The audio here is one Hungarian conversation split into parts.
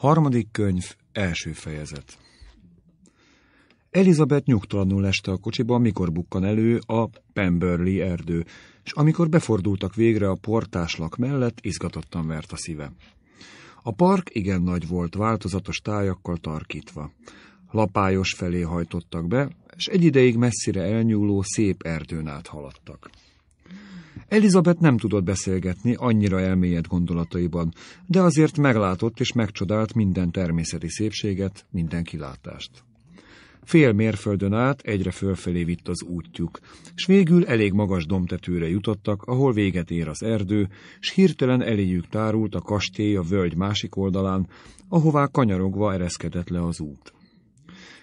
Harmadik könyv, első fejezet. Elizabeth nyugtalanul este a kocsiban. mikor bukkan elő a Pemberley erdő, és amikor befordultak végre a portáslak mellett, izgatottan vert a szíve. A park igen nagy volt, változatos tájakkal tarkítva. Lapályos felé hajtottak be, és egy ideig messzire elnyúló szép erdőn át haladtak. Elizabeth nem tudott beszélgetni annyira elmélyed gondolataiban, de azért meglátott és megcsodált minden természeti szépséget, minden kilátást. Fél mérföldön át egyre fölfelé vitt az útjuk, s végül elég magas domtetőre jutottak, ahol véget ér az erdő, s hirtelen eléjük tárult a kastély a völgy másik oldalán, ahová kanyarogva ereszkedett le az út.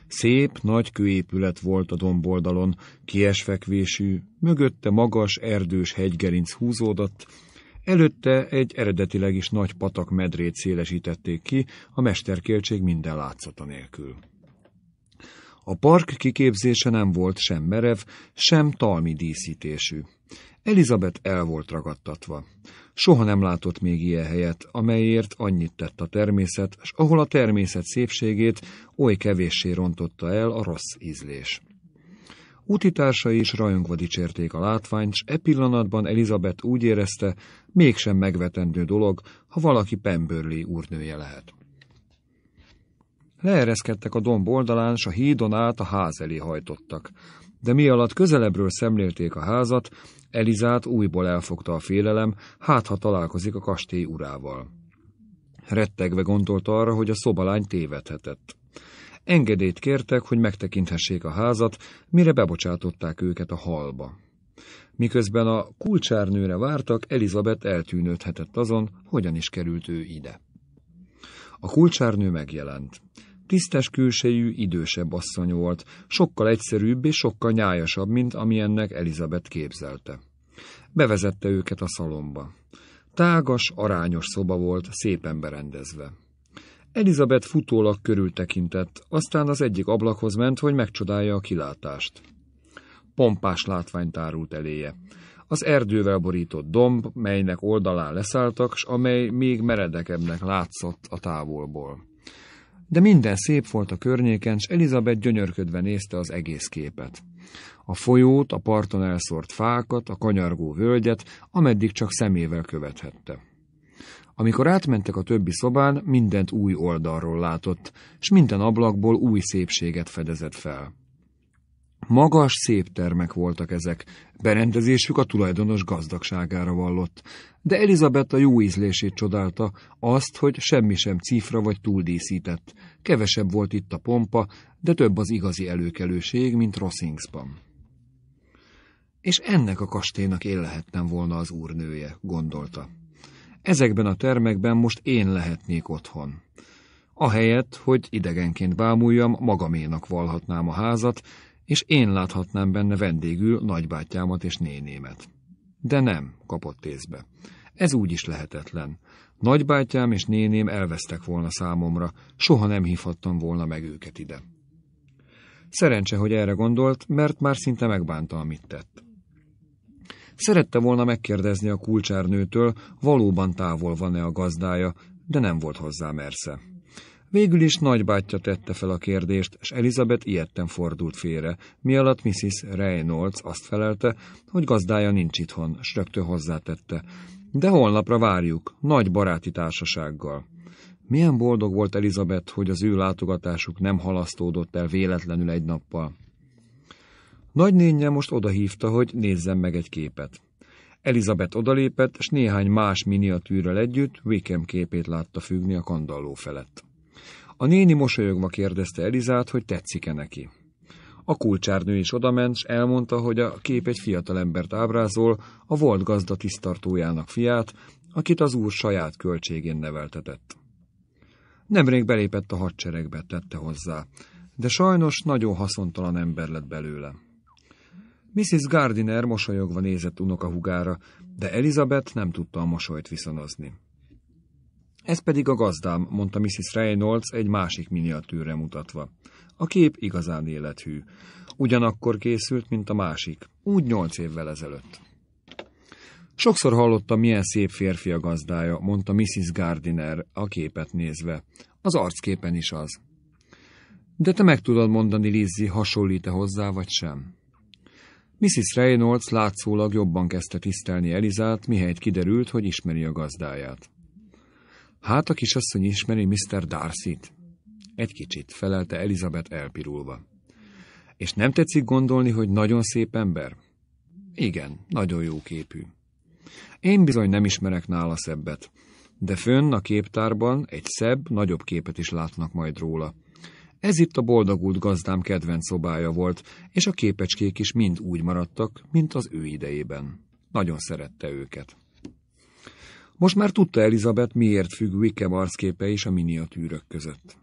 Szép, nagy kőépület volt a domboldalon, kiesfekvésű, mögötte magas, erdős hegygerinc húzódott, előtte egy eredetileg is nagy patak medrét szélesítették ki, a mesterkéltség minden látszata nélkül. A park kiképzése nem volt sem merev, sem talmi díszítésű. Elizabeth el volt ragadtatva. Soha nem látott még ilyen helyet, amelyért annyit tett a természet, s ahol a természet szépségét oly kevéssé rontotta el a rossz ízlés. Útitársai is rajongva dicsérték a látványt, s e pillanatban Elizabeth úgy érezte, mégsem megvetendő dolog, ha valaki Pemberley úrnője lehet. Leereszkedtek a domb oldalán, s a hídon át a ház elé hajtottak, de mi alatt közelebbről szemlélték a házat, Elizát újból elfogta a félelem, hát ha találkozik a kastély urával. Rettegve gondolt arra, hogy a szobalány tévedhetett. Engedélyt kértek, hogy megtekinthessék a házat, mire bebocsátották őket a halba. Miközben a kulcsárnőre vártak, Elizabeth eltűnődhetett azon, hogyan is került ő ide. A kulcsárnő megjelent. Tisztes külsejű, idősebb asszony volt, sokkal egyszerűbb és sokkal nyájasabb, mint amilyennek Elizabeth képzelte. Bevezette őket a szalomba. Tágas, arányos szoba volt, szépen berendezve. Elizabeth futólag körültekintett, aztán az egyik ablakhoz ment, hogy megcsodálja a kilátást. Pompás látvány tárult eléje. Az erdővel borított domb, melynek oldalán leszálltak, s amely még meredekebbnek látszott a távolból de minden szép volt a környéken, s Elizabeth gyönyörködve nézte az egész képet. A folyót, a parton elszórt fákat, a kanyargó völgyet, ameddig csak szemével követhette. Amikor átmentek a többi szobán, mindent új oldalról látott, s minden ablakból új szépséget fedezett fel. Magas, szép termek voltak ezek, berendezésük a tulajdonos gazdagságára vallott, de Elizabeth a jó ízlését csodálta, azt, hogy semmi sem cifra vagy túldíszített. Kevesebb volt itt a pompa, de több az igazi előkelőség, mint Rossingsban. És ennek a kastélynak én lehettem volna az úrnője, gondolta. Ezekben a termekben most én lehetnék otthon. Ahelyett, hogy idegenként bámuljam, magaménak valhatnám a házat, és én láthatnám benne vendégül nagybátyámat és nénémet. De nem, kapott észbe. Ez úgy is lehetetlen. Nagybátyám és néném elvesztek volna számomra, soha nem hívhattam volna meg őket ide. Szerencse, hogy erre gondolt, mert már szinte megbánta, amit tett. Szerette volna megkérdezni a kulcsárnőtől, valóban távol van-e a gazdája, de nem volt hozzá mersze. Végül is nagybátyja tette fel a kérdést, és Elizabeth ilyetten fordult félre, mi alatt Mrs. Reynolds azt felelte, hogy gazdája nincs itthon, s rögtön hozzátette. De holnapra várjuk, nagy baráti társasággal. Milyen boldog volt Elizabeth, hogy az ő látogatásuk nem halasztódott el véletlenül egy nappal. Nagynénye most odahívta, hogy nézzen meg egy képet. Elizabeth odalépett, és néhány más miniatűrrel együtt Wickham képét látta függni a kandalló felett. A néni mosolyogva kérdezte Elizát, hogy tetszik-e neki. A kulcsárnő is odament, s elmondta, hogy a kép egy fiatalembert ábrázol, a volt gazda tisztartójának fiát, akit az úr saját költségén neveltetett. Nemrég belépett a hadseregbe, tette hozzá, de sajnos nagyon haszontalan ember lett belőle. Mrs. Gardiner mosolyogva nézett unokahugára, de Elizabeth nem tudta a mosolyt viszonozni. Ez pedig a gazdám, mondta Mrs. Reynolds egy másik miniatűrre mutatva. A kép igazán élethű. Ugyanakkor készült, mint a másik. Úgy nyolc évvel ezelőtt. Sokszor hallottam, milyen szép férfi a gazdája, mondta Mrs. Gardiner a képet nézve. Az arcképen is az. De te meg tudod mondani, Lizzy, hasonlít-e hozzá, vagy sem? Mrs. Reynolds látszólag jobban kezdte tisztelni Elizát, mihelyt kiderült, hogy ismeri a gazdáját. Hát a kisasszony ismeri Mr. Darcy-t? Egy kicsit, felelte Elizabeth elpirulva. És nem tetszik gondolni, hogy nagyon szép ember? Igen, nagyon jó képű. Én bizony nem ismerek nála szebbet, de fönn a képtárban egy szebb, nagyobb képet is látnak majd róla. Ez itt a boldogult gazdám kedvenc szobája volt, és a képecskék is mind úgy maradtak, mint az ő idejében. Nagyon szerette őket. Most már tudta Elizabeth, miért függ Wickham képe és a miniatűrök között.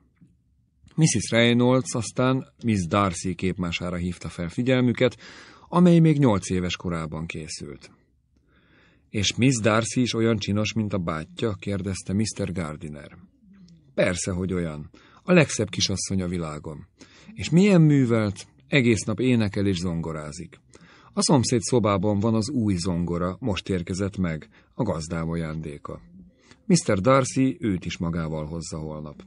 Mrs. Reynolds aztán Miss Darcy képmására hívta fel figyelmüket, amely még nyolc éves korában készült. És Miss Darcy is olyan csinos, mint a bátyja? kérdezte Mr. Gardiner. Persze, hogy olyan. A legszebb kisasszony a világon. És milyen művelt? Egész nap énekel és zongorázik. A szomszéd szobában van az új zongora, most érkezett meg, a gazdám ajándéka. Mr. Darcy őt is magával hozza holnap.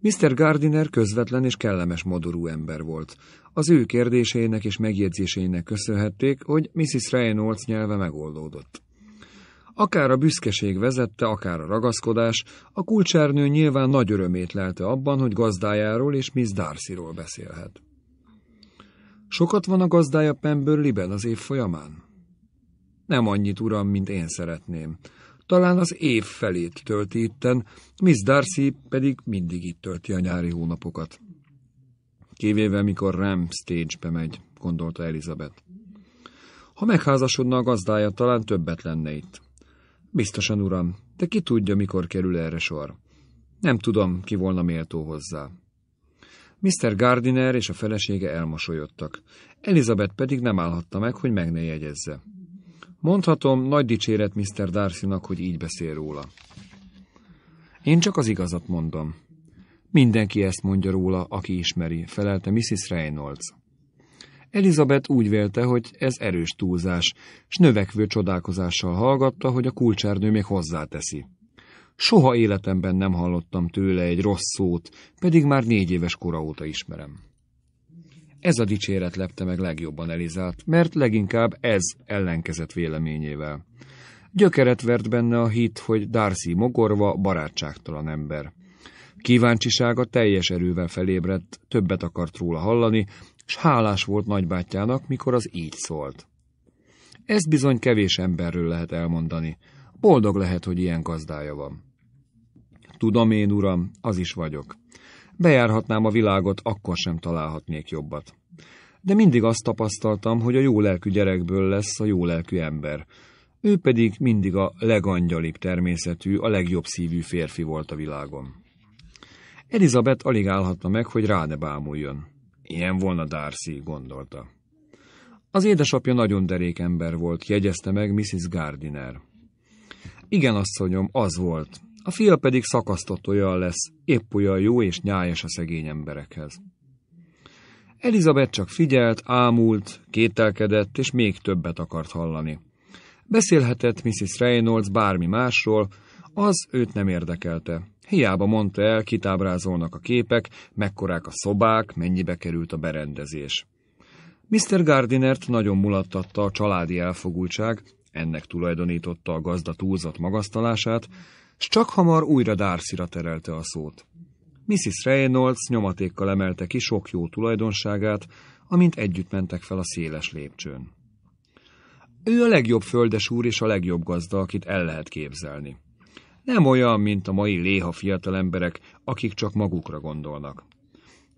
Mr. Gardiner közvetlen és kellemes modorú ember volt. Az ő kérdéseinek és megjegyzéseinek köszönhették, hogy Mrs. Reynolds nyelve megoldódott. Akár a büszkeség vezette, akár a ragaszkodás, a kulcsernő nyilván nagy örömét lelte abban, hogy gazdájáról és Miss Darcyról beszélhet. Sokat van a gazdája Pemberleyben az év folyamán? Nem annyit, uram, mint én szeretném. Talán az év felét tölti itten, Miss Darcy pedig mindig itt tölti a nyári hónapokat. Kivéve, mikor Ram stage-be megy, gondolta Elizabeth. Ha megházasodna a gazdája, talán többet lenne itt. Biztosan, uram, de ki tudja, mikor kerül erre sor. Nem tudom, ki volna méltó hozzá. Mr. Gardiner és a felesége elmosolyodtak. Elizabeth pedig nem állhatta meg, hogy meg ne jegyezze. Mondhatom, nagy dicséret Mr. Darcynak, hogy így beszél róla. Én csak az igazat mondom. Mindenki ezt mondja róla, aki ismeri, felelte Mrs. Reynolds. Elizabeth úgy vélte, hogy ez erős túlzás, s növekvő csodálkozással hallgatta, hogy a kulcsárnő még hozzáteszi. Soha életemben nem hallottam tőle egy rossz szót, pedig már négy éves kora óta ismerem. Ez a dicséret lepte meg legjobban Elizát, mert leginkább ez ellenkezett véleményével. Gyökeret vert benne a hit, hogy Darcy mogorva, barátságtalan ember. Kíváncsisága teljes erővel felébredt, többet akart róla hallani, s hálás volt nagybátyjának, mikor az így szólt. Ezt bizony kevés emberről lehet elmondani. Boldog lehet, hogy ilyen gazdája van. Tudom én, uram, az is vagyok. Bejárhatnám a világot, akkor sem találhatnék jobbat. De mindig azt tapasztaltam, hogy a jó lelkű gyerekből lesz a jó lelkű ember. Ő pedig mindig a legangyalibb természetű, a legjobb szívű férfi volt a világon. Elizabeth alig állhatta meg, hogy rá ne bámuljon. Ilyen volna Darcy, gondolta. Az édesapja nagyon derék ember volt, jegyezte meg Mrs. Gardiner. Igen, asszonyom, az volt, a fia pedig szakasztott olyan lesz, épp olyan jó és nyájas a szegény emberekhez. Elizabeth csak figyelt, ámult, kételkedett, és még többet akart hallani. Beszélhetett Mrs. Reynolds bármi másról, az őt nem érdekelte. Hiába mondta el, kitábrázolnak a képek, mekkorák a szobák, mennyibe került a berendezés. Mr. Gardinert nagyon mulattatta a családi elfogultság, ennek tulajdonította a gazda túlzott magasztalását, s csak hamar újra Darcyra terelte a szót. Mrs. Reynolds nyomatékkal emelte ki sok jó tulajdonságát, amint együtt mentek fel a széles lépcsőn. Ő a legjobb földes úr és a legjobb gazda, akit el lehet képzelni. Nem olyan, mint a mai léha fiatal emberek, akik csak magukra gondolnak.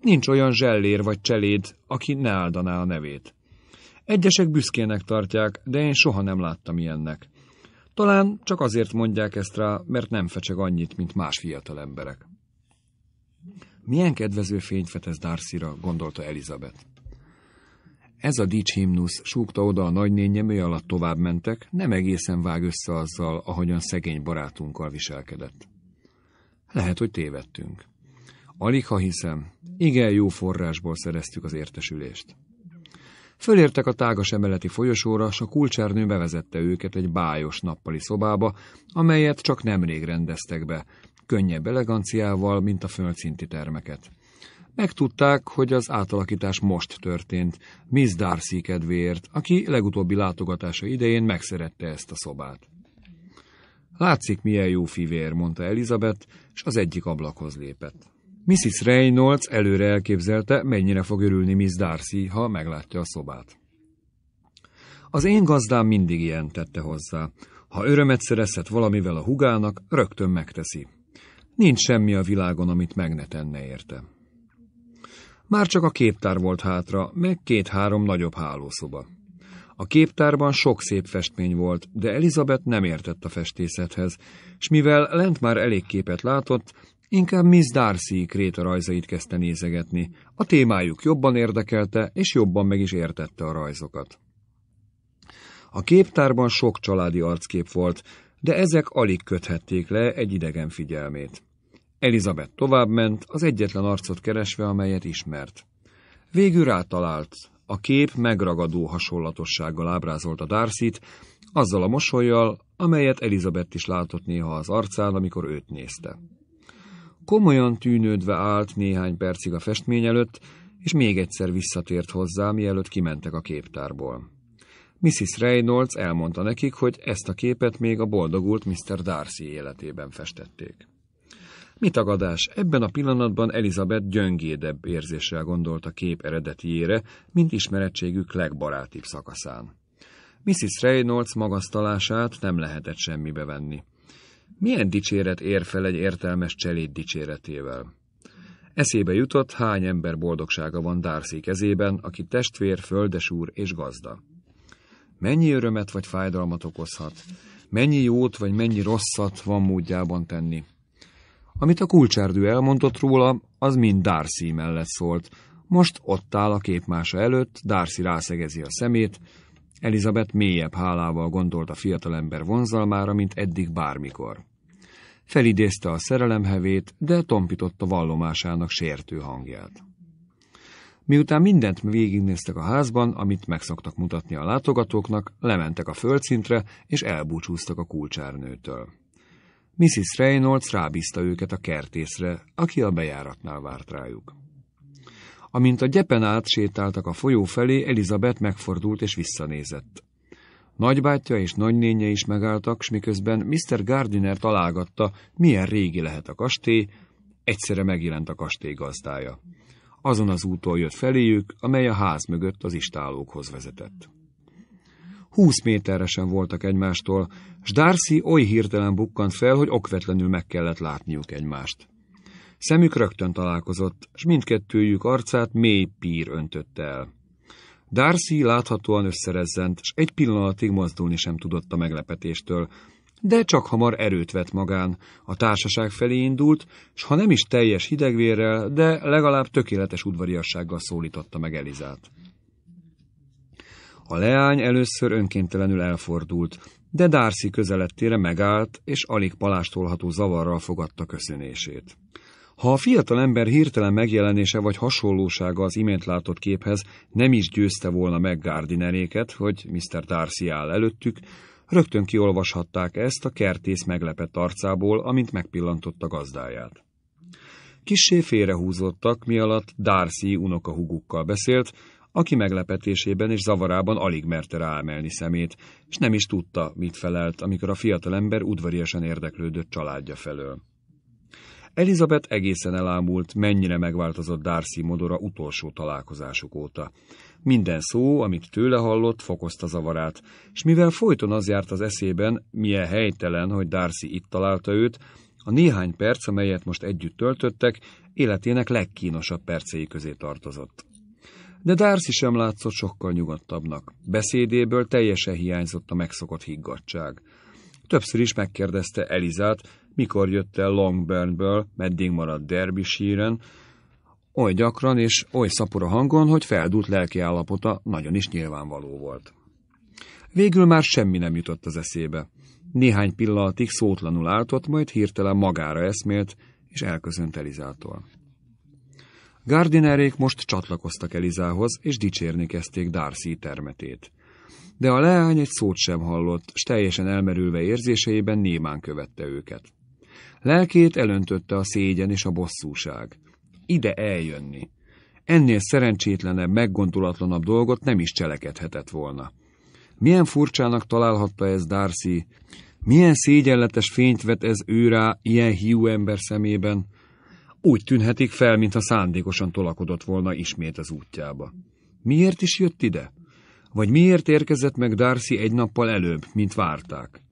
Nincs olyan zsellér vagy cseléd, aki ne áldaná a nevét. Egyesek büszkének tartják, de én soha nem láttam ilyennek. Talán csak azért mondják ezt rá, mert nem fecseg annyit, mint más fiatal emberek. Milyen kedvező fényt fetez Darcyra, gondolta Elizabeth. Ez a himnusz súgta oda a nagynénye, mely alatt tovább mentek, nem egészen vág össze azzal, ahogyan szegény barátunkkal viselkedett. Lehet, hogy tévedtünk. Alig ha hiszem, igen jó forrásból szereztük az értesülést. Fölértek a tágas emeleti folyosóra, s a kulcsernő bevezette őket egy bájos nappali szobába, amelyet csak nemrég rendeztek be, könnyebb eleganciával, mint a földszinti termeket. Megtudták, hogy az átalakítás most történt, Miss Darcy kedvéért, aki legutóbbi látogatása idején megszerette ezt a szobát. Látszik, milyen jó fivér, mondta Elizabeth, és az egyik ablakhoz lépett. Mrs. Reynolds előre elképzelte, mennyire fog örülni Miss Darcy, ha meglátja a szobát. Az én gazdám mindig ilyen tette hozzá. Ha örömet szerezhet valamivel a hugának, rögtön megteszi. Nincs semmi a világon, amit meg ne tenne érte. Már csak a képtár volt hátra, meg két-három nagyobb hálószoba. A képtárban sok szép festmény volt, de Elizabeth nem értett a festészethez, és mivel lent már elég képet látott, Inkább Miss Darcy kréta rajzait kezdte nézegetni. A témájuk jobban érdekelte, és jobban meg is értette a rajzokat. A képtárban sok családi arckép volt, de ezek alig köthették le egy idegen figyelmét. Elizabeth továbbment, az egyetlen arcot keresve, amelyet ismert. Végül rátalált. A kép megragadó hasonlatossággal ábrázolt a darcy azzal a mosolyjal, amelyet Elizabeth is látott néha az arcán, amikor őt nézte komolyan tűnődve állt néhány percig a festmény előtt, és még egyszer visszatért hozzá, mielőtt kimentek a képtárból. Mrs. Reynolds elmondta nekik, hogy ezt a képet még a boldogult Mr. Darcy életében festették. Mi tagadás, ebben a pillanatban Elizabeth gyöngédebb érzéssel gondolt a kép eredetiére, mint ismeretségük legbarátibb szakaszán. Mrs. Reynolds magasztalását nem lehetett semmibe venni. Milyen dicséret ér fel egy értelmes cseléd dicséretével? Eszébe jutott, hány ember boldogsága van Darcy kezében, aki testvér, földesúr és gazda. Mennyi örömet vagy fájdalmat okozhat? Mennyi jót vagy mennyi rosszat van módjában tenni? Amit a kulcsárdő elmondott róla, az mind Darcy mellett szólt. Most ott áll a képmása előtt, Darcy rászegezi a szemét, Elizabeth mélyebb hálával gondolt a fiatalember vonzalmára, mint eddig bármikor felidézte a szerelemhevét, de tompította vallomásának sértő hangját. Miután mindent végignéztek a házban, amit megszoktak mutatni a látogatóknak, lementek a földszintre, és elbúcsúztak a kulcsárnőtől. Mrs. Reynolds rábízta őket a kertészre, aki a bejáratnál várt rájuk. Amint a gyepen át sétáltak a folyó felé, Elizabeth megfordult és visszanézett. Nagybátyja és nagynénye is megálltak, s miközben Mr. Gardiner találgatta, milyen régi lehet a kastély, egyszerre megjelent a kastély gazdája. Azon az úton jött feléjük, amely a ház mögött az istálókhoz vezetett. Húsz méterre sem voltak egymástól, s Darcy oly hirtelen bukkant fel, hogy okvetlenül meg kellett látniuk egymást. Szemük rögtön találkozott, s mindkettőjük arcát mély pír öntötte el. Darcy láthatóan összerezzent, és egy pillanatig mozdulni sem tudott a meglepetéstől, de csak hamar erőt vett magán, a társaság felé indult, s ha nem is teljes hidegvérrel, de legalább tökéletes udvariassággal szólította meg Elizát. A leány először önkéntelenül elfordult, de Darcy közelettére megállt, és alig palástolható zavarral fogadta köszönését. Ha a fiatal ember hirtelen megjelenése vagy hasonlósága az imént látott képhez nem is győzte volna meg Gardineréket, hogy Mr. Darcy áll előttük, rögtön kiolvashatták ezt a kertész meglepett arcából, amint megpillantotta gazdáját. Kissé félrehúzottak, mi alatt Darcy unokahugukkal beszélt, aki meglepetésében és zavarában alig merte ráemelni szemét, és nem is tudta, mit felelt, amikor a fiatalember udvariasan érdeklődött családja felől. Elizabeth egészen elámult, mennyire megváltozott Darcy modora utolsó találkozásuk óta. Minden szó, amit tőle hallott, fokozta zavarát, és mivel folyton az járt az eszében, milyen helytelen, hogy Darcy itt találta őt, a néhány perc, amelyet most együtt töltöttek, életének legkínosabb percei közé tartozott. De Darcy sem látszott sokkal nyugodtabbnak. Beszédéből teljesen hiányzott a megszokott higgadság. Többször is megkérdezte Elizát, mikor jött el Longburnből, meddig maradt derbi síren, oly gyakran és oly szapora hangon, hogy feldút lelkiállapota nagyon is nyilvánvaló volt. Végül már semmi nem jutott az eszébe. Néhány pillanatig szótlanul álltott, majd hirtelen magára eszmélt, és elköszönt Elizától. Gardinerék most csatlakoztak Elizához, és dicsérni kezdték Darcy termetét. De a leány egy szót sem hallott, s teljesen elmerülve érzéseiben némán követte őket. Lelkét elöntötte a szégyen és a bosszúság. Ide eljönni. Ennél szerencsétlenebb, meggondolatlanabb dolgot nem is cselekedhetett volna. Milyen furcsának találhatta ez Darcy? Milyen szégyenletes fényt vet ez ő rá, ilyen hiú ember szemében? Úgy tűnhetik fel, mintha szándékosan tolakodott volna ismét az útjába. Miért is jött ide? Vagy miért érkezett meg Darcy egy nappal előbb, mint várták?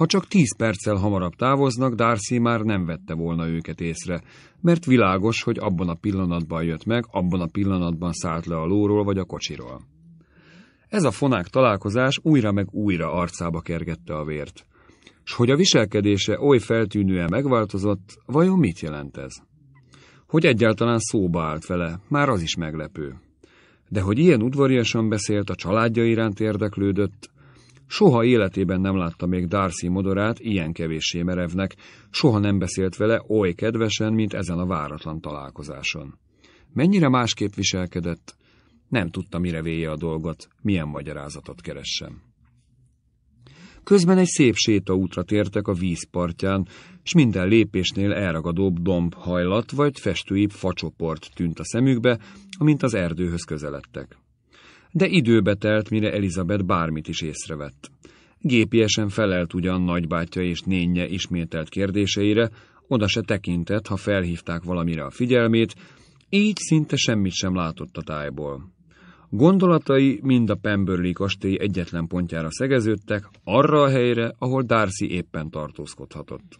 Ha csak tíz perccel hamarabb távoznak, Darcy már nem vette volna őket észre, mert világos, hogy abban a pillanatban jött meg, abban a pillanatban szállt le a lóról vagy a kocsiról. Ez a fonák találkozás újra meg újra arcába kergette a vért. S hogy a viselkedése oly feltűnően megváltozott, vajon mit jelent ez? Hogy egyáltalán szóba állt vele, már az is meglepő. De hogy ilyen udvariasan beszélt, a családja iránt érdeklődött, Soha életében nem látta még Darcy modorát ilyen kevéssé merevnek, soha nem beszélt vele oly kedvesen, mint ezen a váratlan találkozáson. Mennyire másképp viselkedett? Nem tudta, mire véje a dolgot, milyen magyarázatot keressem. Közben egy szép útra tértek a vízpartján, s minden lépésnél elragadóbb hajlat vagy festőibb facsoport tűnt a szemükbe, amint az erdőhöz közeledtek de időbe telt, mire Elizabeth bármit is észrevett. Gépiesen felelt ugyan nagybátyja és nénye ismételt kérdéseire, oda se tekintett, ha felhívták valamire a figyelmét, így szinte semmit sem látott a tájból. Gondolatai mind a Pemberley kastély egyetlen pontjára szegeződtek, arra a helyre, ahol Darcy éppen tartózkodhatott.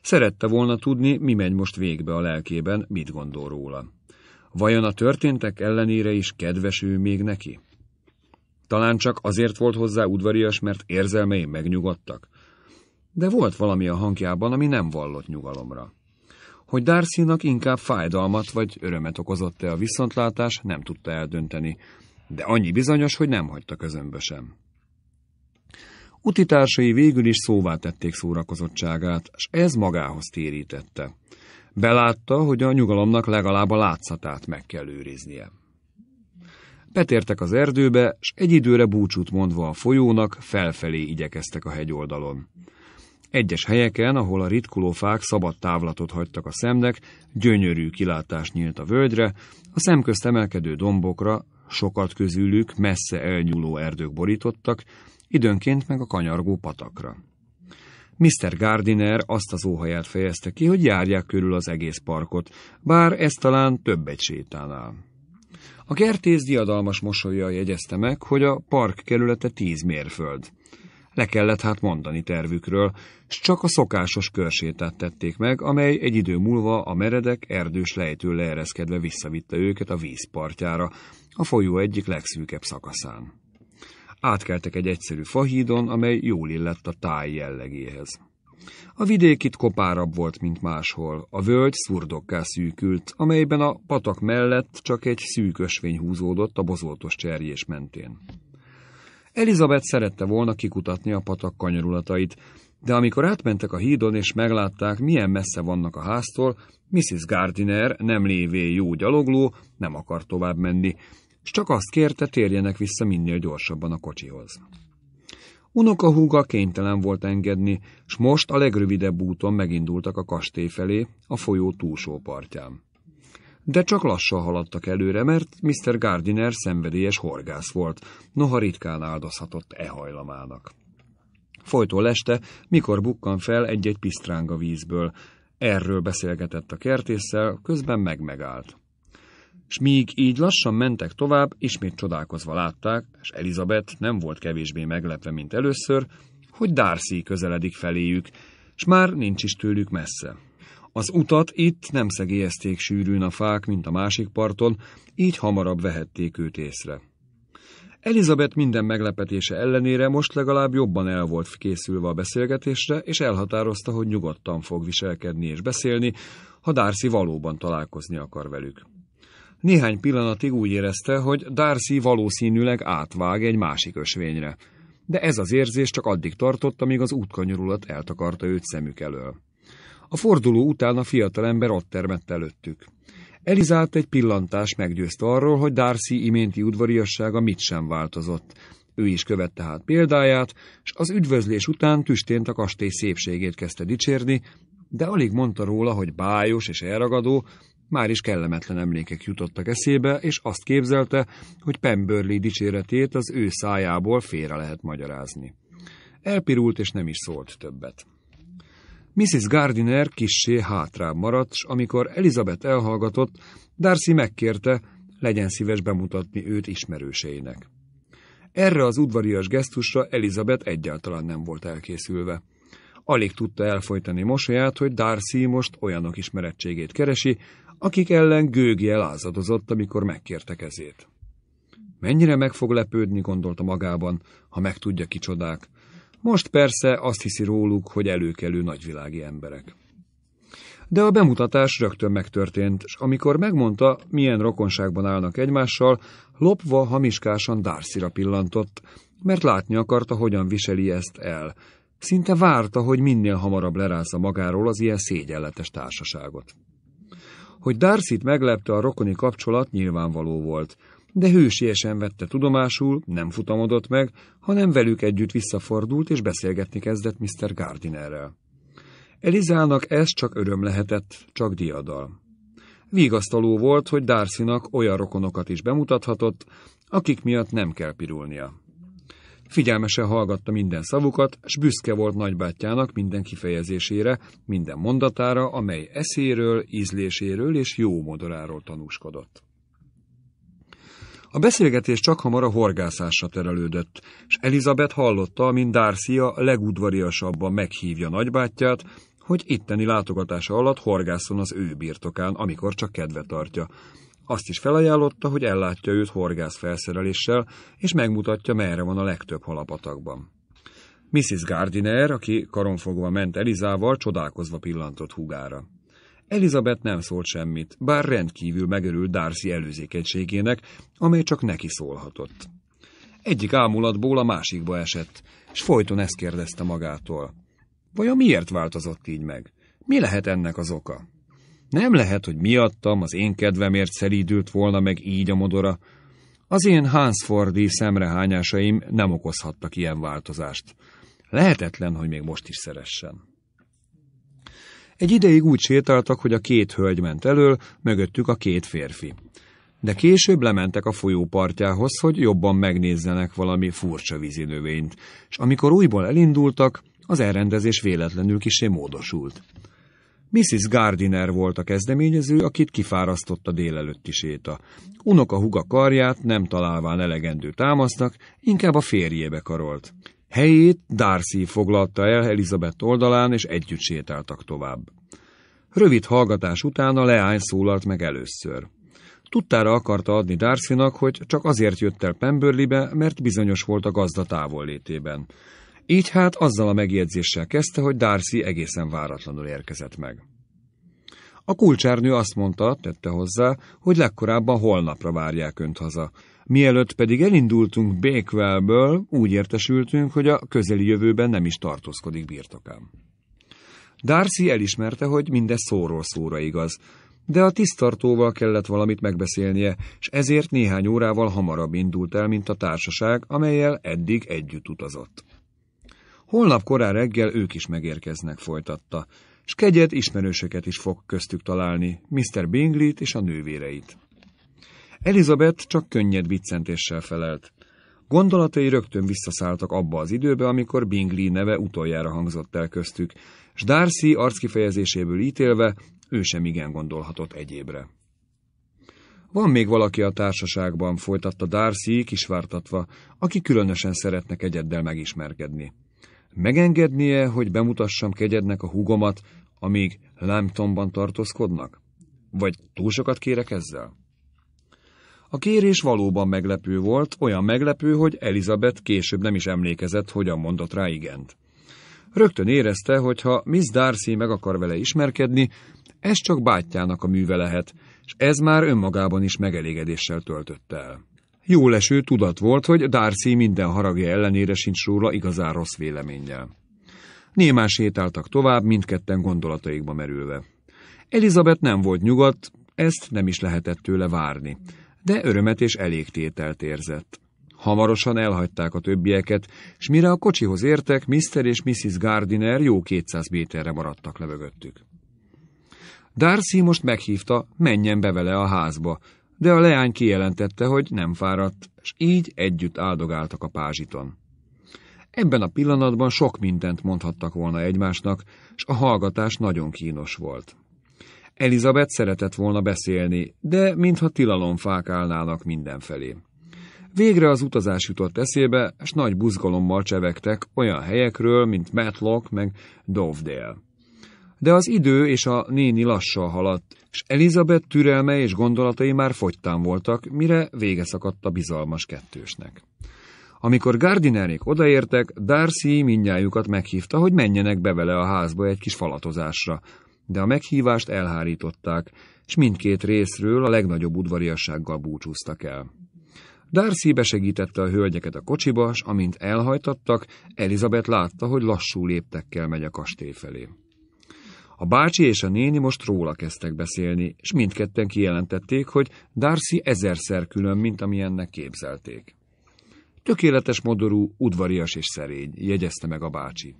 Szerette volna tudni, mi megy most végbe a lelkében, mit gondol róla. Vajon a történtek ellenére is kedves ő még neki? Talán csak azért volt hozzá udvarias, mert érzelmei megnyugodtak. De volt valami a hangjában, ami nem vallott nyugalomra. Hogy darcy inkább fájdalmat vagy örömet okozott-e a viszontlátás, nem tudta eldönteni, de annyi bizonyos, hogy nem hagyta közömbösen. sem. Utitársai végül is szóvá tették szórakozottságát, és ez magához térítette. Belátta, hogy a nyugalomnak legalább a látszatát meg kell őriznie. Betértek az erdőbe, s egy időre búcsút mondva a folyónak, felfelé igyekeztek a hegyoldalon. Egyes helyeken, ahol a ritkulófák szabad távlatot hagytak a szemnek, gyönyörű kilátás nyílt a völgyre, a szemközt emelkedő dombokra, sokat közülük messze elnyúló erdők borítottak, időnként meg a kanyargó patakra. Mr. Gardiner azt az óhaját fejezte ki, hogy járják körül az egész parkot, bár ez talán többet sétálnál. A kertész diadalmas mosolya jegyezte meg, hogy a park kerülete tíz mérföld. Le kellett hát mondani tervükről, s csak a szokásos körsétát tették meg, amely egy idő múlva a meredek, erdős lejtő leereszkedve visszavitte őket a vízpartjára, a folyó egyik legszűkebb szakaszán. Átkeltek egy egyszerű fahídon, amely jól illett a táj jellegéhez. A vidék itt kopárabb volt, mint máshol, a völgy szurdokká szűkült, amelyben a patak mellett csak egy szűk ösvény húzódott a bozoltos cserjés mentén. Elizabeth szerette volna kikutatni a patak kanyarulatait, de amikor átmentek a hídon és meglátták, milyen messze vannak a háztól, Mrs. Gardiner, nem lévé jó gyalogló, nem akar tovább menni, és csak azt kérte, térjenek vissza minél gyorsabban a kocsihoz. Unokahúga kénytelen volt engedni, s most a legrövidebb úton megindultak a kastély felé, a folyó túlsó partján. De csak lassan haladtak előre, mert Mr. Gardiner szenvedélyes horgász volt, noha ritkán áldozhatott e hajlamának. Folytó leste, mikor bukkan fel egy-egy pisztránga a vízből, erről beszélgetett a kertésszel, közben megmegállt s míg így lassan mentek tovább, ismét csodálkozva látták, és Elizabeth nem volt kevésbé meglepve, mint először, hogy Darcy közeledik feléjük, és már nincs is tőlük messze. Az utat itt nem szegélyezték sűrűn a fák, mint a másik parton, így hamarabb vehették őt észre. Elizabeth minden meglepetése ellenére most legalább jobban el volt készülve a beszélgetésre, és elhatározta, hogy nyugodtan fog viselkedni és beszélni, ha Darcy valóban találkozni akar velük. Néhány pillanatig úgy érezte, hogy Darcy valószínűleg átvág egy másik ösvényre, de ez az érzés csak addig tartott, amíg az útkanyarulat eltakarta őt szemük elől. A forduló után a fiatalember ott termett előttük. Elizált egy pillantás meggyőzte arról, hogy Darcy iménti udvariassága mit sem változott. Ő is követte hát példáját, és az üdvözlés után tüstént a kastély szépségét kezdte dicsérni, de alig mondta róla, hogy bájos és elragadó, már is kellemetlen emlékek jutottak eszébe, és azt képzelte, hogy Pemberley dicséretét az ő szájából félre lehet magyarázni. Elpirult, és nem is szólt többet. Mrs. Gardiner kissé hátrább maradt, s amikor Elizabeth elhallgatott, Darcy megkérte, legyen szíves bemutatni őt ismerőseinek. Erre az udvarias gesztusra Elizabeth egyáltalán nem volt elkészülve. Alig tudta elfolytani mosolyát, hogy Darcy most olyanok ismerettségét keresi, akik ellen gőgjel lázadozott, amikor megkértek ezért. Mennyire meg fog lepődni, gondolta magában, ha megtudja kicsodák. Most persze azt hiszi róluk, hogy előkelő nagyvilági emberek. De a bemutatás rögtön megtörtént, és amikor megmondta, milyen rokonságban állnak egymással, lopva hamiskásan Darcyra pillantott, mert látni akarta, hogyan viseli ezt el. Szinte várta, hogy minél hamarabb lerázza magáról az ilyen szégyenletes társaságot. Hogy Darcyt meglepte a rokoni kapcsolat nyilvánvaló volt, de hősiesen vette tudomásul, nem futamodott meg, hanem velük együtt visszafordult és beszélgetni kezdett Mr. Gardinerrel. Elizának ez csak öröm lehetett, csak diadal. Vigasztaló volt, hogy Darcynak olyan rokonokat is bemutathatott, akik miatt nem kell pirulnia. Figyelmesen hallgatta minden szavukat, s büszke volt nagybátyjának minden kifejezésére, minden mondatára, amely eszéről, ízléséről és jó modoráról tanúskodott. A beszélgetés csak hamar a horgászásra terelődött, és Elizabeth hallotta, mint Darcy a legudvariasabban meghívja nagybátyját, hogy itteni látogatása alatt horgászon az ő birtokán, amikor csak kedve tartja. Azt is felajánlotta, hogy ellátja őt horgászfelszereléssel, és megmutatja, merre van a legtöbb halapatakban. Mrs. Gardiner, aki karonfogva ment Elizával, csodálkozva pillantott húgára. Elizabeth nem szólt semmit, bár rendkívül megörült Darcy előzékenységének, amely csak neki szólhatott. Egyik ámulatból a másikba esett, és folyton ezt kérdezte magától. Vajon miért változott így meg? Mi lehet ennek az oka? Nem lehet, hogy miattam az én kedvemért szelídült volna meg így a modora. Az én Hansfordi szemrehányásaim nem okozhattak ilyen változást. Lehetetlen, hogy még most is szeressen. Egy ideig úgy sétáltak, hogy a két hölgy ment elől, mögöttük a két férfi. De később lementek a folyópartjához, hogy jobban megnézzenek valami furcsa vízinövényt, és amikor újból elindultak, az elrendezés véletlenül kisé módosult. Mrs. Gardiner volt a kezdeményező, akit kifárasztott a délelőtti séta. Unoka huga karját nem találván elegendő támasztak, inkább a férjébe karolt. Helyét Darcy foglalta el Elizabeth oldalán, és együtt sétáltak tovább. Rövid hallgatás után a leány szólalt meg először. Tudtára akarta adni Darcynak, hogy csak azért jött el Pemberleybe, mert bizonyos volt a gazda távollétében. Így hát azzal a megjegyzéssel kezdte, hogy Darcy egészen váratlanul érkezett meg. A kulcsárnő azt mondta, tette hozzá, hogy legkorábban holnapra várják önt haza. Mielőtt pedig elindultunk Békvelből, úgy értesültünk, hogy a közeli jövőben nem is tartózkodik birtokám. Darcy elismerte, hogy mindez szóról szóra igaz, de a tisztartóval kellett valamit megbeszélnie, és ezért néhány órával hamarabb indult el, mint a társaság, amelyel eddig együtt utazott. Holnap korán reggel ők is megérkeznek, folytatta, s kegyet ismerősöket is fog köztük találni, Mr. Bingley-t és a nővéreit. Elizabeth csak könnyed viccentéssel felelt. Gondolatai rögtön visszaszálltak abba az időbe, amikor Bingley neve utoljára hangzott el köztük, s Darcy arckifejezéséből ítélve ő sem igen gondolhatott egyébre. Van még valaki a társaságban, folytatta Darcy kisvártatva, aki különösen szeretne egyeddel megismerkedni. Megengednie, hogy bemutassam kegyednek a húgomat, amíg Lamptonban tartózkodnak? Vagy túl sokat kérek ezzel? A kérés valóban meglepő volt, olyan meglepő, hogy Elizabeth később nem is emlékezett, hogyan mondott rá igent. Rögtön érezte, hogy ha Miss Darcy meg akar vele ismerkedni, ez csak bátyjának a műve lehet, és ez már önmagában is megelégedéssel töltötte el. Jóleső tudat volt, hogy Darcy minden haragja ellenére sincs róla igazán rossz véleménnyel. Némán sétáltak tovább, mindketten gondolataikba merülve. Elizabeth nem volt nyugat, ezt nem is lehetett tőle várni, de örömet és elégtételt érzett. Hamarosan elhagyták a többieket, és mire a kocsihoz értek, Mr. és Mrs. Gardiner jó 200 méterre maradtak levögöttük. Darcy most meghívta, menjen be vele a házba, de a leány kijelentette, hogy nem fáradt, és így együtt áldogáltak a pázsiton. Ebben a pillanatban sok mindent mondhattak volna egymásnak, és a hallgatás nagyon kínos volt. Elizabeth szeretett volna beszélni, de mintha tilalomfák állnának mindenfelé. Végre az utazás jutott eszébe, és nagy buzgalommal csevegtek olyan helyekről, mint Matlock meg Dovedale. De az idő és a néni lassan haladt, és Elizabeth türelme és gondolatai már fogytán voltak, mire vége szakadt a bizalmas kettősnek. Amikor Gardinerék odaértek, Darcy mindnyájukat meghívta, hogy menjenek be vele a házba egy kis falatozásra, de a meghívást elhárították, és mindkét részről a legnagyobb udvariassággal búcsúztak el. Darcy besegítette a hölgyeket a kocsiba, s amint elhajtattak, Elizabeth látta, hogy lassú léptekkel megy a kastély felé. A bácsi és a néni most róla kezdtek beszélni, és mindketten kijelentették, hogy Darcy ezerszer külön, mint amilyennek képzelték. Tökéletes modorú, udvarias és szerény, jegyezte meg a bácsi.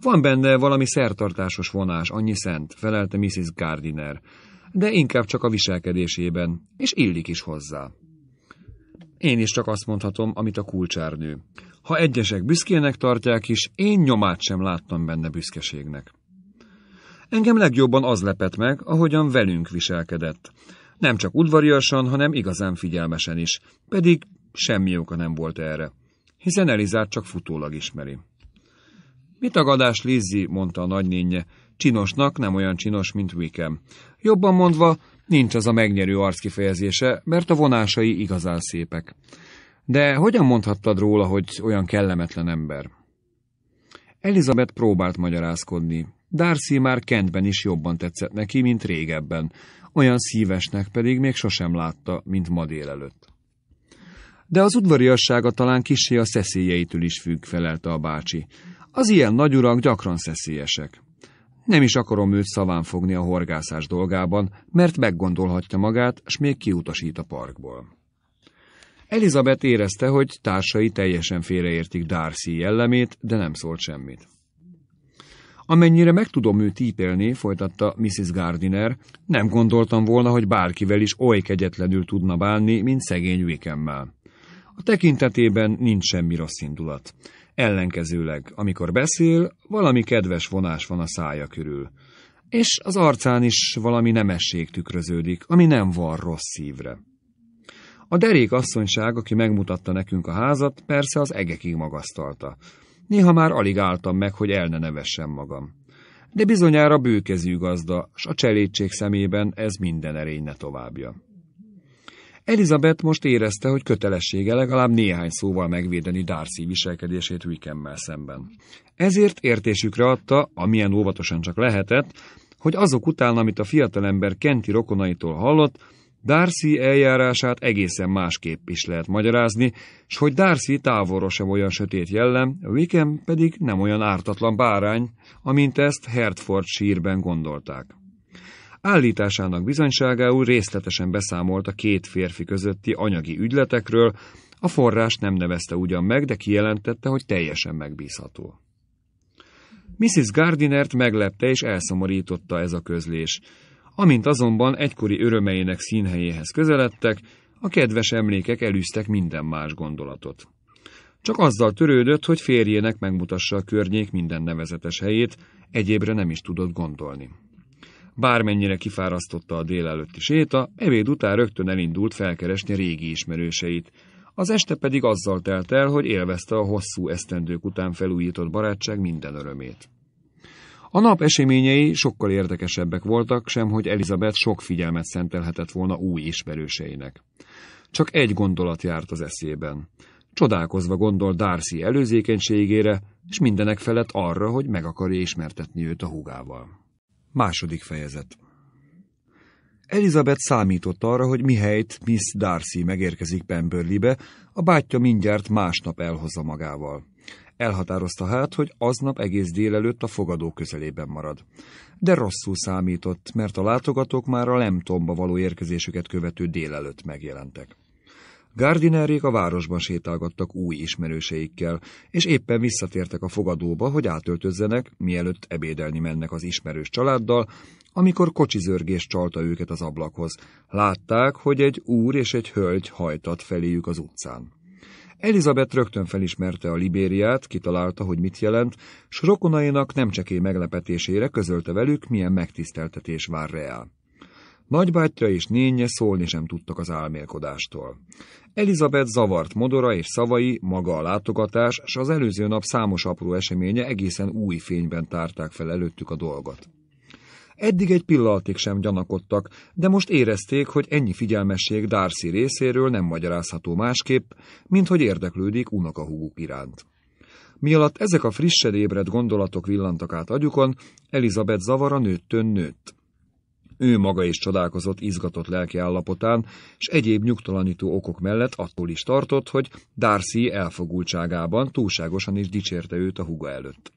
Van benne valami szertartásos vonás, annyi szent, felelte Mrs. Gardiner, de inkább csak a viselkedésében, és illik is hozzá. Én is csak azt mondhatom, amit a kulcsárnő. Ha egyesek büszkének tartják is, én nyomát sem láttam benne büszkeségnek. Engem legjobban az lepett meg, ahogyan velünk viselkedett. Nem csak udvariasan, hanem igazán figyelmesen is, pedig semmi oka nem volt erre, hiszen Elizát csak futólag ismeri. Mi tagadás, Lizzi, mondta a nagynénje, csinosnak nem olyan csinos, mint Wickham. Jobban mondva, nincs az a megnyerő arc kifejezése, mert a vonásai igazán szépek. De hogyan mondhattad róla, hogy olyan kellemetlen ember? Elizabeth próbált magyarázkodni, Darcy már Kentben is jobban tetszett neki, mint régebben, olyan szívesnek pedig még sosem látta, mint ma délelőtt. De az udvariassága talán kisé a szeszélyeitől is függ, felelte a bácsi. Az ilyen nagyurak gyakran szeszélyesek. Nem is akarom őt szaván fogni a horgászás dolgában, mert meggondolhatja magát, s még kiutasít a parkból. Elizabeth érezte, hogy társai teljesen félreértik Darcy jellemét, de nem szólt semmit. Amennyire meg tudom őt ítélni, folytatta Mrs. Gardiner, nem gondoltam volna, hogy bárkivel is oly kegyetlenül tudna bánni, mint szegény Wickemmel. A tekintetében nincs semmi rossz indulat. Ellenkezőleg, amikor beszél, valami kedves vonás van a szája körül. És az arcán is valami nemesség tükröződik, ami nem van rossz szívre. A derék asszonyság, aki megmutatta nekünk a házat, persze az egekig magasztalta. Néha már alig álltam meg, hogy el ne nevessem magam. De bizonyára bőkezű gazda, s a cselédség szemében ez minden erényne továbbja. Elizabeth most érezte, hogy kötelessége legalább néhány szóval megvédeni Darcy viselkedését Wickemmel szemben. Ezért értésükre adta, amilyen óvatosan csak lehetett, hogy azok után, amit a fiatalember kenti rokonaitól hallott, Darcy eljárását egészen másképp is lehet magyarázni, s hogy Darcy távolra sem olyan sötét jellem, Wickham pedig nem olyan ártatlan bárány, amint ezt Hertford sírben gondolták. Állításának bizonyságául részletesen beszámolt a két férfi közötti anyagi ügyletekről, a forrás nem nevezte ugyan meg, de kijelentette, hogy teljesen megbízható. Mrs. Gardinert meglepte és elszomorította ez a közlés. Amint azonban egykori örömeinek színhelyéhez közeledtek, a kedves emlékek elűztek minden más gondolatot. Csak azzal törődött, hogy férjének megmutassa a környék minden nevezetes helyét, egyébre nem is tudott gondolni. Bármennyire kifárasztotta a délelőtti séta, evéd után rögtön elindult felkeresni régi ismerőseit. Az este pedig azzal telt el, hogy élvezte a hosszú esztendők után felújított barátság minden örömét. A nap eseményei sokkal érdekesebbek voltak, sem hogy Elizabeth sok figyelmet szentelhetett volna új ismerőseinek. Csak egy gondolat járt az eszében. Csodálkozva gondol Darcy előzékenységére, és mindenek felett arra, hogy meg akarja ismertetni őt a húgával. Második fejezet Elizabeth számított arra, hogy mihelyt Miss Darcy megérkezik Pemberleybe, a bátyja mindjárt másnap elhozza magával. Elhatározta hát, hogy aznap egész délelőtt a fogadó közelében marad. De rosszul számított, mert a látogatók már a Lemtomba való érkezésüket követő délelőtt megjelentek. Gardinerék a városban sétálgattak új ismerőseikkel, és éppen visszatértek a fogadóba, hogy átöltözzenek, mielőtt ebédelni mennek az ismerős családdal, amikor kocsizörgés csalta őket az ablakhoz. Látták, hogy egy úr és egy hölgy hajtat feléjük az utcán. Elizabeth rögtön felismerte a Libériát, kitalálta, hogy mit jelent, s rokonainak nem csekély meglepetésére közölte velük, milyen megtiszteltetés vár reá. Nagybátyja és nénye szólni sem tudtak az álmélkodástól. Elizabeth zavart modora és szavai, maga a látogatás, s az előző nap számos apró eseménye egészen új fényben tárták fel előttük a dolgot. Eddig egy pillanatig sem gyanakodtak, de most érezték, hogy ennyi figyelmesség Darcy részéről nem magyarázható másképp, mint hogy érdeklődik unokahúguk iránt. Mi alatt ezek a frissen ébredt gondolatok villantak át agyukon, Elizabeth zavara nőttön nőtt. Ő maga is csodálkozott izgatott lelki állapotán, és egyéb nyugtalanító okok mellett attól is tartott, hogy Darcy elfogultságában túlságosan is dicsérte őt a húga előtt.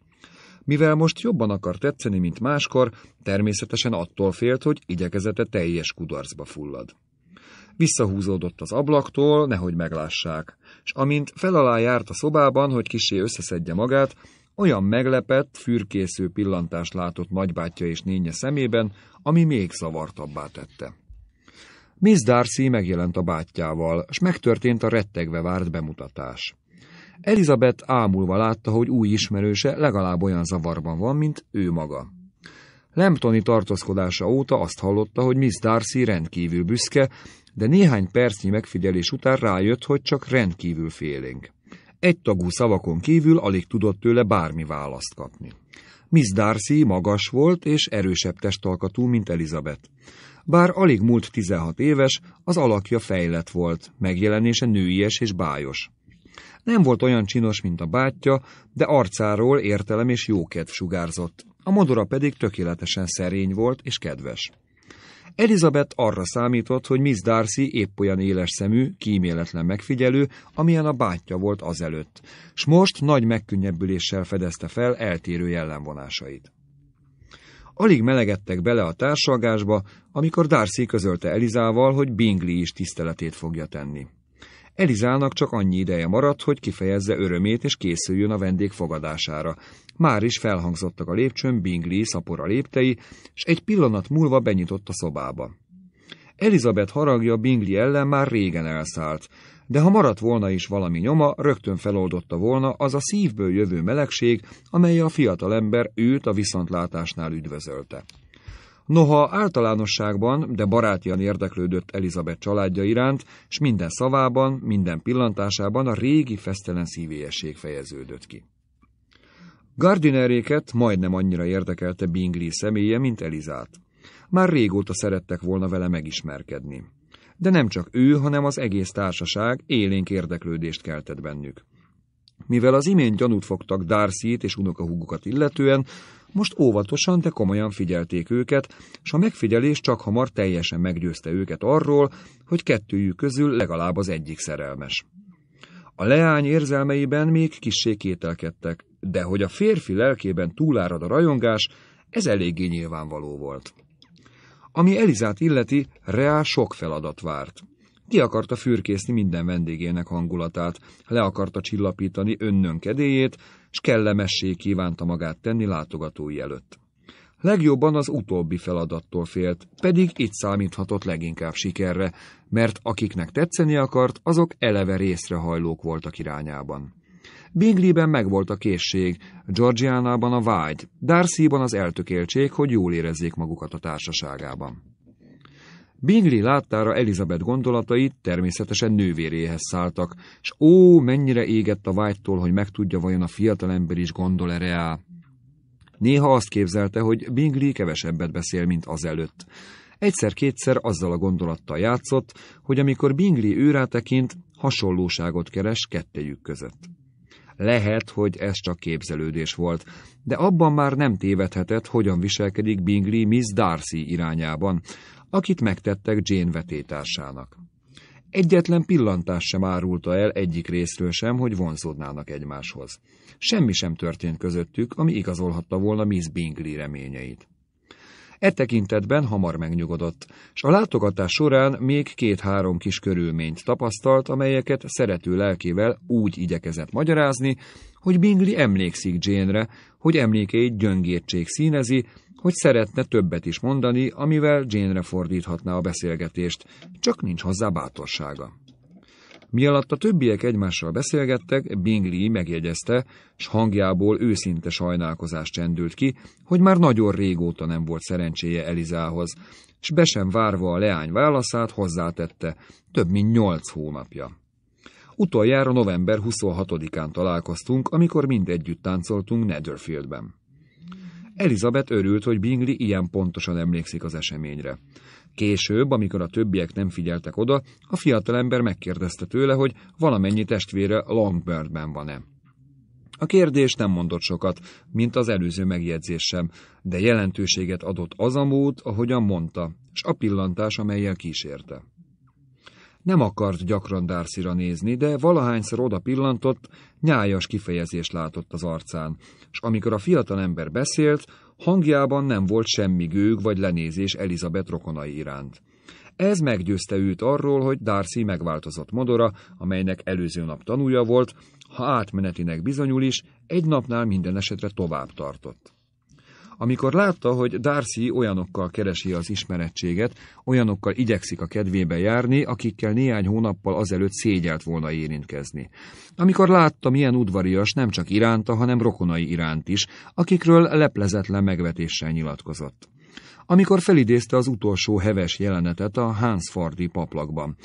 Mivel most jobban akar tetszeni, mint máskor, természetesen attól félt, hogy igyekezete teljes kudarcba fullad. Visszahúzódott az ablaktól, nehogy meglássák, és amint felalá járt a szobában, hogy kisé összeszedje magát, olyan meglepett, fürkésző pillantást látott nagybátyja és nénye szemében, ami még zavartabbá tette. Miss Darcy megjelent a bátyjával, és megtörtént a rettegve várt bemutatás. Elizabeth ámulva látta, hogy új ismerőse legalább olyan zavarban van, mint ő maga. Lemptoni tartózkodása óta azt hallotta, hogy Miss Darcy rendkívül büszke, de néhány percnyi megfigyelés után rájött, hogy csak rendkívül félénk. tagú szavakon kívül alig tudott tőle bármi választ kapni. Miss Darcy magas volt és erősebb testalkatú, mint Elizabeth. Bár alig múlt 16 éves, az alakja fejlett volt, megjelenése nőies és bájos. Nem volt olyan csinos, mint a bátyja, de arcáról értelem és jókedv sugárzott. A modora pedig tökéletesen szerény volt és kedves. Elizabeth arra számított, hogy Miss Darcy épp olyan éles szemű, kíméletlen megfigyelő, amilyen a bátyja volt azelőtt, s most nagy megkönnyebbüléssel fedezte fel eltérő jellemvonásait. Alig melegedtek bele a társalgásba, amikor Darcy közölte Elizával, hogy Bingley is tiszteletét fogja tenni. Elizának csak annyi ideje maradt, hogy kifejezze örömét és készüljön a vendég fogadására. Már is felhangzottak a lépcsőn Bingley szapora léptei, és egy pillanat múlva benyitott a szobába. Elizabeth haragja Bingley ellen már régen elszállt, de ha maradt volna is valami nyoma, rögtön feloldotta volna az a szívből jövő melegség, amely a fiatalember őt a viszontlátásnál üdvözölte. Noha általánosságban, de barátian érdeklődött Elizabeth családja iránt, s minden szavában, minden pillantásában a régi fesztelen szívélyesség fejeződött ki. Gardineréket majdnem annyira érdekelte Bingley személye, mint Elizát. Már régóta szerettek volna vele megismerkedni. De nem csak ő, hanem az egész társaság élénk érdeklődést keltett bennük. Mivel az imént gyanút fogtak Darcy-t és unokahugukat illetően, most óvatosan, de komolyan figyelték őket, és a megfigyelés csak hamar teljesen meggyőzte őket arról, hogy kettőjük közül legalább az egyik szerelmes. A leány érzelmeiben még kissé kételkedtek, de hogy a férfi lelkében túlárad a rajongás, ez eléggé nyilvánvaló volt. Ami Elizát illeti, Reá sok feladat várt. Ki akarta fürkészni minden vendégének hangulatát, le akarta csillapítani kedélyét, és kellemessé kívánta magát tenni látogatói előtt. Legjobban az utóbbi feladattól félt, pedig itt számíthatott leginkább sikerre, mert akiknek tetszeni akart, azok eleve részrehajlók voltak irányában. Bingley-ben megvolt a készség, Georgiánában a vágy, Darcy-ban az eltökéltség, hogy jól érezzék magukat a társaságában. Bingley láttára Elizabeth gondolatai természetesen nővéréhez szálltak, és ó, mennyire égett a vágytól, hogy megtudja vajon a fiatalember is gondol erre reá. Néha azt képzelte, hogy Bingley kevesebbet beszél, mint azelőtt. Egyszer-kétszer azzal a gondolattal játszott, hogy amikor Bingley őrá tekint, hasonlóságot keres kettejük között. Lehet, hogy ez csak képzelődés volt, de abban már nem tévedhetett, hogyan viselkedik Bingley Miss Darcy irányában, akit megtettek Jane vetétársának. Egyetlen pillantás sem árulta el egyik részről sem, hogy vonzódnának egymáshoz. Semmi sem történt közöttük, ami igazolhatta volna Miss Bingley reményeit. E tekintetben hamar megnyugodott, és a látogatás során még két-három kis körülményt tapasztalt, amelyeket szerető lelkével úgy igyekezett magyarázni, hogy Bingley emlékszik Jane-re, hogy emlékeit gyöngértség színezi, hogy szeretne többet is mondani, amivel Jane-re fordíthatná a beszélgetést, csak nincs hozzá bátorsága. Mi alatt a többiek egymással beszélgettek, Bingley megjegyezte, s hangjából őszinte sajnálkozás csendült ki, hogy már nagyon régóta nem volt szerencséje Elizához, s be sem várva a leány válaszát hozzátette, több mint nyolc hónapja. Utoljára november 26-án találkoztunk, amikor mindegyütt táncoltunk Netherfieldben. Elizabeth örült, hogy Bingley ilyen pontosan emlékszik az eseményre. Később, amikor a többiek nem figyeltek oda, a fiatalember megkérdezte tőle, hogy valamennyi testvére Longbirdben van-e. A kérdés nem mondott sokat, mint az előző megjegyzésem, de jelentőséget adott az a mód, ahogyan mondta, s a pillantás, amelyel kísérte. Nem akart gyakran Darcyra nézni, de valahányszor oda pillantott, nyájas kifejezést látott az arcán, és amikor a fiatal ember beszélt, hangjában nem volt semmi gőg vagy lenézés Elizabeth rokonai iránt. Ez meggyőzte őt arról, hogy Darcy megváltozott modora, amelynek előző nap tanúja volt, ha átmenetinek bizonyul is, egy napnál minden esetre tovább tartott. Amikor látta, hogy Darcy olyanokkal keresi az ismerettséget, olyanokkal igyekszik a kedvébe járni, akikkel néhány hónappal azelőtt szégyelt volna érintkezni. Amikor látta, milyen udvarias nem csak iránta, hanem rokonai iránt is, akikről leplezetlen megvetéssel nyilatkozott amikor felidézte az utolsó heves jelenetet a Hansfordi paplakban.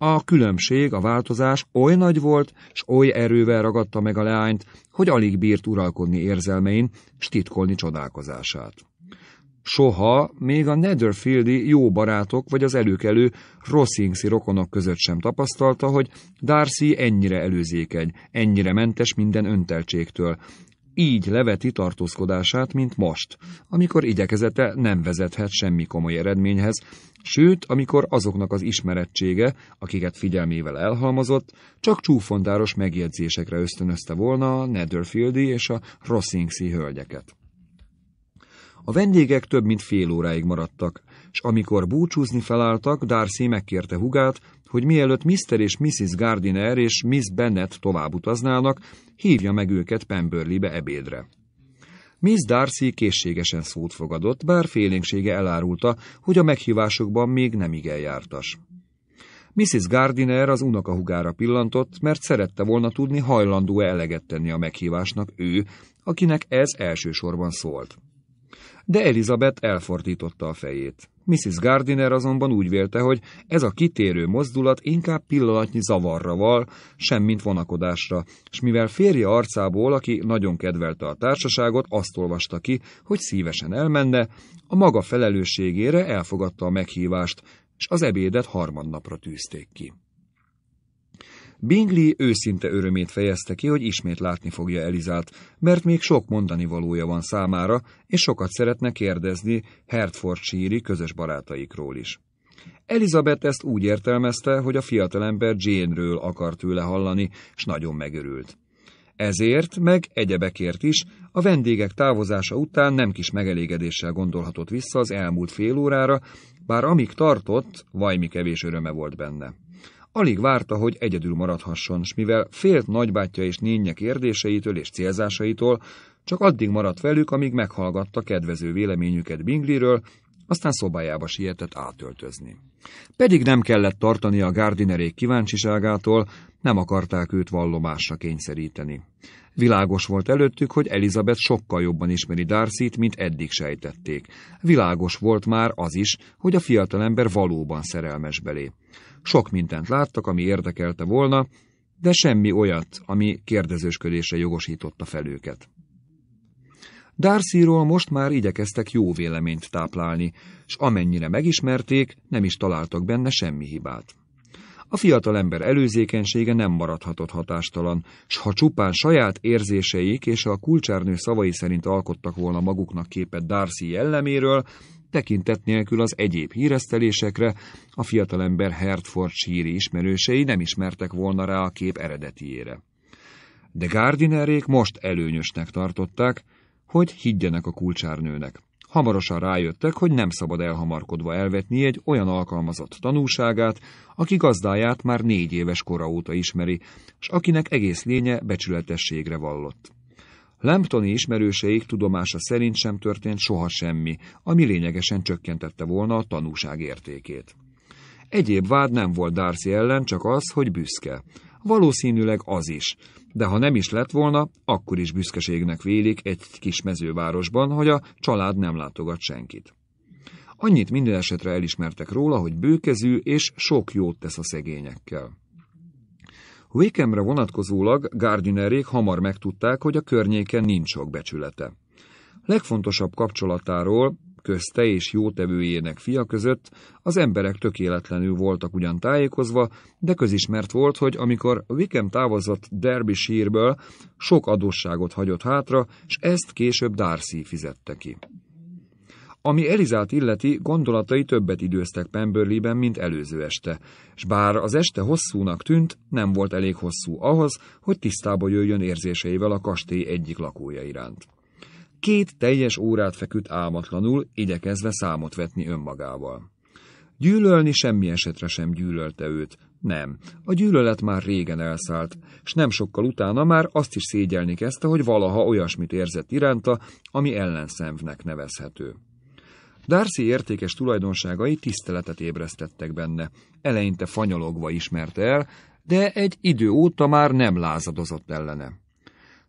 A különbség, a változás oly nagy volt, s oly erővel ragadta meg a leányt, hogy alig bírt uralkodni érzelmein, s titkolni csodálkozását. Soha még a Netherfieldi jó barátok vagy az előkelő Rossingsi rokonok között sem tapasztalta, hogy Darcy ennyire előzékeny, ennyire mentes minden önteltségtől, így leveti tartózkodását, mint most, amikor igyekezete nem vezethet semmi komoly eredményhez, sőt, amikor azoknak az ismerettsége, akiket figyelmével elhalmozott, csak csúfondáros megjegyzésekre ösztönözte volna a Netherfieldi és a Rossingsi hölgyeket. A vendégek több mint fél óráig maradtak, és amikor búcsúzni felálltak, Darcy megkérte hugát, hogy mielőtt Mr. és Mrs. Gardiner és Miss Bennet tovább utaznának, hívja meg őket Pemberleybe ebédre. Miss Darcy készségesen szót fogadott, bár félénksége elárulta, hogy a meghívásokban még nem igen jártas. Mrs. Gardiner az unokahugára pillantott, mert szerette volna tudni, hajlandó-e eleget tenni a meghívásnak ő, akinek ez elsősorban szólt. De Elizabeth elfordította a fejét. Mrs. Gardiner azonban úgy vélte, hogy ez a kitérő mozdulat inkább pillanatnyi zavarra val, semmint vonakodásra, és mivel férje arcából, aki nagyon kedvelte a társaságot, azt olvasta ki, hogy szívesen elmenne, a maga felelősségére elfogadta a meghívást, és az ebédet harmadnapra tűzték ki. Bingley őszinte örömét fejezte ki, hogy ismét látni fogja Elizát, mert még sok mondani valója van számára, és sokat szeretne kérdezni síri közös barátaikról is. Elizabeth ezt úgy értelmezte, hogy a fiatalember Jane-ről akart tőle hallani, és nagyon megörült. Ezért, meg egyebekért is, a vendégek távozása után nem kis megelégedéssel gondolhatott vissza az elmúlt fél órára, bár amíg tartott, vajmi kevés öröme volt benne. Alig várta, hogy egyedül maradhasson, s mivel félt nagybátyja és nénye kérdéseitől és célzásaitól, csak addig maradt velük, amíg meghallgatta kedvező véleményüket Bingliről, aztán szobájába sietett átöltözni. Pedig nem kellett tartani a Gardinerék kíváncsiságától, nem akarták őt vallomásra kényszeríteni. Világos volt előttük, hogy Elizabeth sokkal jobban ismeri darcy mint eddig sejtették. Világos volt már az is, hogy a fiatalember valóban szerelmes belé. Sok mindent láttak, ami érdekelte volna, de semmi olyat, ami kérdezősködésre jogosította fel őket. Darcyról most már igyekeztek jó véleményt táplálni, s amennyire megismerték, nem is találtak benne semmi hibát. A fiatalember előzékenysége nem maradhatott hatástalan, s ha csupán saját érzéseik és a kulcsárnő szavai szerint alkottak volna maguknak képet Darcy jelleméről, tekintet nélkül az egyéb híresztelésekre a fiatalember síri ismerősei nem ismertek volna rá a kép eredetiére. De Gardinerék most előnyösnek tartották, hogy higgyenek a kulcsárnőnek. Hamarosan rájöttek, hogy nem szabad elhamarkodva elvetni egy olyan alkalmazott tanúságát, aki gazdáját már négy éves kora óta ismeri, s akinek egész lénye becsületességre vallott. Lemptoni ismerőseik tudomása szerint sem történt soha semmi, ami lényegesen csökkentette volna a tanúság értékét. Egyéb vád nem volt Darcy ellen, csak az, hogy büszke. Valószínűleg az is, de ha nem is lett volna, akkor is büszkeségnek vélik egy kis mezővárosban, hogy a család nem látogat senkit. Annyit minden esetre elismertek róla, hogy bőkezű és sok jót tesz a szegényekkel. Wickhamre vonatkozólag Gardinerék hamar megtudták, hogy a környéken nincs sok becsülete. Legfontosabb kapcsolatáról, közte és jótevőjének fia között az emberek tökéletlenül voltak ugyan tájékozva, de közismert volt, hogy amikor Wickham távozott Derby sírből, sok adósságot hagyott hátra, és ezt később Darcy fizette ki. Ami Elizát illeti, gondolatai többet időztek Pemberleyben, mint előző este, s bár az este hosszúnak tűnt, nem volt elég hosszú ahhoz, hogy tisztába jöjjön érzéseivel a kastély egyik lakója iránt. Két teljes órát feküdt álmatlanul, igyekezve számot vetni önmagával. Gyűlölni semmi esetre sem gyűlölte őt, nem, a gyűlölet már régen elszállt, s nem sokkal utána már azt is szégyelni kezdte, hogy valaha olyasmit érzett iránta, ami ellenszenvnek nevezhető. Darcy értékes tulajdonságai tiszteletet ébresztettek benne. Eleinte fanyalogva ismerte el, de egy idő óta már nem lázadozott ellene.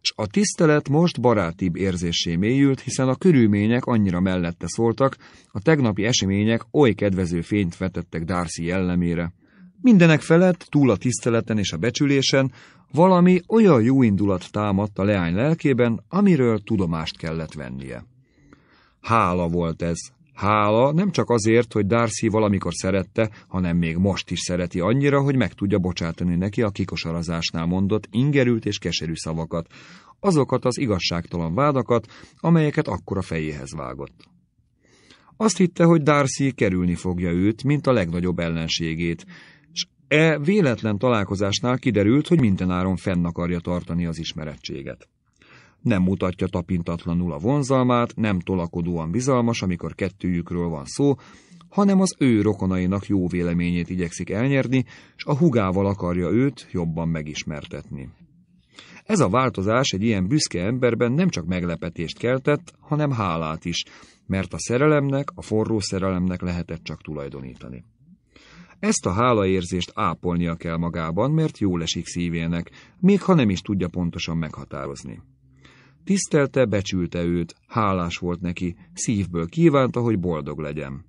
S a tisztelet most barátibb érzésé mélyült, hiszen a körülmények annyira mellette szóltak, a tegnapi események oly kedvező fényt vetettek Darcy jellemére. Mindenek felett, túl a tiszteleten és a becsülésen, valami olyan jó indulat támadt a leány lelkében, amiről tudomást kellett vennie. Hála volt ez, Hála nem csak azért, hogy Darcy valamikor szerette, hanem még most is szereti annyira, hogy meg tudja bocsátani neki a kikosarazásnál mondott ingerült és keserű szavakat, azokat az igazságtalan vádakat, amelyeket akkor a fejéhez vágott. Azt hitte, hogy Darcy kerülni fogja őt, mint a legnagyobb ellenségét, és e véletlen találkozásnál kiderült, hogy mindenáron fenn akarja tartani az ismerettséget nem mutatja tapintatlanul a vonzalmát, nem tolakodóan bizalmas, amikor kettőjükről van szó, hanem az ő rokonainak jó véleményét igyekszik elnyerni, és a hugával akarja őt jobban megismertetni. Ez a változás egy ilyen büszke emberben nem csak meglepetést keltett, hanem hálát is, mert a szerelemnek, a forró szerelemnek lehetett csak tulajdonítani. Ezt a hálaérzést ápolnia kell magában, mert jól esik szívének, még ha nem is tudja pontosan meghatározni. Tisztelte, becsülte őt, hálás volt neki, szívből kívánta, hogy boldog legyen.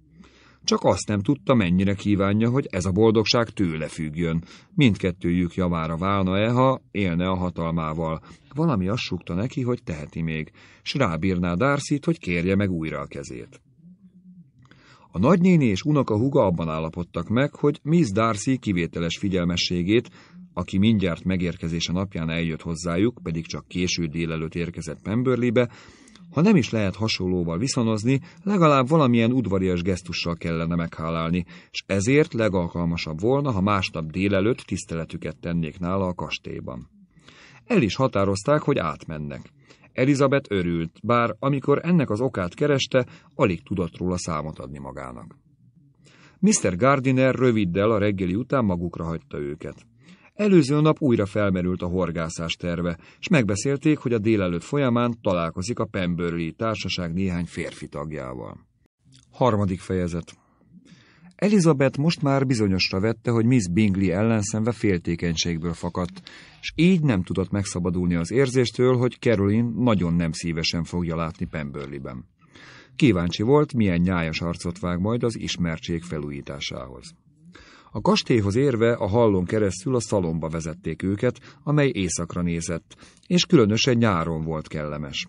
Csak azt nem tudta, mennyire kívánja, hogy ez a boldogság tőle függjön. Mindkettőjük javára válna-e, ha élne a hatalmával. Valami azt neki, hogy teheti még, s rábírná darcy hogy kérje meg újra a kezét. A nagynéni és unoka húga abban állapodtak meg, hogy Miss Darcy kivételes figyelmességét aki mindjárt megérkezése napján eljött hozzájuk, pedig csak késő délelőtt érkezett Pemberleybe, ha nem is lehet hasonlóval viszonozni, legalább valamilyen udvarias gesztussal kellene meghálálni, és ezért legalkalmasabb volna, ha másnap délelőtt tiszteletüket tennék nála a kastélyban. El is határozták, hogy átmennek. Elizabeth örült, bár amikor ennek az okát kereste, alig tudott róla számot adni magának. Mr. Gardiner röviddel a reggeli után magukra hagyta őket. Előző nap újra felmerült a horgászás terve, és megbeszélték, hogy a délelőtt folyamán találkozik a Pemberley társaság néhány férfi tagjával. Harmadik fejezet Elizabeth most már bizonyosra vette, hogy Miss Bingley ellenszenve féltékenységből fakadt, és így nem tudott megszabadulni az érzéstől, hogy Caroline nagyon nem szívesen fogja látni Pemberleyben. Kíváncsi volt, milyen nyájas arcot vág majd az ismertség felújításához. A kastélyhoz érve a hallon keresztül a szalomba vezették őket, amely éjszakra nézett, és különösen nyáron volt kellemes.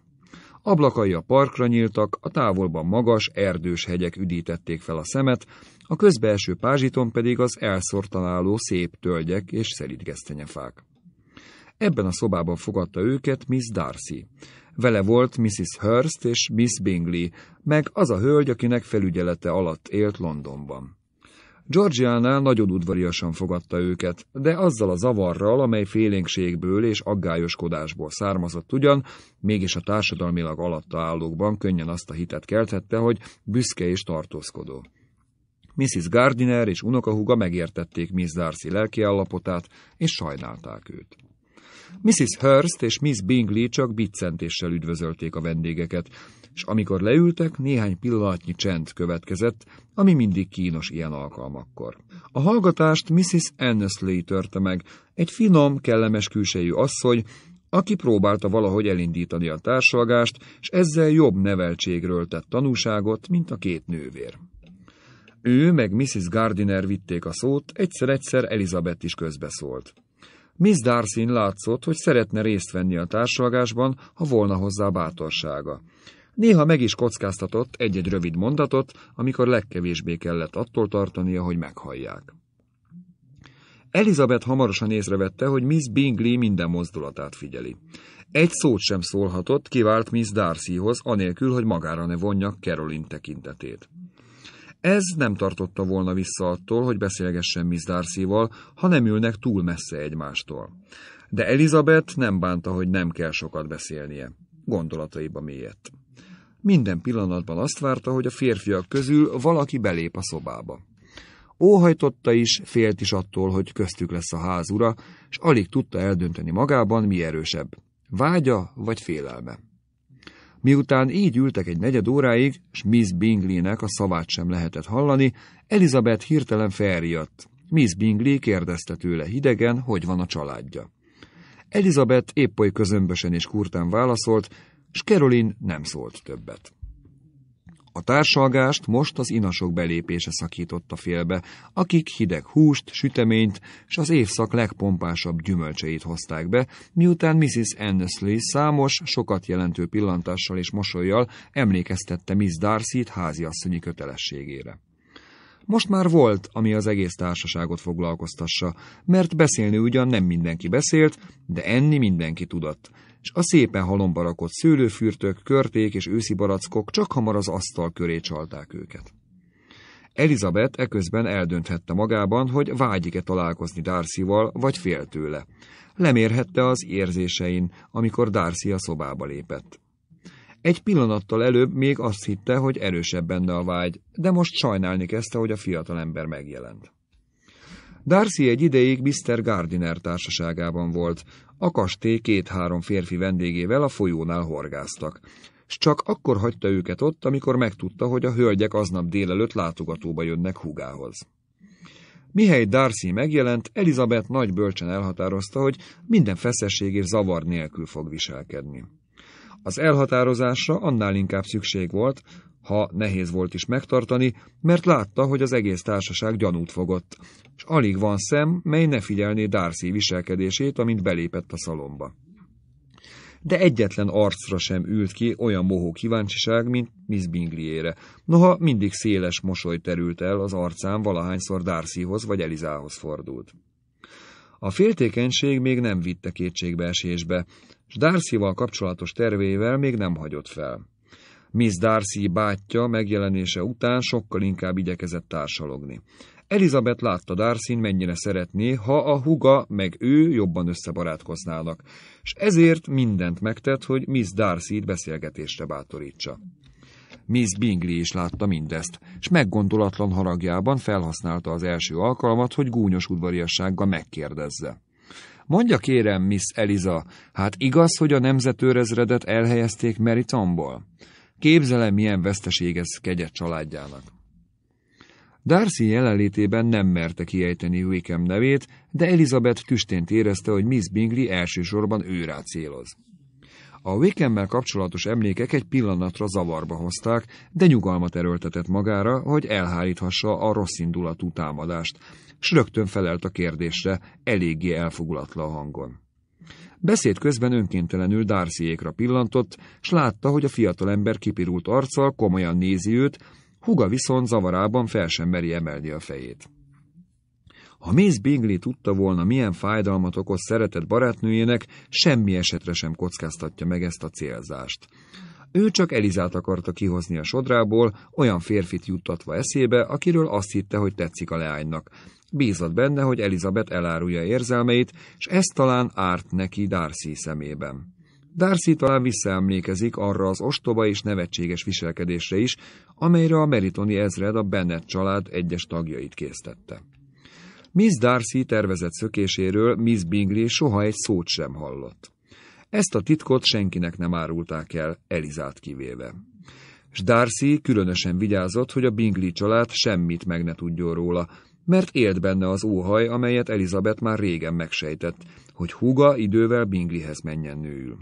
Ablakai a parkra nyíltak, a távolban magas, erdős hegyek üdítették fel a szemet, a közbeeső pázsiton pedig az elszórtan álló szép tölgyek és gesztenyefák. Ebben a szobában fogadta őket Miss Darcy. Vele volt Mrs. Hurst és Miss Bingley, meg az a hölgy, akinek felügyelete alatt élt Londonban. Georgiánál nagyon udvariasan fogadta őket, de azzal a zavarral, amely félénkségből és aggályoskodásból származott ugyan, mégis a társadalmilag alatta állókban könnyen azt a hitet kelthette, hogy büszke és tartózkodó. Mrs. Gardiner és unokahuga megértették Miss Darcy lelkiállapotát, és sajnálták őt. Mrs. Hurst és Miss Bingley csak biccentéssel üdvözölték a vendégeket, és amikor leültek, néhány pillanatnyi csend következett, ami mindig kínos ilyen alkalmakkor. A hallgatást Mrs. Annesley törte meg, egy finom, kellemes külsejű asszony, aki próbálta valahogy elindítani a társalgást, és ezzel jobb neveltségről tett tanúságot, mint a két nővér. Ő meg Mrs. Gardiner vitték a szót, egyszer-egyszer Elizabeth is közbeszólt. Miss darcy látszott, hogy szeretne részt venni a társalgásban, ha volna hozzá bátorsága. Néha meg is kockáztatott egy-egy rövid mondatot, amikor legkevésbé kellett attól tartania, hogy meghallják. Elizabeth hamarosan észrevette, hogy Miss Bingley minden mozdulatát figyeli. Egy szót sem szólhatott, kivált Miss Darcyhoz, anélkül, hogy magára ne vonja Caroline tekintetét. Ez nem tartotta volna vissza attól, hogy beszélgessen Miss Darcyval, ha nem ülnek túl messze egymástól. De Elizabeth nem bánta, hogy nem kell sokat beszélnie. Gondolataiba mélyett. Minden pillanatban azt várta, hogy a férfiak közül valaki belép a szobába. Óhajtotta is, félt is attól, hogy köztük lesz a házura, és alig tudta eldönteni magában, mi erősebb. Vágya vagy félelme. Miután így ültek egy negyed óráig, s Miss Bingley-nek a szavát sem lehetett hallani, Elizabeth hirtelen felriadt. Miss Bingley kérdezte tőle hidegen, hogy van a családja. Elizabeth épp oly közömbösen és kurtán válaszolt, és Caroline nem szólt többet. A társalgást most az inasok belépése szakította félbe, akik hideg húst, süteményt és az évszak legpompásabb gyümölcseit hozták be, miután Mrs. Annesley számos, sokat jelentő pillantással és mosolyjal emlékeztette Miss Darcy-t háziasszonyi kötelességére. Most már volt, ami az egész társaságot foglalkoztassa, mert beszélni ugyan nem mindenki beszélt, de enni mindenki tudott, és a szépen halomba rakott szőlőfürtök, körték és őszi barackok csak hamar az asztal köré csalták őket. Elizabeth eközben eldönthette magában, hogy vágyik-e találkozni Darcyval, vagy fél tőle. Lemérhette az érzésein, amikor Darcy a szobába lépett. Egy pillanattal előbb még azt hitte, hogy erősebb benne a vágy, de most sajnálni kezdte, hogy a fiatalember megjelent. Darcy egy ideig Mr. Gardiner társaságában volt, a kastély két-három férfi vendégével a folyónál horgáztak, s csak akkor hagyta őket ott, amikor megtudta, hogy a hölgyek aznap délelőtt látogatóba jönnek húgához. Mihely Darcy megjelent, Elizabeth nagy bölcsen elhatározta, hogy minden feszesség és zavar nélkül fog viselkedni. Az elhatározásra annál inkább szükség volt, ha nehéz volt is megtartani, mert látta, hogy az egész társaság gyanút fogott, és alig van szem, mely ne figyelné Darcy viselkedését, amint belépett a szalomba. De egyetlen arcra sem ült ki olyan mohó kíváncsiság, mint Miss Bingliére. Noha mindig széles mosoly terült el az arcán, valahányszor Darcyhoz vagy Elizához fordult. A féltékenység még nem vitte kétségbeesésbe, és Darcyval kapcsolatos tervével még nem hagyott fel. Miss Darcy bátyja megjelenése után sokkal inkább igyekezett társalogni. Elizabeth látta Darcy-n mennyire szeretné, ha a huga meg ő jobban összebarátkoznának, és ezért mindent megtett, hogy Miss Darcy-t beszélgetésre bátorítsa. Miss Bingley is látta mindezt, és meggondolatlan haragjában felhasználta az első alkalmat, hogy gúnyos udvariassággal megkérdezze. Mondja kérem, Miss Eliza, hát igaz, hogy a nemzetőrezredet elhelyezték Meritonból? Képzelem, milyen veszteség ez kegyet családjának. Darcy jelenlétében nem merte kiejteni Wickham nevét, de Elizabeth tüstént érezte, hogy Miss Bingley elsősorban őrá céloz. A Wickemmel kapcsolatos emlékek egy pillanatra zavarba hozták, de nyugalmat erőltetett magára, hogy elháríthassa a rossz indulatú támadást, s rögtön felelt a kérdésre, eléggé elfogulatlan hangon. Beszéd közben önkéntelenül Darcyékra pillantott, s látta, hogy a fiatalember kipirult arccal komolyan nézi őt, Huga viszont zavarában fel sem meri emelni a fejét. Ha Miss Bingley tudta volna, milyen fájdalmat okoz szeretett barátnőjének, semmi esetre sem kockáztatja meg ezt a célzást. Ő csak Elizát akarta kihozni a sodrából, olyan férfit juttatva eszébe, akiről azt hitte, hogy tetszik a leánynak. Bízott benne, hogy Elizabeth elárulja érzelmeit, és ez talán árt neki Darcy szemében. Darcy talán visszaemlékezik arra az ostoba és nevetséges viselkedésre is, amelyre a meritoni ezred a Bennet család egyes tagjait késztette. Miss Darcy tervezett szökéséről Miss Bingley soha egy szót sem hallott. Ezt a titkot senkinek nem árulták el, Elizát kivéve. S Darcy különösen vigyázott, hogy a Bingley család semmit meg ne tudjon róla, mert élt benne az óhaj, amelyet Elizabeth már régen megsejtett, hogy húga idővel Bingleyhez menjen nőül.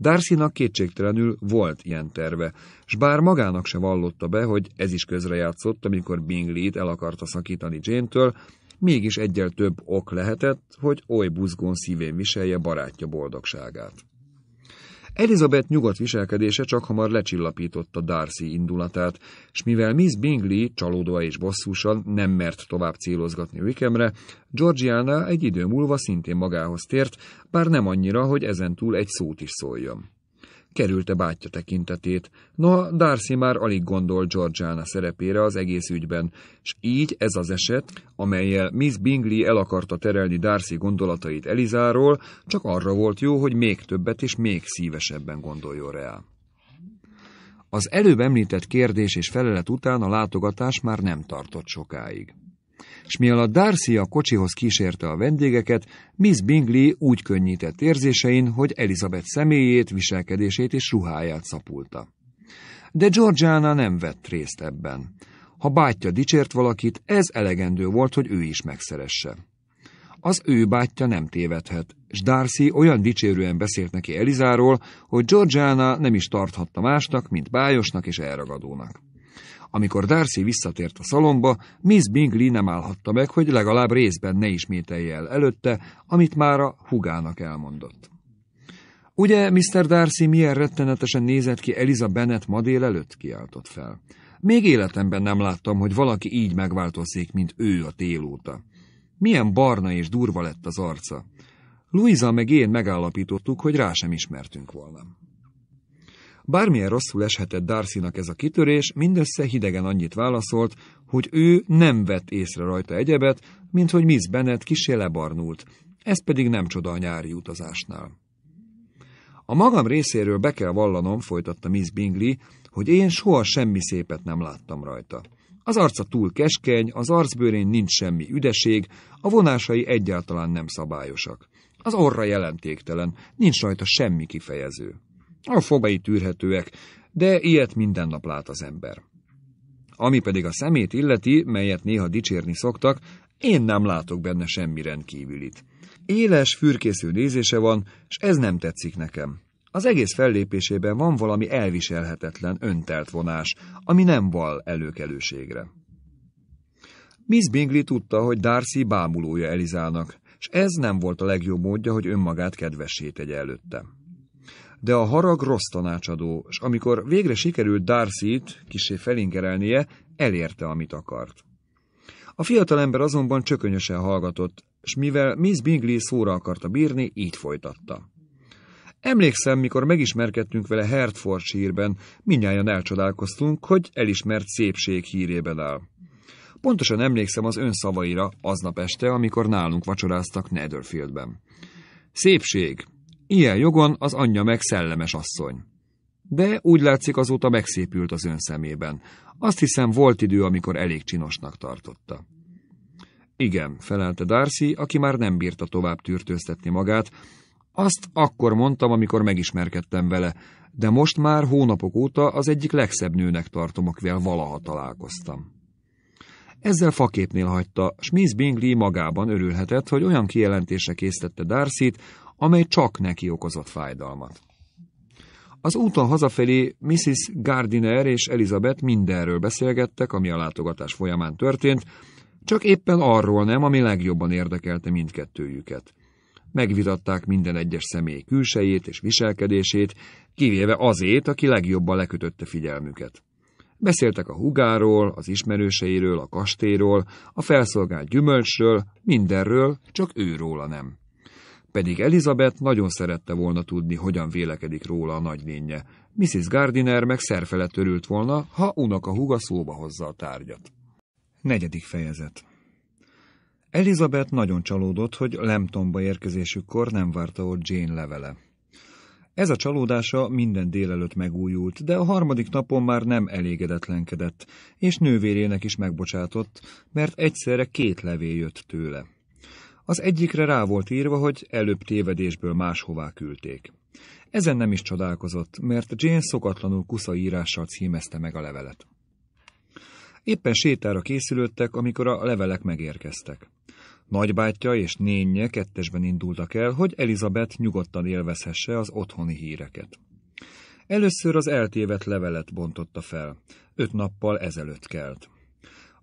Darcynak kétségtelenül volt ilyen terve, s bár magának se vallotta be, hogy ez is közrejátszott, amikor Bingley-t el akarta szakítani Jane-től, mégis egyel több ok lehetett, hogy oly buzgón szívén viselje barátja boldogságát. Elizabeth nyugodt viselkedése csak hamar lecsillapította Darcy indulatát, és mivel Miss Bingley csalódva és bosszúsan nem mert tovább célozgatni Wickemre, Georgiana egy idő múlva szintén magához tért, bár nem annyira, hogy ezentúl egy szót is szóljon kerülte bátyja tekintetét, noha Darcy már alig gondol Georgiana szerepére az egész ügyben, és így ez az eset, amelyel Miss Bingley el akarta terelni Darcy gondolatait Elizáról, csak arra volt jó, hogy még többet és még szívesebben gondoljon rá. Az előbb említett kérdés és felelet után a látogatás már nem tartott sokáig és mielőtt Darcy a kocsihoz kísérte a vendégeket, Miss Bingley úgy könnyített érzésein, hogy Elizabeth személyét, viselkedését és ruháját szapulta. De Georgiana nem vett részt ebben. Ha bátyja dicsért valakit, ez elegendő volt, hogy ő is megszeresse. Az ő bátyja nem tévedhet, és Darcy olyan dicsérően beszélt neki Elizáról, hogy Georgiana nem is tarthatta másnak, mint bájosnak és elragadónak. Amikor Darcy visszatért a szalomba, Miss Bingley nem állhatta meg, hogy legalább részben ne ismételje el előtte, amit már a hugának elmondott. Ugye Mr. Darcy milyen rettenetesen nézett ki Eliza Bennet ma délelőtt? kiáltott fel. Még életemben nem láttam, hogy valaki így megváltozik, mint ő a tél óta. Milyen barna és durva lett az arca. Louisa meg én megállapítottuk, hogy rá sem ismertünk volna. Bármilyen rosszul eshetett darcy ez a kitörés, mindössze hidegen annyit válaszolt, hogy ő nem vett észre rajta egyebet, mint hogy Miss Bennet kisé lebarnult. Ez pedig nem csoda a nyári utazásnál. A magam részéről be kell vallanom, folytatta Miss Bingley, hogy én soha semmi szépet nem láttam rajta. Az arca túl keskeny, az arcbőrén nincs semmi üdeség, a vonásai egyáltalán nem szabályosak. Az orra jelentéktelen, nincs rajta semmi kifejező. A fogai tűrhetőek, de ilyet minden nap lát az ember. Ami pedig a szemét illeti, melyet néha dicsérni szoktak, én nem látok benne semmi rendkívülit. Éles, fürkésző nézése van, és ez nem tetszik nekem. Az egész fellépésében van valami elviselhetetlen, öntelt vonás, ami nem val előkelőségre. Miss Bingley tudta, hogy Darcy bámulója Elizának, és ez nem volt a legjobb módja, hogy önmagát kedvessé tegye előtte de a harag rossz tanácsadó, és amikor végre sikerült Darcy-t kisé felingerelnie, elérte, amit akart. A fiatalember azonban csökönyösen hallgatott, és mivel Miss Bingley szóra akarta bírni, így folytatta. Emlékszem, mikor megismerkedtünk vele Hertford sírben, minnyáján elcsodálkoztunk, hogy elismert szépség hírében áll. Pontosan emlékszem az ön szavaira aznap este, amikor nálunk vacsoráztak Netherfieldben. Szépség, Ilyen jogon az anyja meg szellemes asszony. De úgy látszik azóta megszépült az ön szemében. Azt hiszem volt idő, amikor elég csinosnak tartotta. Igen, felelte Darcy, aki már nem bírta tovább tűrtőztetni magát. Azt akkor mondtam, amikor megismerkedtem vele, de most már hónapok óta az egyik legszebb nőnek tartom, akivel valaha találkoztam. Ezzel faképnél hagyta, s Miss Bingley magában örülhetett, hogy olyan kijelentése késztette Darcy-t, amely csak neki okozott fájdalmat. Az úton hazafelé Mrs. Gardiner és Elizabeth mindenről beszélgettek, ami a látogatás folyamán történt, csak éppen arról nem, ami legjobban érdekelte mindkettőjüket. Megvitatták minden egyes személy külsejét és viselkedését, kivéve azét, aki legjobban lekötötte figyelmüket. Beszéltek a hugáról, az ismerőseiről, a kastélyról, a felszolgált gyümölcsről, mindenről, csak őróla nem pedig Elizabeth nagyon szerette volna tudni, hogyan vélekedik róla a nagynénje. Mrs. Gardiner meg szerfelet örült volna, ha unoka húga szóba hozza a tárgyat. Negyedik fejezet Elizabeth nagyon csalódott, hogy Lemtonba érkezésükkor nem várta ott Jane levele. Ez a csalódása minden délelőtt megújult, de a harmadik napon már nem elégedetlenkedett, és nővérének is megbocsátott, mert egyszerre két levél jött tőle. Az egyikre rá volt írva, hogy előbb tévedésből máshová küldték. Ezen nem is csodálkozott, mert Jane szokatlanul kusza írással címezte meg a levelet. Éppen sétára készülődtek, amikor a levelek megérkeztek. Nagybátyja és nénye kettesben indultak el, hogy Elizabeth nyugodtan élvezhesse az otthoni híreket. Először az eltévedt levelet bontotta fel. Öt nappal ezelőtt kelt.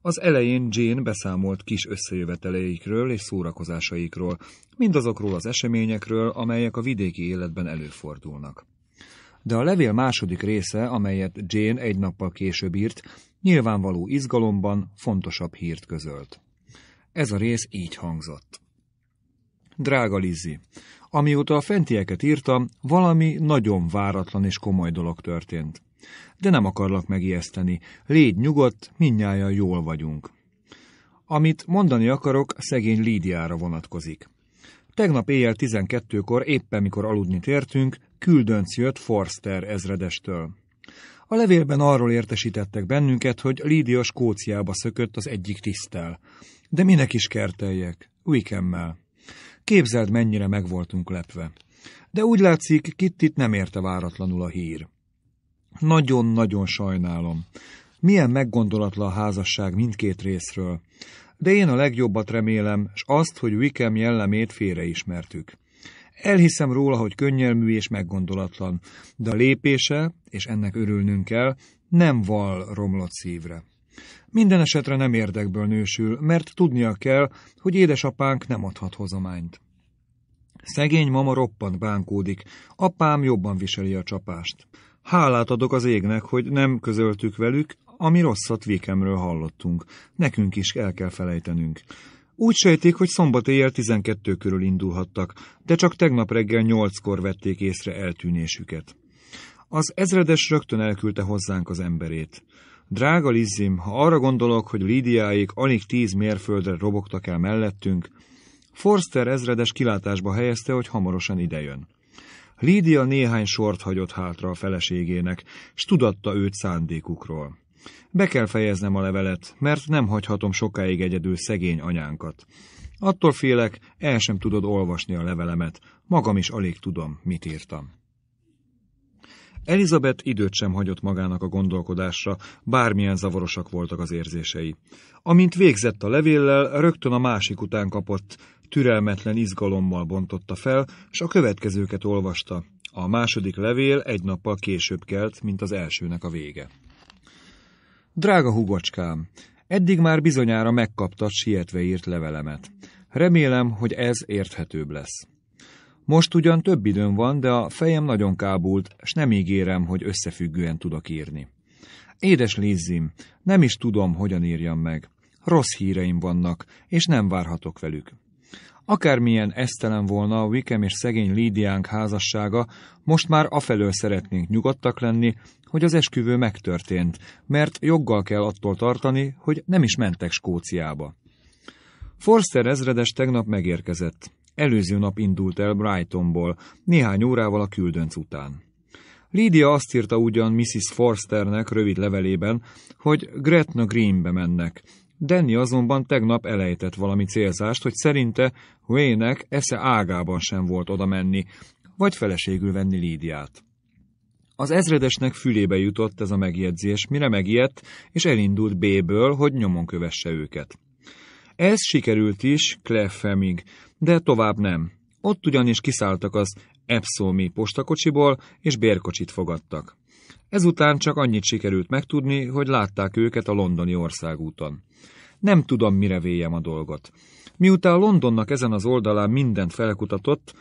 Az elején Jane beszámolt kis összejöveteleikről és szórakozásaikról, mindazokról az eseményekről, amelyek a vidéki életben előfordulnak. De a levél második része, amelyet Jane egy nappal később írt, nyilvánvaló izgalomban fontosabb hírt közölt. Ez a rész így hangzott. Drága Lizzi, amióta a fentieket írtam, valami nagyon váratlan és komoly dolog történt. De nem akarlak megijeszteni. Légy nyugodt, minnyáján jól vagyunk. Amit mondani akarok, szegény Lídiára vonatkozik. Tegnap éjjel 12-kor, éppen mikor aludni tértünk, küldönc jött Forster ezredestől. A levélben arról értesítettek bennünket, hogy Lídia Skóciába szökött az egyik tisztel. De minek is kerteljek? Weekemmel. Képzeld, mennyire meg voltunk lepve. De úgy látszik, Kittit nem érte váratlanul a hír. Nagyon-nagyon sajnálom. Milyen meggondolatlan a házasság mindkét részről. De én a legjobbat remélem, s azt, hogy Wickham jellemét félreismertük. Elhiszem róla, hogy könnyelmű és meggondolatlan, de a lépése, és ennek örülnünk kell, nem val romlott szívre. Minden esetre nem érdekből nősül, mert tudnia kell, hogy édesapánk nem adhat hozományt. Szegény mama roppant bánkódik, apám jobban viseli a csapást. Hálát adok az égnek, hogy nem közöltük velük, ami rosszat vékemről hallottunk. Nekünk is el kell felejtenünk. Úgy sejték, hogy szombat éjjel 12 körül indulhattak, de csak tegnap reggel 8-kor vették észre eltűnésüket. Az ezredes rögtön elküldte hozzánk az emberét. Drága Lizzim, ha arra gondolok, hogy Lídiáik alig tíz mérföldre robogtak el mellettünk, Forster ezredes kilátásba helyezte, hogy hamarosan idejön. Lídia néhány sort hagyott hátra a feleségének, s tudatta őt szándékukról. Be kell fejeznem a levelet, mert nem hagyhatom sokáig egyedül szegény anyánkat. Attól félek, el sem tudod olvasni a levelemet, magam is alig tudom, mit írtam. Elizabeth időt sem hagyott magának a gondolkodásra, bármilyen zavarosak voltak az érzései. Amint végzett a levéllel, rögtön a másik után kapott, türelmetlen izgalommal bontotta fel, és a következőket olvasta. A második levél egy nappal később kelt, mint az elsőnek a vége. Drága hugocskám, eddig már bizonyára megkaptad sietve írt levelemet. Remélem, hogy ez érthetőbb lesz. Most ugyan több időm van, de a fejem nagyon kábult, és nem ígérem, hogy összefüggően tudok írni. Édes Lizzim, nem is tudom, hogyan írjam meg. Rossz híreim vannak, és nem várhatok velük. Akármilyen esztelen volna a Wikem és szegény Lídiánk házassága, most már afelől szeretnénk nyugodtak lenni, hogy az esküvő megtörtént, mert joggal kell attól tartani, hogy nem is mentek Skóciába. Forster ezredes tegnap megérkezett. Előző nap indult el Brightonból, néhány órával a küldönc után. Lídia azt írta ugyan Mrs. Forsternek rövid levelében, hogy Gretna Greenbe mennek, Danny azonban tegnap elejtett valami célzást, hogy szerinte Huének esze ágában sem volt oda menni, vagy feleségül venni Lídiát. Az ezredesnek fülébe jutott ez a megjegyzés, mire megijedt, és elindult B-ből, hogy nyomon kövesse őket. Ez sikerült is Kleffemig, de tovább nem. Ott ugyanis kiszálltak az Epsomi postakocsiból, és bérkocsit fogadtak. Ezután csak annyit sikerült megtudni, hogy látták őket a londoni országúton. Nem tudom, mire véjem a dolgot. Miután Londonnak ezen az oldalán mindent felkutatott,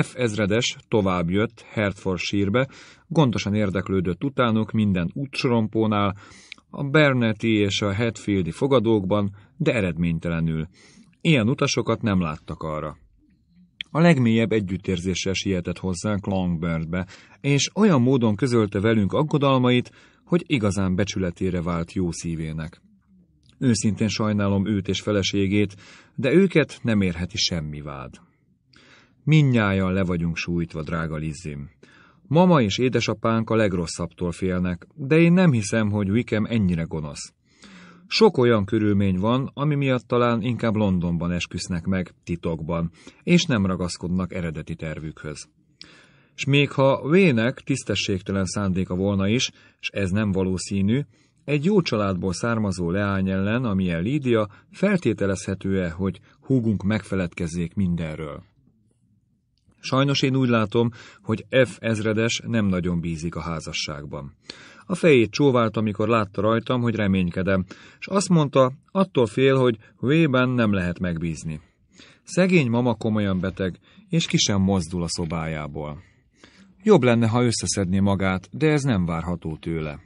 F. ezredes tovább jött Hertfordshire-be, gondosan érdeklődött utánuk minden útsorompónál, a Bernetti és a Hetfieldi fogadókban, de eredménytelenül. Ilyen utasokat nem láttak arra. A legmélyebb együttérzéssel sietett hozzánk Longbirdbe, és olyan módon közölte velünk aggodalmait, hogy igazán becsületére vált jó szívének. Őszintén sajnálom őt és feleségét, de őket nem érheti semmi vád. Mindnyájan le vagyunk sújtva, drága Lizzim. Mama és édesapánk a legrosszabbtól félnek, de én nem hiszem, hogy Wickem ennyire gonosz. Sok olyan körülmény van, ami miatt talán inkább Londonban esküsznek meg, titokban, és nem ragaszkodnak eredeti tervükhöz. S még ha Vének tisztességtelen szándéka volna is, és ez nem valószínű, egy jó családból származó leány ellen, amilyen Lídia, feltételezhető-e, hogy húgunk megfeledkezzék mindenről? Sajnos én úgy látom, hogy F ezredes nem nagyon bízik a házasságban. A fejét csóvált, amikor látta rajtam, hogy reménykedem, és azt mondta, attól fél, hogy Vében nem lehet megbízni. Szegény mama komolyan beteg, és ki sem mozdul a szobájából. Jobb lenne, ha összeszedné magát, de ez nem várható tőle.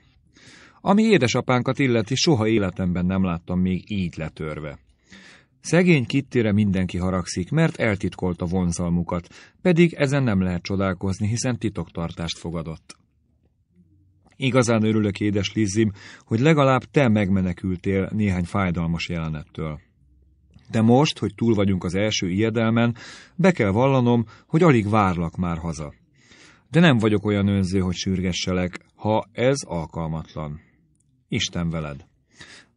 Ami édesapánkat illeti, soha életemben nem láttam még így letörve. Szegény kittére mindenki haragszik, mert eltitkolta vonzalmukat, pedig ezen nem lehet csodálkozni, hiszen titoktartást fogadott. Igazán örülök, édes Lizzim, hogy legalább te megmenekültél néhány fájdalmas jelenettől. De most, hogy túl vagyunk az első ijedelmen, be kell vallanom, hogy alig várlak már haza. De nem vagyok olyan önző, hogy sürgesselek, ha ez alkalmatlan. Isten veled!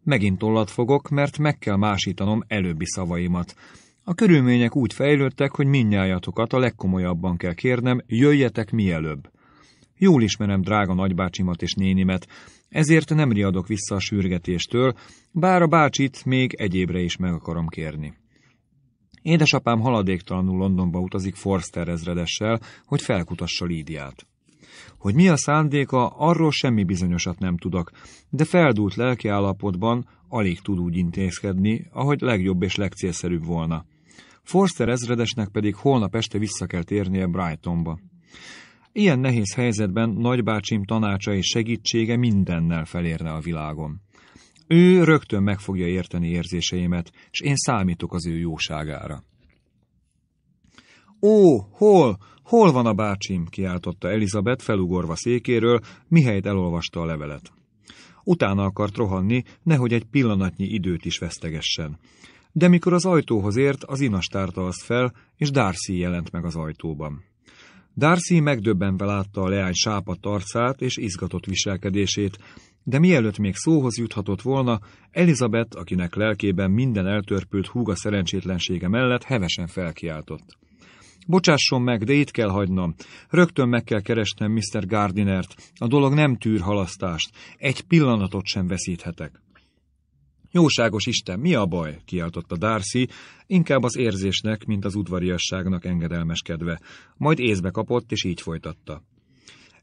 Megint tollat fogok, mert meg kell másítanom előbbi szavaimat. A körülmények úgy fejlődtek, hogy minnyájatokat a legkomolyabban kell kérnem, jöjjetek mielőbb. Jól ismerem drága nagybácsimat és nénimet, ezért nem riadok vissza a sürgetéstől, bár a bácsit még egyébre is meg akarom kérni. Édesapám haladéktalanul Londonba utazik Forster ezredessel, hogy felkutassa Lídiát. Hogy mi a szándéka, arról semmi bizonyosat nem tudok, de feldúlt lelkiállapotban alig tud úgy intézkedni, ahogy legjobb és legcélszerűbb volna. Forster ezredesnek pedig holnap este vissza kell térnie Brightonba. Ilyen nehéz helyzetben nagybácsim tanácsa és segítsége mindennel felérne a világon. Ő rögtön meg fogja érteni érzéseimet, és én számítok az ő jóságára. Ó, hol, hol van a bácsim? kiáltotta Elizabeth felugorva székéről, mihelyt elolvasta a levelet. Utána akart rohanni, nehogy egy pillanatnyi időt is vesztegessen. De mikor az ajtóhoz ért, az inas tárta azt fel, és Darcy jelent meg az ajtóban. Darcy megdöbbenve látta a leány sápadt arcát és izgatott viselkedését, de mielőtt még szóhoz juthatott volna, Elizabeth, akinek lelkében minden eltörpült húga szerencsétlensége mellett hevesen felkiáltott. Bocsásson meg, de itt kell hagynom. Rögtön meg kell keresnem Mr. Gardinert. A dolog nem tűr halasztást. Egy pillanatot sem veszíthetek. Jóságos Isten, mi a baj? kiáltotta Darcy, inkább az érzésnek, mint az udvariasságnak engedelmeskedve. Majd észbe kapott, és így folytatta.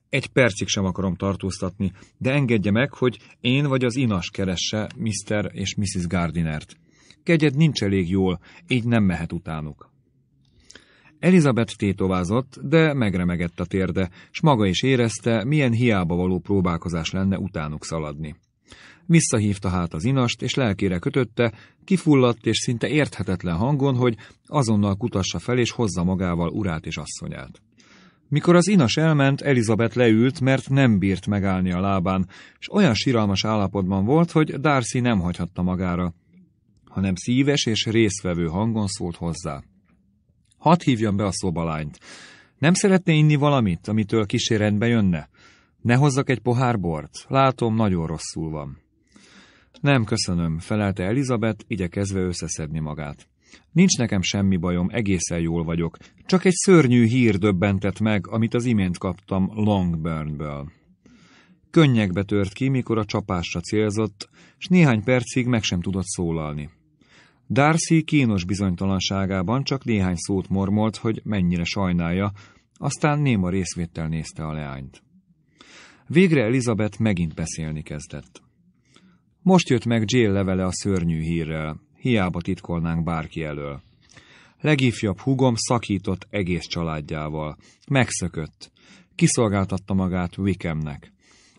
Egy percig sem akarom tartóztatni, de engedje meg, hogy én vagy az inas keresse Mr. és Mrs. Gardinert. Kegyed nincs elég jól, így nem mehet utánuk. Elizabeth tétovázott, de megremegett a térde, s maga is érezte, milyen hiába való próbálkozás lenne utánuk szaladni. Visszahívta hát az inast, és lelkére kötötte, kifulladt és szinte érthetetlen hangon, hogy azonnal kutassa fel és hozza magával urát és asszonyát. Mikor az inas elment, Elizabeth leült, mert nem bírt megállni a lábán, és olyan síralmas állapotban volt, hogy Darcy nem hagyhatta magára, hanem szíves és részvevő hangon szólt hozzá. Hadd hívjam be a szobalányt. Nem szeretné inni valamit, amitől kísérendbe jönne? Ne hozzak egy pohár bort, látom, nagyon rosszul van. Nem, köszönöm, felelte Elizabeth, igyekezve összeszedni magát. Nincs nekem semmi bajom, egészen jól vagyok. Csak egy szörnyű hír döbbentett meg, amit az imént kaptam Longburnből. Könnyekbe tört ki, mikor a csapásra célzott, s néhány percig meg sem tudott szólalni. Darcy kínos bizonytalanságában csak néhány szót mormolt, hogy mennyire sajnálja, aztán néma részvéttel nézte a leányt. Végre Elizabeth megint beszélni kezdett. Most jött meg Jill levele a szörnyű hírrel, hiába titkolnánk bárki elől. Legifjabb hugom szakított egész családjával. Megszökött. Kiszolgáltatta magát Wickemnek.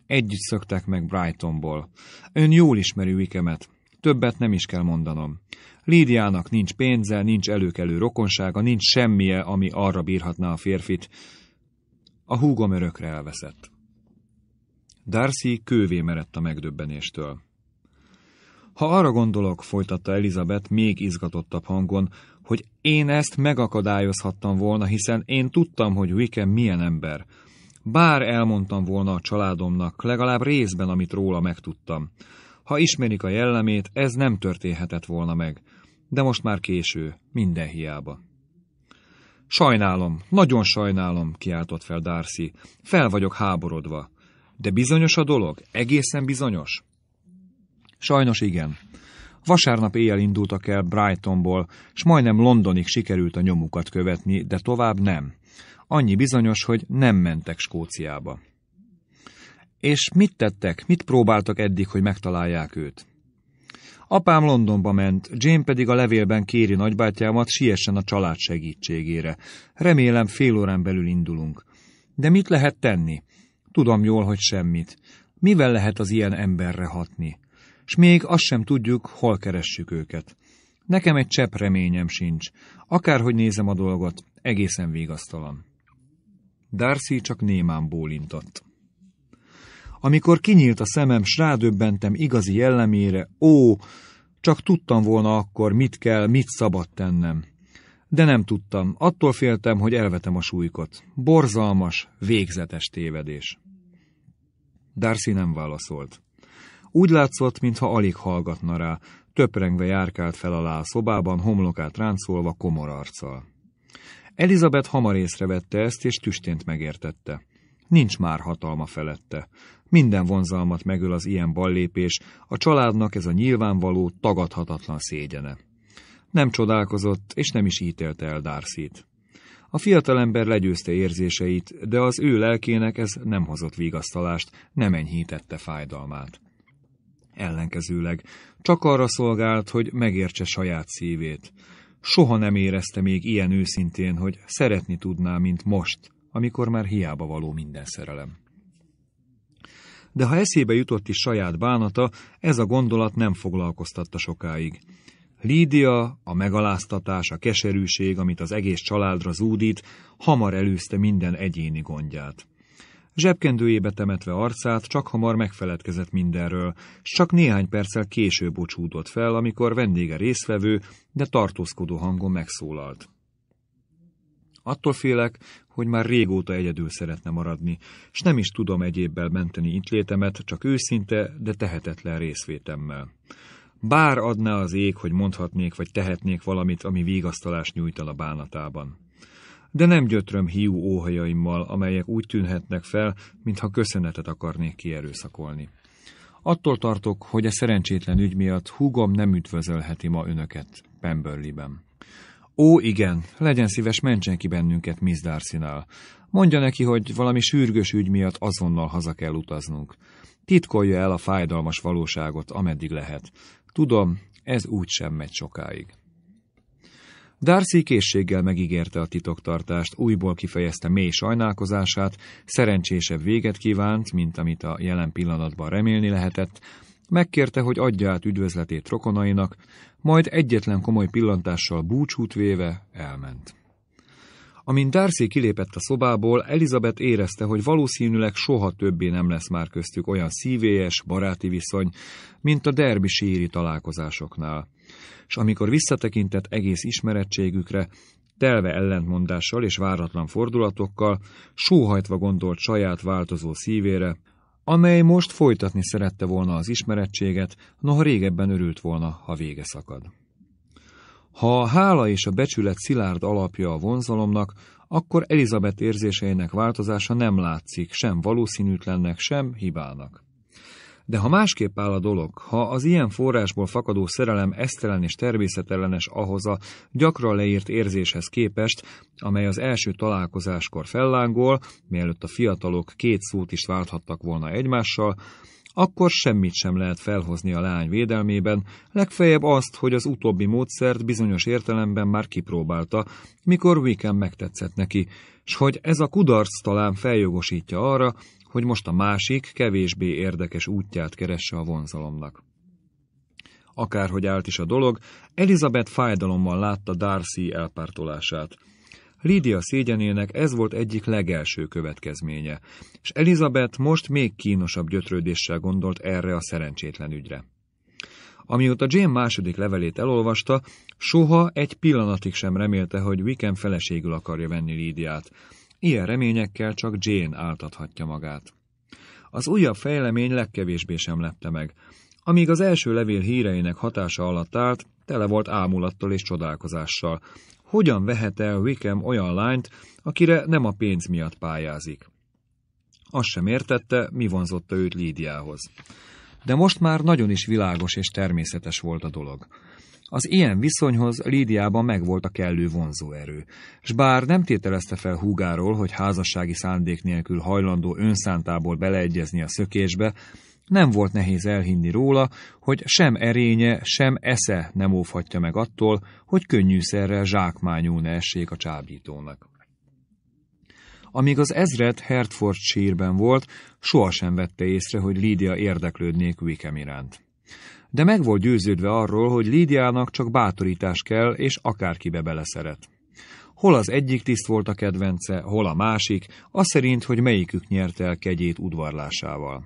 Együtt szöktek meg Brightonból. Ön jól ismeri Wickemet. Többet nem is kell mondanom. Lídiának nincs pénze, nincs előkelő rokonsága, nincs semmije, ami arra bírhatná a férfit. A húgom örökre elveszett. Darcy kővé merett a megdöbbenéstől. Ha arra gondolok, folytatta Elizabeth még izgatottabb hangon, hogy én ezt megakadályozhattam volna, hiszen én tudtam, hogy Wickham milyen ember. Bár elmondtam volna a családomnak, legalább részben, amit róla megtudtam. Ha ismerik a jellemét, ez nem történhetett volna meg. De most már késő, minden hiába. Sajnálom, nagyon sajnálom, kiáltott fel Darcy. Fel vagyok háborodva. De bizonyos a dolog? Egészen bizonyos? Sajnos igen. Vasárnap éjjel indultak el Brightonból, s majdnem Londonig sikerült a nyomukat követni, de tovább nem. Annyi bizonyos, hogy nem mentek Skóciába. És mit tettek, mit próbáltak eddig, hogy megtalálják őt? Apám Londonba ment, Jane pedig a levélben kéri nagybátyámat, siessen a család segítségére. Remélem fél órán belül indulunk. De mit lehet tenni? Tudom jól, hogy semmit. Mivel lehet az ilyen emberre hatni? s még azt sem tudjuk, hol keressük őket. Nekem egy csepp reményem sincs. Akárhogy nézem a dolgot, egészen végasztalan. Darcy csak némán bólintott. Amikor kinyílt a szemem, s rádöbbentem igazi jellemére, ó, csak tudtam volna akkor, mit kell, mit szabad tennem. De nem tudtam, attól féltem, hogy elvetem a súlykot. Borzalmas, végzetes tévedés. Darcy nem válaszolt. Úgy látszott, mintha alig hallgatna rá, töprengve járkált fel alá a szobában, homlokát ráncolva komor arccal. Elizabeth hamar észrevette ezt, és tüstént megértette. Nincs már hatalma felette. Minden vonzalmat megöl az ilyen ballépés, a családnak ez a nyilvánvaló, tagadhatatlan szégyene. Nem csodálkozott, és nem is ítélte el Darcy-t. A fiatalember legyőzte érzéseit, de az ő lelkének ez nem hozott vigasztalást, nem enyhítette fájdalmát. Ellenkezőleg csak arra szolgált, hogy megértse saját szívét. Soha nem érezte még ilyen őszintén, hogy szeretni tudná, mint most, amikor már hiába való minden szerelem. De ha eszébe jutott is saját bánata, ez a gondolat nem foglalkoztatta sokáig. Lídia, a megaláztatás, a keserűség, amit az egész családra zúdít, hamar előzte minden egyéni gondját. Zsebkendőjébe temetve arcát csak hamar megfeledkezett mindenről, s csak néhány perccel később bocsúdott fel, amikor vendége részvevő, de tartózkodó hangon megszólalt. Attól félek, hogy már régóta egyedül szeretne maradni, s nem is tudom egyébbel menteni létemet, csak őszinte, de tehetetlen részvétemmel. Bár adná az ég, hogy mondhatnék vagy tehetnék valamit, ami vigasztalást nyújt a bánatában de nem gyötröm hiú óhajaimmal, amelyek úgy tűnhetnek fel, mintha köszönetet akarnék kierőszakolni. Attól tartok, hogy a szerencsétlen ügy miatt húgom nem üdvözölheti ma önöket pemberliben. Ó, igen, legyen szíves, mentsen ki bennünket Miss darcy -nál. Mondja neki, hogy valami sürgős ügy miatt azonnal haza kell utaznunk. Titkolja el a fájdalmas valóságot, ameddig lehet. Tudom, ez úgy sem megy sokáig. Darcy készséggel megígérte a titoktartást, újból kifejezte mély sajnálkozását, szerencsésebb véget kívánt, mint amit a jelen pillanatban remélni lehetett, megkérte, hogy adja át üdvözletét rokonainak, majd egyetlen komoly pillantással búcsút véve elment. Amint Darcy kilépett a szobából, Elizabeth érezte, hogy valószínűleg soha többé nem lesz már köztük olyan szívélyes, baráti viszony, mint a derbi síri találkozásoknál és amikor visszatekintett egész ismerettségükre, telve ellentmondással és váratlan fordulatokkal, sóhajtva gondolt saját változó szívére, amely most folytatni szerette volna az ismerettséget, noha régebben örült volna, ha vége szakad. Ha a hála és a becsület szilárd alapja a vonzalomnak, akkor Elizabeth érzéseinek változása nem látszik sem valószínűtlennek, sem hibának. De ha másképp áll a dolog, ha az ilyen forrásból fakadó szerelem esztelen és természetellenes ahhoz a gyakran leírt érzéshez képest, amely az első találkozáskor fellángol, mielőtt a fiatalok két szót is válthattak volna egymással, akkor semmit sem lehet felhozni a lány védelmében, legfeljebb azt, hogy az utóbbi módszert bizonyos értelemben már kipróbálta, mikor Weekend megtetszett neki, s hogy ez a kudarc talán feljogosítja arra, hogy most a másik, kevésbé érdekes útját keresse a vonzalomnak. Akárhogy állt is a dolog, Elizabeth fájdalommal látta Darcy elpártolását. Lydia szégyenének ez volt egyik legelső következménye, és Elizabeth most még kínosabb gyötrődéssel gondolt erre a szerencsétlen ügyre. Amióta Jane második levelét elolvasta, soha egy pillanatig sem remélte, hogy Wickham feleségül akarja venni Lídiát, Ilyen reményekkel csak Jane áltathatja magát. Az újabb fejlemény legkevésbé sem lepte meg. Amíg az első levél híreinek hatása alatt állt, tele volt ámulattal és csodálkozással. Hogyan vehet el Wickham olyan lányt, akire nem a pénz miatt pályázik? Azt sem értette, mi vonzotta őt Lídiához. De most már nagyon is világos és természetes volt a dolog. Az ilyen viszonyhoz Lídiában megvolt a kellő vonzóerő, s bár nem tételezte fel húgáról, hogy házassági szándék nélkül hajlandó önszántából beleegyezni a szökésbe, nem volt nehéz elhinni róla, hogy sem erénye, sem esze nem óvhatja meg attól, hogy könnyűszerrel zsákmányú ne essék a csábítónak. Amíg az ezred Hertford sírben volt, sohasem vette észre, hogy Lídia érdeklődnék Wickham iránt de meg volt győződve arról, hogy Lídiának csak bátorítás kell, és akárkibe beleszeret. Hol az egyik tiszt volt a kedvence, hol a másik, az szerint, hogy melyikük nyerte el kegyét udvarlásával.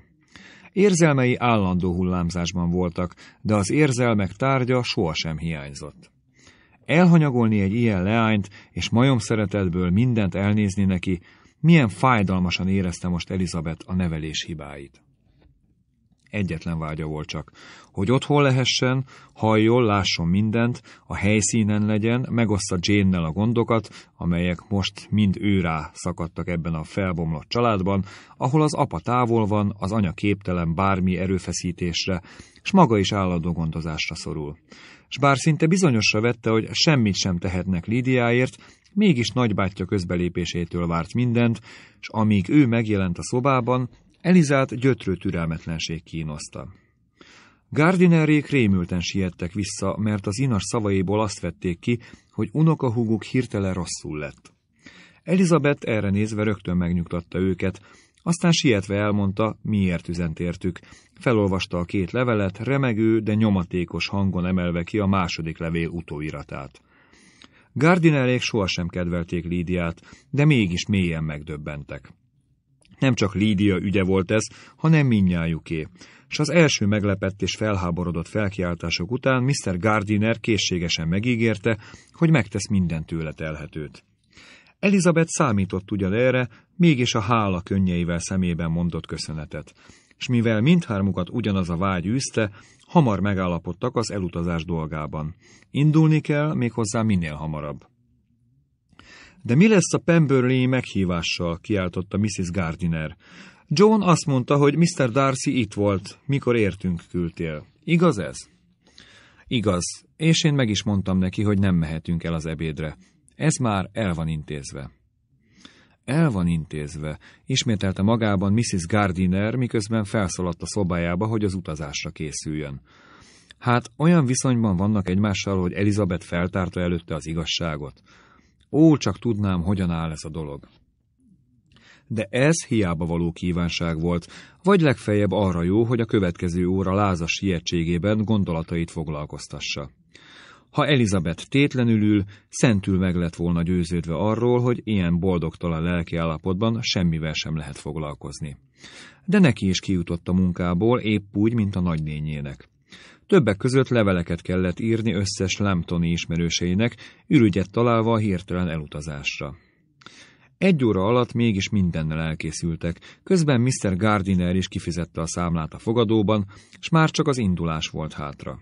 Érzelmei állandó hullámzásban voltak, de az érzelmek tárgya sohasem hiányzott. Elhanyagolni egy ilyen leányt, és majom szeretetből mindent elnézni neki, milyen fájdalmasan érezte most Elizabeth a nevelés hibáit. Egyetlen vágya volt csak, hogy otthon lehessen, halljon, lásson mindent, a helyszínen legyen, megoszta Jane-nel a gondokat, amelyek most mind őrá szakadtak ebben a felbomlott családban, ahol az apa távol van, az anya képtelen bármi erőfeszítésre, s maga is állandó gondozásra szorul. S bár szinte bizonyosra vette, hogy semmit sem tehetnek Lidiáért, mégis nagybátyja közbelépésétől várt mindent, s amíg ő megjelent a szobában, Elizát gyötrő türelmetlenség kínoszta. Gardinerék rémülten siettek vissza, mert az inas szavaiból azt vették ki, hogy unokahúguk hirtelen rosszul lett. Elizabeth erre nézve rögtön megnyugtatta őket, aztán sietve elmondta, miért üzent értük. Felolvasta a két levelet, remegő, de nyomatékos hangon emelve ki a második levél utóiratát. Gardinerék sohasem kedvelték Lídiát, de mégis mélyen megdöbbentek. Nem csak Lídia ügye volt ez, hanem minnyájuké. És az első meglepett és felháborodott felkiáltások után Mr. Gardiner készségesen megígérte, hogy megtesz minden tőle telhetőt. Elizabeth számított ugyan erre, mégis a hála könnyeivel szemében mondott köszönetet. És mivel mindhármukat ugyanaz a vágy űzte, hamar megállapodtak az elutazás dolgában. Indulni kell méghozzá minél hamarabb. De mi lesz a Pemberley meghívással? kiáltotta Mrs. Gardiner. John azt mondta, hogy Mr. Darcy itt volt, mikor értünk küldtél. Igaz ez? Igaz, és én meg is mondtam neki, hogy nem mehetünk el az ebédre. Ez már el van intézve. El van intézve, ismételte magában Mrs. Gardiner, miközben felszaladt a szobájába, hogy az utazásra készüljön. Hát olyan viszonyban vannak egymással, hogy Elizabeth feltárta előtte az igazságot. Ó, csak tudnám, hogyan áll ez a dolog. De ez hiába való kívánság volt, vagy legfeljebb arra jó, hogy a következő óra lázas sietségében gondolatait foglalkoztassa. Ha Elizabeth tétlenül ül, szentül meg lett volna győződve arról, hogy ilyen boldogtalan lelki állapotban semmivel sem lehet foglalkozni. De neki is kijutott a munkából, épp úgy, mint a nagynényének. Többek között leveleket kellett írni összes Lamptoni ismerőseinek, ürügyet találva a hirtelen elutazásra. Egy óra alatt mégis mindennel elkészültek, közben Mr. Gardiner is kifizette a számlát a fogadóban, s már csak az indulás volt hátra.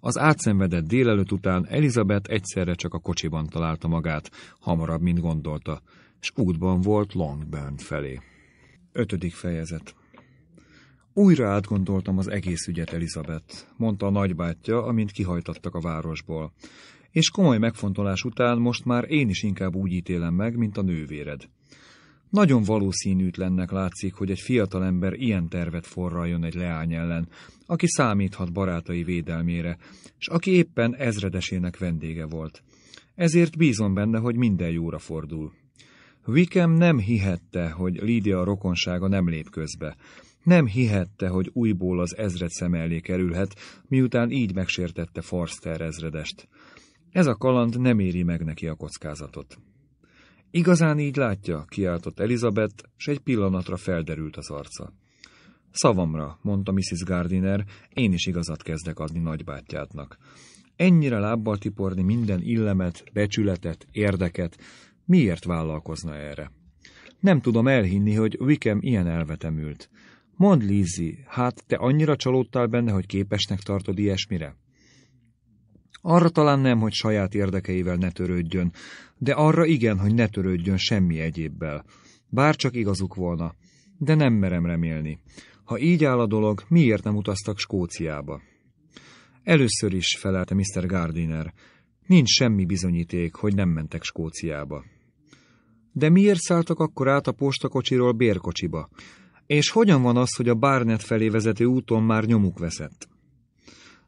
Az átszenvedett délelőtt után Elizabeth egyszerre csak a kocsiban találta magát, hamarabb, mint gondolta, s útban volt Longburn felé. Ötödik fejezet újra átgondoltam az egész ügyet, Elizabeth, mondta a nagybátyja, amint kihajtattak a városból. És komoly megfontolás után most már én is inkább úgy ítélem meg, mint a nővéred. Nagyon valószínűtlennek látszik, hogy egy fiatalember ilyen tervet forraljon egy leány ellen, aki számíthat barátai védelmére, és aki éppen ezredesének vendége volt. Ezért bízom benne, hogy minden jóra fordul. Wickham nem hihette, hogy Lídia a rokonsága nem lép közbe, nem hihette, hogy újból az ezred szem elé kerülhet, miután így megsértette Forster ezredest. Ez a kaland nem éri meg neki a kockázatot. Igazán így látja, kiáltott Elizabeth, s egy pillanatra felderült az arca. Szavamra, mondta Mrs. Gardiner, én is igazat kezdek adni nagybátyjátnak. Ennyire lábbal tiporni minden illemet, becsületet, érdeket, miért vállalkozna erre? Nem tudom elhinni, hogy Wickham ilyen elvetemült. Mondd, Lízi, hát te annyira csalódtál benne, hogy képesnek tartod ilyesmire? Arra talán nem, hogy saját érdekeivel ne törődjön, de arra igen, hogy ne törődjön semmi egyébbel. Bár csak igazuk volna, de nem merem remélni. Ha így áll a dolog, miért nem utaztak Skóciába? Először is felelte Mr. Gardiner. Nincs semmi bizonyíték, hogy nem mentek Skóciába. De miért szálltak akkor át a postakocsiról bérkocsiba? És hogyan van az, hogy a Barnet felé vezető úton már nyomuk veszett?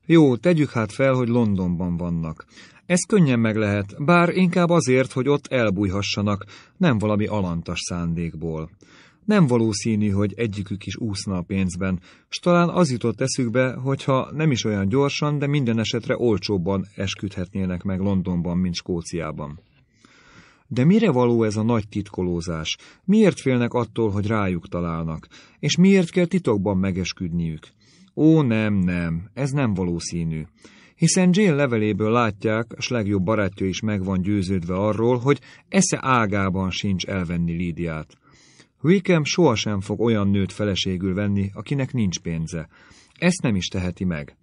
Jó, tegyük hát fel, hogy Londonban vannak. Ez könnyen meg lehet, bár inkább azért, hogy ott elbújhassanak, nem valami alantas szándékból. Nem valószínű, hogy egyikük is úszna a pénzben, s talán az jutott eszükbe, hogyha nem is olyan gyorsan, de minden esetre olcsóbban esküdhetnének meg Londonban, mint Skóciában. De mire való ez a nagy titkolózás? Miért félnek attól, hogy rájuk találnak? És miért kell titokban megesküdniük? Ó, nem, nem, ez nem valószínű. Hiszen Jane leveléből látják, s legjobb barátja is meg van győződve arról, hogy esze ágában sincs elvenni Lídiát. Wickham sohasem fog olyan nőt feleségül venni, akinek nincs pénze. Ezt nem is teheti meg.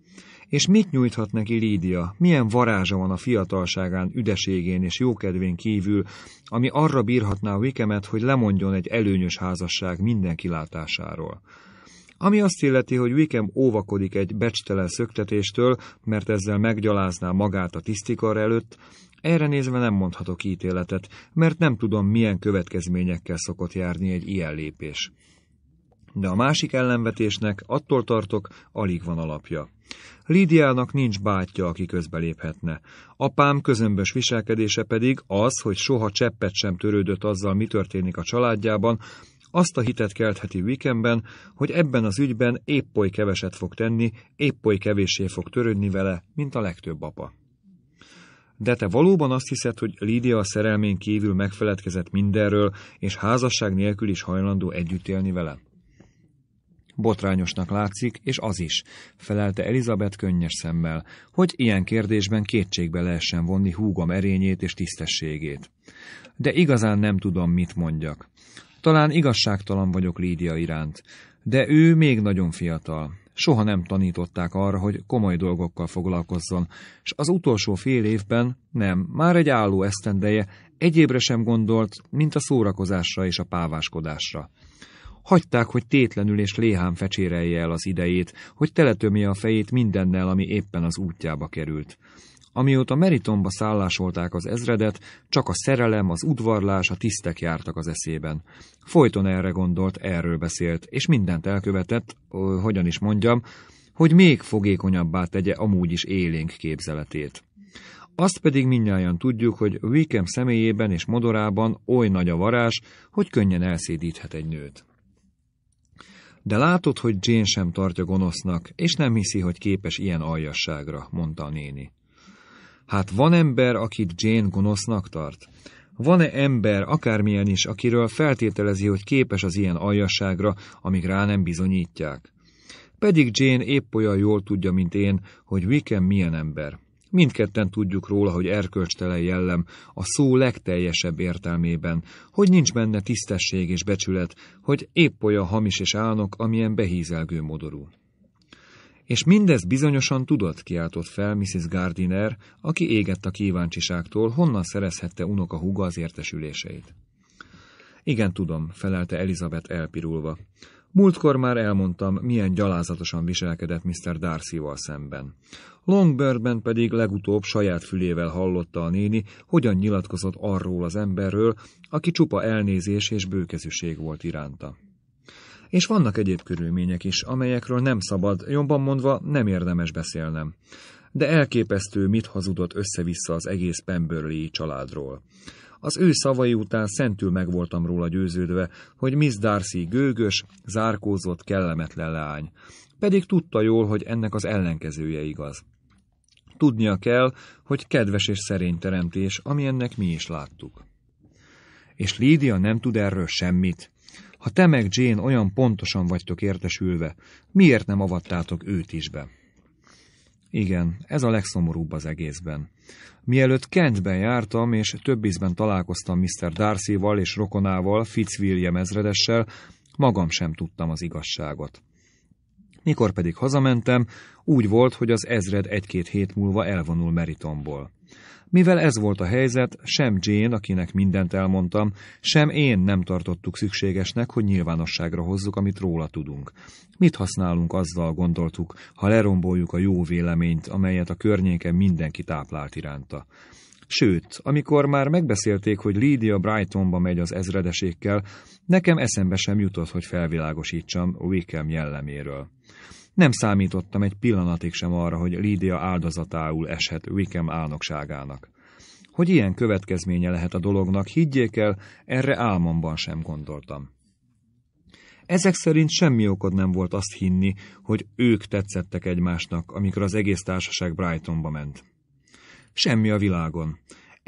És mit nyújthat neki Lídia? Milyen varázsa van a fiatalságán, üdeségén és jókedvén kívül, ami arra bírhatná Wickemet, hogy lemondjon egy előnyös házasság minden kilátásáról? Ami azt illeti, hogy Wickem óvakodik egy becstelen szöktetéstől, mert ezzel meggyalázná magát a tisztikar előtt, erre nézve nem mondhatok ítéletet, mert nem tudom, milyen következményekkel szokott járni egy ilyen lépés. De a másik ellenvetésnek attól tartok, alig van alapja. Lídiának nincs bátyja, aki közbeléphetne. Apám közömbös viselkedése pedig az, hogy soha cseppet sem törődött azzal, mi történik a családjában, azt a hitet keltheti Wickenben, hogy ebben az ügyben épp oly keveset fog tenni, épp oly kevéssé fog törődni vele, mint a legtöbb apa. De te valóban azt hiszed, hogy Lídia a szerelmén kívül megfeledkezett mindenről, és házasság nélkül is hajlandó együtt élni vele? botrányosnak látszik, és az is, felelte Elizabeth könnyes szemmel, hogy ilyen kérdésben kétségbe lehessen vonni húgom erényét és tisztességét. De igazán nem tudom, mit mondjak. Talán igazságtalan vagyok Lídia iránt, de ő még nagyon fiatal. Soha nem tanították arra, hogy komoly dolgokkal foglalkozzon, és az utolsó fél évben, nem, már egy álló esztendeje, egyébre sem gondolt, mint a szórakozásra és a páváskodásra. Hagyták, hogy tétlenül és léhán fecsérelje el az idejét, hogy teletömje a fejét mindennel, ami éppen az útjába került. Amióta Meritomba szállásolták az ezredet, csak a szerelem, az udvarlás, a tisztek jártak az eszében. Folyton erre gondolt, erről beszélt, és mindent elkövetett, ö, hogyan is mondjam, hogy még fogékonyabbá tegye amúgy is élénk képzeletét. Azt pedig mindnyáján tudjuk, hogy Wickham személyében és modorában oly nagy a varázs, hogy könnyen elszédíthet egy nőt. De látod, hogy Jane sem tartja gonosznak, és nem hiszi, hogy képes ilyen aljasságra, mondta a néni. Hát van ember, akit Jane gonosznak tart? Van-e ember, akármilyen is, akiről feltételezi, hogy képes az ilyen aljasságra, amíg rá nem bizonyítják? Pedig Jane épp olyan jól tudja, mint én, hogy Wickham milyen ember. Mindketten tudjuk róla, hogy erkölcstelen jellem, a szó legteljesebb értelmében, hogy nincs benne tisztesség és becsület, hogy épp olyan hamis és álnok, amilyen behízelgő modorú. És mindez bizonyosan tudott, kiáltott fel Mrs. Gardiner, aki égett a kíváncsiságtól, honnan szerezhette unoka húga az értesüléseit. Igen, tudom, felelte Elizabeth elpirulva. Múltkor már elmondtam, milyen gyalázatosan viselkedett Mr. Darcy-val szemben. Longbirdben pedig legutóbb saját fülével hallotta a néni, hogyan nyilatkozott arról az emberről, aki csupa elnézés és bőkezűség volt iránta. És vannak egyéb körülmények is, amelyekről nem szabad, jobban mondva nem érdemes beszélnem. De elképesztő, mit hazudott össze-vissza az egész Pemberley családról. Az ő szavai után szentül meg voltam róla győződve, hogy Miss Darcy gőgös, zárkózott, kellemetlen leány. Pedig tudta jól, hogy ennek az ellenkezője igaz. Tudnia kell, hogy kedves és szerény teremtés, ami ennek mi is láttuk. És Lídia nem tud erről semmit. Ha te meg Jane olyan pontosan vagytok értesülve, miért nem avattátok őt is be? Igen, ez a legszomorúbb az egészben. Mielőtt Kentben jártam, és több ízben találkoztam Mr. Darcy-val és rokonával, Fitzwilliam ezredessel, magam sem tudtam az igazságot. Mikor pedig hazamentem, úgy volt, hogy az ezred egy-két hét múlva elvonul Meritonból. Mivel ez volt a helyzet, sem Jane, akinek mindent elmondtam, sem én nem tartottuk szükségesnek, hogy nyilvánosságra hozzuk, amit róla tudunk. Mit használunk azzal, gondoltuk, ha leromboljuk a jó véleményt, amelyet a környéken mindenki táplált iránta. Sőt, amikor már megbeszélték, hogy Lydia Brightonba megy az ezredesékkel, nekem eszembe sem jutott, hogy felvilágosítsam Wickham jelleméről. Nem számítottam egy pillanatig sem arra, hogy Lídia áldozatául eshet Wickham álnokságának. Hogy ilyen következménye lehet a dolognak, higgyék el, erre álmomban sem gondoltam. Ezek szerint semmi okod nem volt azt hinni, hogy ők tetszettek egymásnak, amikor az egész társaság Brightonba ment. Semmi a világon.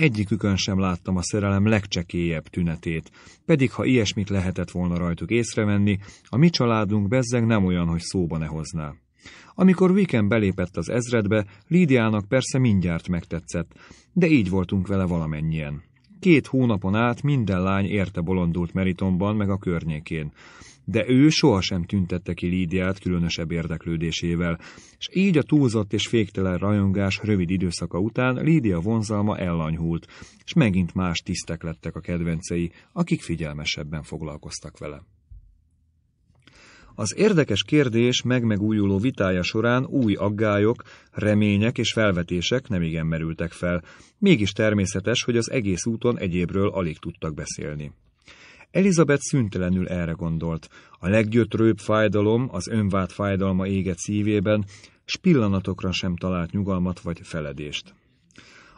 Egyikükön sem láttam a szerelem legcsekélyebb tünetét, pedig ha ilyesmit lehetett volna rajtuk észrevenni, a mi családunk bezzeg nem olyan, hogy szóba ne hozná. Amikor Viken belépett az ezredbe, Lídiának persze mindjárt megtetszett, de így voltunk vele valamennyien. Két hónapon át minden lány érte bolondult Meritonban meg a környékén de ő sohasem tüntette ki Lídiát különösebb érdeklődésével, és így a túlzott és féktelen rajongás rövid időszaka után Lídia vonzalma ellanyhult, és megint más tisztek lettek a kedvencei, akik figyelmesebben foglalkoztak vele. Az érdekes kérdés megmegújuló vitája során új aggályok, remények és felvetések nemigen merültek fel, mégis természetes, hogy az egész úton egyébről alig tudtak beszélni. Elizabeth szüntelenül erre gondolt. A leggyötrőbb fájdalom, az önvád fájdalma éget szívében, s pillanatokra sem talált nyugalmat vagy feledést.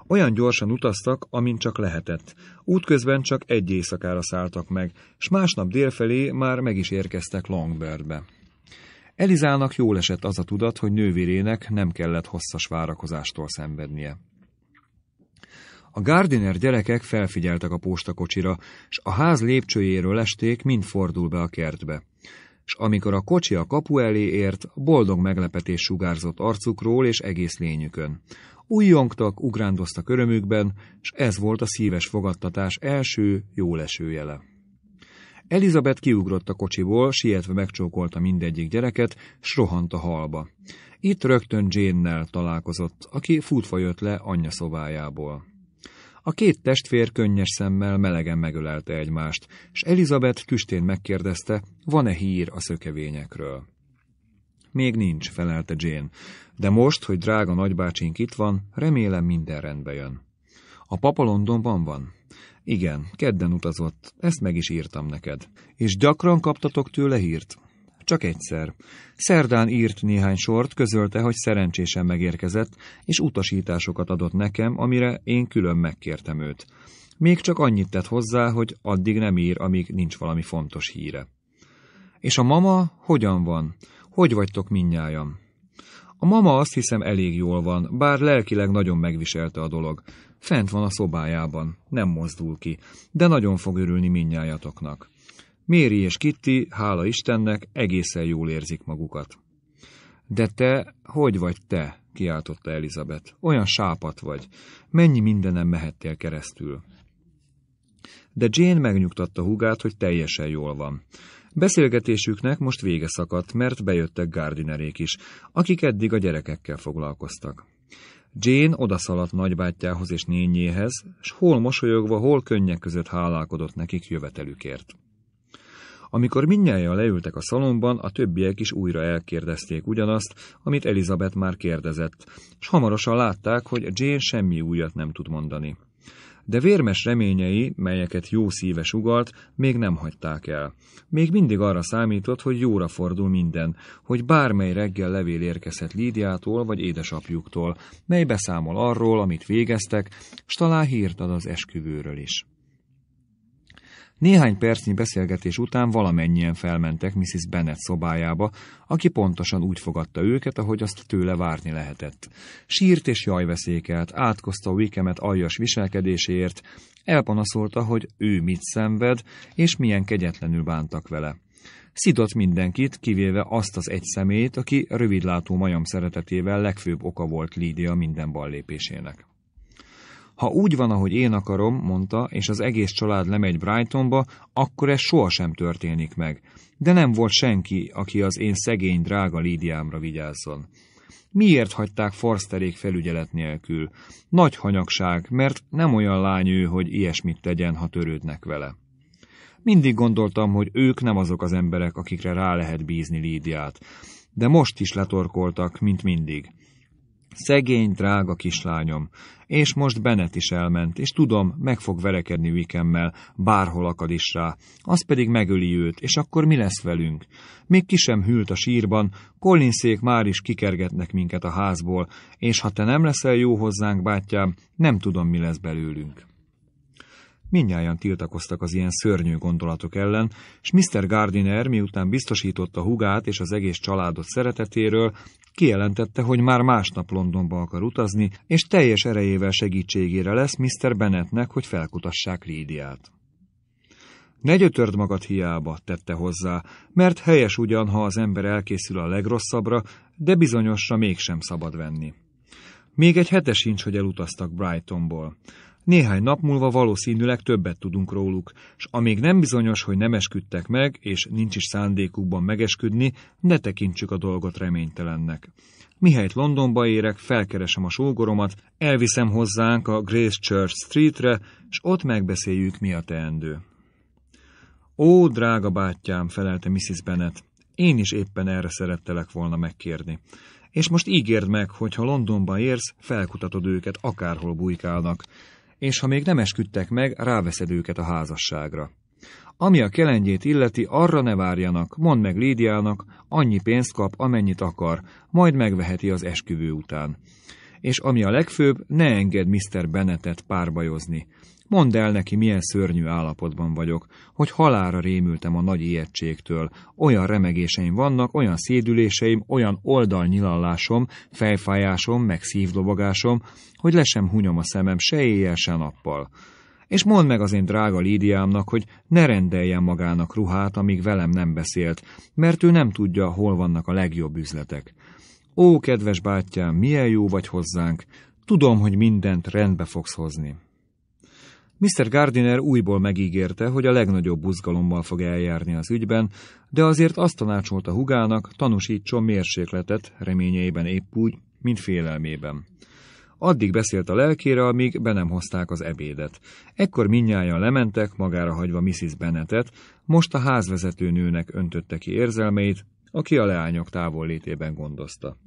Olyan gyorsan utaztak, amint csak lehetett. Útközben csak egy éjszakára szálltak meg, s másnap délfelé már meg is érkeztek Longbirdbe. Elizának jól esett az a tudat, hogy nővérének nem kellett hosszas várakozástól szenvednie. A Gardiner gyerekek felfigyeltek a postakocsira, s a ház lépcsőjéről esték, mind fordul be a kertbe. S amikor a kocsi a kapu elé ért, boldog meglepetés sugárzott arcukról és egész lényükön. Újjongtak, ugrándoztak örömükben, s ez volt a szíves fogadtatás első jó jele. Elizabeth kiugrott a kocsiból, sietve megcsókolta mindegyik gyereket, s rohant a halba. Itt rögtön Jane-nel találkozott, aki futva jött le anyja szobájából. A két testvér könnyes szemmel melegen megölelte egymást, és Elizabeth tüstén megkérdezte, van-e hír a szökevényekről. Még nincs, felelte Jane, de most, hogy drága nagybácsink itt van, remélem minden rendbe jön. A papa Londonban van? Igen, kedden utazott, ezt meg is írtam neked. És gyakran kaptatok tőle hírt? Csak egyszer. Szerdán írt néhány sort, közölte, hogy szerencsésen megérkezett, és utasításokat adott nekem, amire én külön megkértem őt. Még csak annyit tett hozzá, hogy addig nem ír, amíg nincs valami fontos híre. És a mama hogyan van? Hogy vagytok minnyájam? A mama azt hiszem elég jól van, bár lelkileg nagyon megviselte a dolog. Fent van a szobájában, nem mozdul ki, de nagyon fog örülni minnyájatoknak. Méri és Kitty, hála Istennek, egészen jól érzik magukat. De te, hogy vagy te? kiáltotta Elizabeth. Olyan sápat vagy. Mennyi mindenem mehettél keresztül. De Jane megnyugtatta hugát, hogy teljesen jól van. Beszélgetésüknek most vége szakadt, mert bejöttek Gardinerék is, akik eddig a gyerekekkel foglalkoztak. Jane odaszaladt nagybátyjához és nényéhez, s hol mosolyogva, hol könnyek között hálálkodott nekik jövetelükért. Amikor mindnyájan leültek a szalomban, a többiek is újra elkérdezték ugyanazt, amit Elizabeth már kérdezett, és hamarosan látták, hogy Jane semmi újat nem tud mondani. De vérmes reményei, melyeket jó szíve sugalt, még nem hagyták el. Még mindig arra számított, hogy jóra fordul minden, hogy bármely reggel levél érkezhet Lídiától vagy édesapjuktól, mely beszámol arról, amit végeztek, s talán hírt ad az esküvőről is. Néhány percnyi beszélgetés után valamennyien felmentek Mrs. Bennet szobájába, aki pontosan úgy fogadta őket, ahogy azt tőle várni lehetett. Sírt és jajveszékelt, átkozta Wickemet aljas viselkedéséért, elpanaszolta, hogy ő mit szenved, és milyen kegyetlenül bántak vele. Szidott mindenkit, kivéve azt az egy szemét, aki rövidlátó majom szeretetével legfőbb oka volt Lídia minden ballépésének. Ha úgy van, ahogy én akarom, mondta, és az egész család lemegy Brightonba, akkor ez sohasem történik meg. De nem volt senki, aki az én szegény, drága Lídiámra vigyázzon. Miért hagyták Forsterék felügyelet nélkül? Nagy hanyagság, mert nem olyan lány ő, hogy ilyesmit tegyen, ha törődnek vele. Mindig gondoltam, hogy ők nem azok az emberek, akikre rá lehet bízni Lídiát. De most is letorkoltak, mint mindig. Szegény, drága kislányom, és most Benet is elment, és tudom, meg fog verekedni Vikemmel, bárhol akad is rá, az pedig megöli őt, és akkor mi lesz velünk? Még ki sem hűlt a sírban, Collinszék már is kikergetnek minket a házból, és ha te nem leszel jó hozzánk, bátyám, nem tudom, mi lesz belőlünk. Mindnyájan tiltakoztak az ilyen szörnyű gondolatok ellen, és Mr. Gardiner, miután biztosította hugát és az egész családot szeretetéről, Kijelentette, hogy már másnap Londonba akar utazni, és teljes erejével segítségére lesz Mr. Bennetnek, hogy felkutassák Lídiát. Ne gyötörd magad hiába, tette hozzá, mert helyes ugyan, ha az ember elkészül a legrosszabbra, de bizonyosra mégsem szabad venni. Még egy hete sincs, hogy elutaztak Brightonból. Néhány nap múlva valószínűleg többet tudunk róluk, s amíg nem bizonyos, hogy nem esküdtek meg, és nincs is szándékukban megesküdni, ne tekintsük a dolgot reménytelennek. Mihelyt Londonba érek, felkeresem a sógoromat, elviszem hozzánk a Grace Church Streetre, s ott megbeszéljük, mi a teendő. Ó, drága bátyám, felelte Mrs. Bennet, én is éppen erre szerettelek volna megkérni. És most ígérd meg, hogy ha Londonba érsz, felkutatod őket, akárhol bujkálnak és ha még nem esküdtek meg, ráveszed őket a házasságra. Ami a kelengyét illeti, arra ne várjanak, mondd meg Lídiának, annyi pénzt kap, amennyit akar, majd megveheti az esküvő után. És ami a legfőbb, ne engedd Mr. Bennetet párbajozni. Mondd el neki, milyen szörnyű állapotban vagyok, hogy halára rémültem a nagy ijegységtől. Olyan remegéseim vannak, olyan szédüléseim, olyan oldalnyilallásom, fejfájásom, meg szívdobogásom, hogy le sem hunyom a szemem se éjjel, se nappal. És mondd meg az én drága Lídiámnak, hogy ne rendeljen magának ruhát, amíg velem nem beszélt, mert ő nem tudja, hol vannak a legjobb üzletek. Ó, kedves bátyám, milyen jó vagy hozzánk! Tudom, hogy mindent rendbe fogsz hozni. Mr. Gardiner újból megígérte, hogy a legnagyobb buzgalommal fog eljárni az ügyben, de azért azt tanácsolta Hugának, tanúsítson mérsékletet, reményeiben épp úgy, mint félelmében. Addig beszélt a lelkére, amíg be nem hozták az ebédet. Ekkor minnyáján lementek, magára hagyva Mrs. Bennetet, most a házvezető nőnek öntötte ki érzelmeit, aki a leányok távollétében gondozta.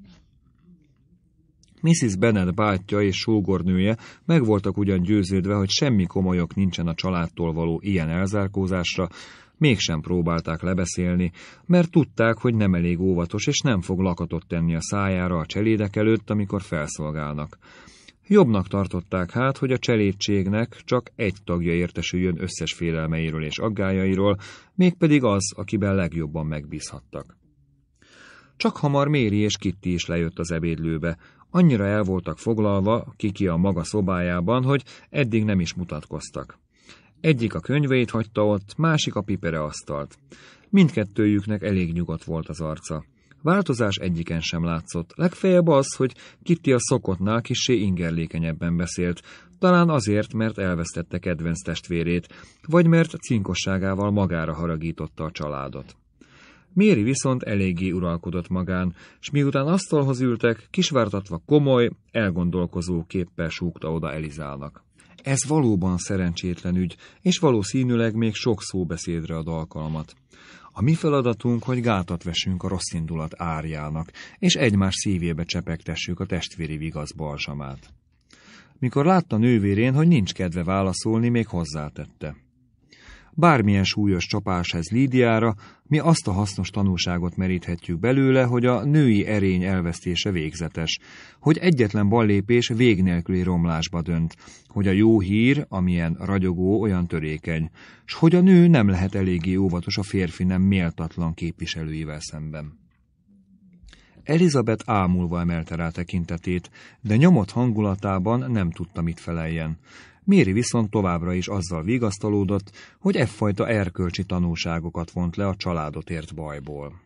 Mrs. Bennet bátyja és sógornője meg voltak ugyan győződve, hogy semmi komolyok nincsen a családtól való ilyen elzárkózásra, mégsem próbálták lebeszélni, mert tudták, hogy nem elég óvatos, és nem fog lakatot tenni a szájára a cselédek előtt, amikor felszolgálnak. Jobbnak tartották hát, hogy a cselédségnek csak egy tagja értesüljön összes félelmeiről és aggájairól, mégpedig az, akiben legjobban megbízhattak. Csak hamar Méri és kitti is lejött az ebédlőbe, Annyira el voltak foglalva, kiki a maga szobájában, hogy eddig nem is mutatkoztak. Egyik a könyveit hagyta ott, másik a pipere asztalt. Mindkettőjüknek elég nyugodt volt az arca. Változás egyiken sem látszott, legfeljebb az, hogy Kitty a szokottnál kissé ingerlékenyebben beszélt, talán azért, mert elvesztette kedvenc testvérét, vagy mert cinkosságával magára haragította a családot. Méri viszont eléggé uralkodott magán, s miután asztalhoz ültek, kisvártatva komoly, elgondolkozó képpel súgta oda Elizának. Ez valóban szerencsétlen ügy, és valószínűleg még sok szóbeszédre ad alkalmat. A mi feladatunk, hogy gátat vessünk a rossz indulat árjának, és egymás szívébe csepegtessük a testvéri vigasz balzsamát. Mikor látta nővérén, hogy nincs kedve válaszolni, még hozzátette. Bármilyen súlyos csapás ez Lídiára, mi azt a hasznos tanulságot meríthetjük belőle, hogy a női erény elvesztése végzetes, hogy egyetlen ballépés vég nélküli romlásba dönt, hogy a jó hír, amilyen ragyogó, olyan törékeny, s hogy a nő nem lehet eléggé óvatos a férfi nem méltatlan képviselőivel szemben. Elizabeth ámulva emelte rá tekintetét, de nyomott hangulatában nem tudta, mit feleljen. Méri viszont továbbra is azzal vigasztalódott, hogy effajta erkölcsi tanulságokat vont le a családot ért bajból.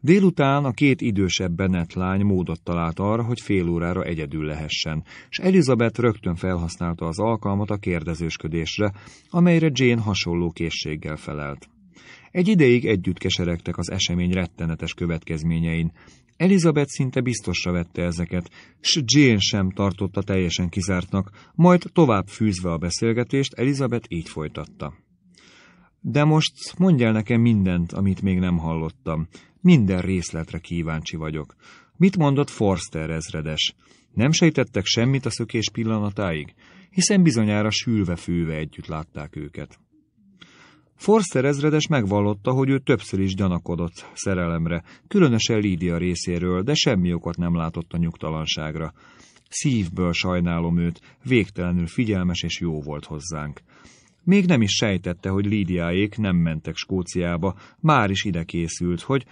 Délután a két idősebb Bennett lány módot talált arra, hogy fél órára egyedül lehessen, és Elizabeth rögtön felhasználta az alkalmat a kérdezősködésre, amelyre Jane hasonló készséggel felelt. Egy ideig együtt keseregtek az esemény rettenetes következményein, Elizabeth szinte biztosra vette ezeket, s Jane sem tartotta teljesen kizártnak, majd tovább fűzve a beszélgetést, Elizabeth így folytatta. De most mondj el nekem mindent, amit még nem hallottam. Minden részletre kíváncsi vagyok. Mit mondott Forster ezredes? Nem sejtettek semmit a szökés pillanatáig, hiszen bizonyára sülve-fűve együtt látták őket. Forster ezredes megvallotta, hogy ő többször is gyanakodott szerelemre, különösen Lídia részéről, de semmi okot nem látott a nyugtalanságra. Szívből sajnálom őt, végtelenül figyelmes és jó volt hozzánk. Még nem is sejtette, hogy Lídiáék nem mentek Skóciába, már is ide készült, hogy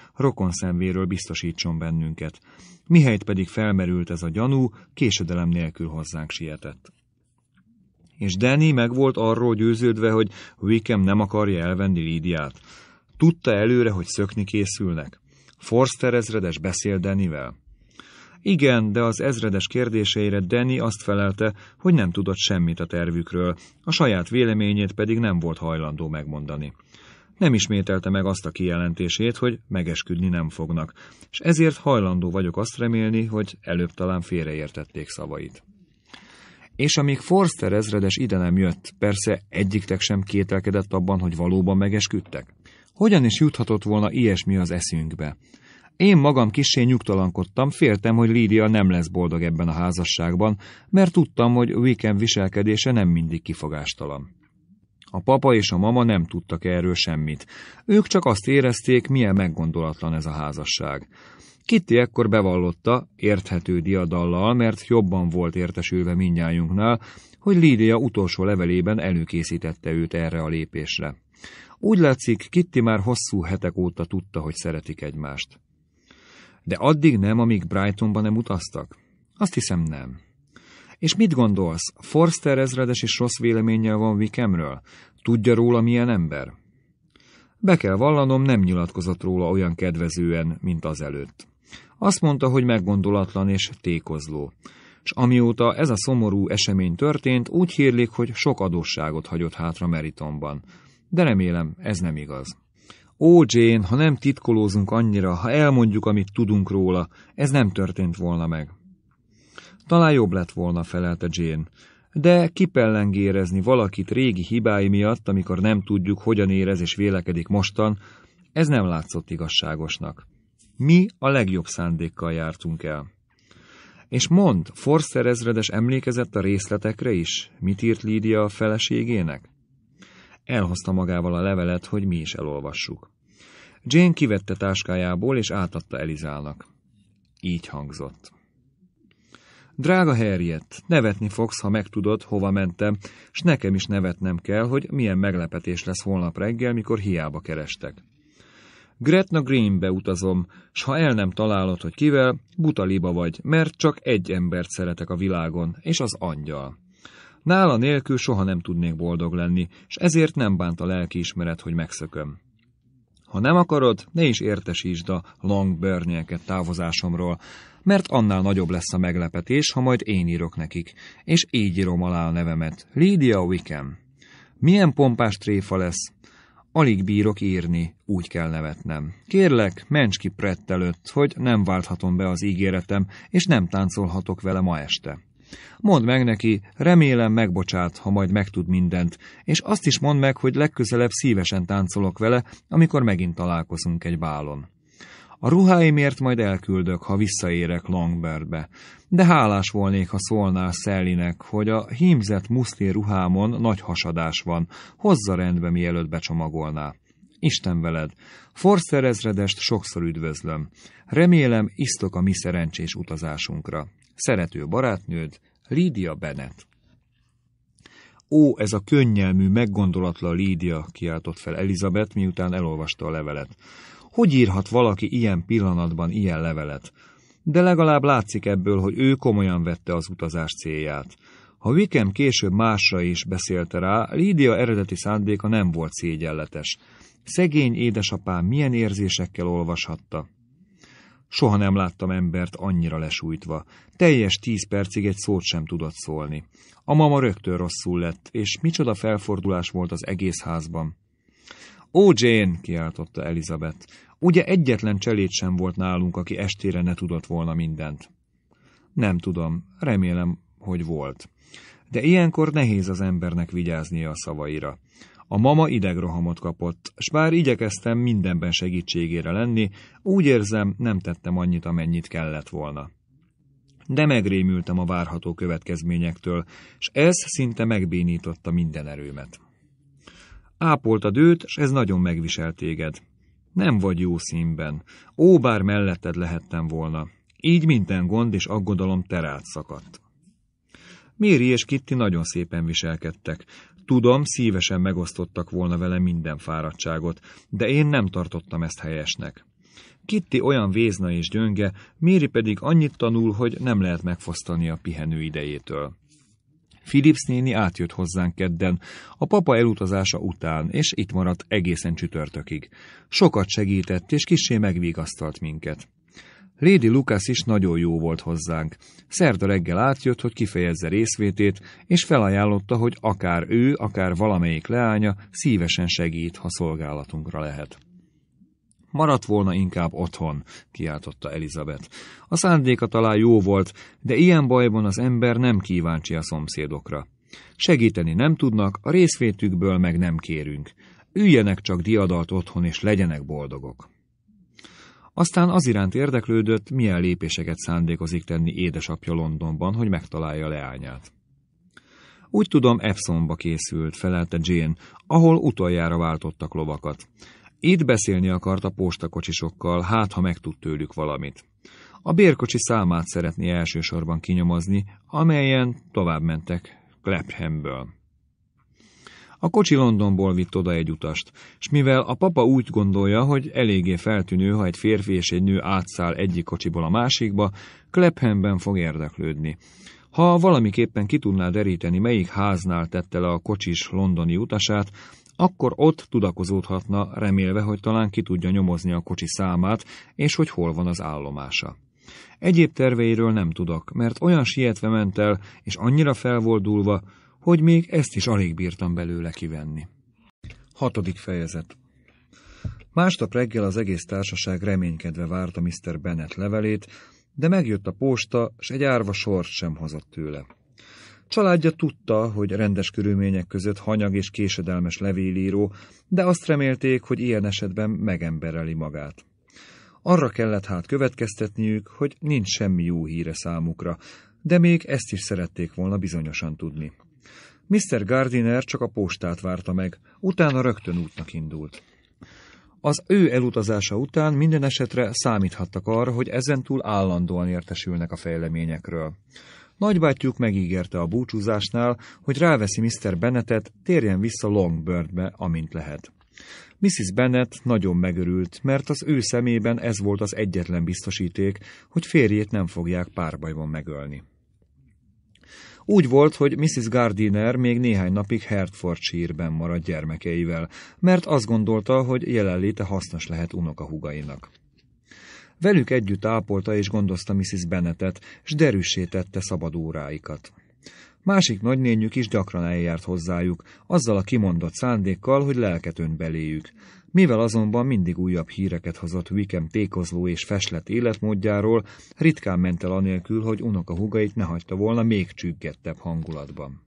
szemvéről biztosítson bennünket. Mihelyt pedig felmerült ez a gyanú, késedelem nélkül hozzánk sietett és Danny meg volt arról győződve, hogy Wickham nem akarja elvenni Lídiát. Tudta előre, hogy szökni készülnek. Forster ezredes beszél Dennyvel. Igen, de az ezredes kérdéseire Danny azt felelte, hogy nem tudott semmit a tervükről, a saját véleményét pedig nem volt hajlandó megmondani. Nem ismételte meg azt a kijelentését, hogy megesküdni nem fognak, és ezért hajlandó vagyok azt remélni, hogy előbb talán félreértették szavait. És amíg Forster ezredes ide nem jött, persze egyiktek sem kételkedett abban, hogy valóban megesküdtek. Hogyan is juthatott volna ilyesmi az eszünkbe? Én magam kissé nyugtalankodtam, féltem, hogy Lídia nem lesz boldog ebben a házasságban, mert tudtam, hogy Weekend viselkedése nem mindig kifogástalan. A papa és a mama nem tudtak erről semmit. Ők csak azt érezték, milyen meggondolatlan ez a házasság. Kitty ekkor bevallotta, érthető diadallal, mert jobban volt értesülve mindnyájunknál, hogy Lídia utolsó levelében előkészítette őt erre a lépésre. Úgy látszik, Kitty már hosszú hetek óta tudta, hogy szeretik egymást. De addig nem, amíg Brightonba nem utaztak? Azt hiszem nem. És mit gondolsz, Forster ezredes és rossz véleménnyel van Vikemről? Tudja róla milyen ember? Be kell vallanom, nem nyilatkozott róla olyan kedvezően, mint az előtt. Azt mondta, hogy meggondolatlan és tékozló. S amióta ez a szomorú esemény történt, úgy hírlik, hogy sok adósságot hagyott hátra Meritonban. De remélem, ez nem igaz. Ó, Jane, ha nem titkolózunk annyira, ha elmondjuk, amit tudunk róla, ez nem történt volna meg. Talán jobb lett volna, felelte Jane. De kipellengérezni valakit régi hibái miatt, amikor nem tudjuk, hogyan érez és vélekedik mostan, ez nem látszott igazságosnak. Mi a legjobb szándékkal jártunk el. És mond, Forster ezredes emlékezett a részletekre is, mit írt Lídia a feleségének? Elhozta magával a levelet, hogy mi is elolvassuk. Jane kivette táskájából, és átadta Elizának. Így hangzott. Drága Harriet, nevetni fogsz, ha megtudod, hova mentem, s nekem is nevetnem kell, hogy milyen meglepetés lesz holnap reggel, mikor hiába kerestek. Gretna Greenbe utazom, s ha el nem találod, hogy kivel, butaliba vagy, mert csak egy embert szeretek a világon, és az angyal. Nála nélkül soha nem tudnék boldog lenni, és ezért nem bánt a lelkiismeret, hogy megszököm. Ha nem akarod, ne is értesítsd a long távozásomról, mert annál nagyobb lesz a meglepetés, ha majd én írok nekik, és így írom alá a nevemet, Lydia Wickham. Milyen pompás tréfa lesz, Alig bírok írni, úgy kell nevetnem. Kérlek, ments ki Prett előtt, hogy nem válthatom be az ígéretem, és nem táncolhatok vele ma este. Mondd meg neki, remélem megbocsát, ha majd megtud mindent, és azt is mondd meg, hogy legközelebb szívesen táncolok vele, amikor megint találkozunk egy bálon. A ruháimért majd elküldök, ha visszaérek Longbirdbe, de hálás volnék, ha szólnál Szellinek, hogy a hímzett muszli ruhámon nagy hasadás van, hozza rendbe, mielőtt becsomagolná. Isten veled! Forster ezredest sokszor üdvözlöm. Remélem, isztok a mi szerencsés utazásunkra. Szerető barátnőd, Lídia Bennett. Ó, ez a könnyelmű, meggondolatlan Lídia, kiáltott fel Elizabeth, miután elolvasta a levelet. Hogy írhat valaki ilyen pillanatban ilyen levelet? De legalább látszik ebből, hogy ő komolyan vette az utazás célját. Ha Wickham később másra is beszélte rá, Lídia eredeti szándéka nem volt szégyenletes. Szegény édesapám milyen érzésekkel olvashatta. Soha nem láttam embert annyira lesújtva. Teljes tíz percig egy szót sem tudott szólni. A mama rögtön rosszul lett, és micsoda felfordulás volt az egész házban. Ó, Jane! kiáltotta Elizabeth. Ugye egyetlen cselét sem volt nálunk, aki estére ne tudott volna mindent. Nem tudom, remélem, hogy volt. De ilyenkor nehéz az embernek vigyáznia a szavaira. A mama idegrohamot kapott, s bár igyekeztem mindenben segítségére lenni, úgy érzem, nem tettem annyit, amennyit kellett volna. De megrémültem a várható következményektől, s ez szinte megbénította minden erőmet. Ápoltad őt, s ez nagyon megvisel téged. Nem vagy jó színben. Ó, bár melletted lehettem volna. Így minden gond és aggodalom terát szakadt. Méri és Kitti nagyon szépen viselkedtek. Tudom, szívesen megosztottak volna vele minden fáradtságot, de én nem tartottam ezt helyesnek. Kitti olyan vézna és gyönge, Méri pedig annyit tanul, hogy nem lehet megfosztani a pihenő idejétől. Philips néni átjött hozzánk kedden, a papa elutazása után, és itt maradt egészen csütörtökig. Sokat segített, és kissé megvigasztalt minket. Lady Lucas is nagyon jó volt hozzánk. Szerda reggel átjött, hogy kifejezze részvétét, és felajánlotta, hogy akár ő, akár valamelyik leánya szívesen segít, ha szolgálatunkra lehet. Maradt volna inkább otthon, kiáltotta Elizabeth. A szándéka talán jó volt, de ilyen bajban az ember nem kíváncsi a szomszédokra. Segíteni nem tudnak, a részvétükből meg nem kérünk. Üljenek csak diadalt otthon, és legyenek boldogok. Aztán az iránt érdeklődött, milyen lépéseket szándékozik tenni édesapja Londonban, hogy megtalálja leányát. Úgy tudom, Epsonba készült, felelte Jane, ahol utoljára váltottak lovakat. Itt beszélni akart a postakocsisokkal, hát ha megtud tőlük valamit. A bérkocsi számát szeretné elsősorban kinyomozni, amelyen tovább mentek Claphamből. A kocsi Londonból vitt oda egy utast, és mivel a papa úgy gondolja, hogy eléggé feltűnő, ha egy férfi és egy nő átszáll egyik kocsiból a másikba, Klephenben fog érdeklődni. Ha valamiképpen ki tudná deríteni, melyik háznál tette le a kocsis londoni utasát, akkor ott tudakozódhatna, remélve, hogy talán ki tudja nyomozni a kocsi számát, és hogy hol van az állomása. Egyéb terveiről nem tudok, mert olyan sietve ment el, és annyira felvoldulva, hogy még ezt is alig bírtam belőle kivenni. Hatodik fejezet Másnap reggel az egész társaság reménykedve várta Mr. Bennet levelét, de megjött a posta, s egy árva sort sem hozott tőle. Családja tudta, hogy rendes körülmények között hanyag és késedelmes levélíró, de azt remélték, hogy ilyen esetben megembereli magát. Arra kellett hát következtetniük, hogy nincs semmi jó híre számukra, de még ezt is szerették volna bizonyosan tudni. Mr. Gardiner csak a postát várta meg, utána rögtön útnak indult. Az ő elutazása után minden esetre számíthattak arra, hogy ezentúl állandóan értesülnek a fejleményekről. Nagybátyjuk megígérte a búcsúzásnál, hogy ráveszi Mr. Bennetet, térjen vissza Longbirdbe, amint lehet. Mrs. Bennet nagyon megörült, mert az ő szemében ez volt az egyetlen biztosíték, hogy férjét nem fogják párbajban megölni. Úgy volt, hogy Mrs. Gardiner még néhány napig Hertford sírben maradt gyermekeivel, mert azt gondolta, hogy jelenléte hasznos lehet unokahúgainak. Velük együtt ápolta és gondozta Mrs. Bennetet, s derűsé tette szabad óráikat. Másik nagynényük is gyakran eljárt hozzájuk, azzal a kimondott szándékkal, hogy lelket önt beléjük. Mivel azonban mindig újabb híreket hozott Wickham tékozló és feslet életmódjáról, ritkán ment el anélkül, hogy unoka hugait ne hagyta volna még csüggettebb hangulatban.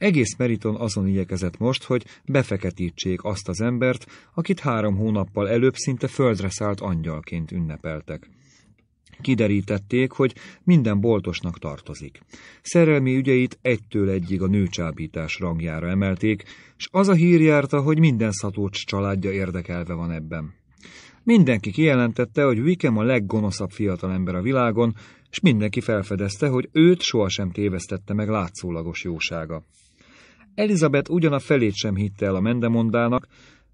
Egész Meriton azon igyekezett most, hogy befeketítsék azt az embert, akit három hónappal előbb szinte földre szállt angyalként ünnepeltek. Kiderítették, hogy minden boltosnak tartozik. Szerelmi ügyeit egytől egyig a nőcsábítás rangjára emelték, és az a hír járta, hogy minden szatócs családja érdekelve van ebben. Mindenki kijelentette, hogy Wikem a leggonoszabb fiatalember a világon, és mindenki felfedezte, hogy őt sohasem tévesztette meg látszólagos jósága. Elizabeth ugyan a felét sem hitte el a mendemondának,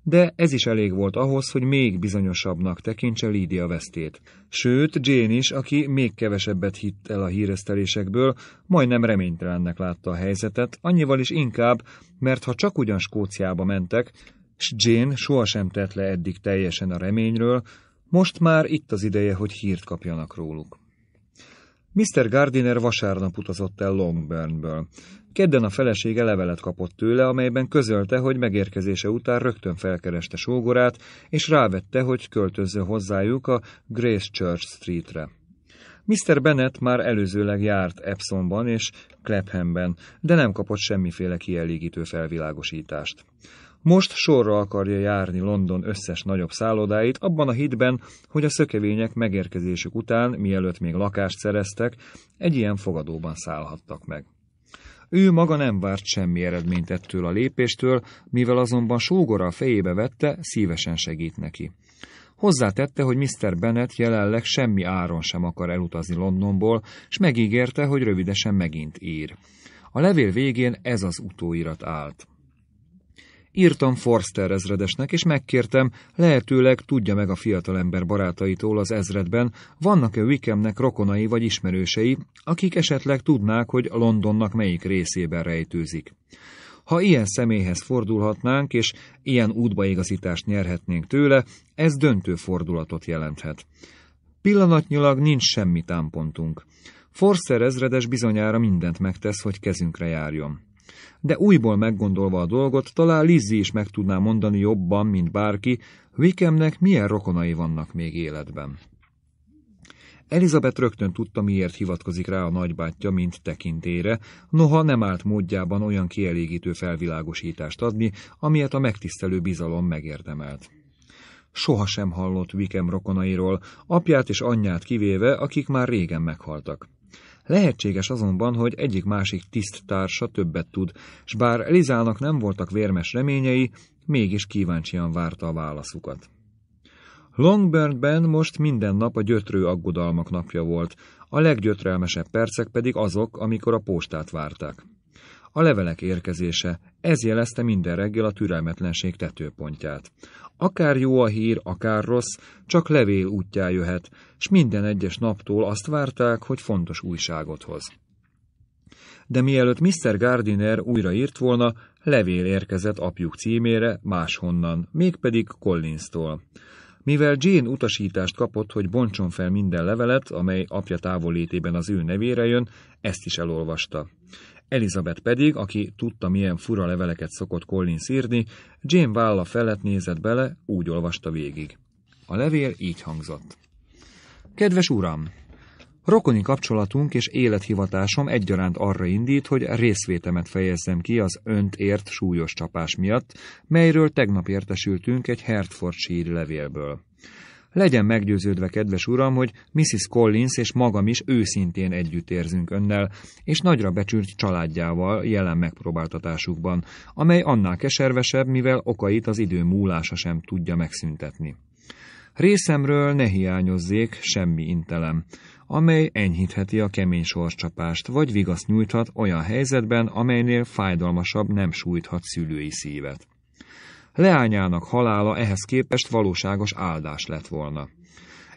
de ez is elég volt ahhoz, hogy még bizonyosabbnak tekintse Lídia vesztét. Sőt, Jane is, aki még kevesebbet hitt el a híresztelésekből, majdnem reménytelennek látta a helyzetet, annyival is inkább, mert ha csak ugyan Skóciába mentek, s Jane sohasem tett le eddig teljesen a reményről, most már itt az ideje, hogy hírt kapjanak róluk. Mr. Gardiner vasárnap utazott el Longburnből. Kedden a felesége levelet kapott tőle, amelyben közölte, hogy megérkezése után rögtön felkereste sógorát, és rávette, hogy költözze hozzájuk a Grace Church Streetre. Mr. Bennet már előzőleg járt Epsonban és Claphamben, de nem kapott semmiféle kielégítő felvilágosítást. Most sorra akarja járni London összes nagyobb szállodáit, abban a hitben, hogy a szökevények megérkezésük után, mielőtt még lakást szereztek, egy ilyen fogadóban szállhattak meg. Ő maga nem várt semmi eredményt ettől a lépéstől, mivel azonban sógora a fejébe vette, szívesen segít neki. Hozzátette, hogy Mr. Bennet jelenleg semmi áron sem akar elutazni Londonból, s megígérte, hogy rövidesen megint ír. A levél végén ez az utóirat állt. Írtam Forster ezredesnek, és megkértem, lehetőleg tudja meg a fiatalember barátaitól az ezredben, vannak-e Wickhamnek rokonai vagy ismerősei, akik esetleg tudnák, hogy Londonnak melyik részében rejtőzik. Ha ilyen személyhez fordulhatnánk, és ilyen útbaigazítást nyerhetnénk tőle, ez döntő fordulatot jelenthet. Pillanatnyilag nincs semmi támpontunk. Forster ezredes bizonyára mindent megtesz, hogy kezünkre járjon de újból meggondolva a dolgot, talán Lizzie is meg tudná mondani jobban, mint bárki, Wickhamnek milyen rokonai vannak még életben. Elizabeth rögtön tudta, miért hivatkozik rá a nagybátyja, mint tekintére, noha nem állt módjában olyan kielégítő felvilágosítást adni, amilyet a megtisztelő bizalom megérdemelt. Sohasem hallott Wickham rokonairól, apját és anyját kivéve, akik már régen meghaltak. Lehetséges azonban, hogy egyik-másik tiszttársa többet tud, s bár Elizának nem voltak vérmes reményei, mégis kíváncsian várta a válaszukat. Longburnben most minden nap a gyötrő aggodalmak napja volt, a leggyötrelmesebb percek pedig azok, amikor a postát várták. A levelek érkezése, ez jelezte minden reggel a türelmetlenség tetőpontját. Akár jó a hír, akár rossz, csak levél útján jöhet, s minden egyes naptól azt várták, hogy fontos újságot hoz. De mielőtt Mr. Gardiner újra írt volna, levél érkezett apjuk címére máshonnan, mégpedig Collins-tól. Mivel Jane utasítást kapott, hogy bontson fel minden levelet, amely apja távolétében az ő nevére jön, ezt is elolvasta. Elizabeth pedig, aki tudta, milyen fura leveleket szokott Collins írni, Jane válla felett nézett bele, úgy olvasta végig. A levél így hangzott. Kedves uram! Rokoni kapcsolatunk és élethivatásom egyaránt arra indít, hogy részvétemet fejezzem ki az önt ért súlyos csapás miatt, melyről tegnap értesültünk egy Hertfordshire levélből. Legyen meggyőződve, kedves uram, hogy Mrs. Collins és magam is őszintén együtt érzünk önnel, és nagyra becsült családjával jelen megpróbáltatásukban, amely annál keservesebb, mivel okait az idő múlása sem tudja megszüntetni. Részemről ne hiányozzék semmi intelem, amely enyhítheti a kemény sorcsapást, vagy vigaszt nyújthat olyan helyzetben, amelynél fájdalmasabb nem sújthat szülői szívet. Leányának halála ehhez képest valóságos áldás lett volna.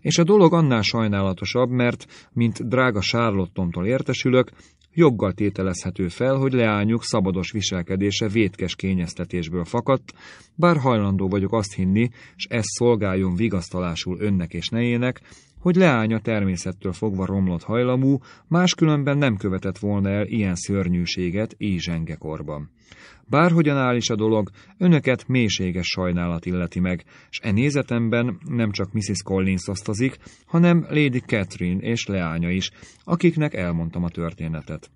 És a dolog annál sajnálatosabb, mert, mint drága Sárlottomtól értesülök, joggal tételezhető fel, hogy leányuk szabados viselkedése vétkes kényeztetésből fakadt, bár hajlandó vagyok azt hinni, és ez szolgáljon vigasztalásul önnek és nejének, hogy leánya természettől fogva romlott hajlamú, máskülönben nem követett volna el ilyen szörnyűséget éjzsengekorban. Bárhogyan áll is a dolog, önöket mélységes sajnálat illeti meg, s e nézetemben nem csak Mrs. Collins osztozik, hanem Lady Catherine és leánya is, akiknek elmondtam a történetet.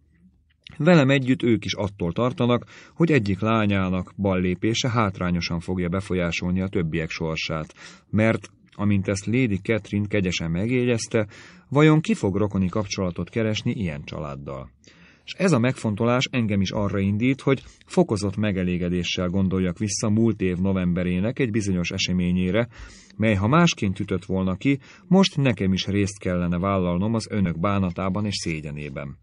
Velem együtt ők is attól tartanak, hogy egyik lányának ballépése hátrányosan fogja befolyásolni a többiek sorsát, mert, amint ezt Lady Catherine kegyesen megjegyezte, vajon ki fog rokoni kapcsolatot keresni ilyen családdal? és ez a megfontolás engem is arra indít, hogy fokozott megelégedéssel gondoljak vissza múlt év novemberének egy bizonyos eseményére, mely ha másként ütött volna ki, most nekem is részt kellene vállalnom az önök bánatában és szégyenében.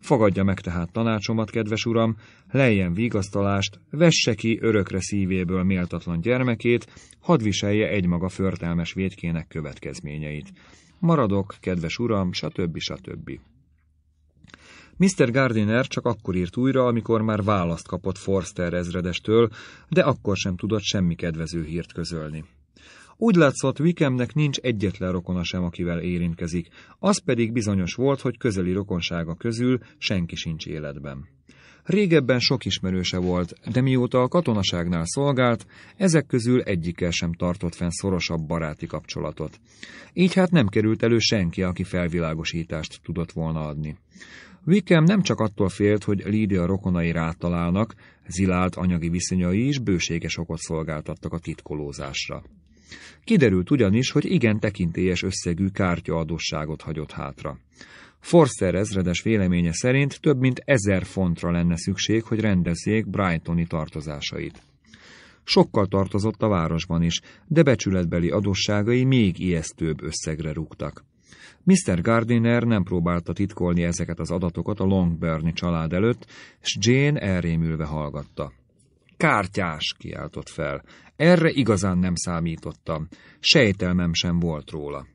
Fogadja meg tehát tanácsomat, kedves uram, lejjen vigasztalást, vesse ki örökre szívéből méltatlan gyermekét, hadd viselje egymaga förtelmes védkének következményeit. Maradok, kedves uram, stb. stb. Mr. Gardiner csak akkor írt újra, amikor már választ kapott Forster ezredestől, de akkor sem tudott semmi kedvező hírt közölni. Úgy látszott, Wickhamnek nincs egyetlen rokona sem, akivel érintkezik, az pedig bizonyos volt, hogy közeli rokonsága közül senki sincs életben. Régebben sok ismerőse volt, de mióta a katonaságnál szolgált, ezek közül egyikkel sem tartott fenn szorosabb baráti kapcsolatot. Így hát nem került elő senki, aki felvilágosítást tudott volna adni. Wickham nem csak attól félt, hogy Lídia rokonai rátalálnak, zilált anyagi viszonyai is bőséges okot szolgáltattak a titkolózásra. Kiderült ugyanis, hogy igen tekintélyes összegű kártyaadosságot hagyott hátra. Forster ezredes véleménye szerint több mint ezer fontra lenne szükség, hogy rendezzék Brightoni tartozásait. Sokkal tartozott a városban is, de becsületbeli adósságai még ijesztőbb összegre rúgtak. Mr. Gardiner nem próbálta titkolni ezeket az adatokat a Longburni család előtt, és Jane elrémülve hallgatta. Kártyás, kiáltott fel. Erre igazán nem számítottam. Sejtelmem sem volt róla.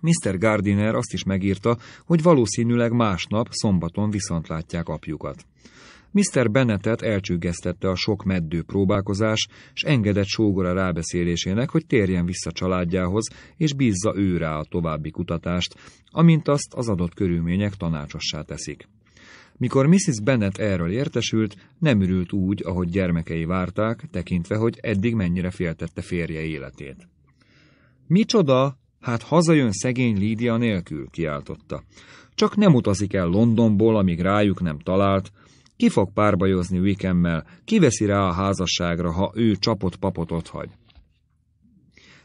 Mr. Gardiner azt is megírta, hogy valószínűleg másnap, szombaton viszont látják apjukat. Mr. Bennetet elcsüggesztette a sok meddő próbálkozás, s engedett sógora rábeszélésének, hogy térjen vissza családjához, és bízza ő rá a további kutatást, amint azt az adott körülmények tanácsossá teszik. Mikor Mrs. Bennet erről értesült, nem ürült úgy, ahogy gyermekei várták, tekintve, hogy eddig mennyire féltette férje életét. Micsoda? Hát hazajön szegény Lídia nélkül, kiáltotta. Csak nem utazik el Londonból, amíg rájuk nem talált, ki fog párbajozni Wickemmel, ki veszi rá a házasságra, ha ő csapott papot otthagy?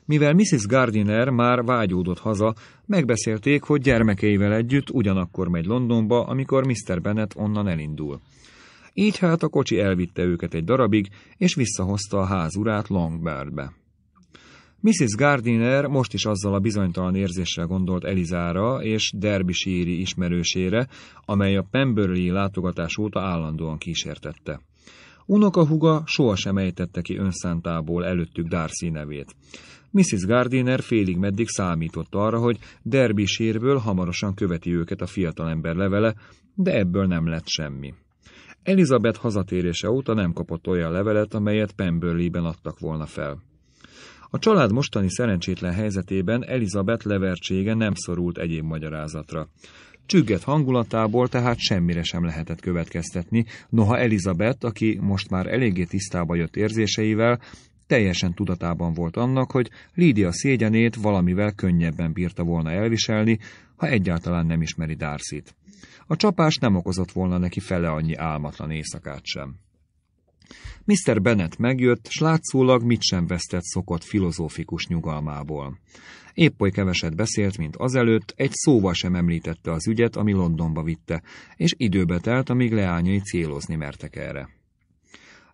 Mivel Mrs. Gardiner már vágyódott haza, megbeszélték, hogy gyermekeivel együtt ugyanakkor megy Londonba, amikor Mr. Bennet onnan elindul. Így hát a kocsi elvitte őket egy darabig, és visszahozta a házurát Longbirdbe. Mrs. Gardiner most is azzal a bizonytalan érzéssel gondolt Elizára és síri ismerősére, amely a Pemberley látogatás óta állandóan kísértette. Unokahuga sohasem ejtette ki önszántából előttük Darcy nevét. Mrs. Gardiner félig meddig számított arra, hogy Derbysérből hamarosan követi őket a fiatalember levele, de ebből nem lett semmi. Elizabeth hazatérése óta nem kapott olyan levelet, amelyet Pemberley-ben adtak volna fel. A család mostani szerencsétlen helyzetében Elizabeth levertsége nem szorult egyéb magyarázatra. Csügget hangulatából tehát semmire sem lehetett következtetni, noha Elizabeth, aki most már eléggé tisztába jött érzéseivel, teljesen tudatában volt annak, hogy Lídia szégyenét valamivel könnyebben bírta volna elviselni, ha egyáltalán nem ismeri Darcy-t. A csapás nem okozott volna neki fele annyi álmatlan éjszakát sem. Mr. Bennet megjött, s látszólag mit sem vesztett szokott filozófikus nyugalmából. Épp oly keveset beszélt, mint azelőtt, egy szóval sem említette az ügyet, ami Londonba vitte, és időbe telt, amíg leányai célozni mertek erre.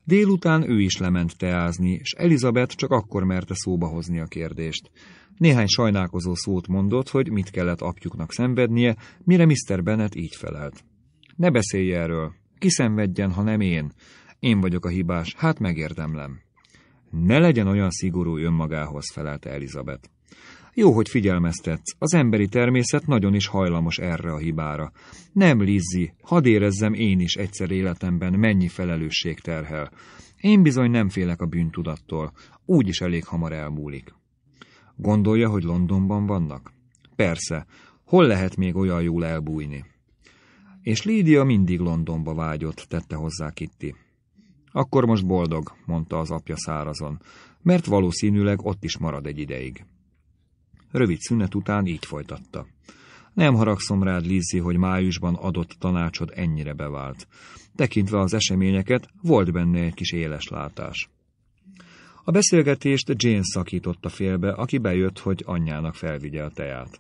Délután ő is lement teázni, és Elizabeth csak akkor merte szóba hozni a kérdést. Néhány sajnálkozó szót mondott, hogy mit kellett apjuknak szenvednie, mire Mr. Bennet így felelt. Ne beszélj erről, kiszenvedjen, ha nem én. Én vagyok a hibás, hát megérdemlem. Ne legyen olyan szigorú önmagához, felelte Elizabeth. Jó, hogy figyelmeztetsz, az emberi természet nagyon is hajlamos erre a hibára. Nem, Lizzi, hadd érezzem én is egyszer életemben, mennyi felelősség terhel. Én bizony nem félek a bűntudattól, úgyis elég hamar elmúlik. Gondolja, hogy Londonban vannak? Persze, hol lehet még olyan jól elbújni? És Lídia mindig Londonba vágyott, tette hozzá Kitty. Akkor most boldog, mondta az apja szárazon, mert valószínűleg ott is marad egy ideig. Rövid szünet után így folytatta. Nem haragszom rád, Lizzi, hogy májusban adott tanácsod ennyire bevált. Tekintve az eseményeket, volt benne egy kis éles látás. A beszélgetést Jane szakította félbe, aki bejött, hogy anyjának a teát.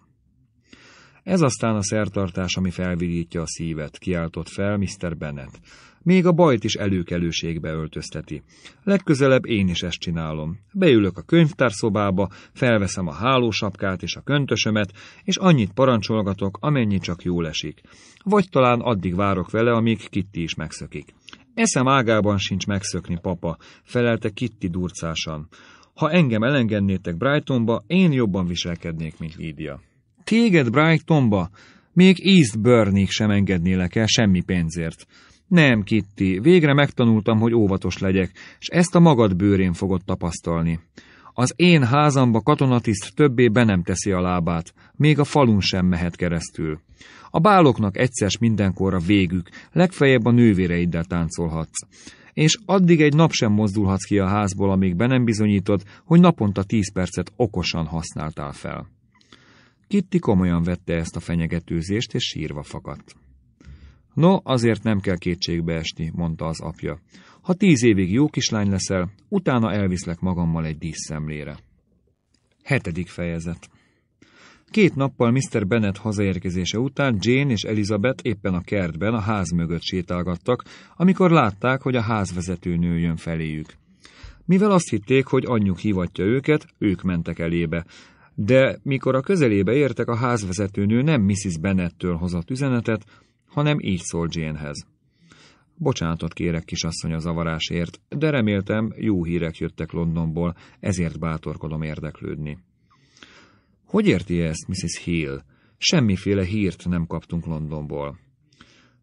Ez aztán a szertartás, ami felvidítja a szívet, kiáltott fel Mr. Bennet. Még a bajt is előkelőségbe öltözteti. Legközelebb én is ezt csinálom. Beülök a könyvtárszobába, felveszem a hálósapkát és a köntösömet, és annyit parancsolgatok, amennyi csak jól esik. Vagy talán addig várok vele, amíg Kitty is megszökik. Eszem ágában sincs megszökni, papa, felelte Kitty durcásan. Ha engem elengednétek Brightonba, én jobban viselkednék, mint Lídia. Téged Brightonba? Még East Burnig sem engednélek el semmi pénzért. Nem, Kitty, végre megtanultam, hogy óvatos legyek, és ezt a magad bőrén fogod tapasztalni. Az én házamba katonatiszt többé be nem teszi a lábát, még a falun sem mehet keresztül. A báloknak egyszer mindenkorra végük, legfeljebb a nővéreiddel táncolhatsz. És addig egy nap sem mozdulhatsz ki a házból, amíg be nem bizonyítod, hogy naponta tíz percet okosan használtál fel. Kitty komolyan vette ezt a fenyegetőzést, és sírva fakadt. No, azért nem kell kétségbe esni, mondta az apja. Ha tíz évig jó kislány leszel, utána elviszlek magammal egy díszszemlére. Hetedik fejezet Két nappal Mr. Bennet hazaérkezése után Jane és Elizabeth éppen a kertben a ház mögött sétálgattak, amikor látták, hogy a házvezető nő jön feléjük. Mivel azt hitték, hogy anyjuk hivatja őket, ők mentek elébe. De mikor a közelébe értek, a házvezetőnő nem Mrs. Bennettől hozott üzenetet, hanem így szól Janehez. Bocsánatot kérek, kisasszony, a zavarásért, de reméltem, jó hírek jöttek Londonból, ezért bátorkodom érdeklődni. Hogy érti -e ezt, Mrs. Hill? Semmiféle hírt nem kaptunk Londonból.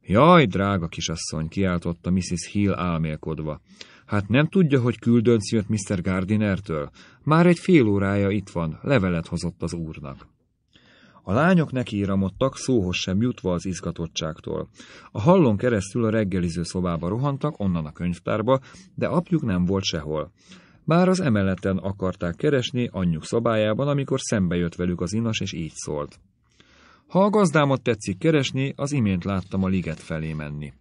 Jaj, drága kisasszony, kiáltotta Mrs. Hill álmélkodva. Hát nem tudja, hogy küldönc jött Mr. Gardinertől? Már egy fél órája itt van, levelet hozott az úrnak. A lányok iramodtak, szóhoz sem jutva az izgatottságtól. A hallon keresztül a reggeliző szobába rohantak, onnan a könyvtárba, de apjuk nem volt sehol. Bár az emeleten akarták keresni anyjuk szobájában, amikor szembe jött velük az inas, és így szólt. Ha a gazdámat tetszik keresni, az imént láttam a liget felé menni.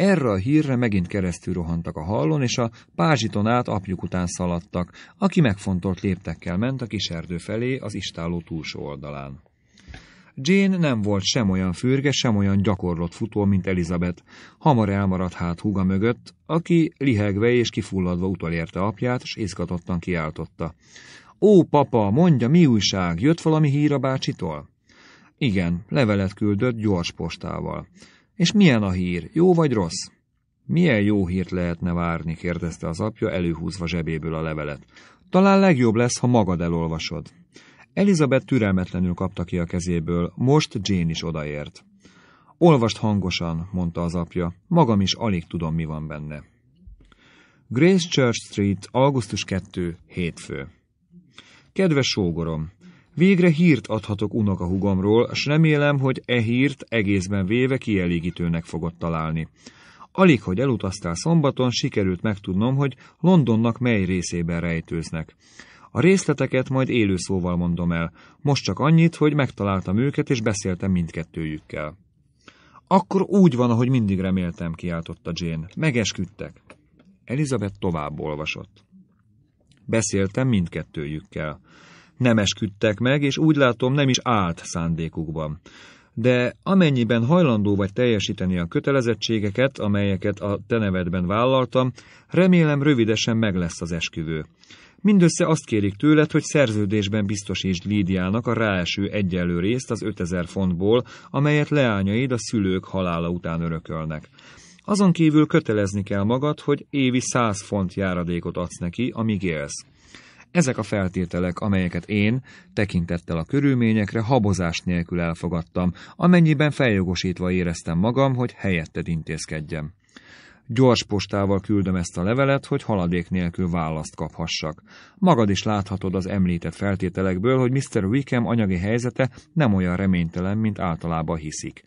Erre a hírre megint keresztül rohantak a hallon, és a pázsiton át apjuk után szaladtak, aki megfontolt léptekkel ment a kis erdő felé az istáló túlsó oldalán. Jane nem volt sem olyan fürge, sem olyan gyakorlott futó, mint Elizabeth. Hamar elmaradt hát húga mögött, aki lihegve és kifulladva utolérte apját, és izgatottan kiáltotta. Ó, papa, mondja, mi újság? Jött valami hír a bácsitól? Igen, levelet küldött gyors postával. És milyen a hír, jó vagy rossz? Milyen jó hírt lehetne várni, kérdezte az apja, előhúzva zsebéből a levelet. Talán legjobb lesz, ha magad elolvasod. Elizabeth türelmetlenül kapta ki a kezéből, most Jane is odaért. Olvast hangosan, mondta az apja, magam is alig tudom, mi van benne. Grace Church Street, augusztus 2, hétfő. Kedves sógorom, Végre hírt adhatok unokahugomról, s remélem, hogy e hírt egészben véve kielégítőnek fogod találni. Alig, hogy elutaztál szombaton, sikerült megtudnom, hogy Londonnak mely részében rejtőznek. A részleteket majd élő szóval mondom el. Most csak annyit, hogy megtaláltam őket, és beszéltem mindkettőjükkel. Akkor úgy van, ahogy mindig reméltem, kiáltotta Jane. Megesküdtek. Elizabeth tovább olvasott. Beszéltem mindkettőjükkel nem esküdtek meg, és úgy látom nem is állt szándékukban. De amennyiben hajlandó vagy teljesíteni a kötelezettségeket, amelyeket a te nevedben vállaltam, remélem rövidesen meg lesz az esküvő. Mindössze azt kérik tőled, hogy szerződésben biztosítsd Lídiának a ráeső egyenlő részt az 5000 fontból, amelyet leányaid a szülők halála után örökölnek. Azon kívül kötelezni kell magad, hogy évi 100 font járadékot adsz neki, amíg élsz. Ezek a feltételek, amelyeket én, tekintettel a körülményekre, habozás nélkül elfogadtam, amennyiben feljogosítva éreztem magam, hogy helyetted intézkedjem. Gyors postával küldöm ezt a levelet, hogy haladék nélkül választ kaphassak. Magad is láthatod az említett feltételekből, hogy Mr. Wickham anyagi helyzete nem olyan reménytelen, mint általában hiszik.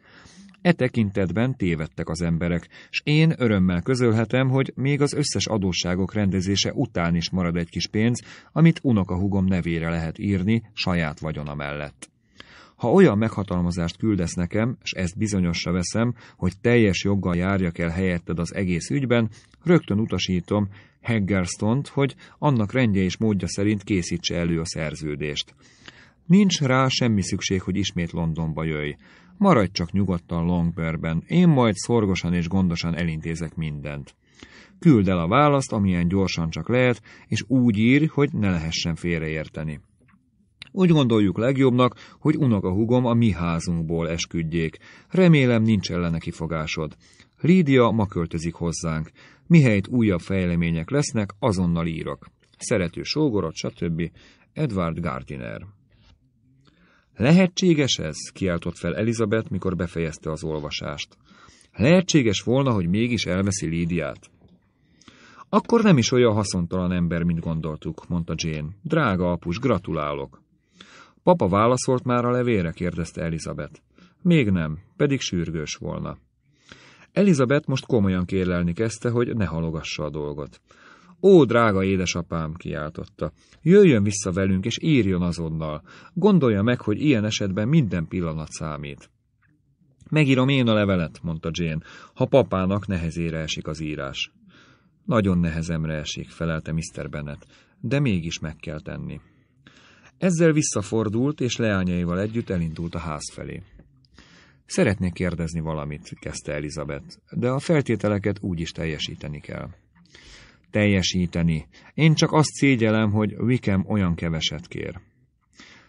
E tekintetben tévedtek az emberek, s én örömmel közölhetem, hogy még az összes adósságok rendezése után is marad egy kis pénz, amit unokahugom nevére lehet írni saját vagyona mellett. Ha olyan meghatalmazást küldesz nekem, és ezt bizonyosra veszem, hogy teljes joggal járjak el helyetted az egész ügyben, rögtön utasítom Heggerstont, hogy annak rendje és módja szerint készítse elő a szerződést. Nincs rá semmi szükség, hogy ismét Londonba jöjj. Maradj csak nyugodtan Longbörben. én majd szorgosan és gondosan elintézek mindent. Küld el a választ, amilyen gyorsan csak lehet, és úgy ír, hogy ne lehessen félreérteni. Úgy gondoljuk legjobbnak, hogy unokahugom a mi házunkból esküdjék. Remélem nincs ellene kifogásod. Lídia ma költözik hozzánk. Mihelyt újabb fejlemények lesznek, azonnal írok. Szerető sógorod, stb. Edward Gardiner Lehetséges ez? kiáltott fel Elizabeth, mikor befejezte az olvasást. Lehetséges volna, hogy mégis elveszi Lídiát. Akkor nem is olyan haszontalan ember, mint gondoltuk, mondta Jane. Drága apus, gratulálok. Papa válaszolt már a levére, kérdezte Elizabeth. Még nem, pedig sürgős volna. Elizabeth most komolyan kérlelni kezdte, hogy ne halogassa a dolgot. Ó, drága édesapám, kiáltotta, jöjjön vissza velünk, és írjon azonnal. Gondolja meg, hogy ilyen esetben minden pillanat számít. Megírom én a levelet, mondta Jane, ha papának nehezére esik az írás. Nagyon nehezemre esik, felelte Mr. Bennet, de mégis meg kell tenni. Ezzel visszafordult, és leányaival együtt elindult a ház felé. Szeretnék kérdezni valamit, kezdte Elizabeth, de a feltételeket úgy is teljesíteni kell teljesíteni. Én csak azt szégyelem, hogy Wickham olyan keveset kér.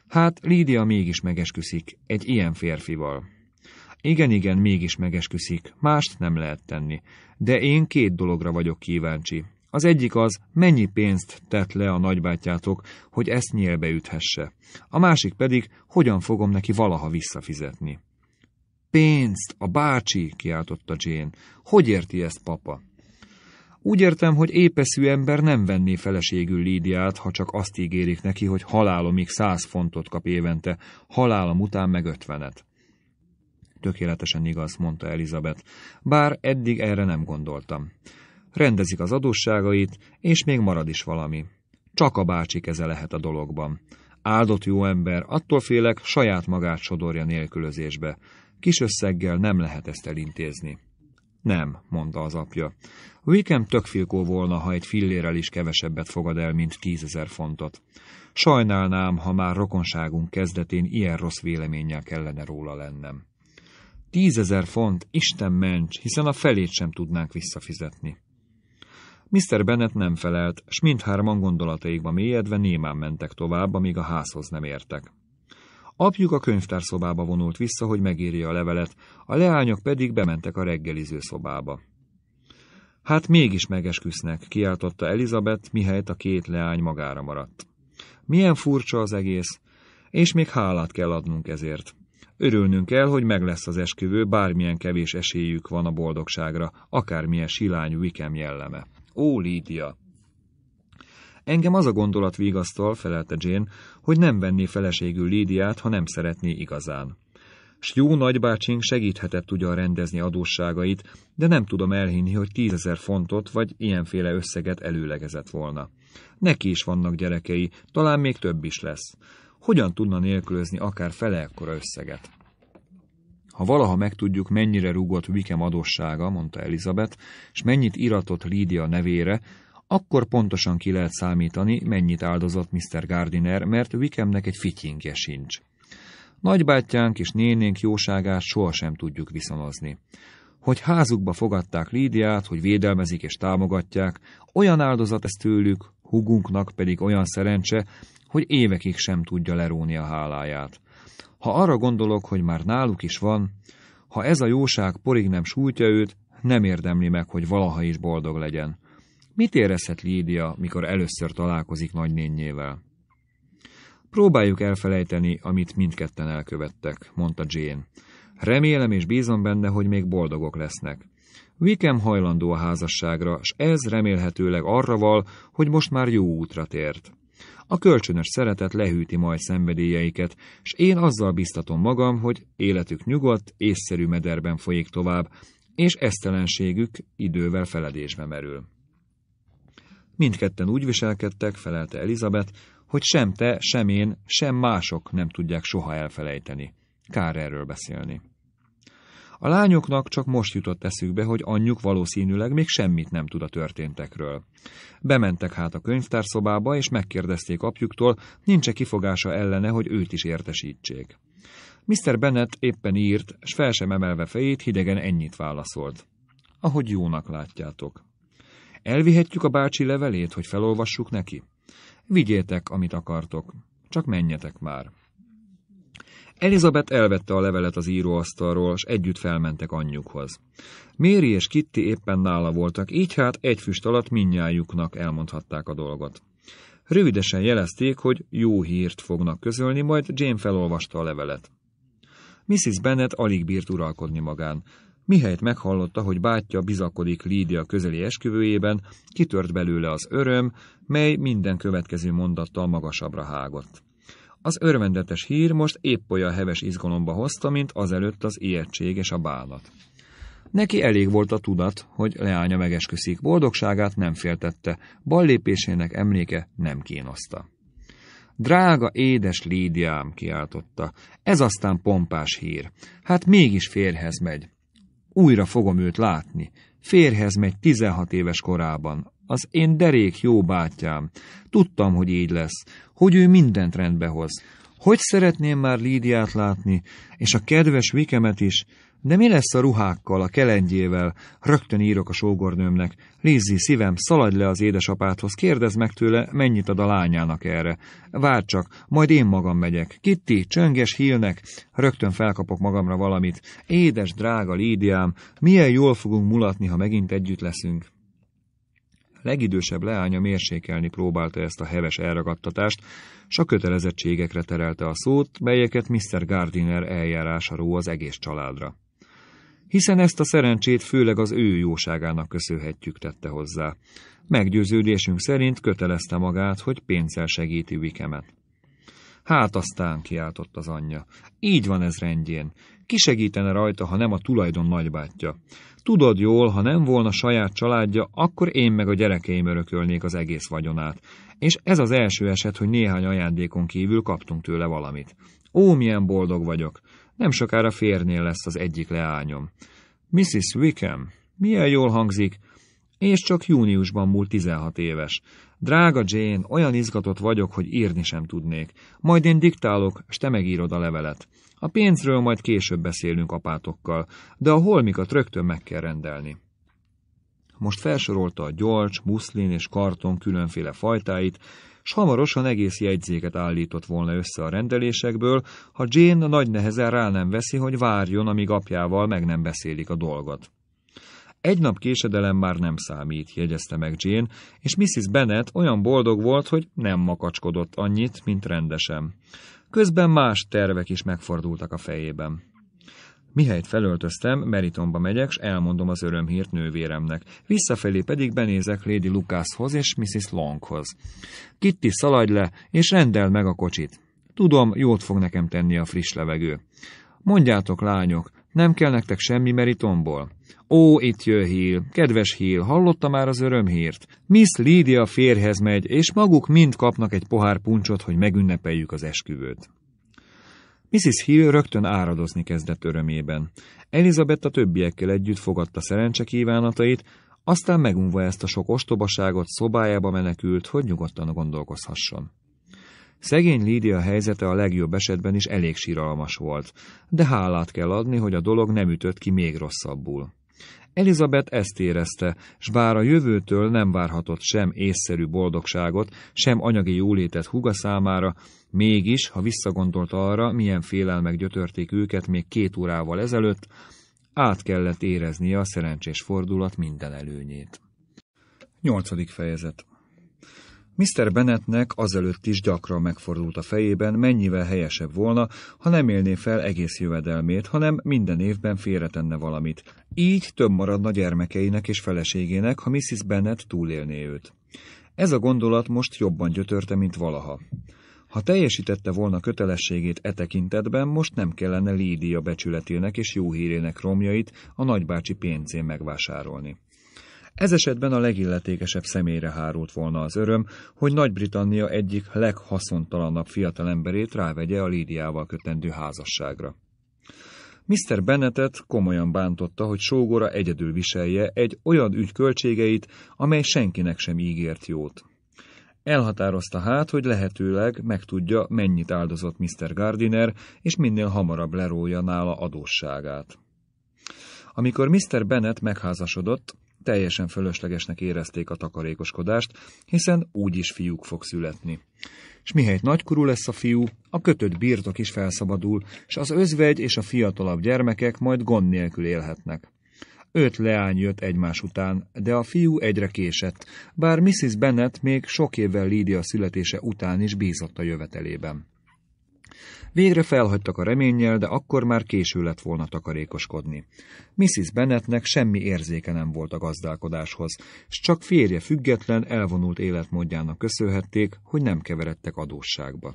Hát, Lídia mégis megesküszik, egy ilyen férfival. Igen, igen, mégis megesküszik, mást nem lehet tenni. De én két dologra vagyok kíváncsi. Az egyik az, mennyi pénzt tett le a nagybátyátok, hogy ezt nyélbe üthesse. A másik pedig, hogyan fogom neki valaha visszafizetni. Pénzt, a bácsi, kiáltotta Jane. Hogy érti ezt, papa? Úgy értem, hogy épeszű ember nem venné feleségül Lídiát, ha csak azt ígérik neki, hogy halálomig száz fontot kap évente, halálom után meg ötvenet. Tökéletesen igaz, mondta Elizabeth, bár eddig erre nem gondoltam. Rendezik az adósságait, és még marad is valami. Csak a bácsi keze lehet a dologban. Áldott jó ember, attól félek, saját magát sodorja nélkülözésbe. Kis összeggel nem lehet ezt elintézni. Nem, mondta az apja. Wickham tök filkó volna, ha egy fillérrel is kevesebbet fogad el, mint tízezer fontot. Sajnálnám, ha már rokonságunk kezdetén ilyen rossz véleménnyel kellene róla lennem. Tízezer font, Isten ments, hiszen a felét sem tudnánk visszafizetni. Mr. Bennet nem felelt, s mindhárman gondolataikba mélyedve némán mentek tovább, amíg a házhoz nem értek. Apjuk a könyvtárszobába vonult vissza, hogy megírja a levelet, a leányok pedig bementek a reggeliző szobába. Hát mégis megesküsznek, kiáltotta Elizabeth, mihelyt a két leány magára maradt. Milyen furcsa az egész, és még hálát kell adnunk ezért. Örülnünk kell, hogy meg lesz az esküvő, bármilyen kevés esélyük van a boldogságra, akármilyen silány vikem jelleme. Ó, Lídia! Engem az a gondolat vigasztal, felelte Jane, hogy nem venné feleségül Lídiát, ha nem szeretné igazán. S jó nagybácsink segíthetett ugyan rendezni adósságait, de nem tudom elhinni, hogy tízezer fontot vagy ilyenféle összeget előlegezett volna. Neki is vannak gyerekei, talán még több is lesz. Hogyan tudna nélkülözni akár fele ekkora összeget? Ha valaha megtudjuk, mennyire rúgott Wickham adóssága, mondta Elizabeth, és mennyit iratott Lídia nevére, akkor pontosan ki lehet számítani, mennyit áldozott Mr. Gardiner, mert Wickhamnek egy fityingje sincs. Nagybátyánk és nénénk jóságát sohasem tudjuk viszonozni. Hogy házukba fogadták Lídiát, hogy védelmezik és támogatják, olyan áldozat ez tőlük, hugunknak pedig olyan szerencse, hogy évekig sem tudja leróni a háláját. Ha arra gondolok, hogy már náluk is van, ha ez a jóság porig nem sújtja őt, nem érdemli meg, hogy valaha is boldog legyen. Mit érezhet Lídia, mikor először találkozik nagynényével? Próbáljuk elfelejteni, amit mindketten elkövettek, mondta Jane. Remélem és bízom benne, hogy még boldogok lesznek. Wickham hajlandó a házasságra, s ez remélhetőleg arra val, hogy most már jó útra tért. A kölcsönös szeretet lehűti majd szenvedélyeiket, s én azzal biztatom magam, hogy életük nyugodt, észszerű mederben folyik tovább, és esztelenségük idővel feledésbe merül. Mindketten úgy viselkedtek, felelte Elizabeth, hogy sem te, sem én, sem mások nem tudják soha elfelejteni. Kár erről beszélni. A lányoknak csak most jutott eszükbe, hogy anyjuk valószínűleg még semmit nem tud a történtekről. Bementek hát a könyvtárszobába, és megkérdezték apjuktól, nincs-e kifogása ellene, hogy őt is értesítsék. Mr. Bennet éppen írt, s fel sem emelve fejét, hidegen ennyit válaszolt. Ahogy jónak látjátok. Elvihetjük a bácsi levelét, hogy felolvassuk neki? Vigyétek, amit akartok, csak menjetek már. Elizabeth elvette a levelet az íróasztalról, és együtt felmentek anyjukhoz. Méri és Kitty éppen nála voltak, így hát egy füst alatt minnyájuknak elmondhatták a dolgot. Rövidesen jelezték, hogy jó hírt fognak közölni, majd Jane felolvasta a levelet. Mrs. Bennet alig bírt uralkodni magán. Mihelyt meghallotta, hogy bátyja bizakodik Lídia közeli esküvőjében, kitört belőle az öröm, mely minden következő mondattal magasabbra hágott. Az örvendetes hír most épp olyan heves izgalomba hozta, mint azelőtt az ijegység és a bánat. Neki elég volt a tudat, hogy leánya megesküszik, boldogságát nem féltette, ballépésének emléke nem kínoszta. Drága, édes Lídiám, kiáltotta, ez aztán pompás hír. Hát mégis férhez megy. Újra fogom őt látni. Férhez megy 16 éves korában. Az én derék jó bátyám. Tudtam, hogy így lesz. Hogy ő mindent rendbe hoz. Hogy szeretném már Lídiát látni, és a kedves Vikemet is, de mi lesz a ruhákkal, a kelengyével? Rögtön írok a sógornőmnek. Lizzi, szívem, szaladj le az édesapádhoz, kérdezd meg tőle, mennyit ad a lányának erre. Várj csak, majd én magam megyek. Kitti, csönges hílnek. Rögtön felkapok magamra valamit. Édes, drága Lídiám, milyen jól fogunk mulatni, ha megint együtt leszünk. Legidősebb leánya mérsékelni próbálta ezt a heves elragadtatást, s a kötelezettségekre terelte a szót, melyeket Mr. Gardiner eljárása ró az egész családra hiszen ezt a szerencsét főleg az ő jóságának köszönhetjük, tette hozzá. Meggyőződésünk szerint kötelezte magát, hogy pénzzel segíti Vikemet. Hát aztán, kiáltott az anyja. Így van ez rendjén. Ki segítene rajta, ha nem a tulajdon nagybátyja? Tudod jól, ha nem volna saját családja, akkor én meg a gyerekeim örökölnék az egész vagyonát. És ez az első eset, hogy néhány ajándékon kívül kaptunk tőle valamit. Ó, milyen boldog vagyok! Nem sokára férnél lesz az egyik leányom. Mrs. Wickham, milyen jól hangzik, és csak júniusban múlt 16 éves. Drága Jane, olyan izgatott vagyok, hogy írni sem tudnék. Majd én diktálok, s te megírod a levelet. A pénzről majd később beszélünk apátokkal, de a holmikat rögtön meg kell rendelni. Most felsorolta a gyolcs, muszlin és karton különféle fajtáit, s hamarosan egész jegyzéket állított volna össze a rendelésekből, ha Jane nagy nehezen rá nem veszi, hogy várjon, amíg apjával meg nem beszélik a dolgot. Egy nap késedelem már nem számít, jegyezte meg Jane, és Mrs. Bennet olyan boldog volt, hogy nem makacskodott annyit, mint rendesen. Közben más tervek is megfordultak a fejében. Mihelyt felöltöztem, Meritonba megyek, s elmondom az örömhírt nővéremnek. Visszafelé pedig benézek Lady Lucashoz és Mrs. Longhoz. Kitty, szaladj le, és rendel meg a kocsit. Tudom, jót fog nekem tenni a friss levegő. Mondjátok, lányok, nem kell nektek semmi Meritonból. Ó, itt jö Hill, kedves Hill, hallotta már az örömhírt. Miss Lydia férhez megy, és maguk mind kapnak egy pohár puncsot, hogy megünnepeljük az esküvőt. Mrs. Hill rögtön áradozni kezdett örömében. Elizabeth a többiekkel együtt fogadta szerencse kívánatait, aztán megunva ezt a sok ostobaságot szobájába menekült, hogy nyugodtan gondolkozhasson. Szegény Lídia helyzete a legjobb esetben is elég síralmas volt, de hálát kell adni, hogy a dolog nem ütött ki még rosszabbul. Elizabeth ezt érezte, s bár a jövőtől nem várhatott sem észszerű boldogságot, sem anyagi jólétet huga számára, mégis, ha visszagondolt arra, milyen félelmek gyötörték őket még két órával ezelőtt, át kellett éreznie a szerencsés fordulat minden előnyét. Nyolcadik fejezet Mr. Bennetnek azelőtt is gyakran megfordult a fejében, mennyivel helyesebb volna, ha nem élné fel egész jövedelmét, hanem minden évben félretenne valamit. Így több maradna gyermekeinek és feleségének, ha Mrs. Bennet túlélné őt. Ez a gondolat most jobban gyötörte, mint valaha. Ha teljesítette volna kötelességét e tekintetben, most nem kellene Lídia becsületének és jó hírének romjait a nagybácsi pénzén megvásárolni. Ez esetben a legilletékesebb személyre hárult volna az öröm, hogy Nagy-Britannia egyik leghaszontalanabb fiatalemberét rávegye a Lídiával kötendő házasságra. Mr. Bennetet komolyan bántotta, hogy sógora egyedül viselje egy olyan ügy költségeit, amely senkinek sem ígért jót. Elhatározta hát, hogy lehetőleg megtudja, mennyit áldozott Mr. Gardiner, és minél hamarabb lerója nála adósságát. Amikor Mr. Bennet megházasodott, teljesen fölöslegesnek érezték a takarékoskodást, hiszen úgyis fiúk fog születni. S mihelyt nagykorú lesz a fiú, a kötött birtok is felszabadul, és az özvegy és a fiatalabb gyermekek majd gond nélkül élhetnek. Öt leány jött egymás után, de a fiú egyre késett, bár Mrs. Bennet még sok évvel Lídia születése után is bízott a jövetelében. Végre felhagytak a reménnyel, de akkor már késő lett volna takarékoskodni. Mrs. Bennetnek semmi érzéke nem volt a gazdálkodáshoz, s csak férje független, elvonult életmódjának köszönhették, hogy nem keveredtek adósságba.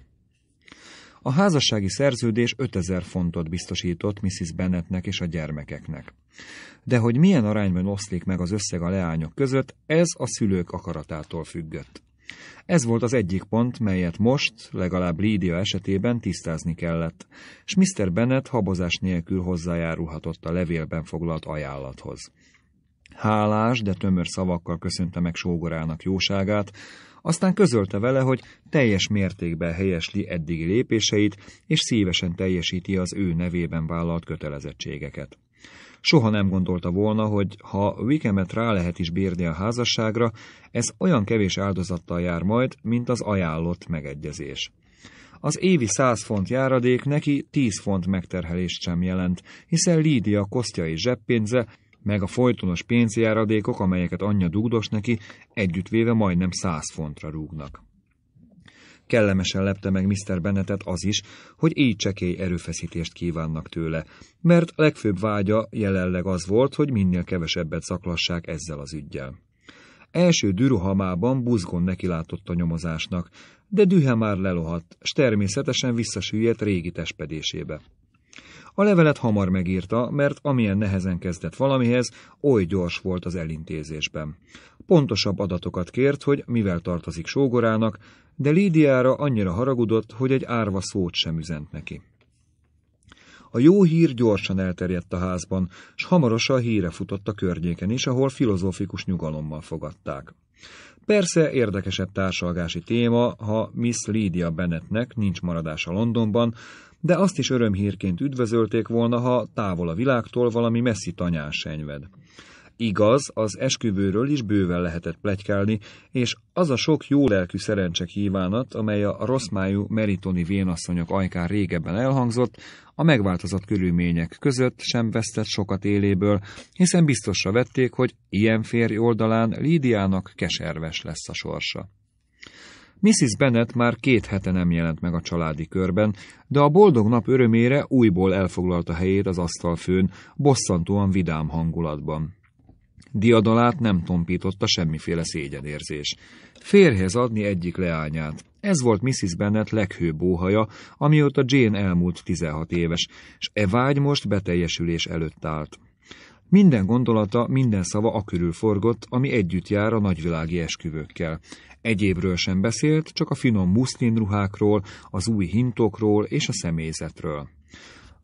A házassági szerződés 5000 fontot biztosított Mrs. Bennettnek és a gyermekeknek. De hogy milyen arányban oszlik meg az összeg a leányok között, ez a szülők akaratától függött. Ez volt az egyik pont, melyet most, legalább Lídia esetében tisztázni kellett, és Mr. Bennet habozás nélkül hozzájárulhatott a levélben foglalt ajánlathoz. Hálás, de tömör szavakkal köszönte meg sógorának jóságát, aztán közölte vele, hogy teljes mértékben helyesli eddigi lépéseit, és szívesen teljesíti az ő nevében vállalt kötelezettségeket. Soha nem gondolta volna, hogy ha Wickemet rá lehet is bírni a házasságra, ez olyan kevés áldozattal jár majd, mint az ajánlott megegyezés. Az évi 100 font járadék neki 10 font megterhelést sem jelent, hiszen Lídia kosztjai zseppénze, meg a folytonos pénzjáradékok, amelyeket anyja dugdos neki, együttvéve majdnem 100 fontra rúgnak. Kellemesen lepte meg Mr. Bennetet az is, hogy így csekély erőfeszítést kívánnak tőle, mert legfőbb vágya jelenleg az volt, hogy minél kevesebbet szaklassák ezzel az ügyjel. Első düruhamában buzgon nekilátott a nyomozásnak, de dühe már lelohadt, s természetesen visszasüllyedt régi tespedésébe. A levelet hamar megírta, mert amilyen nehezen kezdett valamihez, oly gyors volt az elintézésben. Pontosabb adatokat kért, hogy mivel tartozik sógorának, de Lídiára annyira haragudott, hogy egy árva szót sem üzent neki. A jó hír gyorsan elterjedt a házban, s hamarosan híre futott a környéken is, ahol filozófikus nyugalommal fogadták. Persze érdekesebb társalgási téma, ha Miss Lydia Bennetnek nincs maradása Londonban, de azt is örömhírként üdvözölték volna, ha távol a világtól valami messzi tanyás enyved. Igaz, az esküvőről is bőven lehetett plegykálni, és az a sok jó lelkű szerencse kívánat, amely a rosszmájú meritoni vénasszonyok ajkán régebben elhangzott, a megváltozott körülmények között sem vesztett sokat éléből, hiszen biztosra vették, hogy ilyen férj oldalán Lídiának keserves lesz a sorsa. Mrs. Bennet már két hete nem jelent meg a családi körben, de a boldog nap örömére újból elfoglalta helyét az asztalfőn, bosszantóan vidám hangulatban. Diadalát nem tompította semmiféle szégyenérzés. Férhez adni egyik leányát. Ez volt Mrs. Bennet leghőbb óhaja, amióta Jane elmúlt 16 éves, és e vágy most beteljesülés előtt állt. Minden gondolata, minden szava akörül forgott, ami együtt jár a nagyvilági esküvőkkel. Egyébről sem beszélt, csak a finom muszlin ruhákról, az új hintokról és a személyzetről.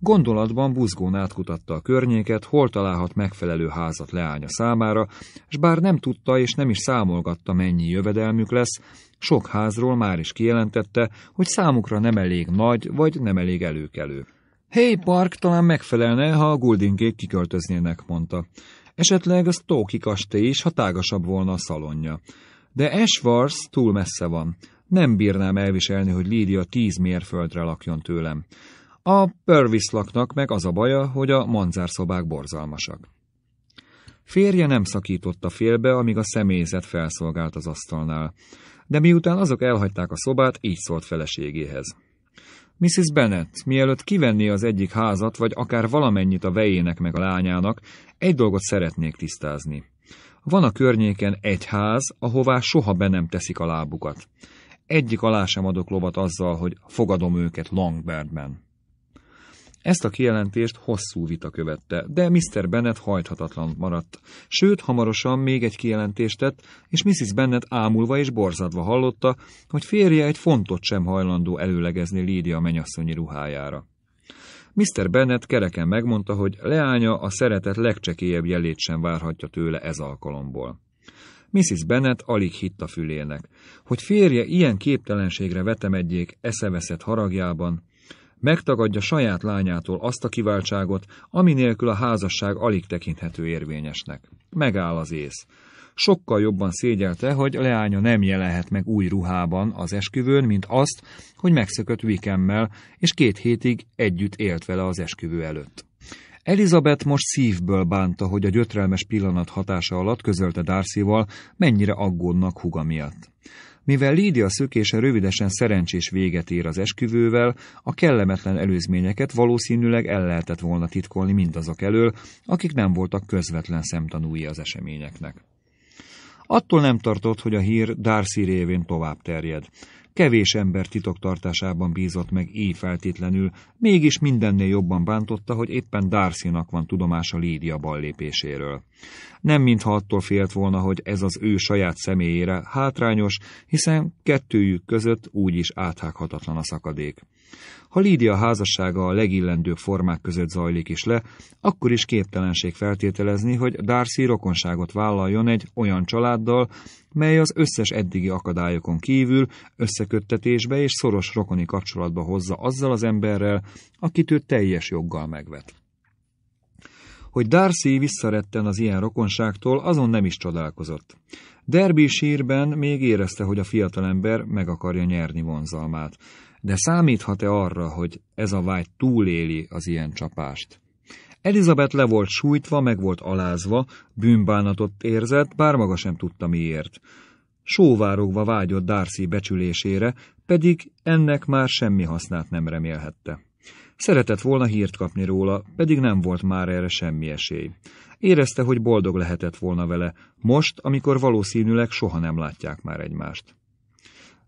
Gondolatban buzgón átkutatta a környéket, hol találhat megfelelő házat leánya számára, és bár nem tudta és nem is számolgatta, mennyi jövedelmük lesz, sok házról már is kijelentette, hogy számukra nem elég nagy vagy nem elég előkelő. Hey Park talán megfelelne, ha a Guldinkék kiköltöznének, mondta. Esetleg a Stóki kastély is, ha tágasabb volna a szalonja. De Ashwars túl messze van. Nem bírnám elviselni, hogy Lídia tíz mérföldre lakjon tőlem. A laknak meg az a baja, hogy a manzárszobák borzalmasak. Férje nem szakította félbe, amíg a személyzet felszolgált az asztalnál, de miután azok elhagyták a szobát, így szólt feleségéhez. Mrs. Bennet, mielőtt kivenné az egyik házat, vagy akár valamennyit a vejének meg a lányának, egy dolgot szeretnék tisztázni. Van a környéken egy ház, ahová soha be nem teszik a lábukat. Egyik alá sem adok lovat azzal, hogy fogadom őket Longbirdben. Ezt a kijelentést hosszú vita követte, de Mr. Bennet hajthatatlan maradt. Sőt, hamarosan még egy kijelentést tett, és Mrs. Bennet ámulva és borzadva hallotta, hogy férje egy fontot sem hajlandó előlegezni Lídia menyasszonyi ruhájára. Mr. Bennet kereken megmondta, hogy leánya a szeretet legcsekélyebb jelét sem várhatja tőle ez alkalomból. Mrs. Bennet alig hitt a fülének. Hogy férje ilyen képtelenségre vetemedjék eszeveszett haragjában, megtagadja saját lányától azt a kiváltságot, ami nélkül a házasság alig tekinthető érvényesnek. Megáll az ész. Sokkal jobban szégyelte, hogy leánya nem jelenhet meg új ruhában az esküvőn, mint azt, hogy megszökött Vikemmel és két hétig együtt élt vele az esküvő előtt. Elizabeth most szívből bánta, hogy a gyötrelmes pillanat hatása alatt közölte Darcyval, mennyire aggódnak huga miatt. Mivel Lídia szökése rövidesen szerencsés véget ér az esküvővel, a kellemetlen előzményeket valószínűleg el lehetett volna titkolni mindazok elől, akik nem voltak közvetlen szemtanúi az eseményeknek. Attól nem tartott, hogy a hír Darcy révén tovább terjed kevés ember titoktartásában bízott meg így feltétlenül, mégis mindennél jobban bántotta, hogy éppen Darcynak van tudomása Lídia ballépéséről. Nem mintha attól félt volna, hogy ez az ő saját személyére hátrányos, hiszen kettőjük között úgyis áthághatatlan a szakadék. Ha Lídia házassága a legillendőbb formák között zajlik is le, akkor is képtelenség feltételezni, hogy Darcy rokonságot vállaljon egy olyan családdal, mely az összes eddigi akadályokon kívül összeköttetésbe és szoros rokoni kapcsolatba hozza azzal az emberrel, akit ő teljes joggal megvet. Hogy Darcy visszaretten az ilyen rokonságtól, azon nem is csodálkozott. Derby sírben még érezte, hogy a fiatalember meg akarja nyerni vonzalmát. De számíthat-e arra, hogy ez a vágy túléli az ilyen csapást? Elizabeth le volt sújtva, meg volt alázva, bűnbánatot érzett, bár maga sem tudta miért. Sóvárogva vágyott Darcy becsülésére, pedig ennek már semmi hasznát nem remélhette. Szeretett volna hírt kapni róla, pedig nem volt már erre semmi esély. Érezte, hogy boldog lehetett volna vele, most, amikor valószínűleg soha nem látják már egymást.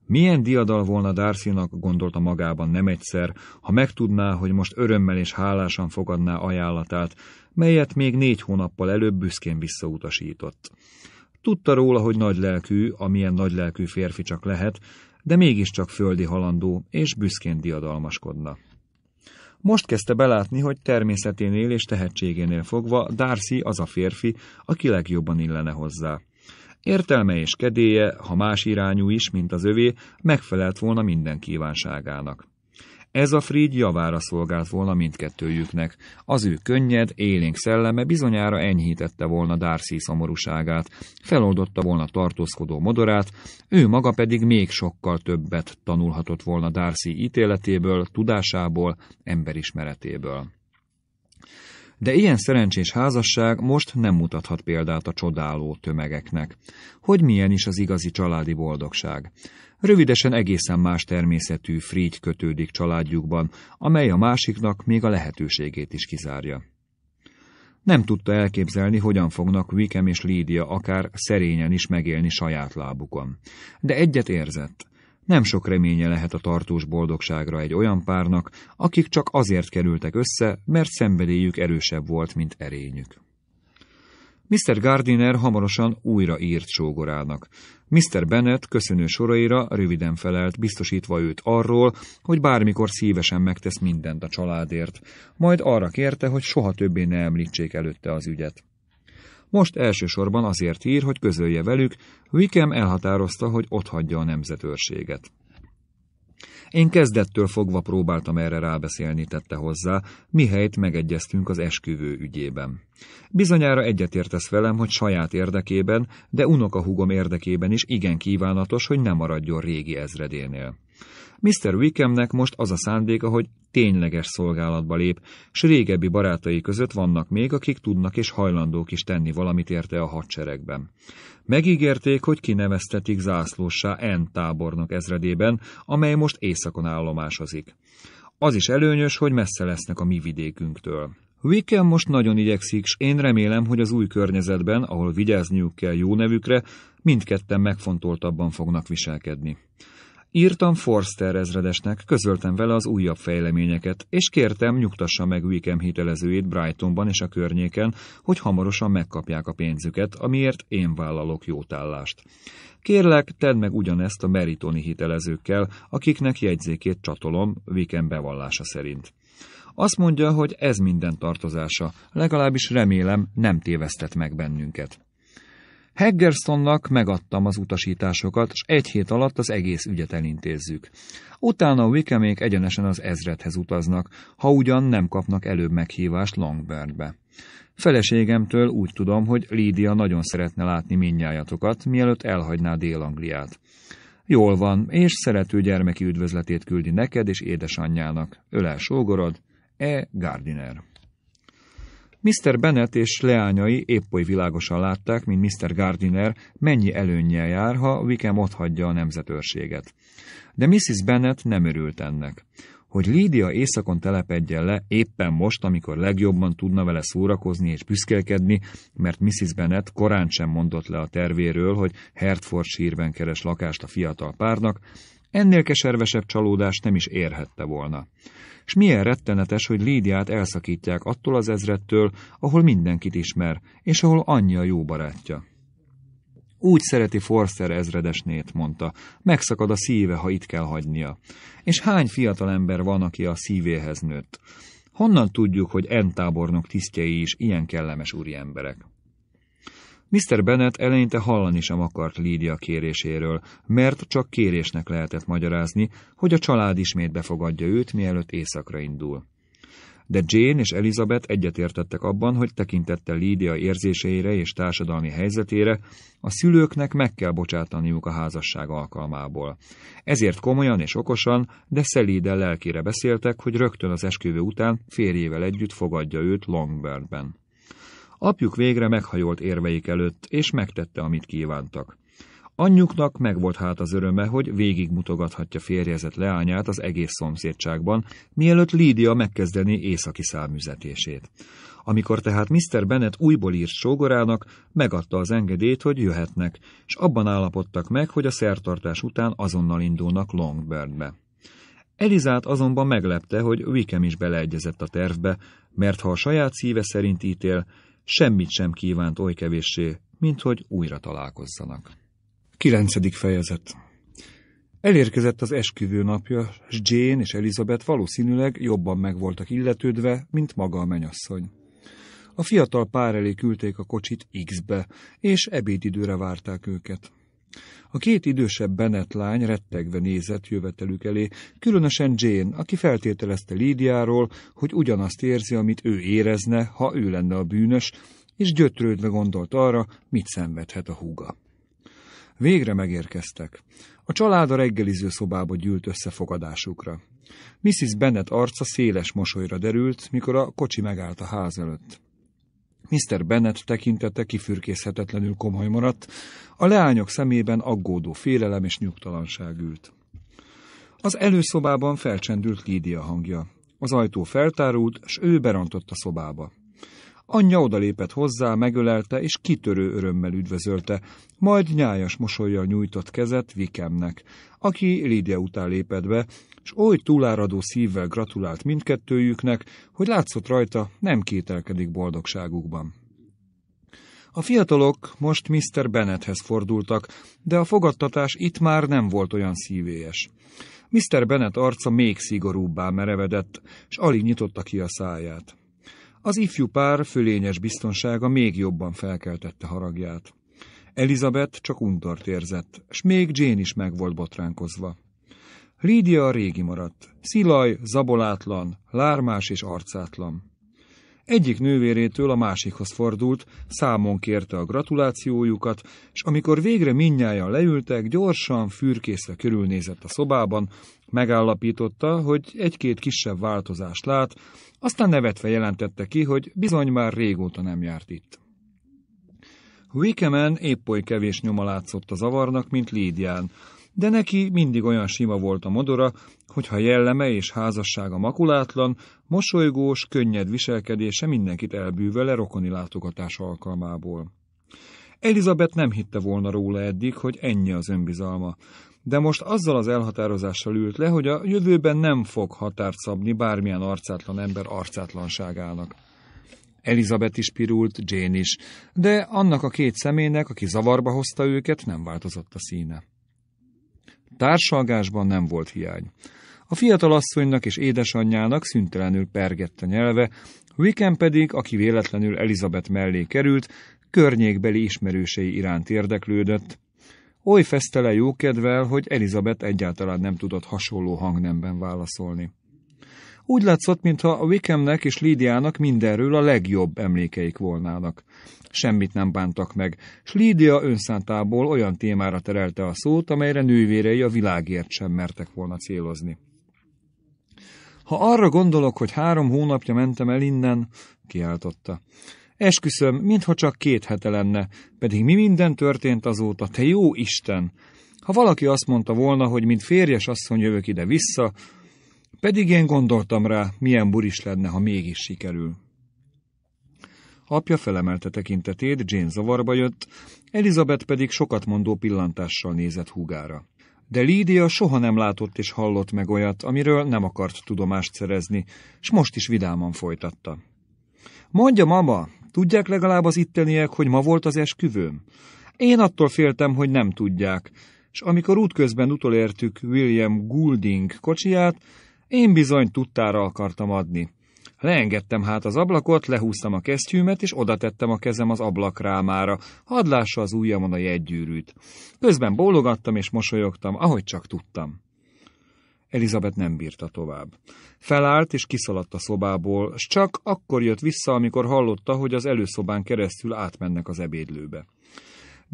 Milyen diadal volna Darcynak, gondolta magában nem egyszer, ha megtudná, hogy most örömmel és hálásan fogadná ajánlatát, melyet még négy hónappal előbb büszkén visszautasított. Tudta róla, hogy nagy lelkű, amilyen nagy lelkű férfi csak lehet, de mégiscsak földi halandó, és büszkén diadalmaskodna. Most kezdte belátni, hogy természeténél és tehetségénél fogva Darcy az a férfi, aki legjobban illene hozzá. Értelme és kedélye, ha más irányú is, mint az övé, megfelelt volna minden kívánságának. Ez a Fríd javára szolgált volna mindkettőjüknek. Az ő könnyed, élénk szelleme bizonyára enyhítette volna Darcy szomorúságát, feloldotta volna tartózkodó modorát, ő maga pedig még sokkal többet tanulhatott volna Darcy ítéletéből, tudásából, emberismeretéből. De ilyen szerencsés házasság most nem mutathat példát a csodáló tömegeknek. Hogy milyen is az igazi családi boldogság? Rövidesen egészen más természetű frígy kötődik családjukban, amely a másiknak még a lehetőségét is kizárja. Nem tudta elképzelni, hogyan fognak Wickham és Lídia akár szerényen is megélni saját lábukon. De egyet érzett nem sok reménye lehet a tartós boldogságra egy olyan párnak, akik csak azért kerültek össze, mert szenvedélyük erősebb volt, mint erényük. Mr. Gardiner hamarosan újra írt sógorának. Mr. Bennet köszönő soraira röviden felelt, biztosítva őt arról, hogy bármikor szívesen megtesz mindent a családért, majd arra kérte, hogy soha többé ne említsék előtte az ügyet. Most elsősorban azért ír, hogy közölje velük, Wickham elhatározta, hogy otthagyja a nemzetőrséget. Én kezdettől fogva próbáltam erre rábeszélni, tette hozzá, mihelyt megegyeztünk az esküvő ügyében. Bizonyára egyetértesz velem, hogy saját érdekében, de unokahúgom érdekében is igen kívánatos, hogy ne maradjon régi ezredénél. Mr. Wickhamnek most az a szándéka, hogy tényleges szolgálatba lép, s régebbi barátai között vannak még, akik tudnak és hajlandók is tenni valamit érte a hadseregben. Megígérték, hogy kineveztetik zászlósá, N tábornok ezredében, amely most északon állomásozik. Az is előnyös, hogy messze lesznek a mi vidékünktől. Wickham most nagyon igyekszik, s én remélem, hogy az új környezetben, ahol vigyázniuk kell jó nevükre, mindketten megfontoltabban fognak viselkedni. Írtam Forster ezredesnek, közöltem vele az újabb fejleményeket, és kértem, nyugtassa meg Wickham hitelezőjét Brightonban és a környéken, hogy hamarosan megkapják a pénzüket, amiért én vállalok jótállást. Kérlek, tedd meg ugyanezt a meritoni hitelezőkkel, akiknek jegyzékét csatolom Wickham bevallása szerint. Azt mondja, hogy ez minden tartozása, legalábbis remélem nem tévesztett meg bennünket. Heggersonnak megadtam az utasításokat, és egy hét alatt az egész ügyet elintézzük. Utána a Wickemék egyenesen az ezredhez utaznak, ha ugyan nem kapnak előbb meghívást Longbirdbe. Feleségemtől úgy tudom, hogy Lídia nagyon szeretne látni minnyájatokat, mielőtt elhagyná Dél-Angliát. Jól van, és szerető gyermeki üdvözletét küldi neked és édesanyjának. Ölel sógorod, E. Gardiner. Mr. Bennet és leányai épp oly világosan látták, mint Mr. Gardiner, mennyi előnnyel jár, ha Wickham otthagyja a nemzetőrséget. De Mrs. Bennet nem örült ennek. Hogy Lídia éjszakon telepedjen le éppen most, amikor legjobban tudna vele szórakozni és büszkélkedni, mert Mrs. Bennet korán sem mondott le a tervéről, hogy Hertford sírben keres lakást a fiatal párnak, ennél keservesebb csalódást nem is érhette volna és milyen rettenetes, hogy Lídiát elszakítják attól az ezrettől, ahol mindenkit ismer, és ahol annyi a jó barátja. Úgy szereti Forster ezredesnét, mondta. Megszakad a szíve, ha itt kell hagynia. És hány fiatalember van, aki a szívéhez nőtt? Honnan tudjuk, hogy entábornok tisztjei is ilyen kellemes emberek? Mr. Bennet eleinte hallani sem akart Lídia kéréséről, mert csak kérésnek lehetett magyarázni, hogy a család ismét befogadja őt, mielőtt éjszakra indul. De Jane és Elizabeth egyetértettek abban, hogy tekintettel Lídia érzéseire és társadalmi helyzetére a szülőknek meg kell bocsátaniuk a házasság alkalmából. Ezért komolyan és okosan, de szelíden lelkére beszéltek, hogy rögtön az esküvő után férjével együtt fogadja őt Longbirdben. Apjuk végre meghajolt érveik előtt, és megtette, amit kívántak. Anyjuknak megvolt hát az öröme, hogy végigmutogathatja férjezett leányát az egész szomszédságban, mielőtt Lídia megkezdeni északi száműzetését. Amikor tehát Mr. Bennet újból írt sógorának, megadta az engedélyt, hogy jöhetnek, és abban állapodtak meg, hogy a szertartás után azonnal indulnak Longbirdbe. Elizát azonban meglepte, hogy Wickham is beleegyezett a tervbe, mert ha a saját szíve szerint ítél, semmit sem kívánt oly kevéssé, mint hogy újra találkozzanak. Kilencedik fejezet Elérkezett az esküvő napja, s Jane és Elizabeth valószínűleg jobban meg voltak illetődve, mint maga a menyasszony. A fiatal pár elé küldték a kocsit X-be, és ebédidőre várták őket. A két idősebb Bennett lány rettegve nézett jövetelük elé, különösen Jane, aki feltételezte Lídiáról, hogy ugyanazt érzi, amit ő érezne, ha ő lenne a bűnös, és gyötrődve gondolt arra, mit szenvedhet a húga. Végre megérkeztek. A család a reggeliző szobába gyűlt összefogadásukra. Mrs. Bennet arca széles mosolyra derült, mikor a kocsi megállt a ház előtt. Mr. Bennet tekintete kifürkészhetetlenül komoly maradt, a leányok szemében aggódó félelem és nyugtalanság ült. Az előszobában felcsendült Lídia hangja. Az ajtó feltárult, s ő berontott a szobába. Anyja odalépett hozzá, megölelte, és kitörő örömmel üdvözölte, majd nyájas mosolyjal nyújtott kezet Vikemnek, aki Lídia után lépett be, s oly túláradó szívvel gratulált mindkettőjüknek, hogy látszott rajta, nem kételkedik boldogságukban. A fiatalok most Mr. Bennethez fordultak, de a fogadtatás itt már nem volt olyan szívélyes. Mr. Bennet arca még szigorúbbá merevedett, s alig nyitotta ki a száját. Az ifjú pár fölényes biztonsága még jobban felkeltette haragját. Elizabeth csak untart érzett, s még Jane is meg volt botránkozva. Lídia a régi maradt, szilaj, zabolátlan, lármás és arcátlan. Egyik nővérétől a másikhoz fordult, számon kérte a gratulációjukat, és amikor végre minnyáján leültek, gyorsan, fürkészve körülnézett a szobában, megállapította, hogy egy-két kisebb változást lát, aztán nevetve jelentette ki, hogy bizony már régóta nem járt itt. Wickeman épp oly kevés nyoma látszott a zavarnak, mint Lídián, de neki mindig olyan sima volt a modora, hogyha jelleme és házassága makulátlan, mosolygós, könnyed viselkedése mindenkit elbűvele rokoni látogatás alkalmából. Elizabeth nem hitte volna róla eddig, hogy ennyi az önbizalma, de most azzal az elhatározással ült le, hogy a jövőben nem fog határt szabni bármilyen arcátlan ember arcátlanságának. Elizabeth is pirult, Jane is, de annak a két szemének, aki zavarba hozta őket, nem változott a színe. Társalgásban nem volt hiány. A fiatal asszonynak és édesanyjának szüntelenül pergett a nyelve, Wickham pedig, aki véletlenül Elizabeth mellé került, környékbeli ismerősei iránt érdeklődött. Oly fesztele jókedvel, hogy Elizabeth egyáltalán nem tudott hasonló hangnemben válaszolni. Úgy látszott, mintha Wickhamnek és Lídiának mindenről a legjobb emlékeik volnának. Semmit nem bántak meg, s Lídia önszántából olyan témára terelte a szót, amelyre nővérei a világért sem mertek volna célozni. Ha arra gondolok, hogy három hónapja mentem el innen, kiáltotta. Esküszöm, mintha csak két hete lenne, pedig mi minden történt azóta, te jó Isten! Ha valaki azt mondta volna, hogy mint férjes asszony jövök ide-vissza, pedig én gondoltam rá, milyen buris lenne, ha mégis sikerül. Apja felemelte tekintetét, Jane zavarba jött, Elizabeth pedig sokatmondó pillantással nézett húgára. De Lídia soha nem látott és hallott meg olyat, amiről nem akart tudomást szerezni, s most is vidáman folytatta. Mondja, mama, tudják legalább az itteniek, hogy ma volt az esküvőm? Én attól féltem, hogy nem tudják, és amikor útközben utolértük William Goulding kocsiját, én bizony tudtára akartam adni. Leengedtem hát az ablakot, lehúztam a kesztyűmet, és oda tettem a kezem az ablak rámára, hadd lássa az ujjamon a jegygyűrűt. Közben bólogattam és mosolyogtam, ahogy csak tudtam. Elizabeth nem bírta tovább. Felállt és kiszaladt a szobából, s csak akkor jött vissza, amikor hallotta, hogy az előszobán keresztül átmennek az ebédlőbe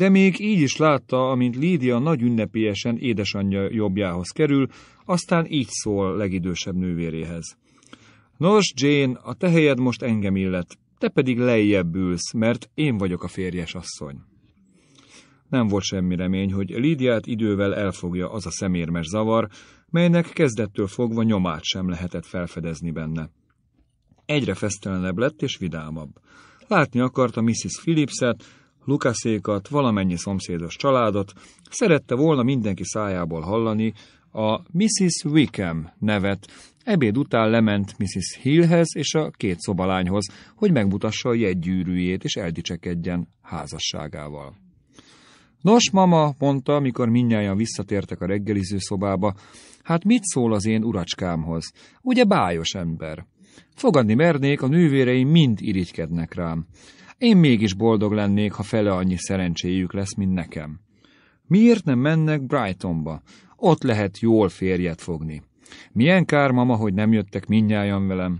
de még így is látta, amint Lídia nagy ünnepélyesen édesanyja jobbjához kerül, aztán így szól legidősebb nővéréhez. Nos, Jane, a te helyed most engem illet, te pedig lejjebb ülsz, mert én vagyok a férjes asszony. Nem volt semmi remény, hogy Lídiát idővel elfogja az a szemérmes zavar, melynek kezdettől fogva nyomát sem lehetett felfedezni benne. Egyre fesztelenebb lett és vidámabb. Látni akarta Mrs. et Lukaszékat, valamennyi szomszédos családot, szerette volna mindenki szájából hallani a Mrs. Wickham nevet, Ebéd után lement Mrs. Hillhez és a két szobalányhoz, hogy megmutassa a jegygyűrűjét és eldicsekedjen házasságával. Nos, mama, mondta, mikor minnyáján visszatértek a reggeliző szobába, hát mit szól az én uracskámhoz? Ugye bájos ember. Fogadni mernék, a nővéreim mind irigykednek rám. Én mégis boldog lennék, ha fele annyi szerencséjük lesz, mint nekem. Miért nem mennek Brightonba? Ott lehet jól férjet fogni. Milyen kár, mama, hogy nem jöttek mindnyájan velem.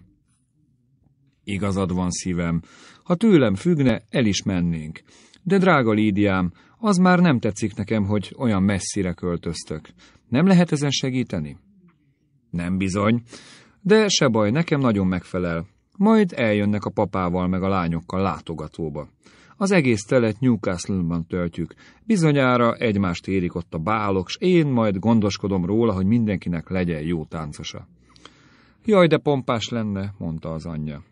Igazad van szívem. Ha tőlem függne, el is mennénk. De drága Lídiám, az már nem tetszik nekem, hogy olyan messzire költöztök. Nem lehet ezen segíteni? Nem bizony, de se baj, nekem nagyon megfelel. Majd eljönnek a papával meg a lányokkal látogatóba. Az egész telet Newcastle-ban töltjük. Bizonyára egymást érik ott a bálok, s én majd gondoskodom róla, hogy mindenkinek legyen jó táncosa. Jaj, de pompás lenne, mondta az anyja.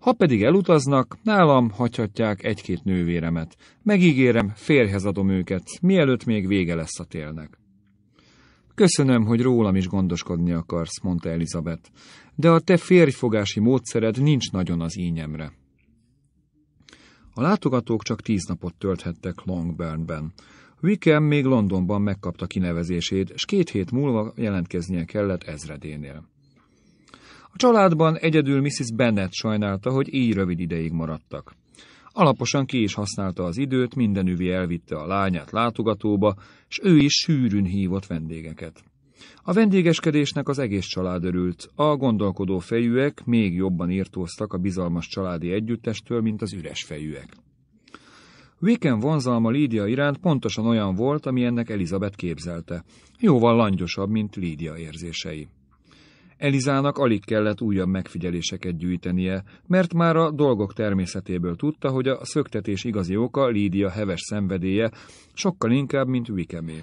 Ha pedig elutaznak, nálam hagyhatják egy-két nővéremet. Megígérem, férhez adom őket, mielőtt még vége lesz a télnek. Köszönöm, hogy rólam is gondoskodni akarsz, mondta Elizabeth de a te férjfogási módszered nincs nagyon az ínyemre. A látogatók csak tíz napot tölthettek Longburnben. Wickham még Londonban megkapta kinevezését, és két hét múlva jelentkeznie kellett ezredénél. A családban egyedül Mrs. Bennet sajnálta, hogy így rövid ideig maradtak. Alaposan ki is használta az időt, mindenüvi elvitte a lányát látogatóba, és ő is sűrűn hívott vendégeket. A vendégeskedésnek az egész család örült, a gondolkodó fejűek még jobban írtóztak a bizalmas családi együttestől, mint az üres fejűek. Viken vonzalma Lídia iránt pontosan olyan volt, ami ennek Elizabeth képzelte, jóval langyosabb, mint Lídia érzései. Elizának alig kellett újabb megfigyeléseket gyűjtenie, mert már a dolgok természetéből tudta, hogy a szöktetés igazi oka Lídia heves szenvedélye, sokkal inkább, mint Wickemé.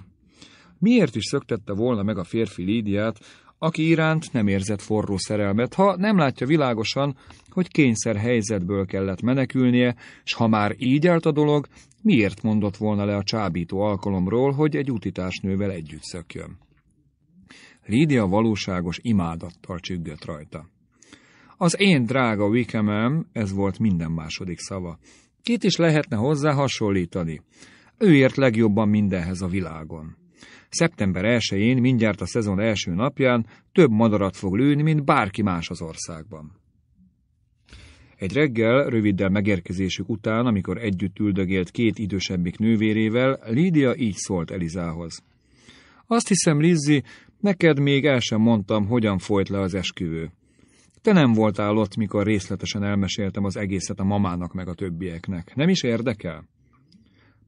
Miért is szöktette volna meg a férfi Lídiát, aki iránt nem érzett forró szerelmet, ha nem látja világosan, hogy kényszer helyzetből kellett menekülnie, s ha már így állt a dolog, miért mondott volna le a csábító alkalomról, hogy egy utitásnővel együtt szökjön. Lídia valóságos imádattal csüggött rajta. Az én drága Wickhamem, ez volt minden második szava. Kit is lehetne hozzá hasonlítani? Ő ért legjobban mindenhez a világon. Szeptember 1-én, mindjárt a szezon első napján több madarat fog lőni, mint bárki más az országban. Egy reggel, röviddel megérkezésük után, amikor együtt üldögélt két idősebbik nővérével, Lídia így szólt Elizához. Azt hiszem, Lizzi, neked még el sem mondtam, hogyan folyt le az esküvő. Te nem voltál ott, mikor részletesen elmeséltem az egészet a mamának meg a többieknek. Nem is érdekel?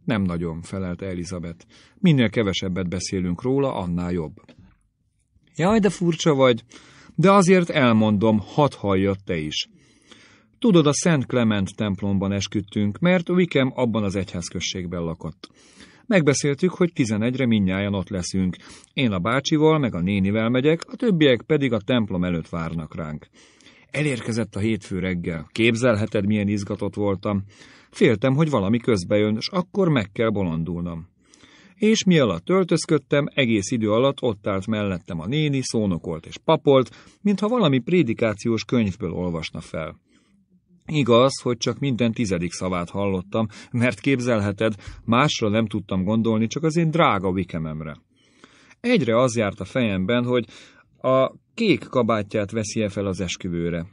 Nem nagyon, felelt Elizabeth. Minél kevesebbet beszélünk róla, annál jobb. Jaj, de furcsa vagy, de azért elmondom, hadd halljad te is. Tudod, a Szent Clement templomban esküdtünk, mert Wickham abban az egyházközségben lakott. Megbeszéltük, hogy tizenegyre re minnyáján ott leszünk. Én a bácsival, meg a nénivel megyek, a többiek pedig a templom előtt várnak ránk. Elérkezett a hétfő reggel. Képzelheted, milyen izgatott voltam. Féltem, hogy valami jön, és akkor meg kell bolondulnom. És mi alatt töltözködtem, egész idő alatt ott állt mellettem a néni, szónokolt és papolt, mintha valami prédikációs könyvből olvasna fel. Igaz, hogy csak minden tizedik szavát hallottam, mert képzelheted, másra nem tudtam gondolni, csak az én drága vikememre. Egyre az járt a fejemben, hogy a kék kabátját veszi -e fel az esküvőre,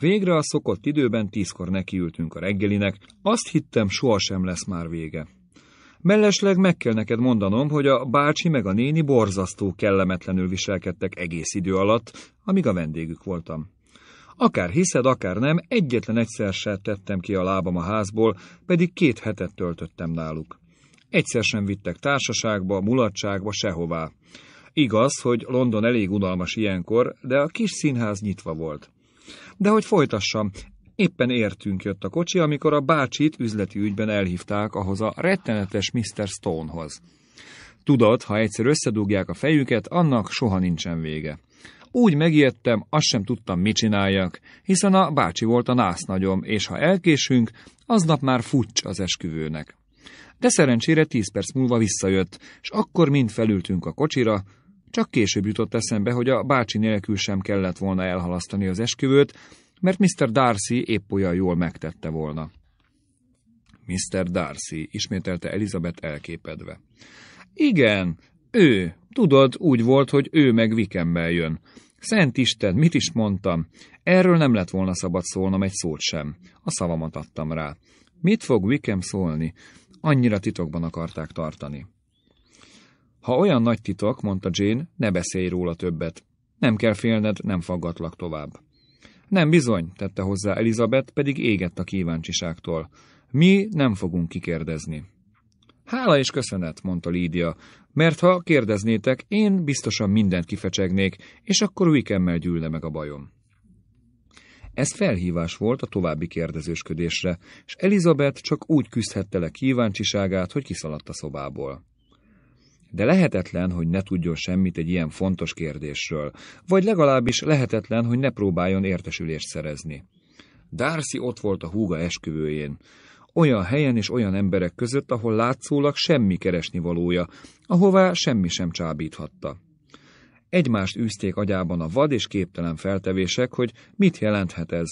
Végre a szokott időben tízkor nekiültünk a reggelinek, azt hittem sohasem lesz már vége. Mellesleg meg kell neked mondanom, hogy a bácsi meg a néni borzasztó kellemetlenül viselkedtek egész idő alatt, amíg a vendégük voltam. Akár hiszed, akár nem, egyetlen egyszer se tettem ki a lábam a házból, pedig két hetet töltöttem náluk. Egyszer sem vittek társaságba, mulatságba, sehová. Igaz, hogy London elég unalmas ilyenkor, de a kis színház nyitva volt. De hogy folytassam, éppen értünk jött a kocsi, amikor a bácsit üzleti ügyben elhívták ahhoz a rettenetes Mr. Stonehoz. Tudod, ha egyszer összedugják a fejüket, annak soha nincsen vége. Úgy megijedtem, azt sem tudtam, mit csináljak, hiszen a bácsi volt a násznagyom, és ha elkésünk, aznap már futcs az esküvőnek. De szerencsére tíz perc múlva visszajött, és akkor mind felültünk a kocsira, csak később jutott eszembe, hogy a bácsi nélkül sem kellett volna elhalasztani az esküvőt, mert Mr. Darcy épp olyan jól megtette volna. Mr. Darcy, ismételte Elizabeth elképedve. Igen, ő. Tudod, úgy volt, hogy ő meg Vikemmel jön. Szent Isten, mit is mondtam? Erről nem lett volna szabad szólnom egy szót sem. A szavamat adtam rá. Mit fog Vikem szólni? Annyira titokban akarták tartani. Ha olyan nagy titok, mondta Jane, ne beszélj róla többet. Nem kell félned, nem faggatlak tovább. Nem bizony, tette hozzá Elizabeth, pedig égett a kíváncsiságtól. Mi nem fogunk kikérdezni. Hála és köszönet, mondta Lídia, mert ha kérdeznétek, én biztosan mindent kifecsegnék, és akkor Wickemmel gyűlne meg a bajom. Ez felhívás volt a további kérdezősködésre, és Elizabeth csak úgy küzdhette le kíváncsiságát, hogy kiszaladt a szobából. De lehetetlen, hogy ne tudjon semmit egy ilyen fontos kérdésről, vagy legalábbis lehetetlen, hogy ne próbáljon értesülést szerezni. Darcy ott volt a húga esküvőjén. Olyan helyen és olyan emberek között, ahol látszólag semmi keresni valója, ahová semmi sem csábíthatta. Egymást űzték agyában a vad és képtelen feltevések, hogy mit jelenthet ez,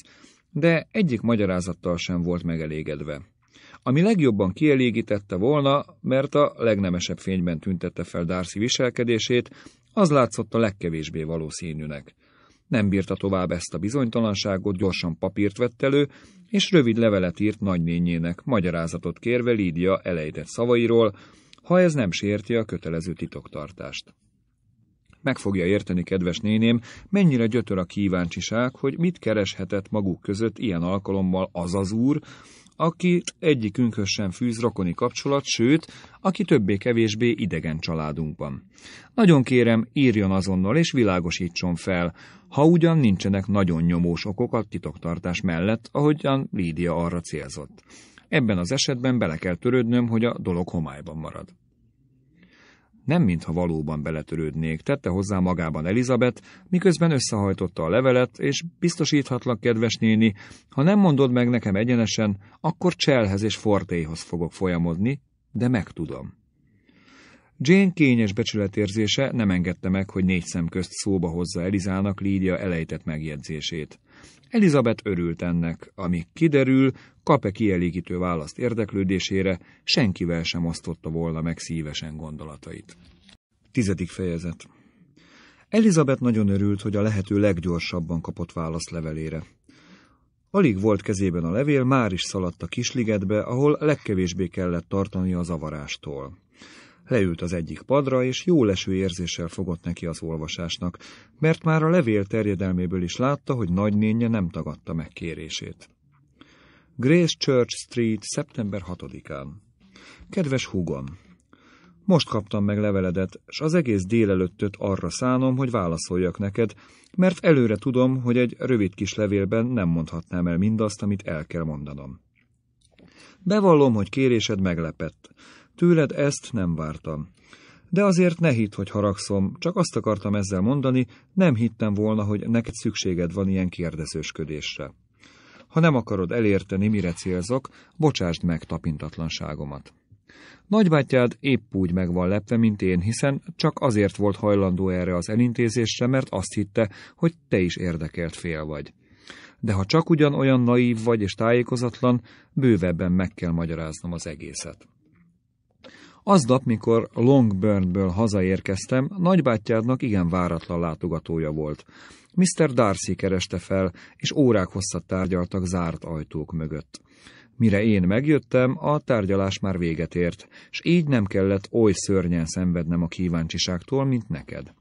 de egyik magyarázattal sem volt megelégedve ami legjobban kielégítette volna, mert a legnemesebb fényben tüntette fel Darcy viselkedését, az látszott a legkevésbé valószínűnek. Nem bírta tovább ezt a bizonytalanságot, gyorsan papírt vett elő, és rövid levelet írt nagynényének, magyarázatot kérve Lídia elejtett szavairól, ha ez nem sérti a kötelező titoktartást. Meg fogja érteni, kedves néném, mennyire gyötör a kíváncsiság, hogy mit kereshetett maguk között ilyen alkalommal az az úr, aki egyikünkhöz sem fűz rokoni kapcsolat, sőt, aki többé-kevésbé idegen családunkban. Nagyon kérem, írjon azonnal és világosítson fel, ha ugyan nincsenek nagyon nyomós okok a titoktartás mellett, ahogyan Lídia arra célzott. Ebben az esetben bele kell törődnöm, hogy a dolog homályban marad nem mintha valóban beletörődnék, tette hozzá magában Elizabeth, miközben összehajtotta a levelet, és biztosíthatlak, kedves néni, ha nem mondod meg nekem egyenesen, akkor Cselhez és Fortéhoz fogok folyamodni, de megtudom. Jane kényes becsületérzése nem engedte meg, hogy négy szem közt szóba hozza Elizának Lídia elejtett megjegyzését. Elizabeth örült ennek, ami kiderül, kap-e kielégítő választ érdeklődésére, senkivel sem osztotta volna meg szívesen gondolatait. Tizedik fejezet Elizabeth nagyon örült, hogy a lehető leggyorsabban kapott választ levelére. Alig volt kezében a levél, már is szaladt a kisligetbe, ahol legkevésbé kellett tartani a zavarástól. Leült az egyik padra, és jó leső érzéssel fogott neki az olvasásnak, mert már a levél terjedelméből is látta, hogy nagynénje nem tagadta meg kérését. Grace Church Street, szeptember 6-án. Kedves húgom! Most kaptam meg leveledet, s az egész délelőttöt arra szánom, hogy válaszoljak neked, mert előre tudom, hogy egy rövid kis levélben nem mondhatnám el mindazt, amit el kell mondanom. Bevallom, hogy kérésed meglepett. Tőled ezt nem vártam. De azért ne hitt, hogy haragszom, csak azt akartam ezzel mondani, nem hittem volna, hogy neked szükséged van ilyen kérdezősködésre. Ha nem akarod elérteni, mire célzok, bocsásd meg tapintatlanságomat. Nagybátyád épp úgy meg van lepve, mint én, hiszen csak azért volt hajlandó erre az elintézésre, mert azt hitte, hogy te is érdekelt fél vagy. De ha csak ugyan olyan naív vagy és tájékozatlan, bővebben meg kell magyaráznom az egészet. Aznap, mikor Longburnből hazaérkeztem, nagybátyádnak igen váratlan látogatója volt. Mr. Darcy kereste fel, és órák hosszat tárgyaltak zárt ajtók mögött. Mire én megjöttem, a tárgyalás már véget ért, és így nem kellett oly szörnyen szenvednem a kíváncsiságtól, mint neked.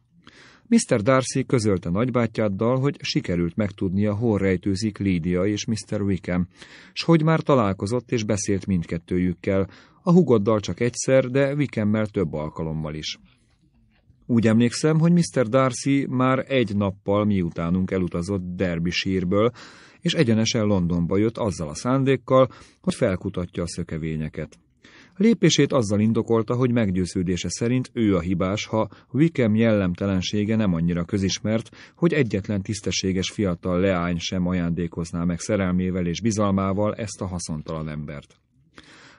Mr. Darcy közölte nagybátyáddal, hogy sikerült megtudnia, hol rejtőzik Lídia és Mr. Wickham, s hogy már találkozott és beszélt mindkettőjükkel, a hugoddal csak egyszer, de Vikemmel több alkalommal is. Úgy emlékszem, hogy Mr. Darcy már egy nappal miutánunk elutazott derbi sírből, és egyenesen Londonba jött azzal a szándékkal, hogy felkutatja a szökevényeket. Lépését azzal indokolta, hogy meggyőződése szerint ő a hibás, ha Wickham jellemtelensége nem annyira közismert, hogy egyetlen tisztességes fiatal leány sem ajándékozná meg szerelmével és bizalmával ezt a haszontalan embert.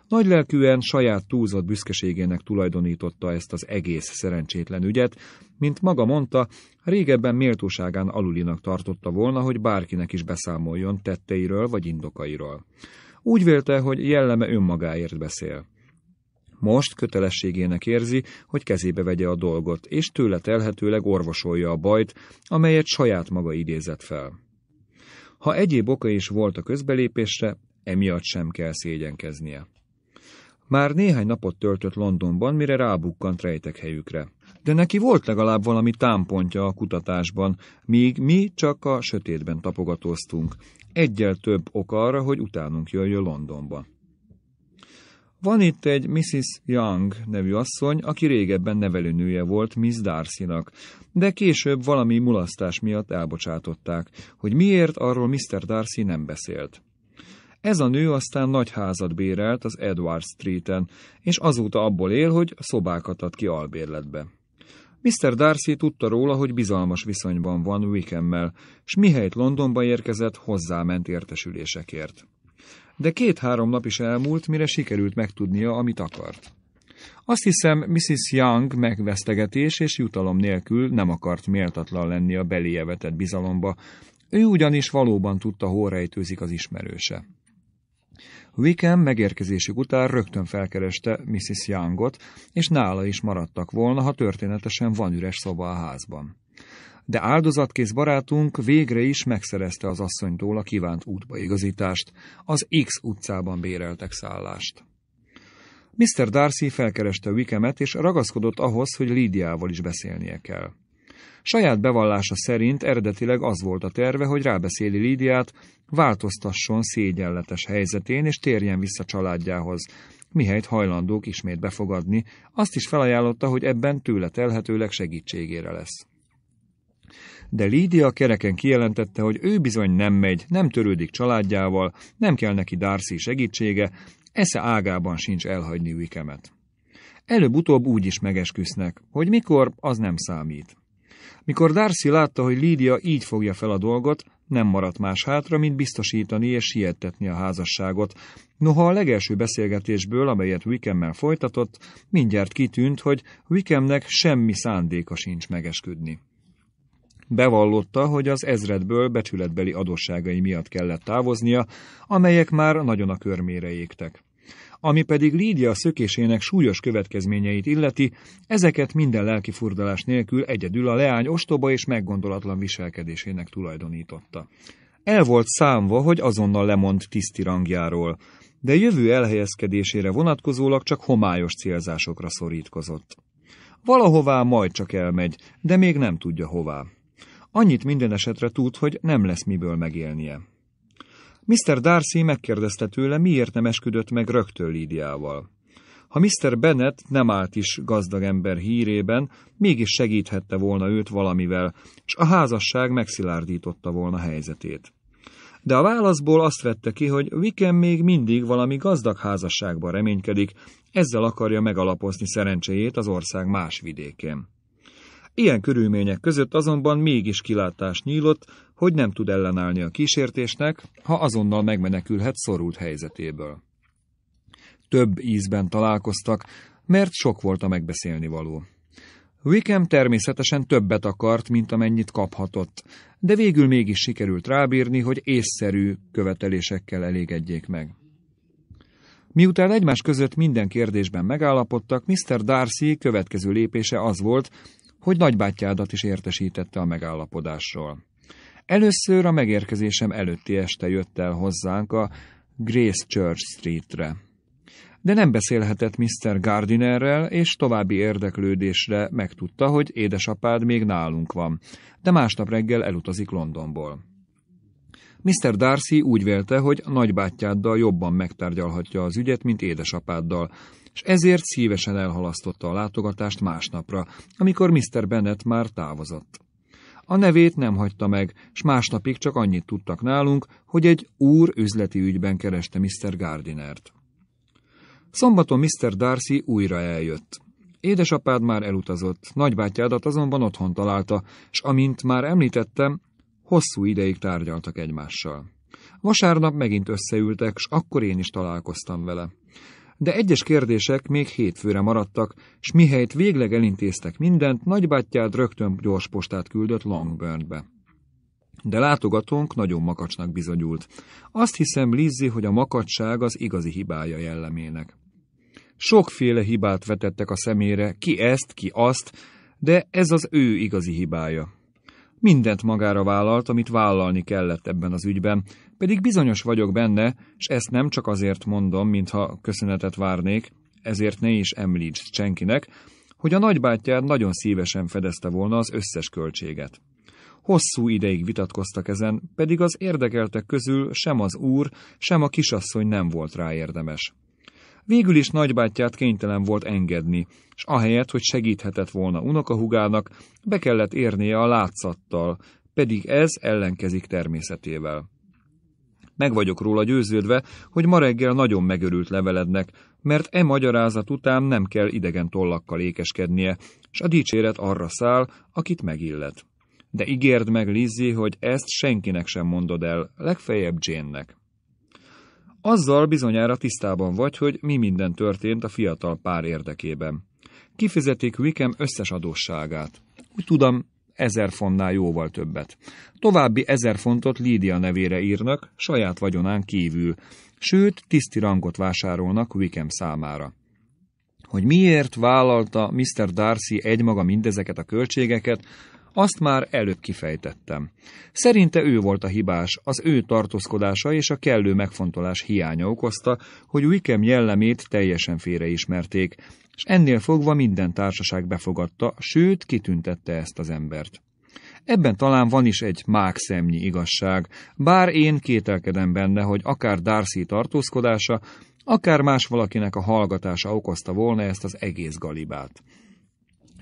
Nagylelkűen saját túlzott büszkeségének tulajdonította ezt az egész szerencsétlen ügyet, mint maga mondta, régebben méltóságán alulinak tartotta volna, hogy bárkinek is beszámoljon tetteiről vagy indokairól. Úgy vélte, hogy jelleme önmagáért beszél. Most kötelességének érzi, hogy kezébe vegye a dolgot, és tőle telhetőleg orvosolja a bajt, amelyet saját maga idézett fel. Ha egyéb oka is volt a közbelépésre, emiatt sem kell szégyenkeznie. Már néhány napot töltött Londonban, mire rábukkant helyükre. De neki volt legalább valami támpontja a kutatásban, míg mi csak a sötétben tapogatóztunk. Egyel több ok arra, hogy utánunk jöjjön Londonba. Van itt egy Mrs. Young nevű asszony, aki régebben nevelőnője volt Miss darcy de később valami mulasztás miatt elbocsátották, hogy miért arról Mr. Darcy nem beszélt. Ez a nő aztán nagy házat bérelt az Edward Streeten, és azóta abból él, hogy szobákat ad ki albérletbe. Mr. Darcy tudta róla, hogy bizalmas viszonyban van Wickemmel, s mihelyt Londonba érkezett, hozzáment értesülésekért. De két-három nap is elmúlt, mire sikerült megtudnia, amit akart. Azt hiszem, Mrs. Young megvesztegetés és jutalom nélkül nem akart méltatlan lenni a beléjevetett bizalomba, ő ugyanis valóban tudta, hol rejtőzik az ismerőse. Wickham megérkezésük után rögtön felkereste Mrs. Youngot, és nála is maradtak volna, ha történetesen van üres szoba a házban. De áldozatkész barátunk végre is megszerezte az asszonytól a kívánt útbaigazítást, az X utcában béreltek szállást. Mr. Darcy felkereste Wickemet, és ragaszkodott ahhoz, hogy Lídiával is beszélnie kell. Saját bevallása szerint eredetileg az volt a terve, hogy rábeszéli Lídiát, változtasson szégyenletes helyzetén és térjen vissza családjához, mihelyt hajlandók ismét befogadni, azt is felajánlotta, hogy ebben tőle telhetőleg segítségére lesz. De Lídia kereken kijelentette, hogy ő bizony nem megy, nem törődik családjával, nem kell neki Darcy segítsége, esze ágában sincs elhagyni Wickemet. Előbb-utóbb úgy is megesküsznek, hogy mikor, az nem számít. Mikor Darcy látta, hogy Lídia így fogja fel a dolgot, nem maradt más hátra, mint biztosítani és siettetni a házasságot. Noha a legelső beszélgetésből, amelyet Wickemmel folytatott, mindjárt kitűnt, hogy Wickemnek semmi szándéka sincs megesküdni. Bevallotta, hogy az ezredből becsületbeli adósságai miatt kellett távoznia, amelyek már nagyon a körmére égtek. Ami pedig Lídia szökésének súlyos következményeit illeti, ezeket minden lelki furdalás nélkül egyedül a leány ostoba és meggondolatlan viselkedésének tulajdonította. El volt számva, hogy azonnal lemond tiszti rangjáról, de jövő elhelyezkedésére vonatkozólag csak homályos célzásokra szorítkozott. Valahová majd csak elmegy, de még nem tudja hová. Annyit minden esetre tud, hogy nem lesz miből megélnie. Mr. Darcy megkérdezte tőle, miért nem esküdött meg rögtön Lídiával. Ha Mr. Bennet nem állt is gazdag ember hírében, mégis segíthette volna őt valamivel, és a házasság megszilárdította volna helyzetét. De a válaszból azt vette ki, hogy Wickham még mindig valami gazdag házasságba reménykedik, ezzel akarja megalapozni szerencséjét az ország más vidékén. Ilyen körülmények között azonban mégis kilátás nyílott, hogy nem tud ellenállni a kísértésnek, ha azonnal megmenekülhet szorult helyzetéből. Több ízben találkoztak, mert sok volt a megbeszélni való. Wickham természetesen többet akart, mint amennyit kaphatott, de végül mégis sikerült rábírni, hogy észszerű követelésekkel elégedjék meg. Miután egymás között minden kérdésben megállapodtak, Mr. Darcy következő lépése az volt, hogy nagybátyádat is értesítette a megállapodásról. Először a megérkezésem előtti este jött el hozzánk a Grace Church Streetre. De nem beszélhetett Mr. Gardinerrel, és további érdeklődésre megtudta, hogy édesapád még nálunk van, de másnap reggel elutazik Londonból. Mr. Darcy úgy vélte, hogy nagybátyáddal jobban megtárgyalhatja az ügyet, mint édesapáddal, és ezért szívesen elhalasztotta a látogatást másnapra, amikor Mr. Bennet már távozott. A nevét nem hagyta meg, s másnapig csak annyit tudtak nálunk, hogy egy úr üzleti ügyben kereste Mr. Gardinert. Szombaton Mr. Darcy újra eljött. Édesapád már elutazott, nagybátyádat azonban otthon találta, s amint már említettem, hosszú ideig tárgyaltak egymással. Vasárnap megint összeültek, s akkor én is találkoztam vele de egyes kérdések még hétfőre maradtak, s mihelyt végleg elintéztek mindent, nagybátyád rögtön gyors postát küldött Longburnbe. De látogatónk nagyon makacsnak bizonyult. Azt hiszem, Lizzi, hogy a makacság az igazi hibája jellemének. Sokféle hibát vetettek a szemére, ki ezt, ki azt, de ez az ő igazi hibája. Mindent magára vállalt, amit vállalni kellett ebben az ügyben, pedig bizonyos vagyok benne, és ezt nem csak azért mondom, mintha köszönetet várnék, ezért ne is említsd senkinek, hogy a nagybátyád nagyon szívesen fedezte volna az összes költséget. Hosszú ideig vitatkoztak ezen, pedig az érdekeltek közül sem az úr, sem a kisasszony nem volt rá érdemes. Végül is nagybátyját kénytelen volt engedni, és ahelyett, hogy segíthetett volna unokahugának, be kellett érnie a látszattal, pedig ez ellenkezik természetével. Meg vagyok róla győződve, hogy ma reggel nagyon megörült levelednek, mert e magyarázat után nem kell idegen tollakkal ékeskednie, s a dicséret arra száll, akit megillet. De ígérd meg, Lizzie, hogy ezt senkinek sem mondod el, legfeljebb Jane-nek. Azzal bizonyára tisztában vagy, hogy mi minden történt a fiatal pár érdekében. Kifizetik Wickham összes adósságát. Úgy tudom, ezer fontnál jóval többet. További ezer fontot Lídia nevére írnak, saját vagyonán kívül, sőt, tiszti rangot vásárolnak Wickham számára. Hogy miért vállalta Mr. Darcy egymaga mindezeket a költségeket, azt már előbb kifejtettem. Szerinte ő volt a hibás, az ő tartózkodása és a kellő megfontolás hiánya okozta, hogy Wickham jellemét teljesen félreismerték, és ennél fogva minden társaság befogadta, sőt, kitüntette ezt az embert. Ebben talán van is egy mákszemnyi igazság, bár én kételkedem benne, hogy akár Darcy tartózkodása, akár más valakinek a hallgatása okozta volna ezt az egész galibát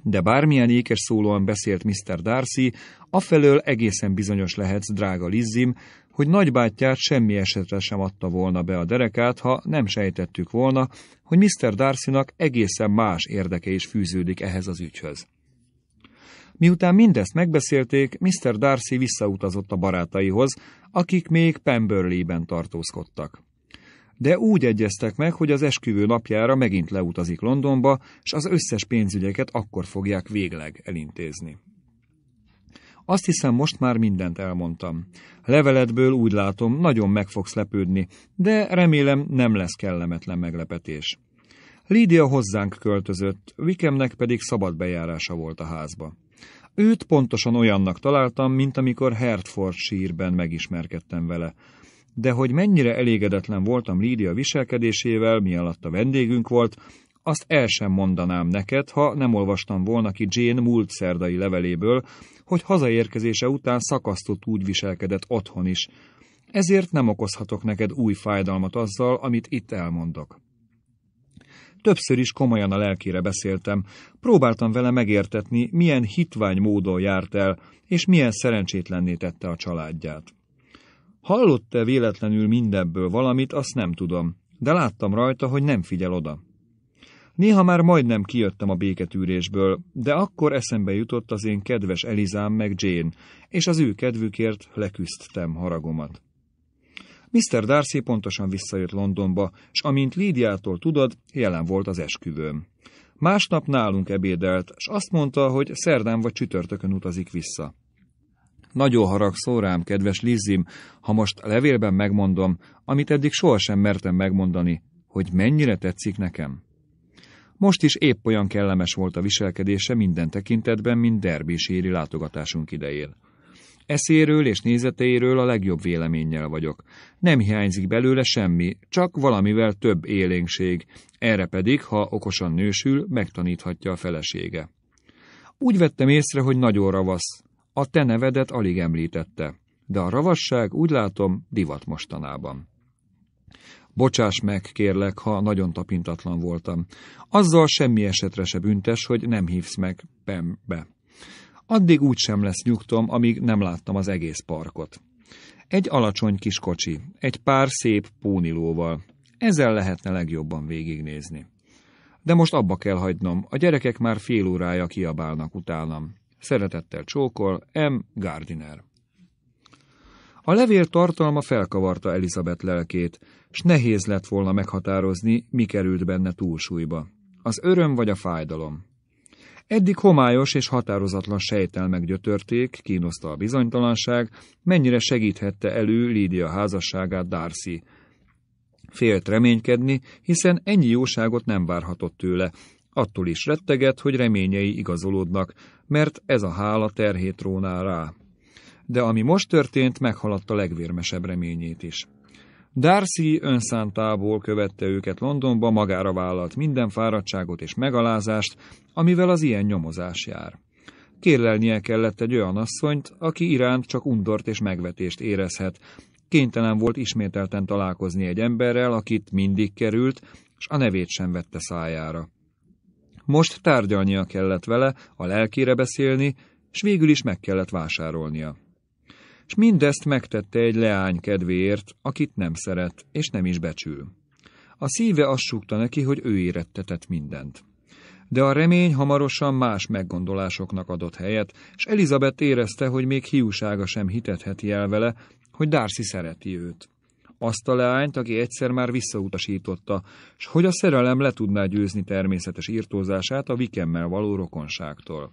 de bármilyen ékes szólóan beszélt Mr. Darcy, afelől egészen bizonyos lehetsz, drága Lizzim, hogy nagybátyját semmi esetre sem adta volna be a derekát, ha nem sejtettük volna, hogy Mr. Darcynak egészen más érdeke is fűződik ehhez az ügyhöz. Miután mindezt megbeszélték, Mr. Darcy visszautazott a barátaihoz, akik még Pemberley-ben tartózkodtak de úgy egyeztek meg, hogy az esküvő napjára megint leutazik Londonba, és az összes pénzügyeket akkor fogják végleg elintézni. Azt hiszem, most már mindent elmondtam. Leveledből úgy látom, nagyon meg fogsz lepődni, de remélem nem lesz kellemetlen meglepetés. Lídia hozzánk költözött, Vikemnek pedig szabad bejárása volt a házba. Őt pontosan olyannak találtam, mint amikor Hertford-sírben megismerkedtem vele de hogy mennyire elégedetlen voltam Lídia viselkedésével, mi alatt a vendégünk volt, azt el sem mondanám neked, ha nem olvastam volna ki Jane múlt szerdai leveléből, hogy hazaérkezése után szakasztott úgy viselkedett otthon is. Ezért nem okozhatok neked új fájdalmat azzal, amit itt elmondok. Többször is komolyan a lelkére beszéltem, próbáltam vele megértetni, milyen hitvány módon járt el, és milyen szerencsétlenné tette a családját. Hallott-e véletlenül mindebből valamit, azt nem tudom, de láttam rajta, hogy nem figyel oda. Néha már majdnem kijöttem a béketűrésből, de akkor eszembe jutott az én kedves Elizám meg Jane, és az ő kedvükért leküzdtem haragomat. Mr. Darcy pontosan visszajött Londonba, s amint Lídiától tudod, jelen volt az esküvőm. Másnap nálunk ebédelt, s azt mondta, hogy szerdán vagy csütörtökön utazik vissza. Nagyon haragszol rám, kedves Lizim, ha most levélben megmondom, amit eddig sohasem mertem megmondani, hogy mennyire tetszik nekem. Most is épp olyan kellemes volt a viselkedése minden tekintetben, mint derbéséri látogatásunk idején. Eszéről és nézeteiről a legjobb véleménnyel vagyok. Nem hiányzik belőle semmi, csak valamivel több élénkség, erre pedig, ha okosan nősül, megtaníthatja a felesége. Úgy vettem észre, hogy nagyon ravasz, a te nevedet alig említette, de a ravasság úgy látom divat mostanában. Bocsáss meg, kérlek, ha nagyon tapintatlan voltam. Azzal semmi esetre se büntes, hogy nem hívsz meg Pembe. Addig úgy sem lesz nyugtom, amíg nem láttam az egész parkot. Egy alacsony kis kocsi, egy pár szép pónilóval. Ezzel lehetne legjobban végignézni. De most abba kell hagynom, a gyerekek már fél órája kiabálnak utánam. Szeretettel csókol, M. Gardiner. A levél tartalma felkavarta Elizabeth lelkét, s nehéz lett volna meghatározni, mi került benne túlsúlyba. Az öröm vagy a fájdalom. Eddig homályos és határozatlan sejtelmek gyötörték, kínoszta a bizonytalanság, mennyire segíthette elő Lídia házasságát Darcy. Félt reménykedni, hiszen ennyi jóságot nem várhatott tőle, Attól is retteget, hogy reményei igazolódnak, mert ez a hála terhét róná rá. De ami most történt, meghaladta legvérmesebb reményét is. Darcy önszántából követte őket Londonba, magára vállalt minden fáradtságot és megalázást, amivel az ilyen nyomozás jár. Kérlelnie kellett egy olyan asszonyt, aki iránt csak undort és megvetést érezhet. Kénytelen volt ismételten találkozni egy emberrel, akit mindig került, s a nevét sem vette szájára most tárgyalnia kellett vele, a lelkére beszélni, s végül is meg kellett vásárolnia. És mindezt megtette egy leány kedvéért, akit nem szeret, és nem is becsül. A szíve azt súgta neki, hogy ő érettetett mindent. De a remény hamarosan más meggondolásoknak adott helyet, és Elizabeth érezte, hogy még hiúsága sem hitetheti el vele, hogy Darcy szereti őt azt a leányt, aki egyszer már visszautasította, s hogy a szerelem le tudná győzni természetes írtózását a Vikemmel való rokonságtól.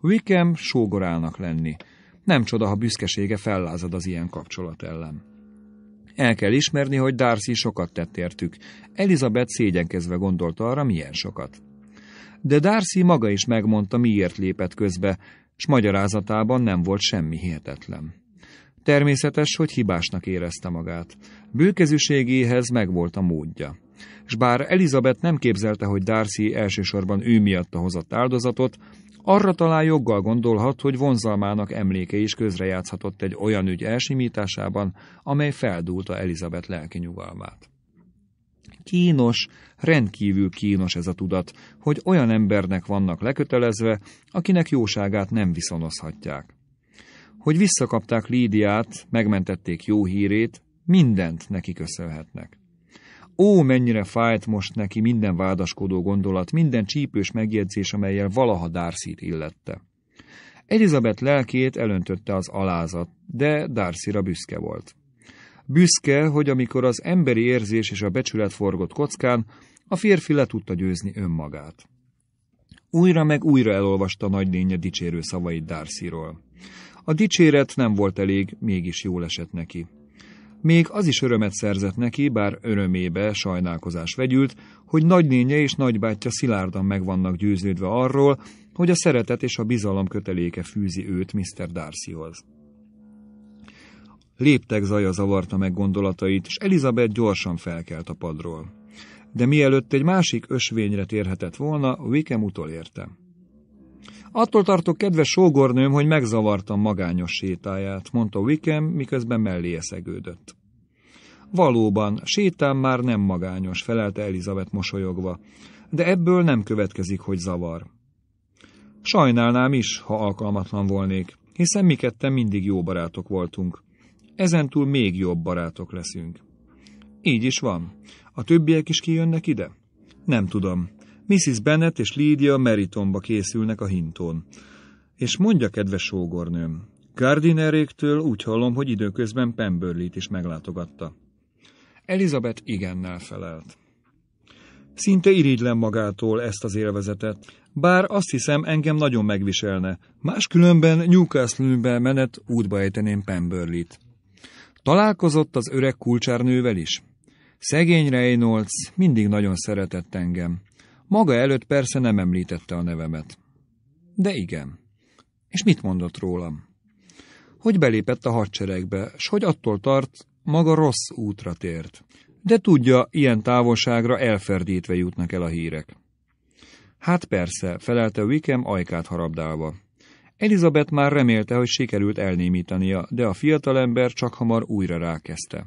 Vikem sógorának lenni. Nem csoda, ha büszkesége fellázad az ilyen kapcsolat ellen. El kell ismerni, hogy Darcy sokat tett értük. Elizabeth szégyenkezve gondolta arra, milyen sokat. De Darcy maga is megmondta, miért lépett közbe, s magyarázatában nem volt semmi hihetetlen. Természetes, hogy hibásnak érezte magát. Bőkezűségéhez megvolt a módja. És bár Elizabeth nem képzelte, hogy Darcy elsősorban ő miatta hozott áldozatot, arra talán joggal gondolhat, hogy vonzalmának emléke is közrejátszhatott egy olyan ügy elsimításában, amely feldúlta Elizabeth lelki nyugalmát. Kínos, rendkívül kínos ez a tudat, hogy olyan embernek vannak lekötelezve, akinek jóságát nem viszonozhatják hogy visszakapták Lídiát, megmentették jó hírét, mindent neki köszönhetnek. Ó, mennyire fájt most neki minden vádaskodó gondolat, minden csípős megjegyzés, amelyel valaha darcy illette. Elizabeth lelkét elöntötte az alázat, de Darcyra büszke volt. Büszke, hogy amikor az emberi érzés és a becsület forgott kockán, a férfi le tudta győzni önmagát. Újra meg újra elolvasta nagy lénye dicsérő szavait Darcyról. A dicséret nem volt elég, mégis jól esett neki. Még az is örömet szerzett neki, bár örömébe sajnálkozás vegyült, hogy nagynénye és nagybátyja szilárdan meg vannak győződve arról, hogy a szeretet és a bizalom köteléke fűzi őt Mr. Darcyhoz. Léptek zaja zavarta meg gondolatait, és Elizabeth gyorsan felkelt a padról. De mielőtt egy másik ösvényre térhetett volna, Wickham utolérte. érte. Attól tartok, kedves sógornőm, hogy megzavartam magányos sétáját, mondta Wickham, miközben mellé eszegődött. Valóban, sétám már nem magányos, felelte Elizabeth mosolyogva, de ebből nem következik, hogy zavar. Sajnálnám is, ha alkalmatlan volnék, hiszen mi ketten mindig jó barátok voltunk. Ezentúl még jobb barátok leszünk. Így is van. A többiek is kijönnek ide? Nem tudom. Mrs. Bennet és Lydia Meritonba készülnek a hintón. És mondja, kedves sógornőm, Gardineréktől úgy hallom, hogy időközben Pemberlit t is meglátogatta. Elizabeth igennel felelt. Szinte irigylem magától ezt az élvezetet, bár azt hiszem engem nagyon megviselne, máskülönben Newcastle-be menet útba ejteném Pemberlit. t Találkozott az öreg kulcsárnővel is. Szegény Reynolds mindig nagyon szeretett engem. Maga előtt persze nem említette a nevemet. De igen. És mit mondott rólam? Hogy belépett a hadseregbe, s hogy attól tart, maga rossz útra tért. De tudja, ilyen távolságra elferdítve jutnak el a hírek. Hát persze, felelte Wickham ajkát harabdálva. Elizabeth már remélte, hogy sikerült elnémítania, de a fiatalember csak hamar újra rákezdte.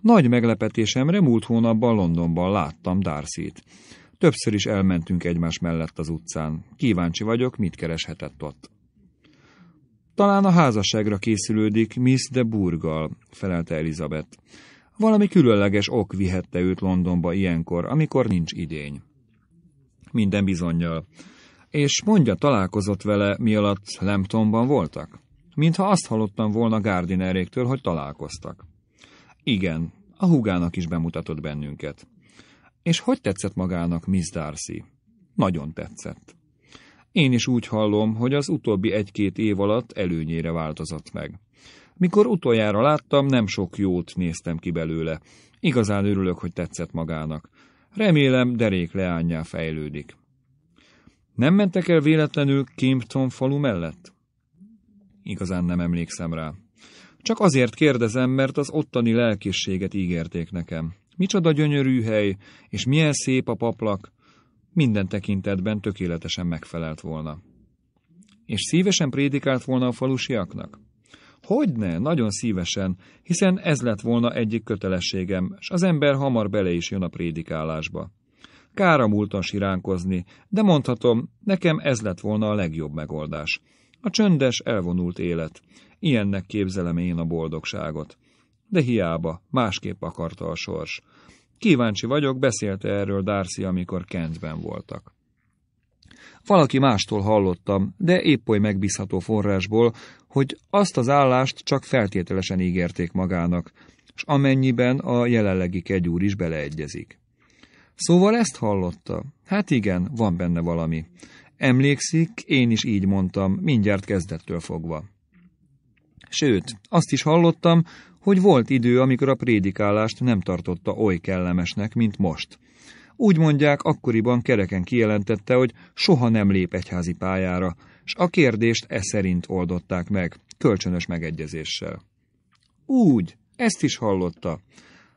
Nagy meglepetésemre múlt hónapban Londonban láttam Darcy-t. Többször is elmentünk egymás mellett az utcán. Kíváncsi vagyok, mit kereshetett ott. Talán a házasságra készülődik Miss de Burgal, felelte Elizabeth. Valami különleges ok vihette őt Londonba ilyenkor, amikor nincs idény. Minden bizonyal. És mondja, találkozott vele, mi alatt Lemptonban voltak? Mintha azt hallottam volna Gardineréktől, hogy találkoztak. Igen, a húgának is bemutatott bennünket. És hogy tetszett magának Miss Darcy? Nagyon tetszett. Én is úgy hallom, hogy az utóbbi egy-két év alatt előnyére változott meg. Mikor utoljára láttam, nem sok jót néztem ki belőle. Igazán örülök, hogy tetszett magának. Remélem, derék leányjá fejlődik. Nem mentek el véletlenül Kimpton falu mellett? Igazán nem emlékszem rá. Csak azért kérdezem, mert az ottani lelkészséget ígérték nekem. Micsoda gyönyörű hely, és milyen szép a paplak, minden tekintetben tökéletesen megfelelt volna. És szívesen prédikált volna a falusiaknak? Hogyne, nagyon szívesen, hiszen ez lett volna egyik kötelességem, és az ember hamar bele is jön a prédikálásba. Káramultan siránkozni, de mondhatom, nekem ez lett volna a legjobb megoldás. A csöndes, elvonult élet. Ilyennek képzelem én a boldogságot de hiába, másképp akarta a sors. Kíváncsi vagyok, beszélte erről Darcy, amikor Kentben voltak. Valaki mástól hallottam, de épp oly megbízható forrásból, hogy azt az állást csak feltételesen ígérték magának, s amennyiben a jelenlegi kegyúr is beleegyezik. Szóval ezt hallotta. Hát igen, van benne valami. Emlékszik, én is így mondtam, mindjárt kezdettől fogva. Sőt, azt is hallottam, hogy volt idő, amikor a prédikálást nem tartotta oly kellemesnek, mint most. Úgy mondják, akkoriban kereken kijelentette, hogy soha nem lép egyházi pályára, s a kérdést e szerint oldották meg, kölcsönös megegyezéssel. Úgy, ezt is hallotta.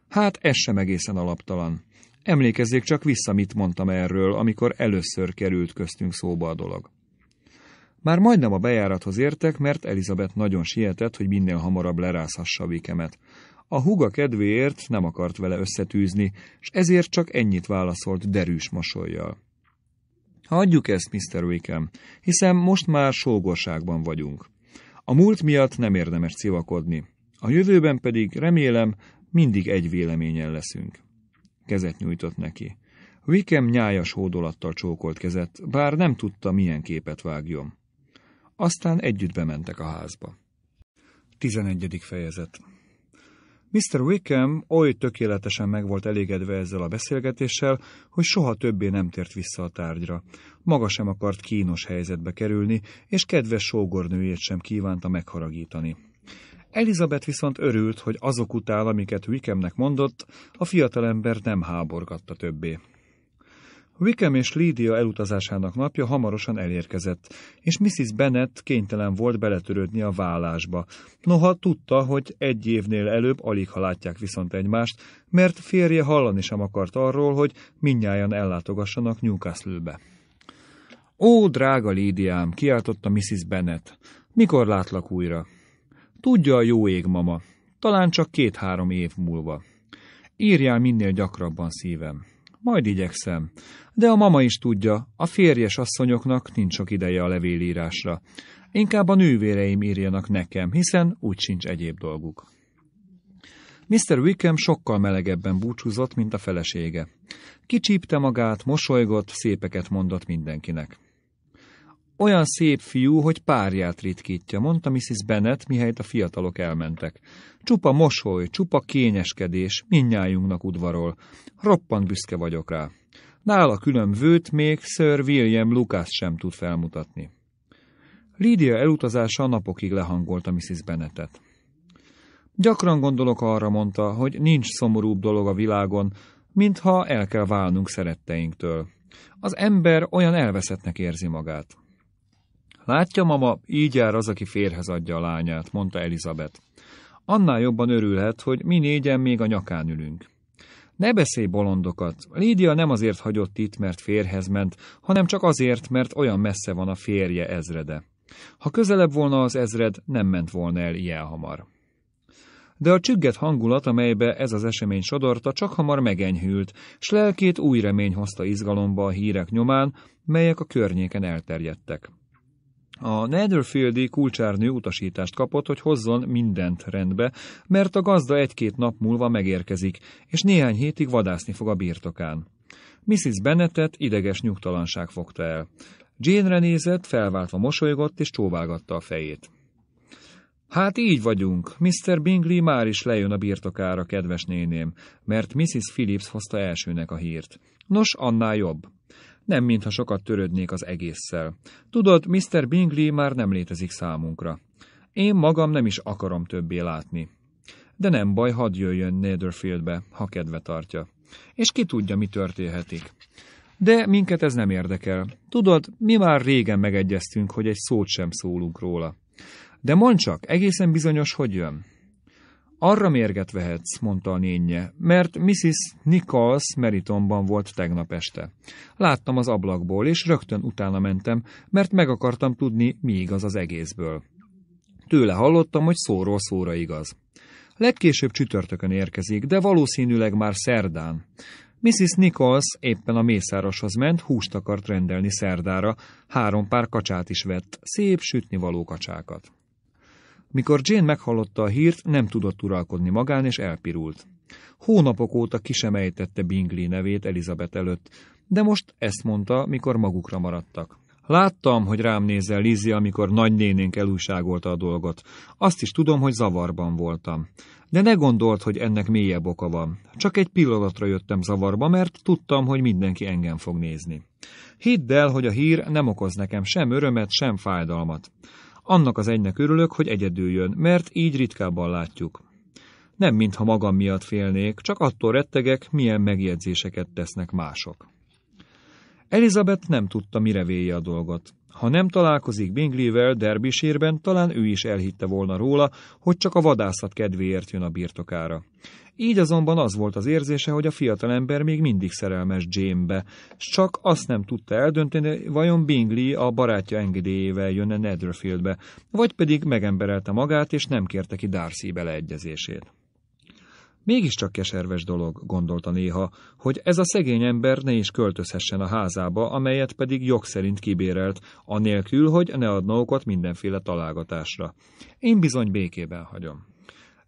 Hát ez sem egészen alaptalan. Emlékezzék csak vissza, mit mondtam erről, amikor először került köztünk szóba a dolog. Már majdnem a bejárathoz értek, mert Elizabeth nagyon sietett, hogy minél hamarabb lerázhassa a vikemet. A húga kedvéért nem akart vele összetűzni, és ezért csak ennyit válaszolt derűs mosolyjal. Hagyjuk ezt, Mr. Wickham, hiszen most már sógorságban vagyunk. A múlt miatt nem érdemes civakodni. A jövőben pedig, remélem, mindig egy véleményen leszünk. Kezet nyújtott neki. Wickham nyájas hódolattal csókolt kezet, bár nem tudta, milyen képet vágjon. Aztán együtt bementek a házba. 11. fejezet Mr. Wickham oly tökéletesen meg volt elégedve ezzel a beszélgetéssel, hogy soha többé nem tért vissza a tárgyra. Maga sem akart kínos helyzetbe kerülni, és kedves sógornőjét sem kívánta megharagítani. Elizabeth viszont örült, hogy azok után, amiket Wickhamnek mondott, a fiatalember nem háborgatta többé. Wickham és Lydia elutazásának napja hamarosan elérkezett, és Mrs. Bennet kénytelen volt beletörődni a vállásba. Noha tudta, hogy egy évnél előbb alig ha látják viszont egymást, mert férje hallani sem akart arról, hogy minnyáján ellátogassanak Newcastle-be. Ó, drága Lídiám, kiáltotta Mrs. Bennet, mikor látlak újra? Tudja a jó ég, mama, talán csak két-három év múlva. Írjál minél gyakrabban szívem. Majd igyekszem. De a mama is tudja, a férjes asszonyoknak nincs sok ideje a levélírásra. Inkább a nővéreim írjanak nekem, hiszen úgy sincs egyéb dolguk. Mr. Wickham sokkal melegebben búcsúzott, mint a felesége. Kicsípte magát, mosolygott, szépeket mondott mindenkinek. Olyan szép fiú, hogy párját ritkítja, mondta Mrs. Bennet, mihelyt a fiatalok elmentek. Csupa mosoly, csupa kényeskedés, minnyájunknak udvarol. Roppant büszke vagyok rá. Nála vőt még Sir William Lucas sem tud felmutatni. Lídia elutazása a napokig lehangolta Mrs. Bennetet. Gyakran gondolok arra, mondta, hogy nincs szomorúbb dolog a világon, mintha el kell válnunk szeretteinktől. Az ember olyan elveszettnek érzi magát. Látja, mama, így jár az, aki férhez adja a lányát, mondta Elizabeth. Annál jobban örülhet, hogy mi négyen még a nyakán ülünk. Ne beszélj bolondokat! Lídia nem azért hagyott itt, mert férhez ment, hanem csak azért, mert olyan messze van a férje ezrede. Ha közelebb volna az ezred, nem ment volna el ilyen hamar. De a csügget hangulat, amelybe ez az esemény sodorta, csak hamar megenyhült, s lelkét új remény hozta izgalomba a hírek nyomán, melyek a környéken elterjedtek. A Netherfieldi kulcsárnő utasítást kapott, hogy hozzon mindent rendbe, mert a gazda egy-két nap múlva megérkezik, és néhány hétig vadászni fog a birtokán. Mrs. Bennetet ideges nyugtalanság fogta el. Jane-re nézett, felváltva mosolygott és csóválgatta a fejét. Hát így vagyunk, Mr. Bingley már is lejön a birtokára, kedves néném, mert Mrs. Phillips hozta elsőnek a hírt. Nos, annál jobb. Nem mintha sokat törődnék az egésszel. Tudod, Mr. Bingley már nem létezik számunkra. Én magam nem is akarom többé látni. De nem baj, hadd jöjjön Netherfieldbe, ha kedve tartja. És ki tudja, mi történhetik. De minket ez nem érdekel. Tudod, mi már régen megegyeztünk, hogy egy szót sem szólunk róla. De mondd csak, egészen bizonyos, hogy jön. Arra mérget vehetsz, mondta a nénye, mert Mrs. Nichols Meritonban volt tegnap este. Láttam az ablakból, és rögtön utána mentem, mert meg akartam tudni, mi igaz az egészből. Tőle hallottam, hogy szóról szóra igaz. Legkésőbb csütörtökön érkezik, de valószínűleg már szerdán. Mrs. Nichols éppen a mészároshoz ment, húst akart rendelni szerdára, három pár kacsát is vett, szép sütni való kacsákat. Mikor Jane meghallotta a hírt, nem tudott uralkodni magán, és elpirult. Hónapok óta kisemejtette Bingley nevét Elizabeth előtt, de most ezt mondta, mikor magukra maradtak. Láttam, hogy rám nézel, Lizzie, amikor nagynénénk elújságolta a dolgot. Azt is tudom, hogy zavarban voltam. De ne gondolt, hogy ennek mélyebb oka van. Csak egy pillanatra jöttem zavarba, mert tudtam, hogy mindenki engem fog nézni. Hidd el, hogy a hír nem okoz nekem sem örömet, sem fájdalmat. Annak az egynek örülök, hogy egyedül jön, mert így ritkábban látjuk. Nem mintha magam miatt félnék, csak attól rettegek, milyen megjegyzéseket tesznek mások. Elizabeth nem tudta, mire véje a dolgot. Ha nem találkozik Bingley-vel derbisérben, talán ő is elhitte volna róla, hogy csak a vadászat kedvéért jön a birtokára. Így azonban az volt az érzése, hogy a fiatalember még mindig szerelmes Jamesbe, s csak azt nem tudta eldönteni, vajon Bingley a barátja engedélyével jönne Netherfieldbe, vagy pedig megemberelte magát, és nem kérte ki Darcy beleegyezését. Mégiscsak keserves dolog, gondolta néha, hogy ez a szegény ember ne is költözhessen a házába, amelyet pedig jog szerint kibérelt, anélkül, hogy ne adna okot mindenféle találgatásra. Én bizony békében hagyom.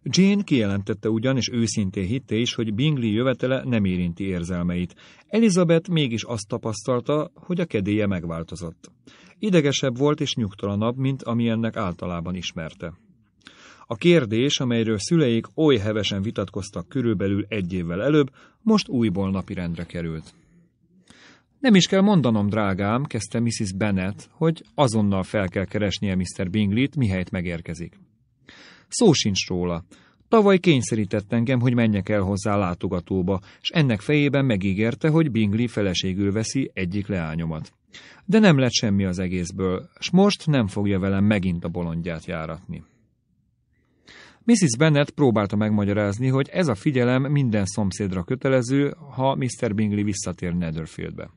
Jane kijelentette ugyan, és őszintén hitte is, hogy Bingley jövetele nem érinti érzelmeit. Elizabeth mégis azt tapasztalta, hogy a kedélye megváltozott. Idegesebb volt és nyugtalanabb, mint amilyennek általában ismerte. A kérdés, amelyről szüleik oly hevesen vitatkoztak körülbelül egy évvel előbb, most újból napirendre került. Nem is kell mondanom, drágám, kezdte Mrs. Bennet, hogy azonnal fel kell keresnie Mr. Bingley-t, mihelyt megérkezik. Szó sincs róla. Tavaly kényszerített engem, hogy menjek el hozzá látogatóba, és ennek fejében megígérte, hogy Bingley feleségül veszi egyik leányomat. De nem lett semmi az egészből, s most nem fogja velem megint a bolondját járatni. Mrs. Bennet próbálta megmagyarázni, hogy ez a figyelem minden szomszédra kötelező, ha Mr. Bingley visszatér Netherfieldbe.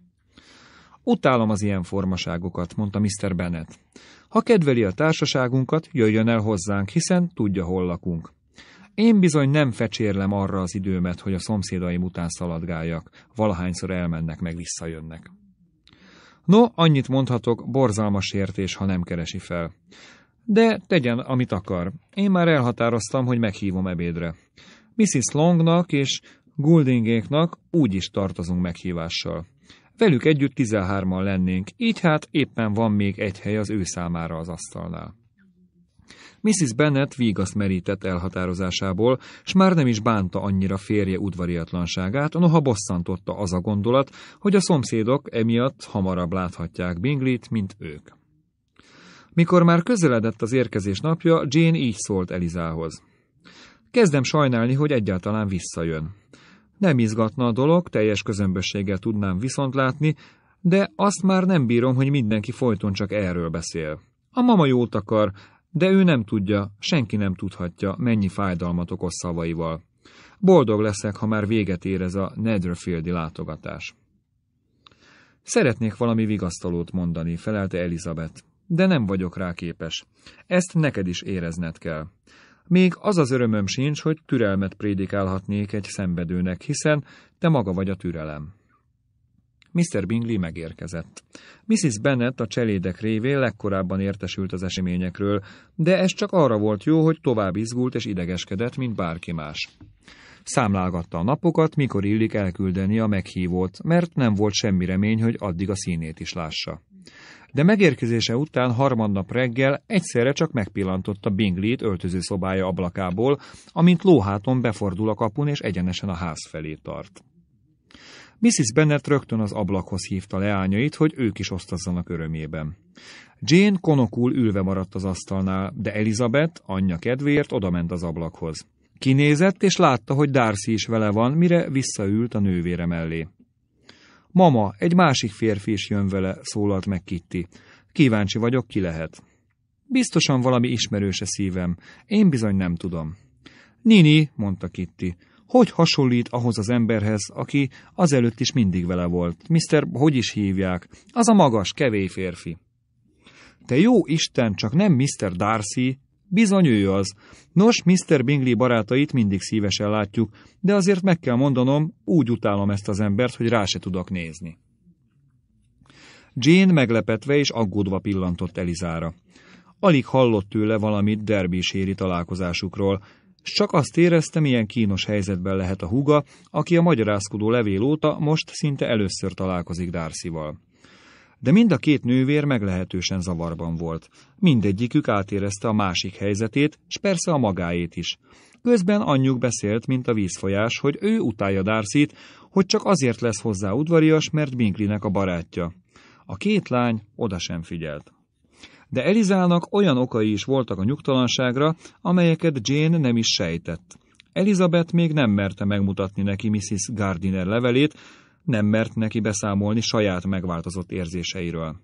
Utálom az ilyen formaságokat, mondta Mr. Bennet. Ha kedveli a társaságunkat, jöjjön el hozzánk, hiszen tudja, hol lakunk. Én bizony nem fecsérlem arra az időmet, hogy a szomszédaim után szaladgáljak, valahányszor elmennek meg visszajönnek. No, annyit mondhatok, borzalmas értés, ha nem keresi fel. De tegyen, amit akar. Én már elhatároztam, hogy meghívom ebédre. Mrs. Longnak és Guldingéknak úgy is tartozunk meghívással. Velük együtt 13-an lennénk, így hát éppen van még egy hely az ő számára az asztalnál. Mrs. Bennet vígaszt merített elhatározásából, s már nem is bánta annyira férje udvariatlanságát, noha bosszantotta az a gondolat, hogy a szomszédok emiatt hamarabb láthatják Binglit, mint ők. Mikor már közeledett az érkezés napja, Jane így szólt Elizához. Kezdem sajnálni, hogy egyáltalán visszajön. Nem izgatna a dolog, teljes közömbösséggel tudnám viszont látni, de azt már nem bírom, hogy mindenki folyton csak erről beszél. A mama jót akar, de ő nem tudja, senki nem tudhatja, mennyi fájdalmat okoz szavaival. Boldog leszek, ha már véget ér ez a Netherfieldi látogatás. Szeretnék valami vigasztalót mondani, felelte Elizabeth, de nem vagyok rá képes. Ezt neked is érezned kell. Még az az örömöm sincs, hogy türelmet prédikálhatnék egy szenvedőnek, hiszen te maga vagy a türelem. Mr. Bingley megérkezett. Mrs. Bennet a cselédek révén legkorábban értesült az eseményekről, de ez csak arra volt jó, hogy tovább izgult és idegeskedett, mint bárki más. Számlálgatta a napokat, mikor illik elküldeni a meghívót, mert nem volt semmi remény, hogy addig a színét is lássa de megérkezése után harmadnap reggel egyszerre csak megpillantotta Bingley-t öltözőszobája ablakából, amint lóháton befordul a kapun és egyenesen a ház felé tart. Mrs. Bennet rögtön az ablakhoz hívta leányait, hogy ők is osztozzanak örömében. Jane konokul ülve maradt az asztalnál, de Elizabeth, anyja kedvéért, odament az ablakhoz. Kinézett, és látta, hogy Darcy is vele van, mire visszaült a nővére mellé. Mama, egy másik férfi is jön vele, szólalt meg Kitty. Kíváncsi vagyok, ki lehet. Biztosan valami ismerőse szívem. Én bizony nem tudom. Nini, mondta Kitty, hogy hasonlít ahhoz az emberhez, aki azelőtt is mindig vele volt. Mister, hogy is hívják? Az a magas, kevés férfi. Te jó Isten, csak nem Mr. Darcy, Bizony ő az. Nos, Mr. Bingley barátait mindig szívesen látjuk, de azért meg kell mondanom, úgy utálom ezt az embert, hogy rá se tudok nézni. Jane meglepetve és aggódva pillantott Elizára. Alig hallott tőle valamit derbiséri találkozásukról, s csak azt érezte, milyen kínos helyzetben lehet a húga, aki a magyarázkodó levél óta most szinte először találkozik Darcyval de mind a két nővér meglehetősen zavarban volt. Mindegyikük átérezte a másik helyzetét, s persze a magáét is. Közben anyjuk beszélt, mint a vízfolyás, hogy ő utálja darcy hogy csak azért lesz hozzá udvarias, mert Binklinek a barátja. A két lány oda sem figyelt. De Elizának olyan okai is voltak a nyugtalanságra, amelyeket Jane nem is sejtett. Elizabeth még nem merte megmutatni neki Mrs. Gardiner levelét, nem mert neki beszámolni saját megváltozott érzéseiről.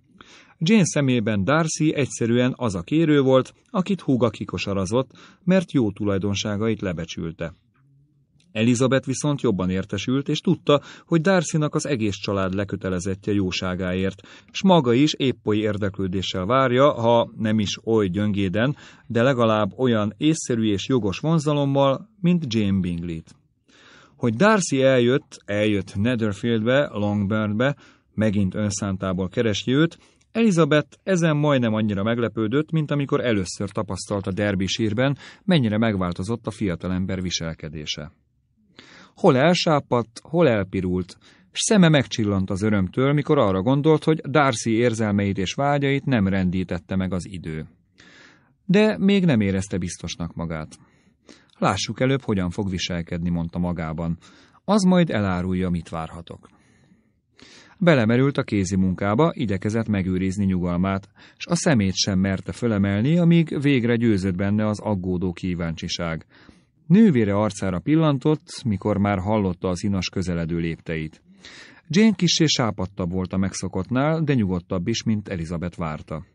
Jane szemében Darcy egyszerűen az a kérő volt, akit húga kikosarazott, mert jó tulajdonságait lebecsülte. Elizabeth viszont jobban értesült, és tudta, hogy Darcynak az egész család lekötelezettje jóságáért, s maga is épp oly érdeklődéssel várja, ha nem is oly gyöngéden, de legalább olyan észszerű és jogos vonzalommal, mint Jane Bingley-t. Hogy Darcy eljött, eljött Netherfieldbe, Longburnbe, megint önszántából keresi őt, Elizabeth ezen majdnem annyira meglepődött, mint amikor először tapasztalta derbi sírben mennyire megváltozott a fiatalember viselkedése. Hol elsápadt, hol elpirult, s szeme megcsillant az örömtől, mikor arra gondolt, hogy Darcy érzelmeit és vágyait nem rendítette meg az idő. De még nem érezte biztosnak magát. Lássuk előbb, hogyan fog viselkedni, mondta magában. Az majd elárulja, mit várhatok. Belemerült a kézi munkába, igyekezett megőrizni nyugalmát, s a szemét sem merte fölemelni, amíg végre győzött benne az aggódó kíváncsiság. Nővére arcára pillantott, mikor már hallotta az inas közeledő lépteit. Jane kissé sápadtabb volt a megszokottnál, de nyugodtabb is, mint Elizabeth várta.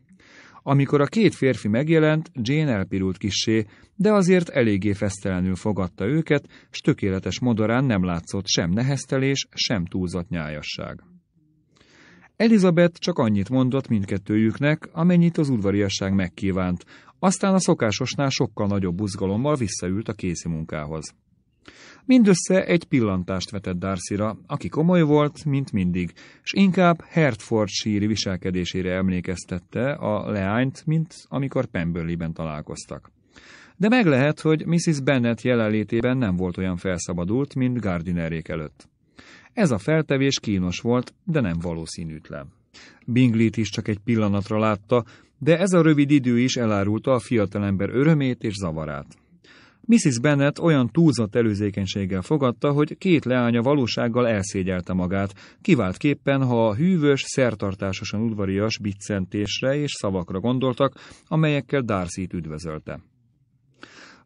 Amikor a két férfi megjelent, Jane elpirult kissé, de azért eléggé fesztelenül fogadta őket, s tökéletes modorán nem látszott sem neheztelés, sem túlzott nyájasság. Elizabeth csak annyit mondott mindkettőjüknek, amennyit az udvariasság megkívánt, aztán a szokásosnál sokkal nagyobb buzgalommal visszaült a kézi munkához. Mindössze egy pillantást vetett Darcyra, aki komoly volt, mint mindig, és inkább síri viselkedésére emlékeztette a leányt, mint amikor Pemberley-ben találkoztak. De meg lehet, hogy Mrs. Bennet jelenlétében nem volt olyan felszabadult, mint Gardinerék előtt. Ez a feltevés kínos volt, de nem valószínűtlen. Bingley-t is csak egy pillanatra látta, de ez a rövid idő is elárulta a fiatalember örömét és zavarát. Mrs. Bennet olyan túlzott előzékenységgel fogadta, hogy két leánya valósággal elszégyelte magát, kiváltképpen, ha a hűvös, szertartásosan udvarias biccentésre és szavakra gondoltak, amelyekkel Darcy-t üdvözölte.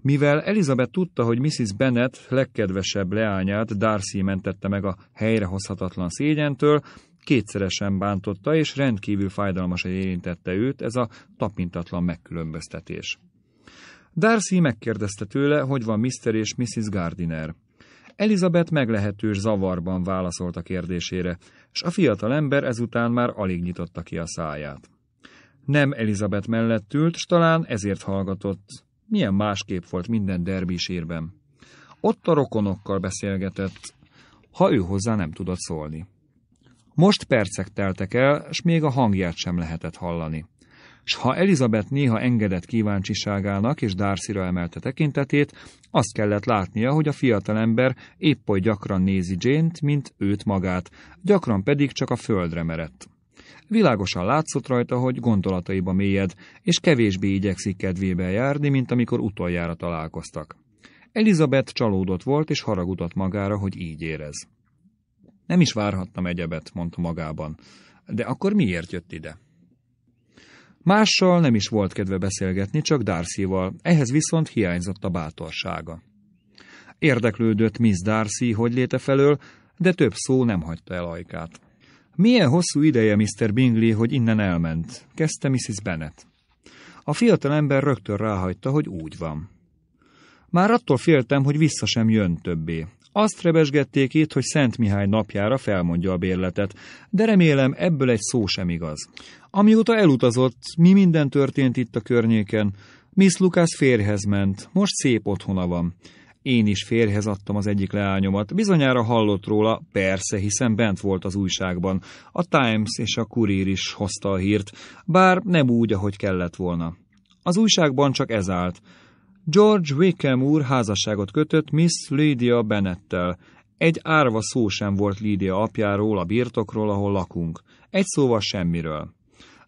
Mivel Elizabeth tudta, hogy Mrs. Bennet legkedvesebb leányát Darcy mentette meg a helyrehozhatatlan szégyentől, kétszeresen bántotta és rendkívül fájdalmasan érintette őt ez a tapintatlan megkülönböztetés. Darcy megkérdezte tőle, hogy van Mr. és Mrs. Gardiner. Elizabeth meglehetős zavarban válaszolt a kérdésére, és a fiatal ember ezután már alig nyitotta ki a száját. Nem Elizabeth mellett ült, s talán ezért hallgatott. Milyen másképp volt minden derbísérben. Ott a rokonokkal beszélgetett, ha ő hozzá nem tudott szólni. Most percek teltek el, s még a hangját sem lehetett hallani és ha Elizabeth néha engedett kíváncsiságának és Darcyra emelte tekintetét, azt kellett látnia, hogy a fiatalember épp oly gyakran nézi Jane-t, mint őt magát, gyakran pedig csak a földre merett. Világosan látszott rajta, hogy gondolataiba mélyed, és kevésbé igyekszik kedvébe járni, mint amikor utoljára találkoztak. Elizabeth csalódott volt, és haragudott magára, hogy így érez. Nem is várhattam egyebet, mondta magában. De akkor miért jött ide? Mással nem is volt kedve beszélgetni, csak Darcyval, ehhez viszont hiányzott a bátorsága. Érdeklődött Miss Darcy, hogy léte felől, de több szó nem hagyta el ajkát. Milyen hosszú ideje, Mr. Bingley, hogy innen elment, kezdte Mrs. Bennet. A fiatal ember rögtön ráhagyta, hogy úgy van. Már attól féltem, hogy vissza sem jön többé, azt rebesgették itt, hogy Szent Mihály napjára felmondja a bérletet, de remélem ebből egy szó sem igaz. Amióta elutazott, mi minden történt itt a környéken. Miss Lucas férhez ment, most szép otthona van. Én is férhez adtam az egyik leányomat, bizonyára hallott róla, persze, hiszen bent volt az újságban. A Times és a Kurír is hozta a hírt, bár nem úgy, ahogy kellett volna. Az újságban csak ez állt. George Wickham úr házasságot kötött Miss Lydia Bennettel. Egy árva szó sem volt Lydia apjáról, a birtokról, ahol lakunk. Egy szóval semmiről.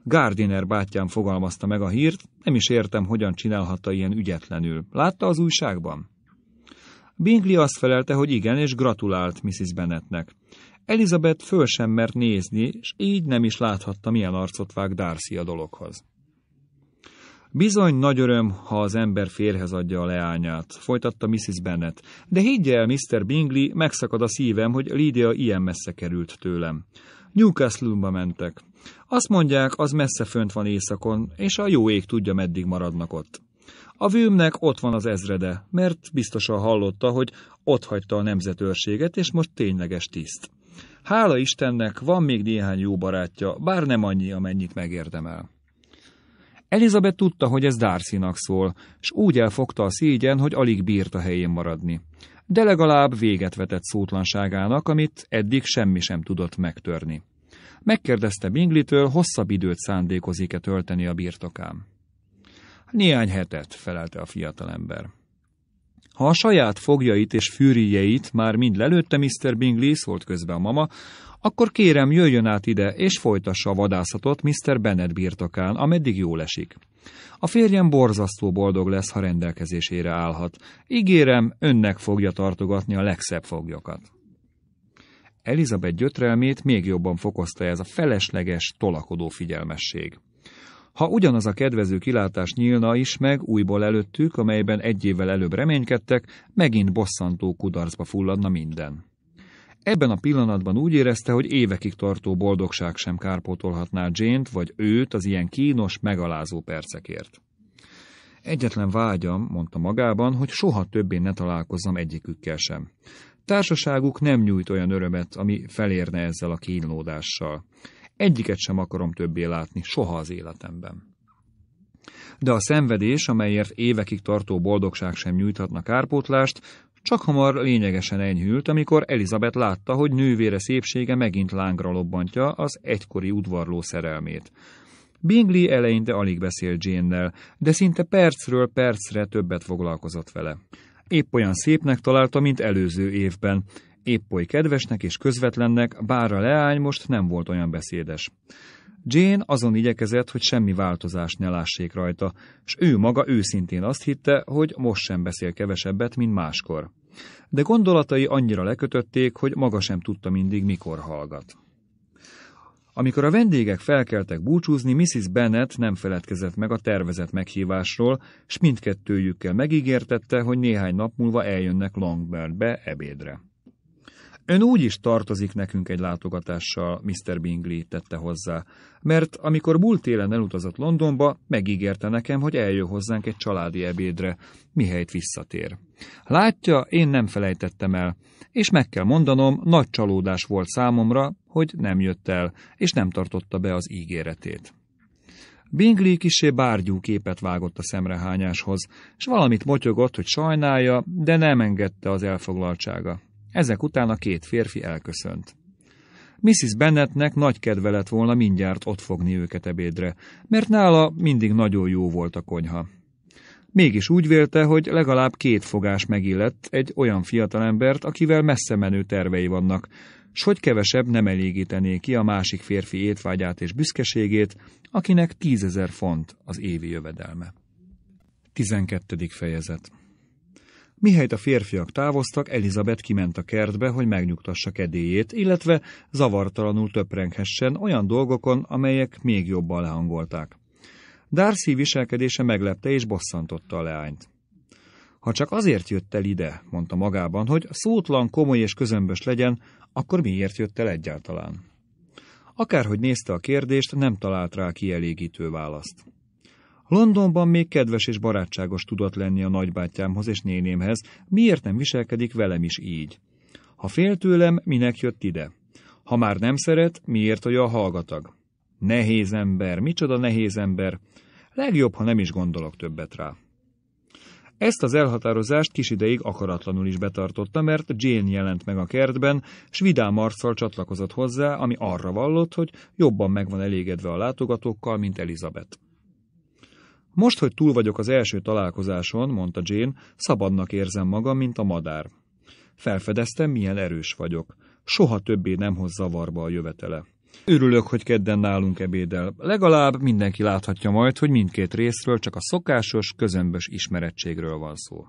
Gardiner bátyám fogalmazta meg a hírt, nem is értem, hogyan csinálhatta ilyen ügyetlenül. Látta az újságban? Bingley azt felelte, hogy igen, és gratulált Mrs. Bennetnek. Elizabeth föl sem mert nézni, és így nem is láthatta, milyen arcot vág Darcy a dologhoz. Bizony nagy öröm, ha az ember férhez adja a leányát, folytatta Mrs. Bennet, de higgye el, Mr. Bingley, megszakad a szívem, hogy Lydia ilyen messze került tőlem. Newcastle-ba mentek. Azt mondják, az messze fönt van éjszakon, és a jó ég tudja, meddig maradnak ott. A vőmnek ott van az ezrede, mert biztosan hallotta, hogy ott hagyta a nemzetőrséget, és most tényleges tiszt. Hála Istennek, van még néhány jó barátja, bár nem annyi, amennyit megérdemel. Elizabeth tudta, hogy ez darcy szól, s úgy elfogta a szégyen, hogy alig bírt a helyén maradni. De legalább véget vetett szótlanságának, amit eddig semmi sem tudott megtörni. Megkérdezte Binglitől, hosszabb időt szándékozik-e tölteni a birtokám. Néhány hetet, felelte a fiatalember. Ha a saját fogjait és fűrjeit már mind lelőtte Mr. Bingley, szólt közbe a mama, akkor kérem, jöjjön át ide, és folytassa a vadászatot Mr. Bennett birtokán, ameddig jól esik. A férjem borzasztó boldog lesz, ha rendelkezésére állhat. Ígérem, önnek fogja tartogatni a legszebb foglyokat. Elizabeth gyötrelmét még jobban fokozta ez a felesleges, tolakodó figyelmesség. Ha ugyanaz a kedvező kilátás nyílna is meg újból előttük, amelyben egy évvel előbb reménykedtek, megint bosszantó kudarcba fulladna minden. Ebben a pillanatban úgy érezte, hogy évekig tartó boldogság sem kárpótolhatná Jane-t vagy őt az ilyen kínos, megalázó percekért. Egyetlen vágyam, mondta magában, hogy soha többé ne találkozzam egyikükkel sem. Társaságuk nem nyújt olyan örömet, ami felérne ezzel a kínlódással. Egyiket sem akarom többé látni, soha az életemben. De a szenvedés, amelyért évekig tartó boldogság sem nyújthatna kárpótlást, csak hamar lényegesen enyhült, amikor Elizabeth látta, hogy nővére szépsége megint lángra lobbantja az egykori udvarló szerelmét. Bingley eleinte alig beszélt Jane-nel, de szinte percről percre többet foglalkozott vele. Épp olyan szépnek találta, mint előző évben. Épp oly kedvesnek és közvetlennek, bár a leány most nem volt olyan beszédes. Jane azon igyekezett, hogy semmi változást ne lássék rajta, s ő maga őszintén azt hitte, hogy most sem beszél kevesebbet, mint máskor de gondolatai annyira lekötötték, hogy maga sem tudta mindig, mikor hallgat. Amikor a vendégek felkeltek búcsúzni, Mrs. Bennet nem feledkezett meg a tervezett meghívásról, s mindkettőjükkel megígértette, hogy néhány nap múlva eljönnek Longbirdbe ebédre. Ön úgy is tartozik nekünk egy látogatással, Mr. Bingley tette hozzá, mert amikor múlt télen elutazott Londonba, megígérte nekem, hogy eljön hozzánk egy családi ebédre, mihelyt visszatér. Látja, én nem felejtettem el, és meg kell mondanom, nagy csalódás volt számomra, hogy nem jött el, és nem tartotta be az ígéretét. Bingley kisé bárgyú képet vágott a szemrehányáshoz, és valamit motyogott, hogy sajnálja, de nem engedte az elfoglaltsága. Ezek után a két férfi elköszönt. Mrs. Bennettnek nagy kedve lett volna mindjárt ott fogni őket ebédre, mert nála mindig nagyon jó volt a konyha. Mégis úgy vélte, hogy legalább két fogás megillett egy olyan fiatalembert, akivel messze menő tervei vannak, s hogy kevesebb nem elégítené ki a másik férfi étvágyát és büszkeségét, akinek tízezer font az évi jövedelme. 12. fejezet Mihelyt a férfiak távoztak, Elizabeth kiment a kertbe, hogy megnyugtassa kedélyét, illetve zavartalanul töprenghessen olyan dolgokon, amelyek még jobban lehangolták. Darcy viselkedése meglepte és bosszantotta a leányt. Ha csak azért jött el ide, mondta magában, hogy szótlan, komoly és közömbös legyen, akkor miért jött el egyáltalán? Akárhogy nézte a kérdést, nem talált rá kielégítő választ. Londonban még kedves és barátságos tudott lenni a nagybátyámhoz és nénémhez, miért nem viselkedik velem is így? Ha fél tőlem, minek jött ide? Ha már nem szeret, miért olyan hallgatag? Nehéz ember, micsoda nehéz ember. Legjobb, ha nem is gondolok többet rá. Ezt az elhatározást kis ideig akaratlanul is betartotta, mert Jane jelent meg a kertben, s vidám arccal csatlakozott hozzá, ami arra vallott, hogy jobban megvan elégedve a látogatókkal, mint Elizabeth. Most, hogy túl vagyok az első találkozáson, mondta Jane, szabadnak érzem magam, mint a madár. Felfedeztem, milyen erős vagyok. Soha többé nem hoz zavarba a jövetele. Örülök, hogy kedden nálunk ebédel. Legalább mindenki láthatja majd, hogy mindkét részről csak a szokásos, közömbös ismerettségről van szó.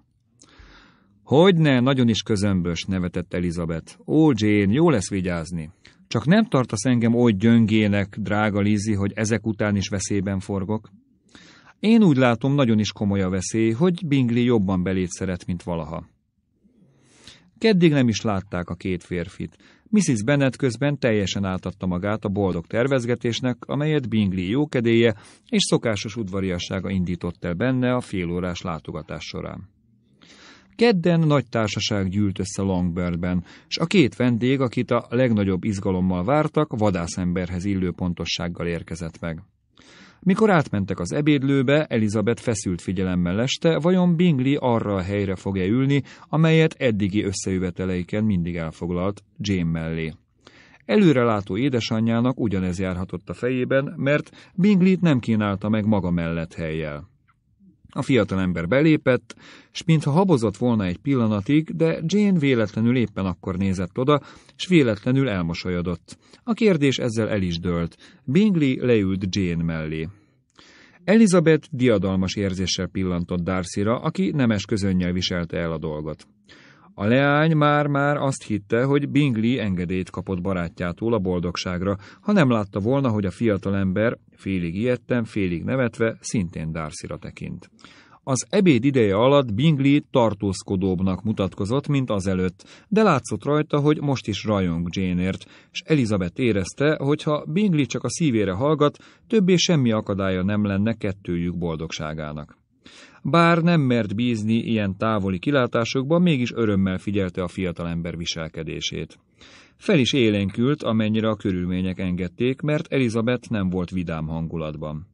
Hogyne, nagyon is közömbös, nevetett Elizabeth. Ó, Jane, jó lesz vigyázni. Csak nem tartasz engem oly gyöngének, drága Lizzy, hogy ezek után is veszélyben forgok. Én úgy látom, nagyon is komoly a veszély, hogy Bingley jobban belét szeret, mint valaha. Keddig nem is látták a két férfit. Mrs. Bennet közben teljesen átadta magát a boldog tervezgetésnek, amelyet Bingley jókedélye és szokásos udvariassága indított el benne a félórás látogatás során. Kedden nagy társaság gyűlt össze Longbirdben, és a két vendég, akit a legnagyobb izgalommal vártak, vadászemberhez illő pontossággal érkezett meg. Mikor átmentek az ebédlőbe, Elizabeth feszült figyelemmel este, vajon Bingley arra a helyre fog-e ülni, amelyet eddigi összejöveteleiken mindig elfoglalt, Jane mellé. Előrelátó édesanyjának ugyanez járhatott a fejében, mert Bingley-t nem kínálta meg maga mellett helyjel. A fiatalember belépett, s mintha habozott volna egy pillanatig, de Jane véletlenül éppen akkor nézett oda, s véletlenül elmosolyodott. A kérdés ezzel el is dőlt. Bingley leült Jane mellé. Elizabeth diadalmas érzéssel pillantott Darcyra, aki nemes közönnyel viselte el a dolgot. A leány már-már azt hitte, hogy Bingley engedélyt kapott barátjától a boldogságra, ha nem látta volna, hogy a fiatalember, félig ijedten, félig nevetve, szintén darcy tekint. Az ebéd ideje alatt Bingley tartózkodóbbnak mutatkozott, mint azelőtt, de látszott rajta, hogy most is rajong Janeért, és Elizabeth érezte, hogy ha Bingley csak a szívére hallgat, többé semmi akadálya nem lenne kettőjük boldogságának. Bár nem mert bízni ilyen távoli kilátásokban, mégis örömmel figyelte a fiatalember viselkedését. Fel is élénkült, amennyire a körülmények engedték, mert Elizabeth nem volt vidám hangulatban.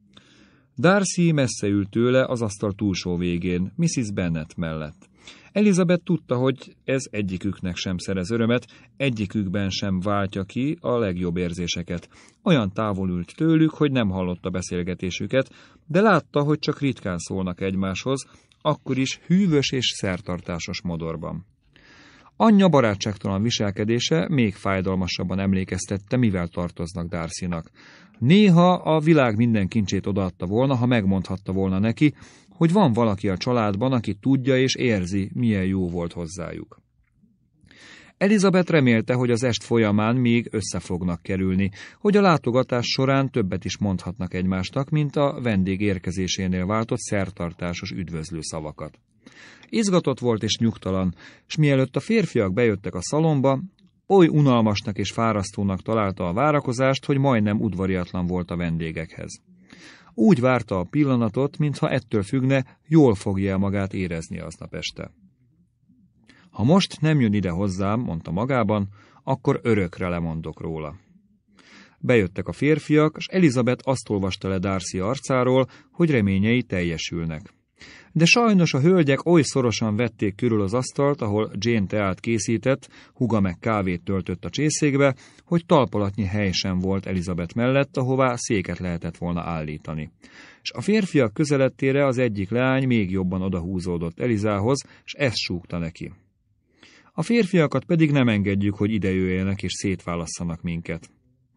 Darcy messze ült tőle az asztal túlsó végén, Mrs. Bennet mellett. Elizabeth tudta, hogy ez egyiküknek sem szerez örömet, egyikükben sem váltja ki a legjobb érzéseket. Olyan távol ült tőlük, hogy nem hallotta beszélgetésüket, de látta, hogy csak ritkán szólnak egymáshoz, akkor is hűvös és szertartásos modorban. Anyja barátságtalan viselkedése még fájdalmasabban emlékeztette, mivel tartoznak Darcynak. Néha a világ minden kincsét odaadta volna, ha megmondhatta volna neki, hogy van valaki a családban, aki tudja és érzi, milyen jó volt hozzájuk. Elizabeth remélte, hogy az est folyamán még össze fognak kerülni, hogy a látogatás során többet is mondhatnak egymástak, mint a vendég érkezésénél váltott szertartásos üdvözlő szavakat. Izgatott volt és nyugtalan, és mielőtt a férfiak bejöttek a szalomba, oly unalmasnak és fárasztónak találta a várakozást, hogy majdnem udvariatlan volt a vendégekhez. Úgy várta a pillanatot, mintha ettől függne, jól fogja magát érezni aznap este. Ha most nem jön ide hozzám, mondta magában, akkor örökre lemondok róla. Bejöttek a férfiak, és Elizabeth azt olvasta le Darcy arcáról, hogy reményei teljesülnek. De sajnos a hölgyek oly szorosan vették körül az asztalt, ahol Jane teát készített, huga meg kávét töltött a csészékbe, hogy talpalatnyi hely sem volt Elizabeth mellett, ahová széket lehetett volna állítani. És a férfiak közelettére az egyik leány még jobban odahúzódott Elizához, és ezt súgta neki. A férfiakat pedig nem engedjük, hogy idejöjjenek és szétválasszanak minket.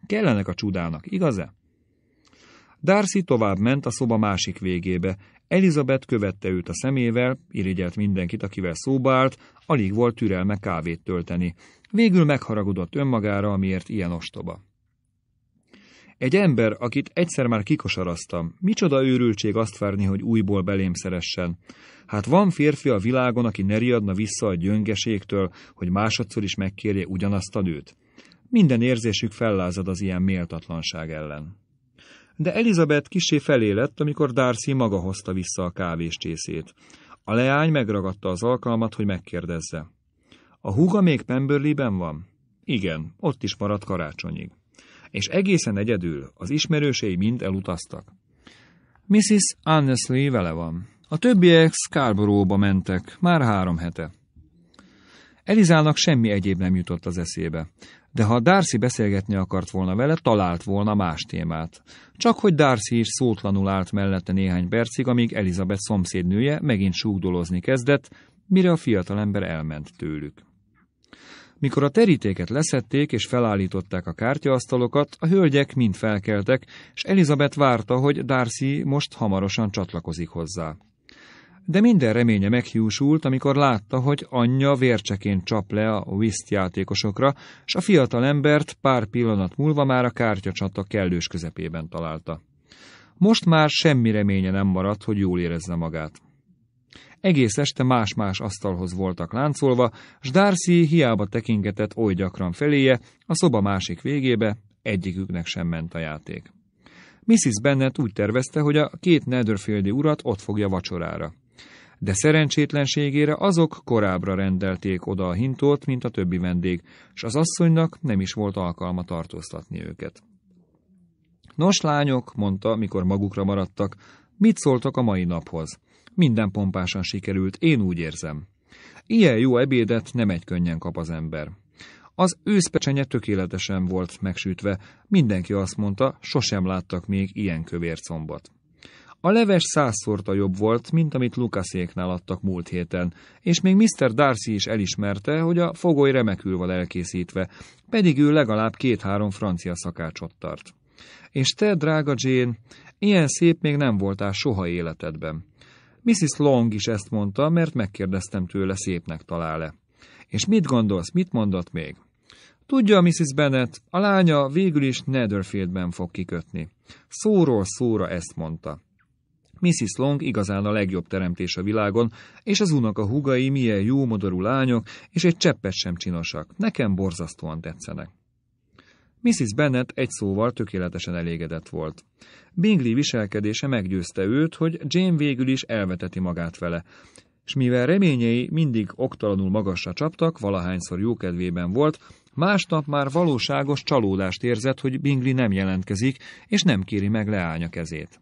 Kellenek a csudának, igaz-e? Darcy tovább ment a szoba másik végébe, Elizabeth követte őt a szemével, irigyelt mindenkit, akivel szóba állt, alig volt türelme kávét tölteni. Végül megharagudott önmagára, amiért ilyen ostoba. Egy ember, akit egyszer már kikosaraztam, micsoda őrültség azt várni, hogy újból belém szeressen. Hát van férfi a világon, aki ne riadna vissza a gyöngeségtől, hogy másodszor is megkérje ugyanazt a nőt. Minden érzésük fellázad az ilyen méltatlanság ellen de Elizabeth kisé lett, amikor Darcy maga hozta vissza a kávéscsészét. A leány megragadta az alkalmat, hogy megkérdezze. A húga még Pemberley-ben van? Igen, ott is maradt karácsonyig. És egészen egyedül, az ismerősei mind elutaztak. Mrs. Annesley vele van. A többiek Scarborough-ba mentek, már három hete. Elizának semmi egyéb nem jutott az eszébe de ha Darcy beszélgetni akart volna vele, talált volna más témát. Csak hogy Darcy is szótlanul állt mellette néhány percig, amíg Elizabeth szomszédnője megint súgdolozni kezdett, mire a fiatalember elment tőlük. Mikor a terítéket leszették és felállították a kártyaasztalokat, a hölgyek mind felkeltek, és Elizabeth várta, hogy Darcy most hamarosan csatlakozik hozzá de minden reménye meghiúsult, amikor látta, hogy anyja vércseként csap le a Whist játékosokra, s a fiatal embert pár pillanat múlva már a kártyacsata kellős közepében találta. Most már semmi reménye nem maradt, hogy jól érezze magát. Egész este más-más asztalhoz voltak láncolva, s Darcy hiába tekingetett oly gyakran feléje, a szoba másik végébe egyiküknek sem ment a játék. Mrs. Bennet úgy tervezte, hogy a két Netherfieldi urat ott fogja vacsorára de szerencsétlenségére azok korábbra rendelték oda a hintót, mint a többi vendég, s az asszonynak nem is volt alkalma tartóztatni őket. Nos, lányok, mondta, mikor magukra maradtak, mit szóltak a mai naphoz? Minden pompásan sikerült, én úgy érzem. Ilyen jó ebédet nem egy könnyen kap az ember. Az őszpecsenye tökéletesen volt megsütve, mindenki azt mondta, sosem láttak még ilyen kövér combat. A leves százszorta jobb volt, mint amit Lukaszéknál adtak múlt héten, és még Mr. Darcy is elismerte, hogy a fogoly remekül van elkészítve, pedig ő legalább két-három francia szakácsot tart. És te, drága Jane, ilyen szép még nem voltál soha életedben. Mrs. Long is ezt mondta, mert megkérdeztem tőle, szépnek talál-e. És mit gondolsz, mit mondott még? Tudja, Mrs. Bennet, a lánya végül is Netherfieldben fog kikötni. Szóról szóra ezt mondta. Mrs. Long igazán a legjobb teremtés a világon, és az unoka húgai milyen jó modorú lányok, és egy cseppet sem csinosak. Nekem borzasztóan tetszenek. Mrs. Bennet egy szóval tökéletesen elégedett volt. Bingley viselkedése meggyőzte őt, hogy Jane végül is elveteti magát vele, és mivel reményei mindig oktalanul magasra csaptak, valahányszor jókedvében volt, másnap már valóságos csalódást érzett, hogy Bingley nem jelentkezik, és nem kéri meg leánya kezét.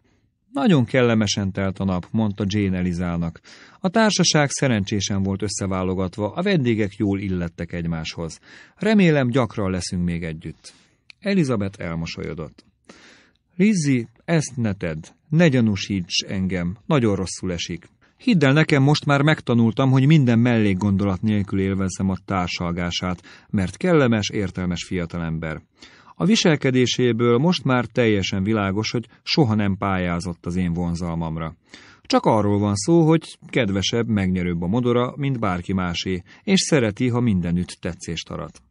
Nagyon kellemesen telt a nap, mondta Jane Elizának. A társaság szerencsésen volt összeválogatva, a vendégek jól illettek egymáshoz. Remélem gyakran leszünk még együtt. Elizabeth elmosolyodott. Lizzy, ezt ne tedd, ne gyanúsíts engem, nagyon rosszul esik. Hidd el nekem, most már megtanultam, hogy minden gondolat nélkül élvezem a társalgását, mert kellemes, értelmes fiatalember. A viselkedéséből most már teljesen világos, hogy soha nem pályázott az én vonzalmamra. Csak arról van szó, hogy kedvesebb, megnyerőbb a modora, mint bárki másé, és szereti, ha mindenütt tetszést arat.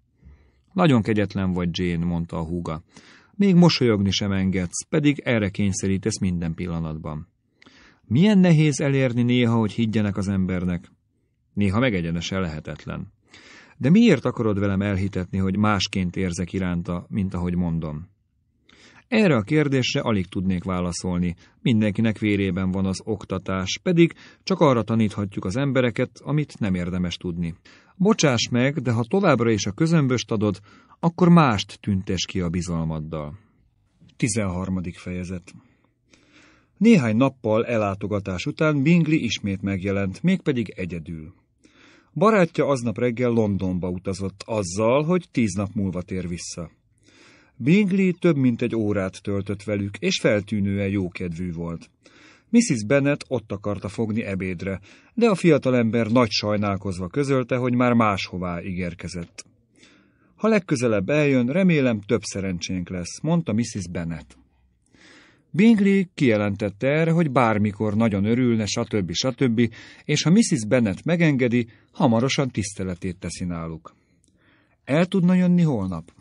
Nagyon kegyetlen vagy, Jane, mondta a húga. Még mosolyogni sem engedsz, pedig erre kényszerítesz minden pillanatban. Milyen nehéz elérni néha, hogy higgyenek az embernek. Néha megegyenesen lehetetlen. De miért akarod velem elhitetni, hogy másként érzek iránta, mint ahogy mondom? Erre a kérdésre alig tudnék válaszolni. Mindenkinek vérében van az oktatás, pedig csak arra taníthatjuk az embereket, amit nem érdemes tudni. Bocsáss meg, de ha továbbra is a közömböst adod, akkor mást tüntes ki a bizalmaddal. 13. fejezet Néhány nappal elátogatás után Bingley ismét megjelent, mégpedig egyedül. Barátja aznap reggel Londonba utazott azzal, hogy tíz nap múlva tér vissza. Bingley több mint egy órát töltött velük, és feltűnően jókedvű volt. Mrs. Bennet ott akarta fogni ebédre, de a fiatalember nagy sajnálkozva közölte, hogy már máshová ígérkezett. Ha legközelebb eljön, remélem több szerencsénk lesz, mondta Mrs. Bennet. Bingley kijelentette erre, hogy bármikor nagyon örülne, stb. stb., és ha Mrs. Bennet megengedi, hamarosan tiszteletét teszi náluk. El tudna jönni holnap?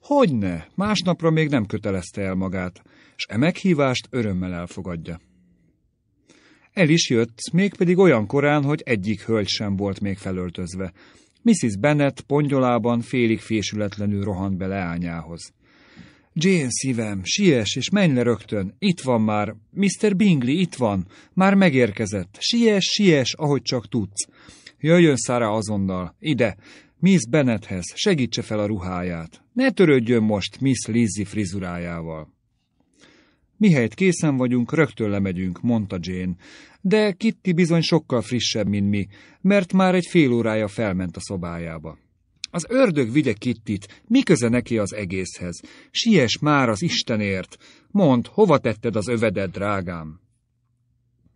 Hogyne, másnapra még nem kötelezte el magát, és e meghívást örömmel elfogadja. El is jött, mégpedig olyan korán, hogy egyik hölgy sem volt még felöltözve. Mrs. Bennet pongyolában félig fésületlenül rohant be leányához. Jane szívem, siess és menj le rögtön, itt van már, Mr. Bingley itt van, már megérkezett, siess, siess, ahogy csak tudsz. Jöjjön Szára azonnal, ide, Miss Bennethez, segítse fel a ruháját. Ne törődjön most Miss Lizzy frizurájával. Mihelyt készen vagyunk, rögtön lemegyünk, mondta Jane, de Kitty bizony sokkal frissebb, mint mi, mert már egy fél órája felment a szobájába. Az ördög vigye Kittit, mi köze neki az egészhez? Sies már az Istenért! Mondd, hova tetted az övedet, drágám?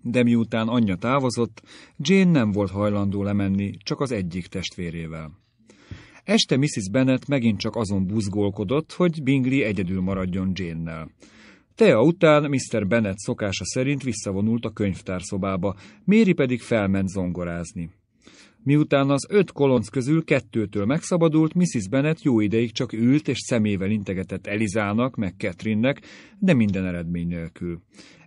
De miután anyja távozott, Jane nem volt hajlandó lemenni, csak az egyik testvérével. Este Mrs. Bennet megint csak azon buzgolkodott, hogy Bingley egyedül maradjon Jane-nel. Tea után Mr. Bennet szokása szerint visszavonult a könyvtárszobába, Méri pedig felment zongorázni. Miután az öt kolonc közül kettőtől megszabadult, Mrs. Bennet jó ideig csak ült és szemével integetett Elizának, meg Catherine-nek, de minden eredmény nélkül.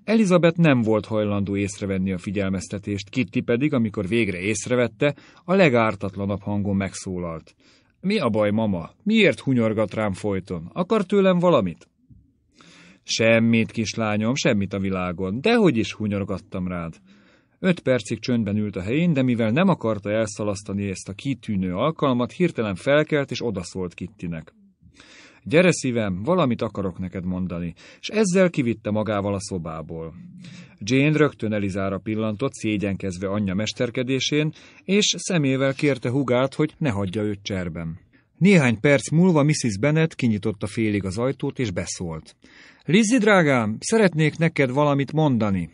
Elizabeth nem volt hajlandó észrevenni a figyelmeztetést, Kitty pedig, amikor végre észrevette, a legártatlanabb hangon megszólalt. Mi a baj, mama? Miért hunyorgat rám folyton? Akar tőlem valamit? Semmit, kislányom, semmit a világon. Dehogy is hunyorgattam rád. Öt percig csöndben ült a helyén, de mivel nem akarta elszalasztani ezt a kitűnő alkalmat, hirtelen felkelt és odaszólt Kittinek. Gyere szívem, valamit akarok neked mondani, és ezzel kivitte magával a szobából. Jane rögtön Elizára pillantott, szégyenkezve anyja mesterkedésén, és szemével kérte hugát, hogy ne hagyja őt cserben. Néhány perc múlva Mrs. Bennet kinyitotta félig az ajtót, és beszólt. Lizzy, drágám, szeretnék neked valamit mondani.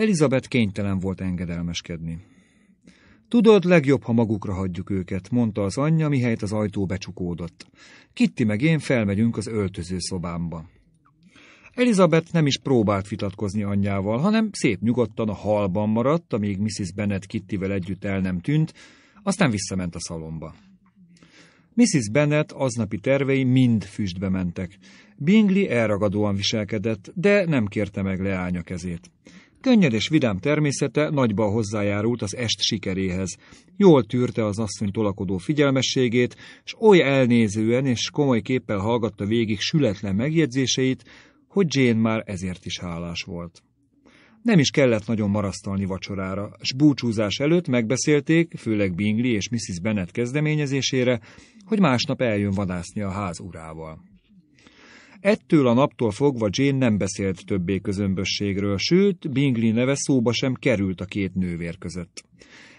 Elizabeth kénytelen volt engedelmeskedni. Tudod, legjobb, ha magukra hagyjuk őket, mondta az anyja, mihelyt az ajtó becsukódott. Kitti meg én felmegyünk az öltöző szobámba. Elizabeth nem is próbált vitatkozni anyjával, hanem szép nyugodtan a halban maradt, amíg Mrs. Bennet Kittivel együtt el nem tűnt, aztán visszament a szalomba. Mrs. Bennet aznapi tervei mind füstbe mentek. Bingley elragadóan viselkedett, de nem kérte meg leánya kezét. Könnyed és vidám természete nagyban hozzájárult az est sikeréhez. Jól tűrte az asszony tolakodó figyelmességét, és oly elnézően és komoly képpel hallgatta végig sületlen megjegyzéseit, hogy Jane már ezért is hálás volt. Nem is kellett nagyon marasztalni vacsorára, és búcsúzás előtt megbeszélték, főleg Bingley és Mrs. Bennet kezdeményezésére, hogy másnap eljön vadászni a ház urával. Ettől a naptól fogva Jane nem beszélt többé közömbösségről, sőt, Bingley neve szóba sem került a két nővér között.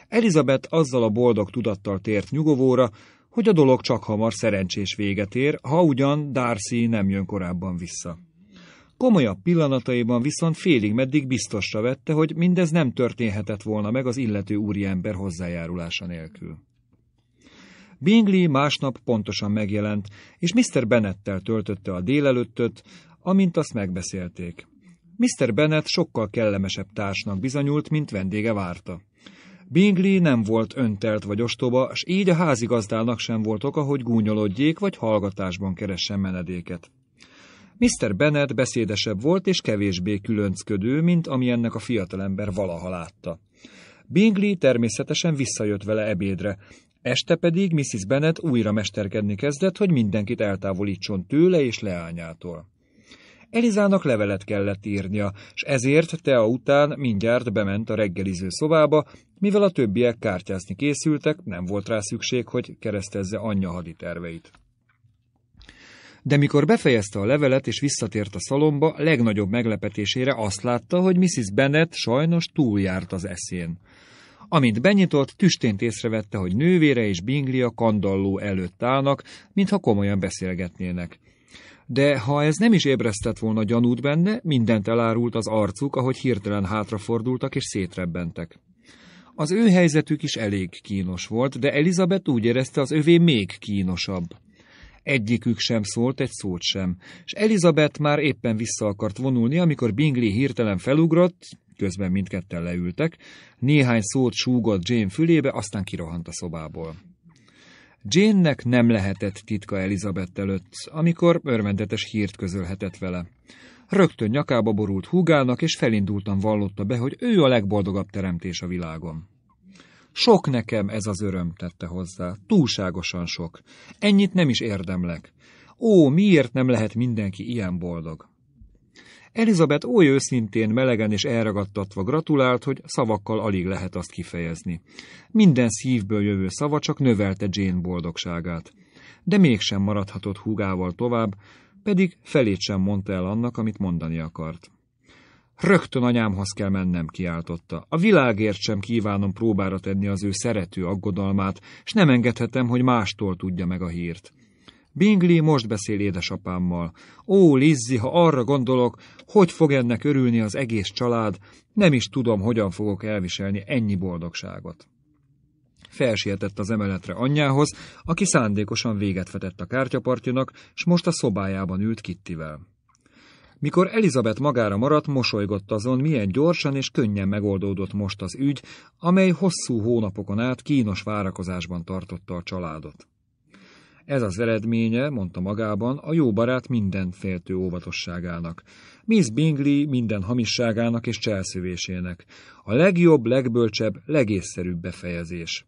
Elizabeth azzal a boldog tudattal tért nyugovóra, hogy a dolog csak hamar szerencsés véget ér, ha ugyan Darcy nem jön korábban vissza. Komolyabb pillanataiban viszont félig meddig biztosra vette, hogy mindez nem történhetett volna meg az illető úriember hozzájárulása nélkül. Bingley másnap pontosan megjelent, és Mr. Bennettel töltötte a délelőttöt, amint azt megbeszélték. Mr. Bennet sokkal kellemesebb társnak bizonyult, mint vendége várta. Bingley nem volt öntelt vagy ostoba, s így a házigazdának sem volt oka, hogy gúnyolodjék vagy hallgatásban keressen menedéket. Mr. Bennet beszédesebb volt és kevésbé különcködő, mint ami ennek a fiatalember valaha látta. Bingley természetesen visszajött vele ebédre, Este pedig Mrs. Bennet újra mesterkedni kezdett, hogy mindenkit eltávolítson tőle és leányától. Elizának levelet kellett írnia, s ezért Tea után mindjárt bement a reggeliző szobába, mivel a többiek kártyázni készültek, nem volt rá szükség, hogy keresztezze anyja haditerveit. De mikor befejezte a levelet és visszatért a szalomba, legnagyobb meglepetésére azt látta, hogy Mrs. Bennet sajnos túljárt az eszén. Amint benyitott, tüstént észrevette, hogy nővére és Bingley a kandalló előtt állnak, mintha komolyan beszélgetnének. De ha ez nem is ébresztett volna gyanút benne, mindent elárult az arcuk, ahogy hirtelen hátrafordultak és szétrebbentek. Az ő helyzetük is elég kínos volt, de Elizabeth úgy érezte, az övé még kínosabb. Egyikük sem szólt egy szót sem, és Elizabeth már éppen vissza akart vonulni, amikor Bingley hirtelen felugrott, közben mindketten leültek, néhány szót súgott Jane fülébe, aztán kirohant a szobából. Jane-nek nem lehetett titka Elizabeth előtt, amikor örvendetes hírt közölhetett vele. Rögtön nyakába borult húgának, és felindultan vallotta be, hogy ő a legboldogabb teremtés a világon. Sok nekem ez az öröm, tette hozzá. Túlságosan sok. Ennyit nem is érdemlek. Ó, miért nem lehet mindenki ilyen boldog? Elizabeth oly őszintén, melegen és elragadtatva gratulált, hogy szavakkal alig lehet azt kifejezni. Minden szívből jövő szava csak növelte Jane boldogságát. De mégsem maradhatott húgával tovább, pedig felét sem mondta el annak, amit mondani akart. Rögtön anyámhoz kell mennem, kiáltotta. A világért sem kívánom próbára tenni az ő szerető aggodalmát, és nem engedhetem, hogy mástól tudja meg a hírt. Bingli most beszél édesapámmal. Ó, Lizzi, ha arra gondolok, hogy fog ennek örülni az egész család, nem is tudom, hogyan fogok elviselni ennyi boldogságot. Felsietett az emeletre anyjához, aki szándékosan véget vetett a kártyapartjának, s most a szobájában ült Kittivel. Mikor Elizabeth magára maradt, mosolygott azon, milyen gyorsan és könnyen megoldódott most az ügy, amely hosszú hónapokon át kínos várakozásban tartotta a családot. Ez az eredménye, mondta magában, a jó barát minden féltő óvatosságának. Miss Bingley minden hamisságának és cselszövésének. A legjobb, legbölcsebb, legészszerűbb befejezés.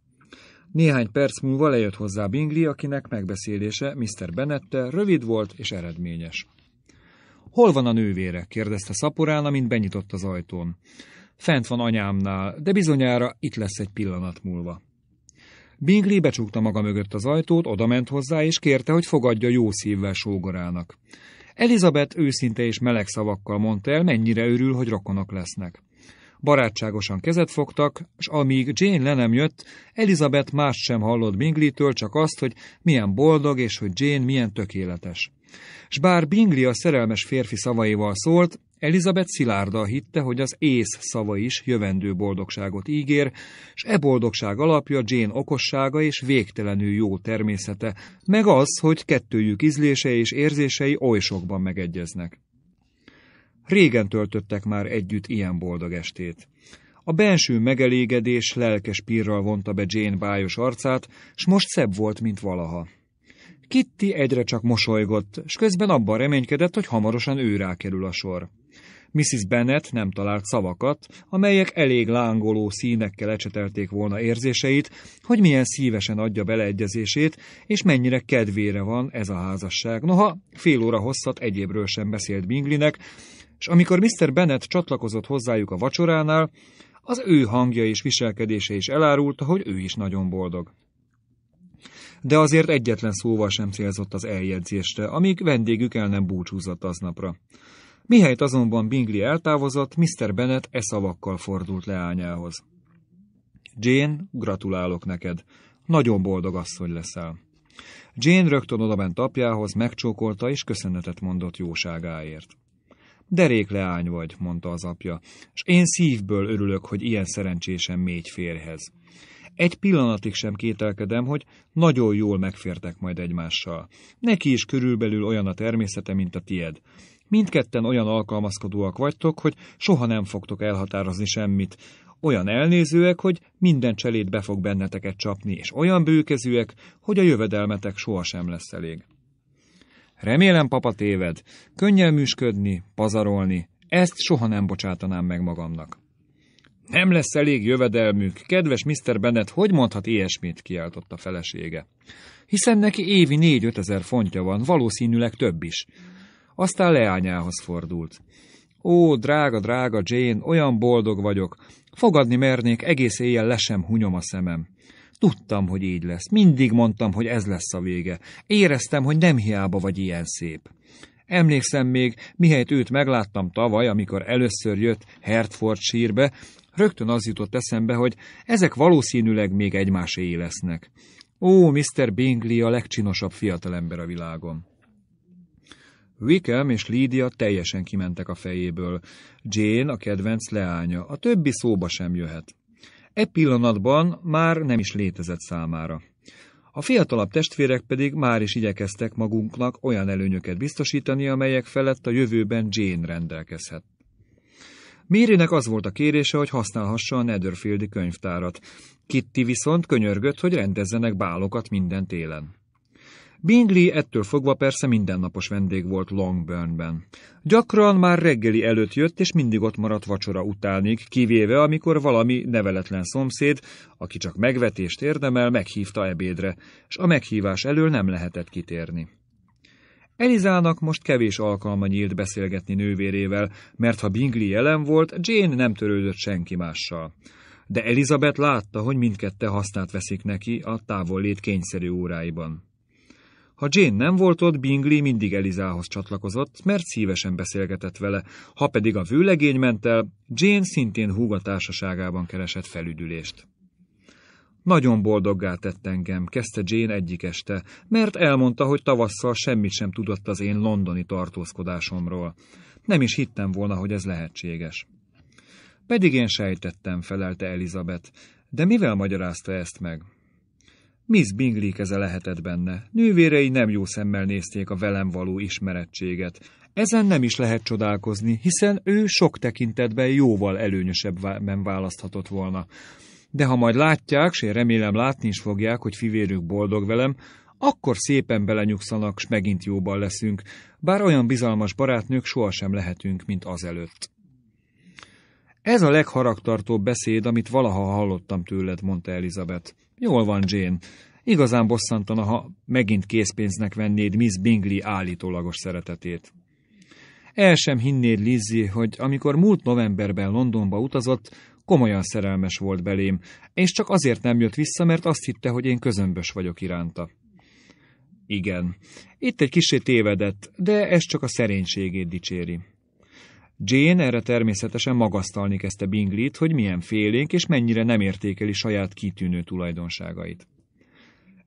Néhány perc múlva lejött hozzá Bingley, akinek megbeszélése Mr. Bennette rövid volt és eredményes. Hol van a nővére? kérdezte szaporán, amint benyitott az ajtón. Fent van anyámnál, de bizonyára itt lesz egy pillanat múlva. Bingley becsukta maga mögött az ajtót, odament hozzá, és kérte, hogy fogadja jó szívvel sógorának. Elizabeth őszinte és meleg szavakkal mondta el, mennyire örül, hogy rokonok lesznek. Barátságosan kezet fogtak, és amíg Jane le nem jött, Elizabeth mást sem hallott Bingley-től, csak azt, hogy milyen boldog és hogy Jane milyen tökéletes. S bár Bingley a szerelmes férfi szavaival szólt, Elizabeth szilárda hitte, hogy az ész szava is jövendő boldogságot ígér, s e boldogság alapja Jane okossága és végtelenül jó természete, meg az, hogy kettőjük ízlése és érzései oly sokban megegyeznek. Régen töltöttek már együtt ilyen boldog estét. A benső megelégedés lelkes pirral vonta be Jane bájos arcát, s most szebb volt, mint valaha. Kitty egyre csak mosolygott, és közben abban reménykedett, hogy hamarosan ő rákerül a sor. Mrs. Bennet nem talált szavakat, amelyek elég lángoló színekkel ecsetelték volna érzéseit, hogy milyen szívesen adja beleegyezését, és mennyire kedvére van ez a házasság. Noha fél óra hosszat egyébről sem beszélt Binglinek, és amikor Mr. Bennet csatlakozott hozzájuk a vacsoránál, az ő hangja és viselkedése is elárulta, hogy ő is nagyon boldog de azért egyetlen szóval sem célzott az eljegyzésre, amíg vendégük el nem búcsúzott aznapra. Mihelyt azonban Bingley eltávozott, Mr. Bennet e szavakkal fordult leányához. Jane, gratulálok neked. Nagyon boldog asszony leszel. Jane rögtön odament apjához, megcsókolta és köszönetet mondott jóságáért. Derék leány vagy, mondta az apja, és én szívből örülök, hogy ilyen szerencsésen mégy férhez. Egy pillanatig sem kételkedem, hogy nagyon jól megfértek majd egymással. Neki is körülbelül olyan a természete, mint a tied. Mindketten olyan alkalmazkodóak vagytok, hogy soha nem fogtok elhatározni semmit. Olyan elnézőek, hogy minden cselét be fog benneteket csapni, és olyan bőkezőek, hogy a jövedelmetek sohasem lesz elég. Remélem, papa téved. könnyelműsködni, pazarolni. Ezt soha nem bocsátanám meg magamnak. Nem lesz elég jövedelmük. Kedves Mr. Bennet, hogy mondhat ilyesmit? kiáltotta felesége. Hiszen neki évi négy-öt ezer fontja van, valószínűleg több is. Aztán leányához fordult. Ó, drága, drága Jane, olyan boldog vagyok. Fogadni mernék, egész éjjel lesem hunyom a szemem. Tudtam, hogy így lesz. Mindig mondtam, hogy ez lesz a vége. Éreztem, hogy nem hiába vagy ilyen szép. Emlékszem még, mihelyt őt megláttam tavaly, amikor először jött Hertfordshire-be, Rögtön az jutott eszembe, hogy ezek valószínűleg még egymáséi lesznek. Ó, Mr. Bingley a legcsinosabb fiatalember a világon. Wickham és Lydia teljesen kimentek a fejéből. Jane a kedvenc leánya, a többi szóba sem jöhet. E pillanatban már nem is létezett számára. A fiatalabb testvérek pedig már is igyekeztek magunknak olyan előnyöket biztosítani, amelyek felett a jövőben Jane rendelkezhet. Mérinek az volt a kérése, hogy használhassa a Netherfieldi könyvtárat. Kitty viszont könyörgött, hogy rendezzenek bálokat minden télen. Bingley ettől fogva persze mindennapos vendég volt Longburnben. Gyakran már reggeli előtt jött, és mindig ott maradt vacsora utánig, kivéve amikor valami neveletlen szomszéd, aki csak megvetést érdemel, meghívta ebédre, és a meghívás elől nem lehetett kitérni. Elizának most kevés alkalma nyílt beszélgetni nővérével, mert ha Bingley jelen volt, Jane nem törődött senki mással. De Elizabeth látta, hogy mindkette hasznát veszik neki a távollét kényszerű óráiban. Ha Jane nem volt ott, Bingley mindig Elizához csatlakozott, mert szívesen beszélgetett vele, ha pedig a vőlegény ment el, Jane szintén húga társaságában keresett felüdülést. Nagyon boldoggá tett engem, kezdte Jane egyik este, mert elmondta, hogy tavasszal semmit sem tudott az én londoni tartózkodásomról. Nem is hittem volna, hogy ez lehetséges. Pedig én sejtettem, felelte Elizabeth. De mivel magyarázta ezt meg? Miss Bingley keze lehetett benne. Nővérei nem jó szemmel nézték a velem való ismerettséget. Ezen nem is lehet csodálkozni, hiszen ő sok tekintetben jóval előnyösebben választhatott volna de ha majd látják, s én remélem látni is fogják, hogy fivérük boldog velem, akkor szépen belenyugszanak, s megint jóban leszünk, bár olyan bizalmas barátnők sohasem lehetünk, mint azelőtt. Ez a legharagtartóbb beszéd, amit valaha hallottam tőled, mondta Elizabeth. Jól van, Jane. Igazán bosszantana, ha megint készpénznek vennéd Miss Bingley állítólagos szeretetét. El sem hinnéd, Lizzie, hogy amikor múlt novemberben Londonba utazott, Komolyan szerelmes volt belém, és csak azért nem jött vissza, mert azt hitte, hogy én közömbös vagyok iránta. Igen, itt egy kisé tévedett, de ez csak a szerénységét dicséri. Jane erre természetesen magasztalni kezdte Binglit, hogy milyen félénk és mennyire nem értékeli saját kitűnő tulajdonságait.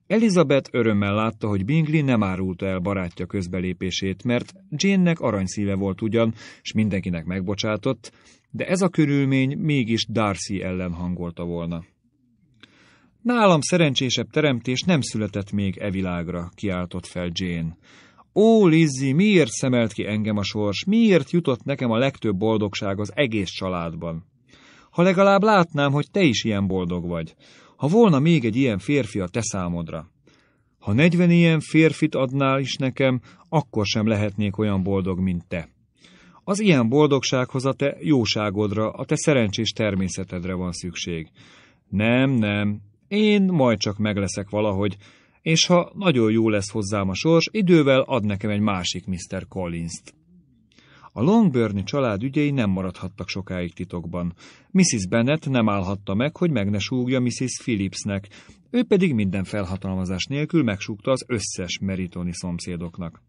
Elizabeth örömmel látta, hogy Bingley nem árulta el barátja közbelépését, mert Jane-nek aranyszíve volt ugyan, és mindenkinek megbocsátott, de ez a körülmény mégis Darcy ellen hangolta volna. Nálam szerencsésebb teremtés nem született még e világra, kiáltott fel Jane. Ó, Lizzy, miért szemelt ki engem a sors, miért jutott nekem a legtöbb boldogság az egész családban? Ha legalább látnám, hogy te is ilyen boldog vagy, ha volna még egy ilyen férfi a te számodra. Ha negyven ilyen férfit adnál is nekem, akkor sem lehetnék olyan boldog, mint te. Az ilyen boldogsághoz a te jóságodra, a te szerencsés természetedre van szükség. Nem, nem, én majd csak megleszek valahogy, és ha nagyon jó lesz hozzám a sors, idővel ad nekem egy másik Mr. Collins-t. A Longburni család ügyei nem maradhattak sokáig titokban. Mrs. Bennet nem állhatta meg, hogy meg ne súgja Mrs. Phillipsnek, ő pedig minden felhatalmazás nélkül megsúgta az összes meritoni szomszédoknak.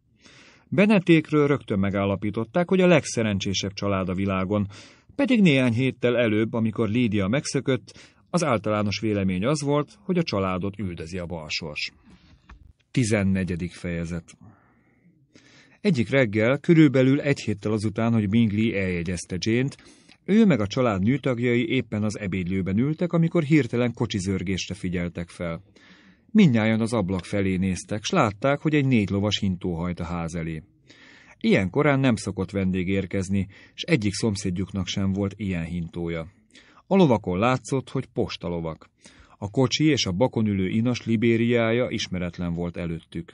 Benetékről rögtön megállapították, hogy a legszerencsésebb család a világon, pedig néhány héttel előbb, amikor Lídia megszökött, az általános vélemény az volt, hogy a családot üldözi a balsors. 14. fejezet Egyik reggel, körülbelül egy héttel azután, hogy Bingley eljegyezte jane ő meg a család nőtagjai éppen az ebédlőben ültek, amikor hirtelen kocsizörgésre figyeltek fel. Mindnyájan az ablak felé néztek, s látták, hogy egy négy lovas hintó hajt a ház elé. Ilyen korán nem szokott vendég érkezni, s egyik szomszédjuknak sem volt ilyen hintója. A lovakon látszott, hogy postalovak. A kocsi és a bakon ülő inas libériája ismeretlen volt előttük.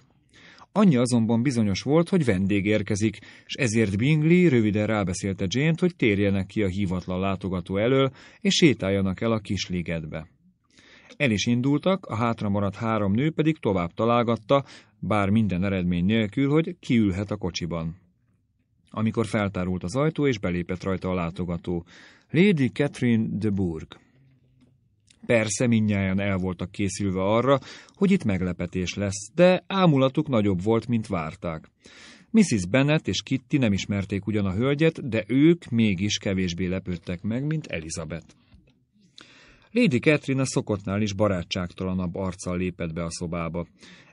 Annyi azonban bizonyos volt, hogy vendég érkezik, és ezért Bingley röviden rábeszélte Jane-t, hogy térjenek ki a hivatlan látogató elől, és sétáljanak el a kis ligetbe. El is indultak, a hátra maradt három nő pedig tovább találgatta, bár minden eredmény nélkül, hogy kiülhet a kocsiban. Amikor feltárult az ajtó, és belépett rajta a látogató. Lady Catherine de Bourg. Persze mindnyájan el voltak készülve arra, hogy itt meglepetés lesz, de ámulatuk nagyobb volt, mint várták. Mrs. Bennet és Kitty nem ismerték ugyan a hölgyet, de ők mégis kevésbé lepődtek meg, mint Elizabeth. Lady Catherine a szokottnál is barátságtalanabb arccal lépett be a szobába.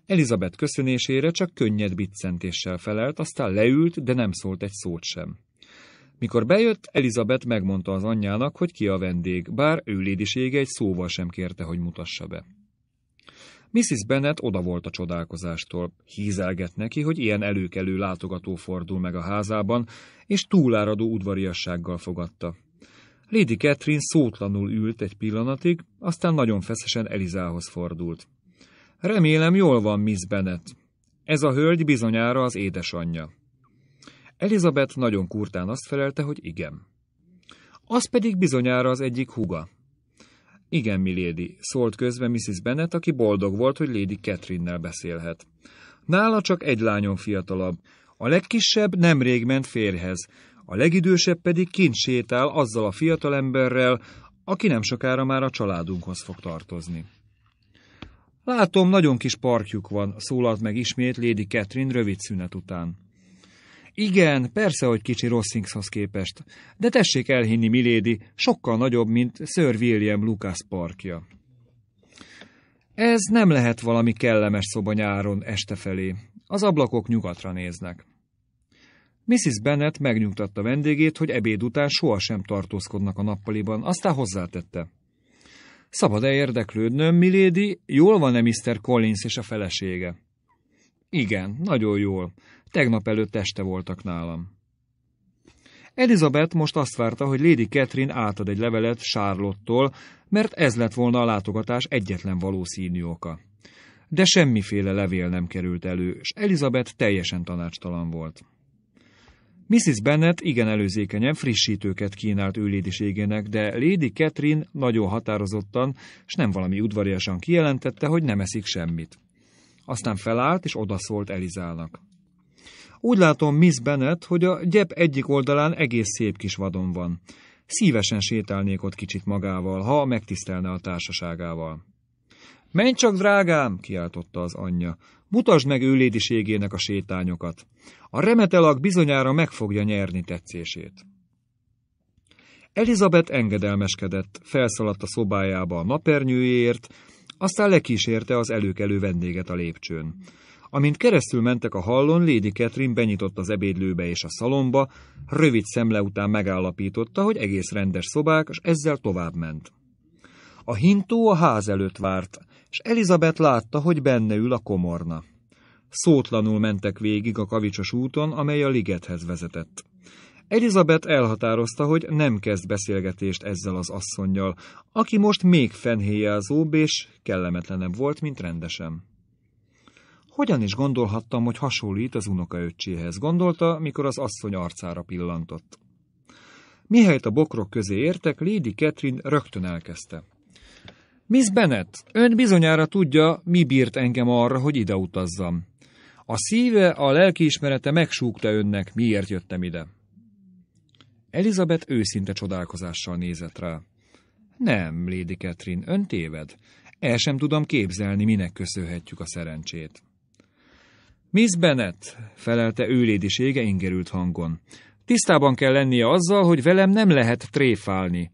Elizabeth köszönésére csak könnyed biccentéssel felelt, aztán leült, de nem szólt egy szót sem. Mikor bejött, Elizabeth megmondta az anyjának, hogy ki a vendég, bár ő lédisége egy szóval sem kérte, hogy mutassa be. Mrs. Bennet oda volt a csodálkozástól. Hízelget neki, hogy ilyen előkelő látogató fordul meg a házában, és túláradó udvariassággal fogadta. Lady Catherine szótlanul ült egy pillanatig, aztán nagyon feszesen Elizához fordult. Remélem jól van, Miss Bennet. Ez a hölgy bizonyára az édesanyja. Elizabeth nagyon kurtán azt felelte, hogy igen. Az pedig bizonyára az egyik huga. Igen, milédi, szólt közve Mrs. Bennet, aki boldog volt, hogy Lady Catherine-nel beszélhet. Nála csak egy lányom fiatalabb. A legkisebb nemrég ment férhez, a legidősebb pedig kint sétál azzal a fiatalemberrel, aki nem sokára már a családunkhoz fog tartozni. Látom, nagyon kis parkjuk van, szólalt meg ismét Lady Catherine rövid szünet után. Igen, persze, hogy kicsi Rossingshoz képest, de tessék elhinni, Milédi, sokkal nagyobb, mint Sir William Lucas parkja. Ez nem lehet valami kellemes szoba nyáron este felé. Az ablakok nyugatra néznek. Mrs. Bennet megnyugtatta vendégét, hogy ebéd után sohasem tartózkodnak a nappaliban, aztán hozzátette. Szabad-e érdeklődnöm, Milédi, jól van-e Mr. Collins és a felesége? Igen, nagyon jól. Tegnap előtt este voltak nálam. Elizabeth most azt várta, hogy Lady Catherine átad egy levelet Sárlottól, mert ez lett volna a látogatás egyetlen valószínű oka. De semmiféle levél nem került elő, és Elizabeth teljesen tanácstalan volt. Mrs. Bennet igen előzékenyen frissítőket kínált lédiségének, de Lady Catherine nagyon határozottan, és nem valami udvariasan kijelentette, hogy nem eszik semmit. Aztán felállt, és odaszólt Elizának. Úgy látom, Miss Bennet, hogy a gyep egyik oldalán egész szép kis vadon van. Szívesen sétálnék ott kicsit magával, ha megtisztelne a társaságával. Menj csak, drágám! kiáltotta az anyja. Mutasd meg ő a sétányokat. A remetelag bizonyára meg fogja nyerni tetszését. Elizabeth engedelmeskedett, felszaladt a szobájába a napernyőjéért, aztán lekísérte az előkelő vendéget a lépcsőn. Amint keresztül mentek a hallon, Lady Catherine benyitott az ebédlőbe és a szalomba, rövid szemle után megállapította, hogy egész rendes szobák, és ezzel tovább ment. A hintó a ház előtt várt, és Elizabeth látta, hogy benne ül a komorna. Szótlanul mentek végig a kavicsos úton, amely a ligethez vezetett. Elizabeth elhatározta, hogy nem kezd beszélgetést ezzel az asszonnyal, aki most még fenhéjelzóbb és kellemetlenebb volt, mint rendesen. Hogyan is gondolhattam, hogy hasonlít az unokaöccséhez, gondolta, mikor az asszony arcára pillantott. Mihelyt a bokrok közé értek, Lady Catherine rögtön elkezdte. Miss Bennet, ön bizonyára tudja, mi bírt engem arra, hogy ide utazzam. A szíve, a lelkiismerete megsúgta önnek, miért jöttem ide. Elizabeth őszinte csodálkozással nézett rá. Nem, Lady Catherine, ön téved. El sem tudom képzelni, minek köszönhetjük a szerencsét. Miss Bennet, felelte lédisége ingerült hangon. Tisztában kell lennie azzal, hogy velem nem lehet tréfálni.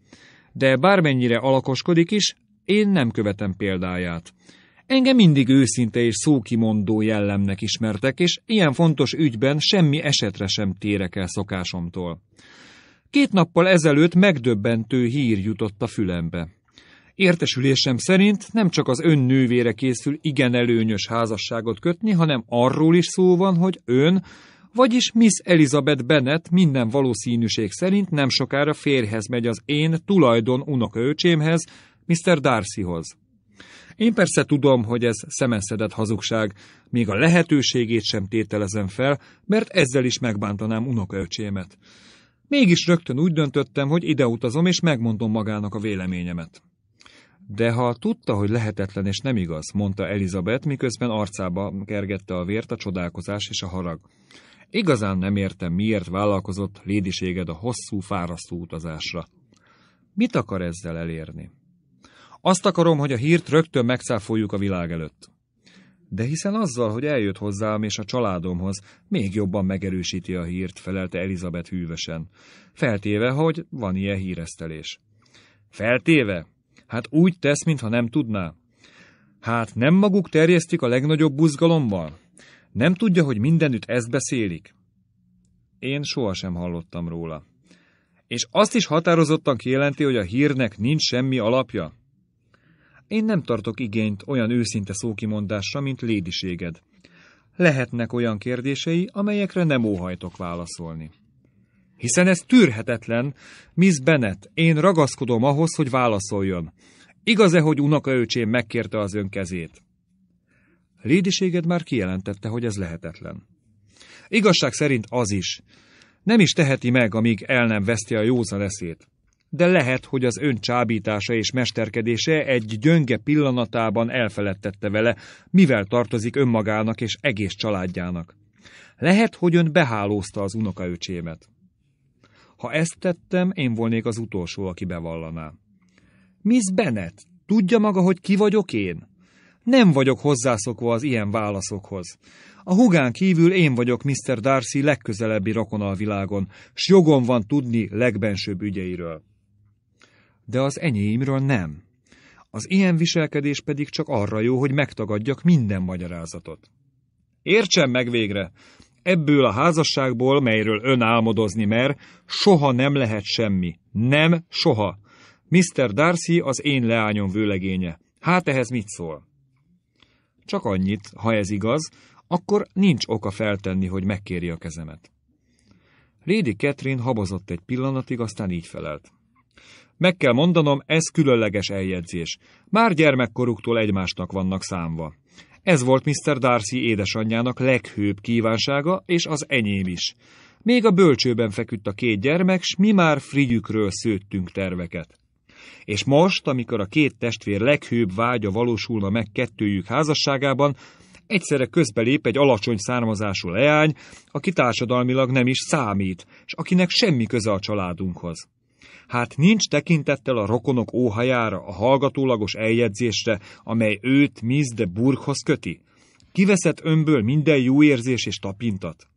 De bármennyire alakoskodik is, én nem követem példáját. Engem mindig őszinte és szókimondó jellemnek ismertek, és ilyen fontos ügyben semmi esetre sem térek el szokásomtól. Két nappal ezelőtt megdöbbentő hír jutott a fülembe. Értesülésem szerint nem csak az ön nővére készül igen előnyös házasságot kötni, hanem arról is szó van, hogy ön, vagyis Miss Elizabeth Bennet minden valószínűség szerint nem sokára férhez megy az én tulajdon unokaöcsémhez, Mr. Darcyhoz. Én persze tudom, hogy ez szemeszedett hazugság, még a lehetőségét sem tételezem fel, mert ezzel is megbántanám unokaöcsémet. Mégis rögtön úgy döntöttem, hogy ideutazom és megmondom magának a véleményemet. De ha tudta, hogy lehetetlen és nem igaz, mondta Elizabeth, miközben arcába kergette a vért a csodálkozás és a harag. Igazán nem értem, miért vállalkozott lédiséged a hosszú, fárasztó utazásra. Mit akar ezzel elérni? Azt akarom, hogy a hírt rögtön megcáfoljuk a világ előtt. De hiszen azzal, hogy eljött hozzám és a családomhoz, még jobban megerősíti a hírt, felelte Elizabeth hűvösen. Feltéve, hogy van ilyen híresztelés. Feltéve? Hát úgy tesz, mintha nem tudná. Hát nem maguk terjesztik a legnagyobb buzgalommal? Nem tudja, hogy mindenütt ezt beszélik? Én sohasem hallottam róla. És azt is határozottan kijelenti, hogy a hírnek nincs semmi alapja? Én nem tartok igényt olyan őszinte szókimondásra, mint lédiséged. Lehetnek olyan kérdései, amelyekre nem óhajtok válaszolni. Hiszen ez tűrhetetlen. Miss Bennet, én ragaszkodom ahhoz, hogy válaszoljon. Igaz-e, hogy unokaöcsém megkérte az ön kezét? Lédiséged már kijelentette, hogy ez lehetetlen. Igazság szerint az is. Nem is teheti meg, amíg el nem veszti a józan eszét de lehet, hogy az ön csábítása és mesterkedése egy gyönge pillanatában elfeledtette vele, mivel tartozik önmagának és egész családjának. Lehet, hogy ön behálózta az unokaöcsémet. Ha ezt tettem, én volnék az utolsó, aki bevallaná. Miss Bennet, tudja maga, hogy ki vagyok én? Nem vagyok hozzászokva az ilyen válaszokhoz. A hugán kívül én vagyok Mr. Darcy legközelebbi rokona a világon, s jogom van tudni legbensőbb ügyeiről de az enyémről nem. Az ilyen viselkedés pedig csak arra jó, hogy megtagadjak minden magyarázatot. Értsen meg végre! Ebből a házasságból, melyről ön álmodozni mer, soha nem lehet semmi. Nem, soha. Mr. Darcy az én leányom vőlegénye. Hát ehhez mit szól? Csak annyit, ha ez igaz, akkor nincs oka feltenni, hogy megkéri a kezemet. Lady Catherine habozott egy pillanatig, aztán így felelt. Meg kell mondanom, ez különleges eljegyzés. Már gyermekkoruktól egymásnak vannak számva. Ez volt Mr. Darcy édesanyjának leghőbb kívánsága, és az enyém is. Még a bölcsőben feküdt a két gyermek, s mi már frigyükről szőttünk terveket. És most, amikor a két testvér leghőbb vágya valósulna meg kettőjük házasságában, egyszerre közbelép egy alacsony származású leány, aki társadalmilag nem is számít, és akinek semmi köze a családunkhoz hát nincs tekintettel a rokonok óhajára, a hallgatólagos eljegyzésre, amely őt de Burghoz köti? Kiveszett önből minden jó érzés és tapintat.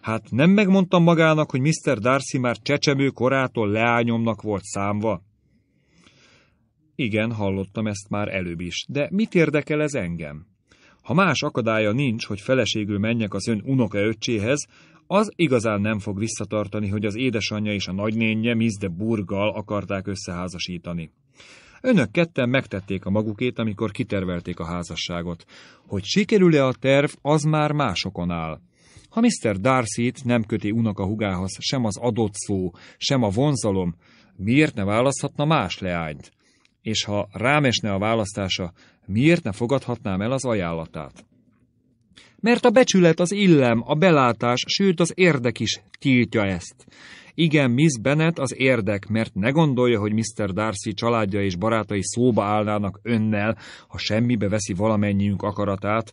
Hát nem megmondtam magának, hogy Mr. Darcy már csecsemő korától leányomnak volt számva? Igen, hallottam ezt már előbb is, de mit érdekel ez engem? Ha más akadálya nincs, hogy feleségül menjek az ön unokaöccséhez, az igazán nem fog visszatartani, hogy az édesanyja és a Miss de Burgal akarták összeházasítani. Önök ketten megtették a magukét, amikor kitervelték a házasságot. Hogy sikerül-e a terv, az már másokon áll. Ha Mr. darcy nem köti unokahugához sem az adott szó, sem a vonzalom, miért ne választhatna más leányt? És ha rám esne a választása, miért ne fogadhatnám el az ajánlatát? mert a becsület, az illem, a belátás, sőt az érdek is tiltja ezt. Igen, Miss Bennet az érdek, mert ne gondolja, hogy Mr. Darcy családja és barátai szóba állnának önnel, ha semmibe veszi valamennyiünk akaratát.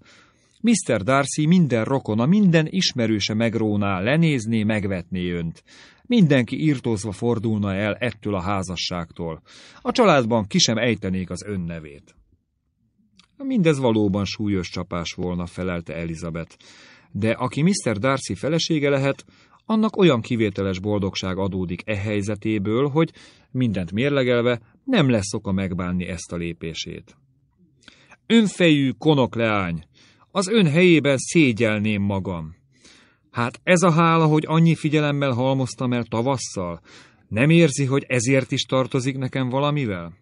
Mr. Darcy minden rokona, minden ismerőse megróná, lenézné, megvetné önt. Mindenki írtózva fordulna el ettől a házasságtól. A családban ki sem ejtenék az önnevét. Mindez valóban súlyos csapás volna, felelte Elizabeth. De aki Mr. Darcy felesége lehet, annak olyan kivételes boldogság adódik e helyzetéből, hogy mindent mérlegelve nem lesz oka megbánni ezt a lépését. Önfejű konokleány! Az ön helyében szégyelném magam. Hát ez a hála, hogy annyi figyelemmel halmoztam el tavasszal. Nem érzi, hogy ezért is tartozik nekem valamivel?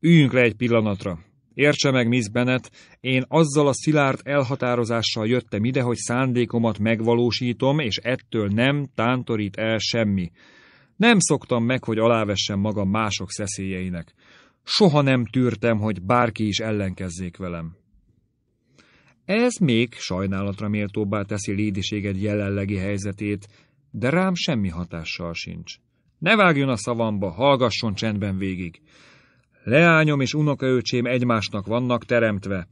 Üljünk le egy pillanatra, Értse meg, Miss Bennet, én azzal a szilárd elhatározással jöttem ide, hogy szándékomat megvalósítom, és ettől nem tántorít el semmi. Nem szoktam meg, hogy alávessem magam mások szeszélyeinek. Soha nem tűrtem, hogy bárki is ellenkezzék velem. Ez még sajnálatra méltóbbá teszi lédiséged jelenlegi helyzetét, de rám semmi hatással sincs. Ne vágjon a szavamba, hallgasson csendben végig. Leányom és unokaöcsém egymásnak vannak teremtve.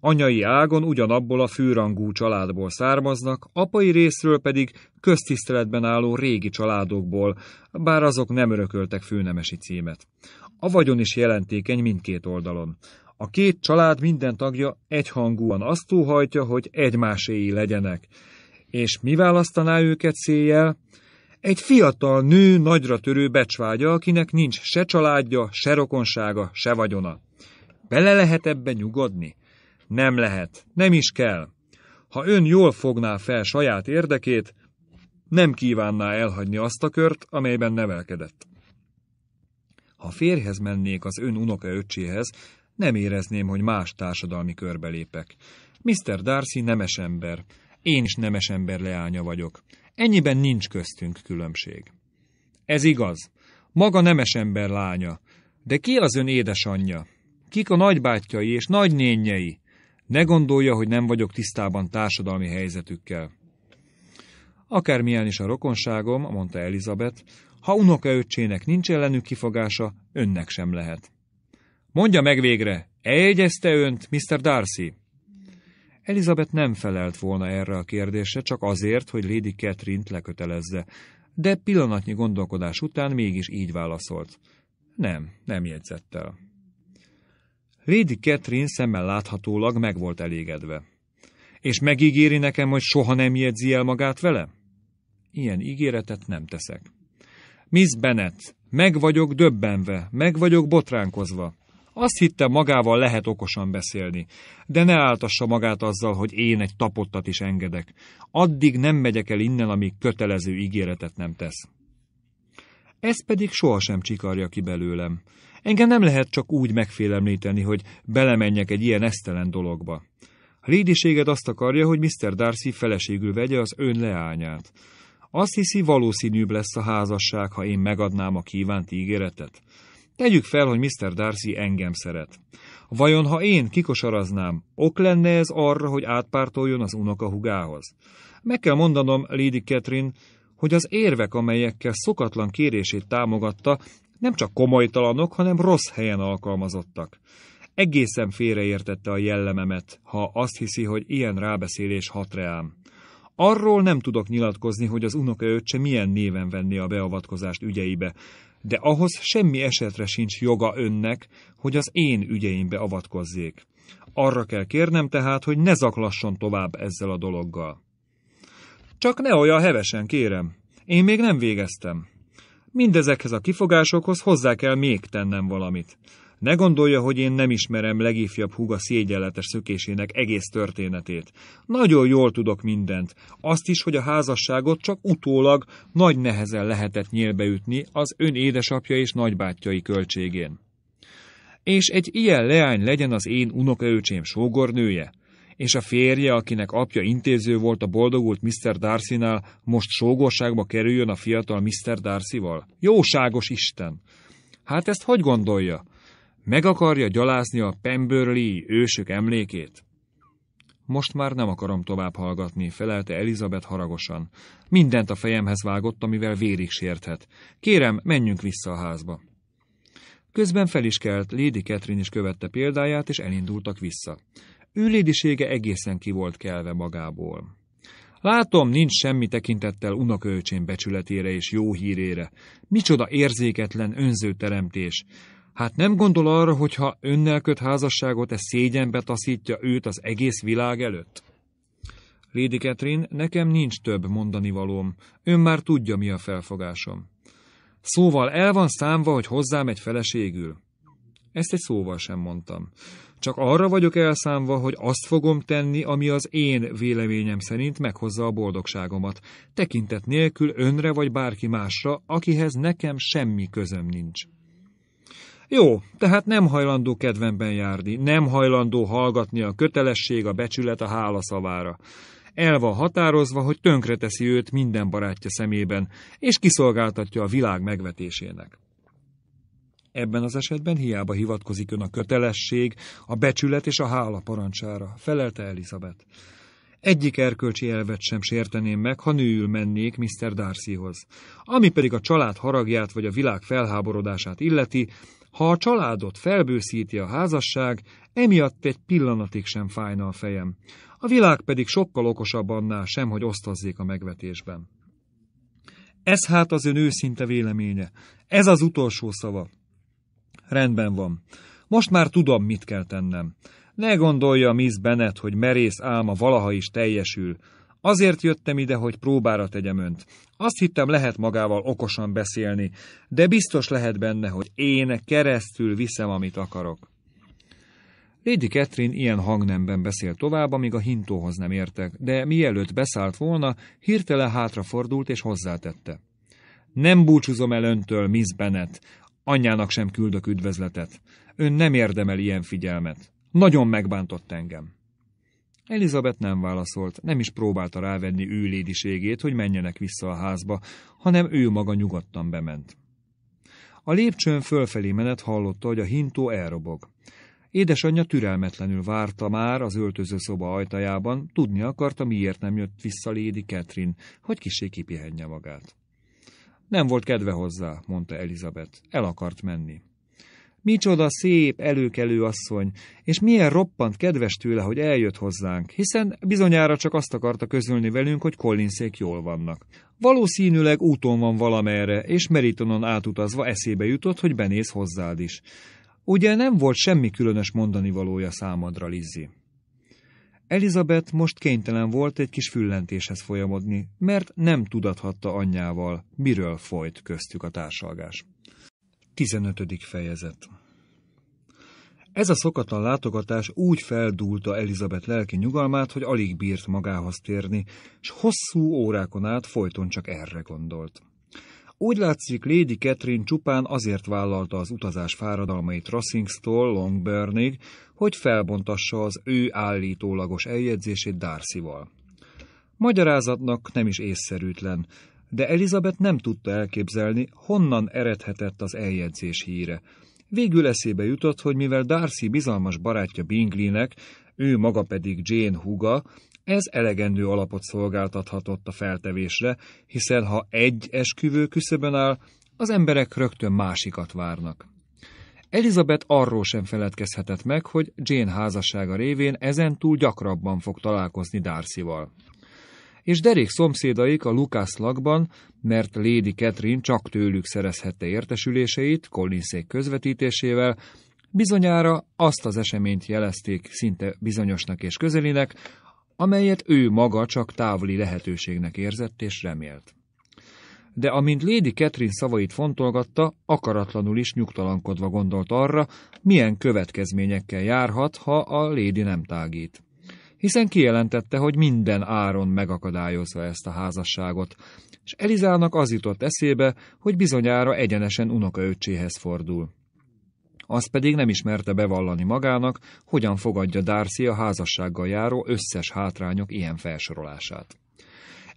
Anyai ágon ugyanabból a fűrangú családból származnak, apai részről pedig köztiszteletben álló régi családokból, bár azok nem örököltek főnemesi címet. A vagyon is jelentékeny mindkét oldalon. A két család minden tagja egyhangúan azt túlhajtja, hogy egymáséi legyenek. És mi választaná őket széjjel? Egy fiatal nő nagyra törő becsvágya, akinek nincs se családja, se rokonsága, se vagyona. Bele lehet ebbe nyugodni? Nem lehet, nem is kell. Ha ön jól fogná fel saját érdekét, nem kívánná elhagyni azt a kört, amelyben nevelkedett. Ha férhez mennék az ön unoka öcséhez, nem érezném, hogy más társadalmi körbe lépek. Mr. Darcy nemes ember, én is nemes ember leánya vagyok. Ennyiben nincs köztünk különbség. Ez igaz. Maga nemes ember lánya. De ki az ön édesanyja? Kik a nagybátyjai és nagynényei? Ne gondolja, hogy nem vagyok tisztában társadalmi helyzetükkel. Akármilyen is a rokonságom, mondta Elizabeth, ha unokaöccsének nincs ellenük kifogása, önnek sem lehet. Mondja meg végre, eljegyezte önt, Mr. Darcy? Elizabeth nem felelt volna erre a kérdésre, csak azért, hogy Lady Catherine-t lekötelezze, de pillanatnyi gondolkodás után mégis így válaszolt. Nem, nem jegyzett el. Lady Catherine szemmel láthatólag meg volt elégedve. És megígéri nekem, hogy soha nem jegyzi el magát vele? Ilyen ígéretet nem teszek. Miss Bennet, meg vagyok döbbenve, meg vagyok botránkozva. Azt hitte, magával lehet okosan beszélni, de ne áltassa magát azzal, hogy én egy tapottat is engedek. Addig nem megyek el innen, amíg kötelező ígéretet nem tesz. Ez pedig sohasem csikarja ki belőlem. Engem nem lehet csak úgy megfélemlíteni, hogy belemenjek egy ilyen esztelen dologba. Lédiséged azt akarja, hogy Mr. Darcy feleségül vegye az ön leányát. Azt hiszi, valószínűbb lesz a házasság, ha én megadnám a kívánt ígéretet. Tegyük fel, hogy Mr. Darcy engem szeret. Vajon ha én kikosaraznám, ok lenne ez arra, hogy átpártoljon az unoka hugához? Meg kell mondanom, Lady Catherine, hogy az érvek, amelyekkel szokatlan kérését támogatta, nem csak komolytalanok, hanem rossz helyen alkalmazottak. Egészen félreértette a jellememet, ha azt hiszi, hogy ilyen rábeszélés hat reám. Arról nem tudok nyilatkozni, hogy az unokaöccse milyen néven venné a beavatkozást ügyeibe, de ahhoz semmi esetre sincs joga önnek, hogy az én ügyeimbe avatkozzék. Arra kell kérnem tehát, hogy ne zaklasson tovább ezzel a dologgal. Csak ne olyan hevesen, kérem. Én még nem végeztem. Mindezekhez a kifogásokhoz hozzá kell még tennem valamit. Ne gondolja, hogy én nem ismerem legifjabb húga szégyenletes szökésének egész történetét. Nagyon jól tudok mindent. Azt is, hogy a házasságot csak utólag nagy nehezen lehetett nyélbeütni az ön édesapja és nagybátyjai költségén. És egy ilyen leány legyen az én unokaöcsém sógornője? és a férje, akinek apja intéző volt a boldogult Mr. darcy most sógorságba kerüljön a fiatal Mr. Darcy-val? Jóságos Isten! Hát ezt hogy gondolja? Meg akarja gyalázni a Pemberley ősök emlékét? Most már nem akarom tovább hallgatni, felelte Elizabeth haragosan. Mindent a fejemhez vágott, amivel vérig sérthet. Kérem, menjünk vissza a házba. Közben fel is kelt, Lady Catherine is követte példáját, és elindultak vissza. Ő lédisége egészen ki volt kelve magából. Látom, nincs semmi tekintettel unokaöcsém becsületére és jó hírére. Micsoda érzéketlen, önző teremtés. Hát nem gondol arra, hogy ha önnel köt házasságot, ez szégyenbe taszítja őt az egész világ előtt? Lady Catherine, nekem nincs több mondani valóm. Ön már tudja, mi a felfogásom. Szóval el van számva, hogy hozzám egy feleségül. Ezt egy szóval sem mondtam. Csak arra vagyok elszámva, hogy azt fogom tenni, ami az én véleményem szerint meghozza a boldogságomat, tekintet nélkül önre vagy bárki másra, akihez nekem semmi közöm nincs. Jó, tehát nem hajlandó kedvemben járni, nem hajlandó hallgatni a kötelesség, a becsület, a hála szavára. El van határozva, hogy tönkreteszi őt minden barátja szemében, és kiszolgáltatja a világ megvetésének. Ebben az esetben hiába hivatkozik ön a kötelesség, a becsület és a hála parancsára, felelte Elizabeth. Egyik erkölcsi elvet sem sérteném meg, ha nőül mennék Mr. Darcyhoz. Ami pedig a család haragját vagy a világ felháborodását illeti, ha a családot felbőszíti a házasság, emiatt egy pillanatig sem fájna a fejem. A világ pedig sokkal okosabb annál sem, hogy osztozzék a megvetésben. Ez hát az ön őszinte véleménye. Ez az utolsó szava. Rendben van. Most már tudom, mit kell tennem. Ne gondolja Miss Bennet, hogy merész álma valaha is teljesül. Azért jöttem ide, hogy próbára tegyem önt. Azt hittem, lehet magával okosan beszélni, de biztos lehet benne, hogy én keresztül viszem, amit akarok. Lady Catherine ilyen hangnemben beszélt tovább, amíg a hintóhoz nem értek, de mielőtt beszállt volna, hirtelen hátrafordult és hozzátette. Nem búcsúzom el öntől, Miss Bennet. Anyjának sem küldök üdvözletet. Ön nem érdemel ilyen figyelmet. Nagyon megbántott engem. Elizabeth nem válaszolt, nem is próbálta rávenni ő lédiségét, hogy menjenek vissza a házba, hanem ő maga nyugodtan bement. A lépcsőn fölfelé menet hallotta, hogy a hintó elrobog. Édesanyja türelmetlenül várta már az öltöző szoba ajtajában, tudni akarta, miért nem jött vissza Lady Catherine, hogy kisé kipihenje magát. Nem volt kedve hozzá, mondta Elizabeth, el akart menni. Micsoda szép, előkelő asszony, és milyen roppant kedves tőle, hogy eljött hozzánk, hiszen bizonyára csak azt akarta közölni velünk, hogy Collinsék jól vannak. Valószínűleg úton van valamerre, és Meritonon átutazva eszébe jutott, hogy benéz hozzád is. Ugye nem volt semmi különös mondani valója számadra Lizzi. Elizabeth most kénytelen volt egy kis füllentéshez folyamodni, mert nem tudathatta anyjával, miről folyt köztük a társalgás. 15. fejezet Ez a szokatlan látogatás úgy feldúlta Elizabeth lelki nyugalmát, hogy alig bírt magához térni, s hosszú órákon át folyton csak erre gondolt. Úgy látszik, Lady Catherine csupán azért vállalta az utazás fáradalmait Rossingstól Longburnig, hogy felbontassa az ő állítólagos eljegyzését Darcyval. Magyarázatnak nem is észszerűtlen, de Elizabeth nem tudta elképzelni, honnan eredhetett az eljegyzés híre. Végül eszébe jutott, hogy mivel Darcy bizalmas barátja Bingleynek, ő maga pedig Jane huga, ez elegendő alapot szolgáltathatott a feltevésre, hiszen ha egy esküvő küszöbön áll, az emberek rögtön másikat várnak. Elizabeth arról sem feledkezhetett meg, hogy Jane házassága révén ezentúl gyakrabban fog találkozni Darcyval és derék szomszédaik a Lukász lakban, mert Lady Catherine csak tőlük szerezhette értesüléseit Collinsék közvetítésével, bizonyára azt az eseményt jelezték szinte bizonyosnak és közelinek, amelyet ő maga csak távoli lehetőségnek érzett és remélt. De amint Lady Catherine szavait fontolgatta, akaratlanul is nyugtalankodva gondolt arra, milyen következményekkel járhat, ha a Lady nem tágít hiszen kijelentette, hogy minden áron megakadályozza ezt a házasságot, és Elizának az jutott eszébe, hogy bizonyára egyenesen unokaöccséhez fordul. Az pedig nem ismerte bevallani magának, hogyan fogadja Darcy a házassággal járó összes hátrányok ilyen felsorolását.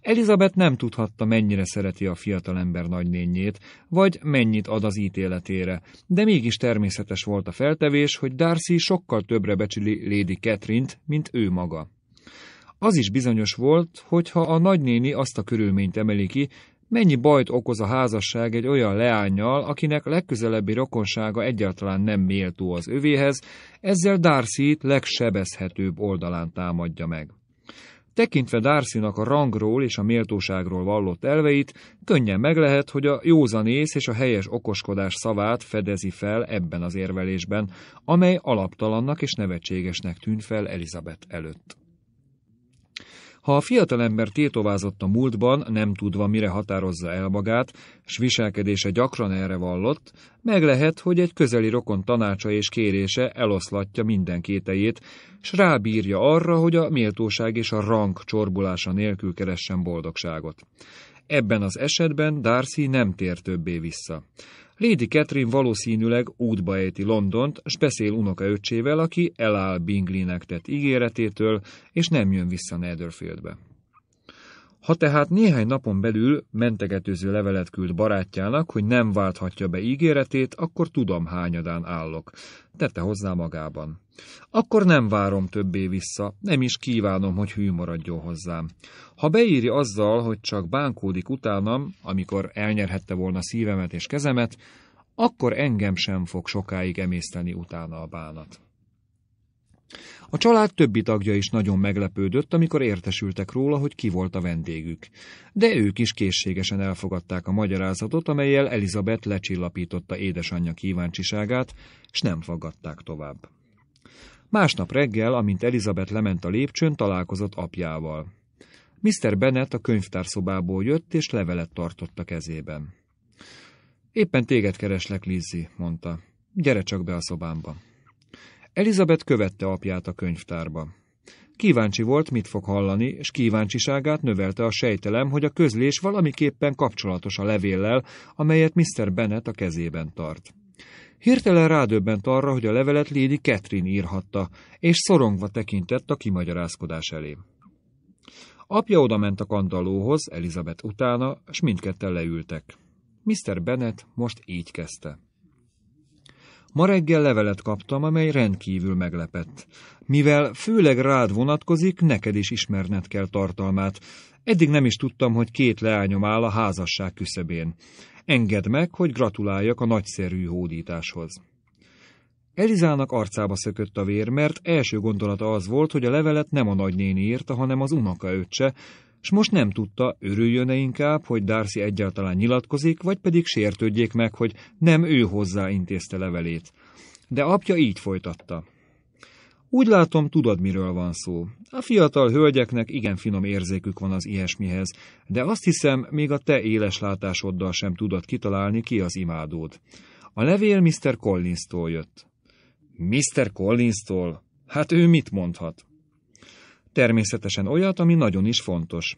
Elizabeth nem tudhatta, mennyire szereti a fiatalember nagynényét, vagy mennyit ad az ítéletére, de mégis természetes volt a feltevés, hogy Darcy sokkal többre becsüli Lady catherine mint ő maga. Az is bizonyos volt, hogy ha a nagynéni azt a körülményt emeli ki, mennyi bajt okoz a házasság egy olyan leányjal, akinek legközelebbi rokonsága egyáltalán nem méltó az övéhez, ezzel Darcy-t legsebezhetőbb oldalán támadja meg. Tekintve Darcynak a rangról és a méltóságról vallott elveit, könnyen meglehet, hogy a józanész és a helyes okoskodás szavát fedezi fel ebben az érvelésben, amely alaptalannak és nevetségesnek tűn fel Elizabeth előtt. Ha a fiatalember tétovázott a múltban, nem tudva, mire határozza el magát, s viselkedése gyakran erre vallott, meg lehet, hogy egy közeli rokon tanácsa és kérése eloszlatja minden kétejét, s rábírja arra, hogy a méltóság és a rang csorbulása nélkül keressen boldogságot. Ebben az esetben Darcy nem tér többé vissza. Lady Catherine valószínűleg útba ejti Londont, s beszél unokaöccsével, aki eláll Bingleynek tett ígéretétől, és nem jön vissza Netherfieldbe. Ha tehát néhány napon belül mentegetőző levelet küld barátjának, hogy nem válthatja be ígéretét, akkor tudom hányadán állok. Tette hozzá magában. Akkor nem várom többé vissza, nem is kívánom, hogy hű maradjon hozzám. Ha beírja azzal, hogy csak bánkódik utánam, amikor elnyerhette volna szívemet és kezemet, akkor engem sem fog sokáig emészteni utána a bánat. A család többi tagja is nagyon meglepődött, amikor értesültek róla, hogy ki volt a vendégük. De ők is készségesen elfogadták a magyarázatot, amelyel Elizabeth lecsillapította édesanyja kíváncsiságát, s nem fogadták tovább. Másnap reggel, amint Elizabeth lement a lépcsőn, találkozott apjával. Mr. Bennet a könyvtárszobából jött, és levelet tartott a kezében. Éppen téged kereslek, Lizzie, mondta. Gyere csak be a szobámba. Elizabeth követte apját a könyvtárba. Kíváncsi volt, mit fog hallani, és kíváncsiságát növelte a sejtelem, hogy a közlés valamiképpen kapcsolatos a levéllel, amelyet Mr. Bennet a kezében tart. Hirtelen rádöbbent arra, hogy a levelet Lady Catherine írhatta, és szorongva tekintett a kimagyarázkodás elé. Apja odament a kandallóhoz, Elizabeth utána, és mindketten leültek. Mr. Bennet most így kezdte. Ma reggel levelet kaptam, amely rendkívül meglepett. Mivel főleg rád vonatkozik, neked is ismerned kell tartalmát. Eddig nem is tudtam, hogy két leányom áll a házasság küszöbén. Engedd meg, hogy gratuláljak a nagyszerű hódításhoz. Elizának arcába szökött a vér, mert első gondolata az volt, hogy a levelet nem a nagynéni írta, hanem az unoka öccse, s most nem tudta, örüljön-e inkább, hogy Darcy egyáltalán nyilatkozik, vagy pedig sértődjék meg, hogy nem ő hozzá intézte levelét. De apja így folytatta. Úgy látom, tudod, miről van szó. A fiatal hölgyeknek igen finom érzékük van az ilyesmihez, de azt hiszem, még a te éles látásoddal sem tudod kitalálni, ki az imádód. A levél Mr. Collins-tól jött. Mr. Collins-tól? Hát ő mit mondhat? Természetesen olyat, ami nagyon is fontos.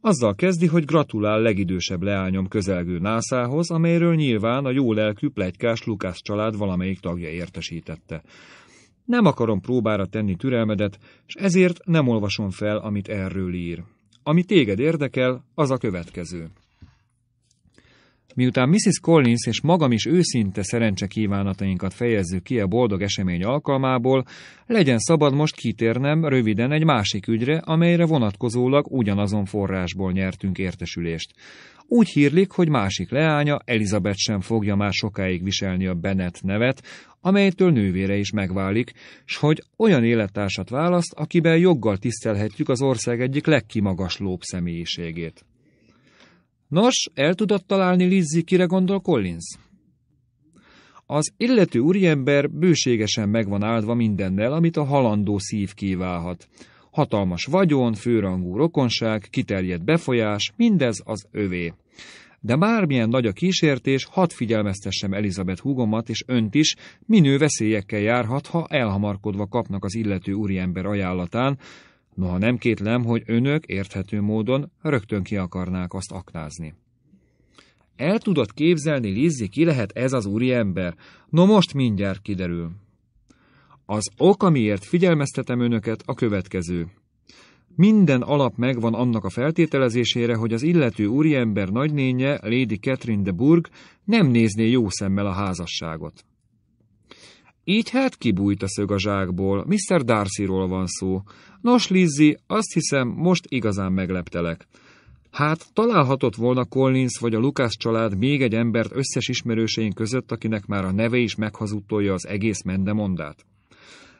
Azzal kezdi, hogy gratulál legidősebb leányom közelgő nászához, amelyről nyilván a jó lelkű plegykás Lukás család valamelyik tagja értesítette. Nem akarom próbára tenni türelmedet, és ezért nem olvasom fel, amit erről ír. Ami téged érdekel, az a következő. Miután Mrs. Collins és magam is őszinte szerencse kívánatainkat fejezzük ki a boldog esemény alkalmából, legyen szabad most kitérnem röviden egy másik ügyre, amelyre vonatkozólag ugyanazon forrásból nyertünk értesülést. Úgy hírlik, hogy másik leánya, Elizabeth sem fogja már sokáig viselni a Bennet nevet, amelytől nővére is megválik, s hogy olyan élettársat választ, akiben joggal tisztelhetjük az ország egyik legkimagaslóbb személyiségét. Nos, el tudott találni Lizzie, kire gondol Collins? Az illető úriember bőségesen megvan áldva mindennel, amit a halandó szív kíválhat. Hatalmas vagyon, főrangú rokonság, kiterjedt befolyás, mindez az övé. De bármilyen nagy a kísértés, hadd figyelmeztessem Elizabeth húgomat és önt is, minő veszélyekkel járhat, ha elhamarkodva kapnak az illető úriember ajánlatán, Noha nem kétlem, hogy önök érthető módon rögtön ki akarnák azt aknázni. El tudod képzelni, Lizzi, ki lehet ez az úriember? No most mindjárt kiderül. Az ok, amiért figyelmeztetem önöket, a következő. Minden alap megvan annak a feltételezésére, hogy az illető úriember nagynénye, Lady Catherine de Burg, nem nézné jó szemmel a házasságot. Így hát kibújt a szög a zsákból, Mr. Darcyról van szó. Nos, Lizzy, azt hiszem, most igazán megleptelek. Hát találhatott volna Collins vagy a Lukás család még egy embert összes ismerőseink között, akinek már a neve is meghazudtolja az egész mendemondát.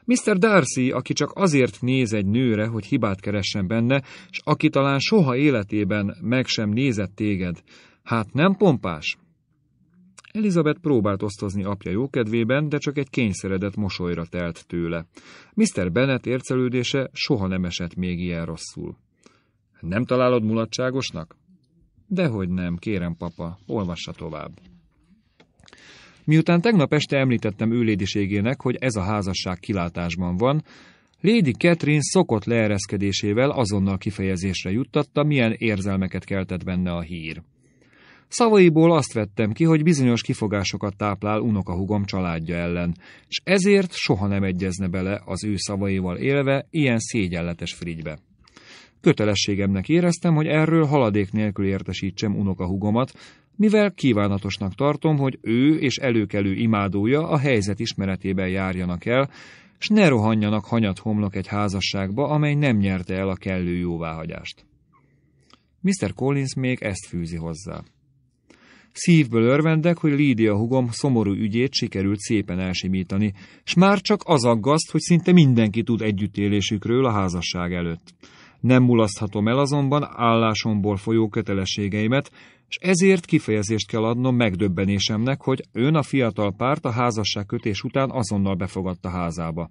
Mr. Darcy, aki csak azért néz egy nőre, hogy hibát keressen benne, s aki talán soha életében meg sem nézett téged. Hát nem pompás? Elizabeth próbált osztozni apja jókedvében, de csak egy kényszeredett mosolyra telt tőle. Mr. Bennet ércelődése soha nem esett még ilyen rosszul. Nem találod mulatságosnak? Dehogy nem, kérem papa, olvassa tovább. Miután tegnap este említettem ő lédiségének, hogy ez a házasság kilátásban van, Lady Catherine szokott leereszkedésével azonnal kifejezésre juttatta, milyen érzelmeket keltett benne a hír. Szavaiból azt vettem ki, hogy bizonyos kifogásokat táplál unokahugom családja ellen, és ezért soha nem egyezne bele az ő szavaival élve ilyen szégyenletes frigybe. Kötelességemnek éreztem, hogy erről haladék nélkül értesítsem unokahugomat, mivel kívánatosnak tartom, hogy ő és előkelő imádója a helyzet ismeretében járjanak el, s ne rohanjanak hanyat homlok egy házasságba, amely nem nyerte el a kellő jóváhagyást. Mr. Collins még ezt fűzi hozzá. Szívből örvendek, hogy Lídia hugom szomorú ügyét sikerült szépen elsimítani, s már csak az aggaszt, hogy szinte mindenki tud együttélésükről a házasság előtt. Nem mulaszthatom el azonban állásomból folyó kötelességeimet, és ezért kifejezést kell adnom megdöbbenésemnek, hogy ön a fiatal párt a házasság kötés után azonnal befogadta házába.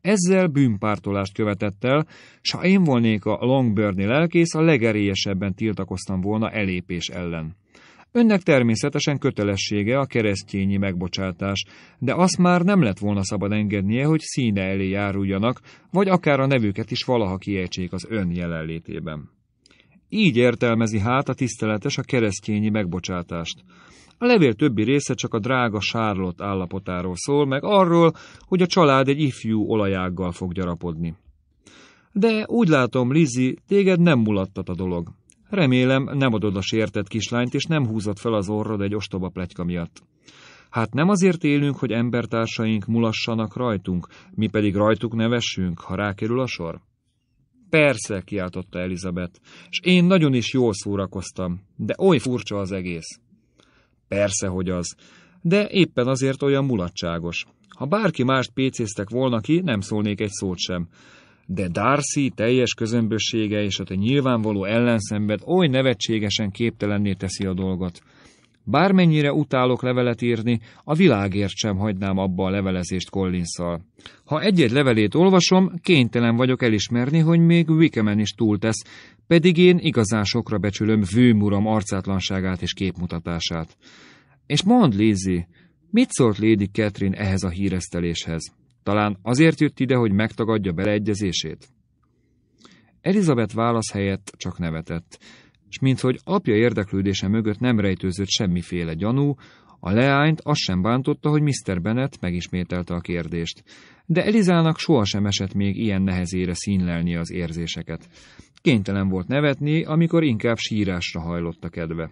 Ezzel bűnpártolást követett el, s ha én volnék a Longburni lelkész, a legerélyesebben tiltakoztam volna elépés ellen. Önnek természetesen kötelessége a keresztényi megbocsátás, de azt már nem lett volna szabad engednie, hogy színe elé járuljanak, vagy akár a nevüket is valaha kiejtsék az ön jelenlétében. Így értelmezi hát a tiszteletes a keresztényi megbocsátást. A levél többi része csak a drága Sárlott állapotáról szól, meg arról, hogy a család egy ifjú olajággal fog gyarapodni. De úgy látom, Lizi téged nem mulattat a dolog. Remélem, nem adod a sértett kislányt, és nem húzod fel az orrod egy ostoba plegyka miatt. Hát nem azért élünk, hogy embertársaink mulassanak rajtunk, mi pedig rajtuk nevessünk, ha rákerül a sor? Persze, kiáltotta Elizabeth, és én nagyon is jól szórakoztam, de oly furcsa az egész. Persze, hogy az, de éppen azért olyan mulatságos. Ha bárki mást pécéztek volna ki, nem szólnék egy szót sem de Darcy teljes közömbössége és a te nyilvánvaló ellenszenved oly nevetségesen képtelenné teszi a dolgot. Bármennyire utálok levelet írni, a világért sem hagynám abba a levelezést Collinszal. Ha egy-egy levelét olvasom, kénytelen vagyok elismerni, hogy még Wickemen is túltesz, pedig én igazán sokra becsülöm vőmuram arcátlanságát és képmutatását. És mondd, Lizzie, mit szólt Lady Catherine ehhez a híreszteléshez? Talán azért jött ide, hogy megtagadja beleegyezését? Elizabeth válasz helyett csak nevetett, és minthogy apja érdeklődése mögött nem rejtőzött semmiféle gyanú, a leányt azt sem bántotta, hogy Mr. Bennet megismételte a kérdést. De Elizának sohasem esett még ilyen nehezére színlelni az érzéseket. Kénytelen volt nevetni, amikor inkább sírásra hajlott a kedve.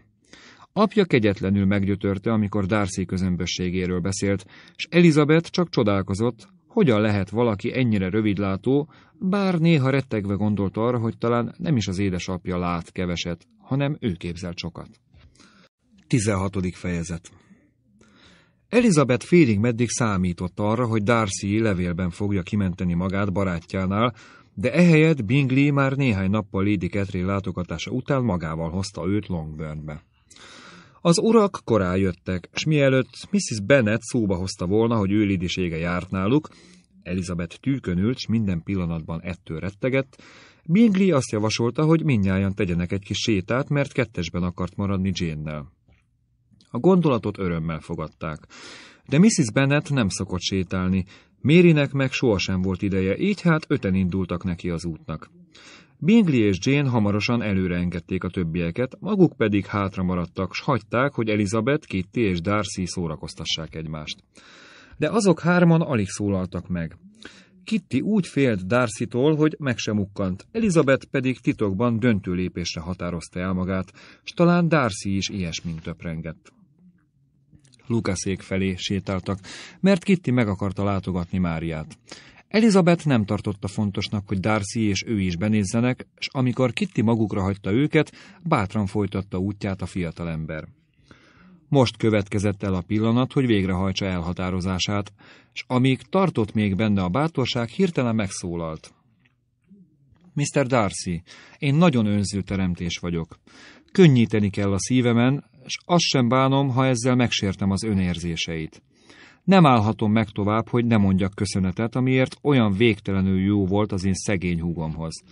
Apja kegyetlenül meggyötörte, amikor Darcy közömbösségéről beszélt, és Elizabeth csak csodálkozott, hogyan lehet valaki ennyire rövidlátó, bár néha rettegve gondolt arra, hogy talán nem is az édesapja lát keveset, hanem ő képzel sokat. 16. fejezet Elizabeth félig meddig számított arra, hogy Darcy levélben fogja kimenteni magát barátjánál, de ehelyett Bingley már néhány nappal Lady Catherine látogatása után magával hozta őt Longburnbe. Az urak korán jöttek, s mielőtt Mrs. Bennet szóba hozta volna, hogy ő lidisége járt náluk, Elizabeth tűkönült, s minden pillanatban ettől rettegett, Bingley azt javasolta, hogy mindnyájan tegyenek egy kis sétát, mert kettesben akart maradni Jane-nel. A gondolatot örömmel fogadták. De Mrs. Bennet nem szokott sétálni, Mérinek meg sohasem volt ideje, így hát öten indultak neki az útnak. Bingley és Jane hamarosan előreengedték a többieket, maguk pedig hátra maradtak, s hagyták, hogy Elizabeth, Kitty és Darcy szórakoztassák egymást. De azok hárman alig szólaltak meg. Kitty úgy félt Darcy-tól, hogy meg sem ukkant, Elizabeth pedig titokban döntő lépésre határozta el magát, s talán Darcy is ilyesmint töprengett. Lukaszék felé sétáltak, mert Kitty meg akarta látogatni Máriát. Elizabeth nem tartotta fontosnak, hogy Darcy és ő is benézzenek, és amikor Kitty magukra hagyta őket, bátran folytatta útját a fiatalember. Most következett el a pillanat, hogy végrehajtsa elhatározását, és amíg tartott még benne a bátorság, hirtelen megszólalt. Mr. Darcy, én nagyon önző teremtés vagyok. Könnyíteni kell a szívemen, és azt sem bánom, ha ezzel megsértem az önérzéseit. Nem állhatom meg tovább, hogy ne mondjak köszönetet, amiért olyan végtelenül jó volt az én szegény húgomhoz.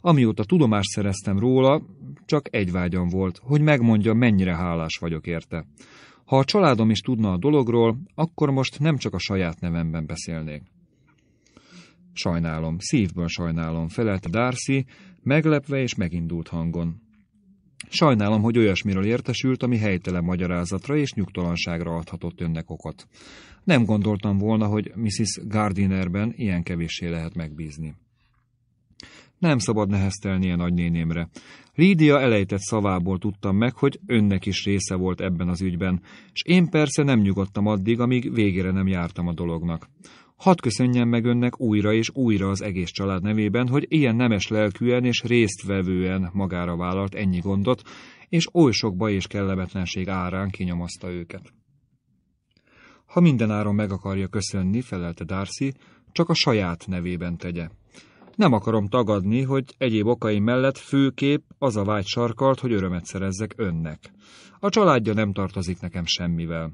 Amióta tudomást szereztem róla, csak egy vágyam volt, hogy megmondja, mennyire hálás vagyok érte. Ha a családom is tudna a dologról, akkor most nem csak a saját nevemben beszélnék. Sajnálom, szívből sajnálom, felelt Darcy, meglepve és megindult hangon. Sajnálom, hogy olyasmiről értesült, ami helytelen magyarázatra és nyugtalanságra adhatott önnek okot. Nem gondoltam volna, hogy Mrs. Gardinerben ilyen kevéssé lehet megbízni. Nem szabad neheztelnie nagynénémre. Lídia elejtett szavából tudtam meg, hogy önnek is része volt ebben az ügyben, és én persze nem nyugodtam addig, amíg végére nem jártam a dolognak. Hadd köszönjem meg önnek újra és újra az egész család nevében, hogy ilyen nemes lelkűen és résztvevően magára vállalt ennyi gondot, és oly sok baj és kellemetlenség árán kinyomozta őket. Ha mindenáron meg akarja köszönni, felelte Darcy, csak a saját nevében tegye. Nem akarom tagadni, hogy egyéb okai mellett főkép az a vágy sarkalt, hogy örömet szerezzek önnek. A családja nem tartozik nekem semmivel.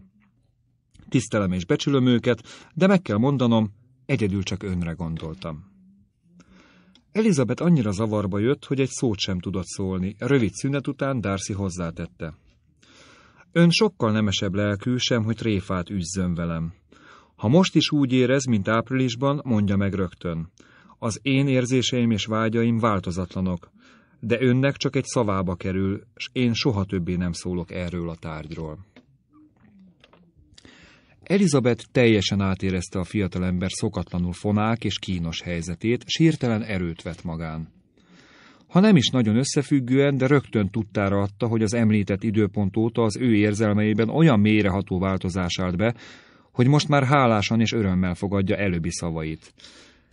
Tisztelem és becsülöm őket, de meg kell mondanom, egyedül csak önre gondoltam. Elizabeth annyira zavarba jött, hogy egy szót sem tudott szólni. Rövid szünet után Darcy hozzátette. Ön sokkal nemesebb lelkű, sem hogy tréfát üzzön velem. Ha most is úgy érez, mint áprilisban, mondja meg rögtön. Az én érzéseim és vágyaim változatlanok, de önnek csak egy szavába kerül, s én soha többé nem szólok erről a tárgyról. Elizabeth teljesen átérezte a fiatalember szokatlanul fonák és kínos helyzetét, s erőt vett magán. Ha nem is nagyon összefüggően, de rögtön tudtára adta, hogy az említett időpont óta az ő érzelmeiben olyan mélyreható változás állt be, hogy most már hálásan és örömmel fogadja előbbi szavait.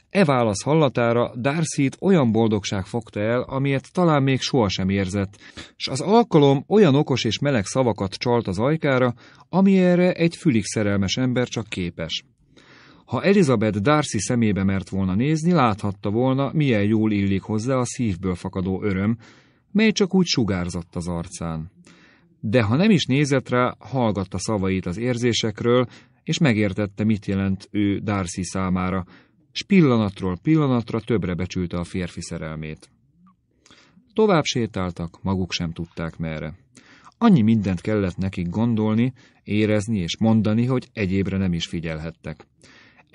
E válasz hallatára darcy olyan boldogság fogta el, amilyet talán még sohasem érzett, s az alkalom olyan okos és meleg szavakat csalt az ajkára, amire egy fülig szerelmes ember csak képes. Ha Elizabeth Darcy szemébe mert volna nézni, láthatta volna, milyen jól illik hozzá a szívből fakadó öröm, mely csak úgy sugárzott az arcán. De ha nem is nézett rá, hallgatta szavait az érzésekről, és megértette, mit jelent ő Darcy számára, s pillanatról pillanatra többre becsülte a férfi szerelmét. Tovább sétáltak, maguk sem tudták merre. Annyi mindent kellett nekik gondolni, érezni és mondani, hogy egyébre nem is figyelhettek.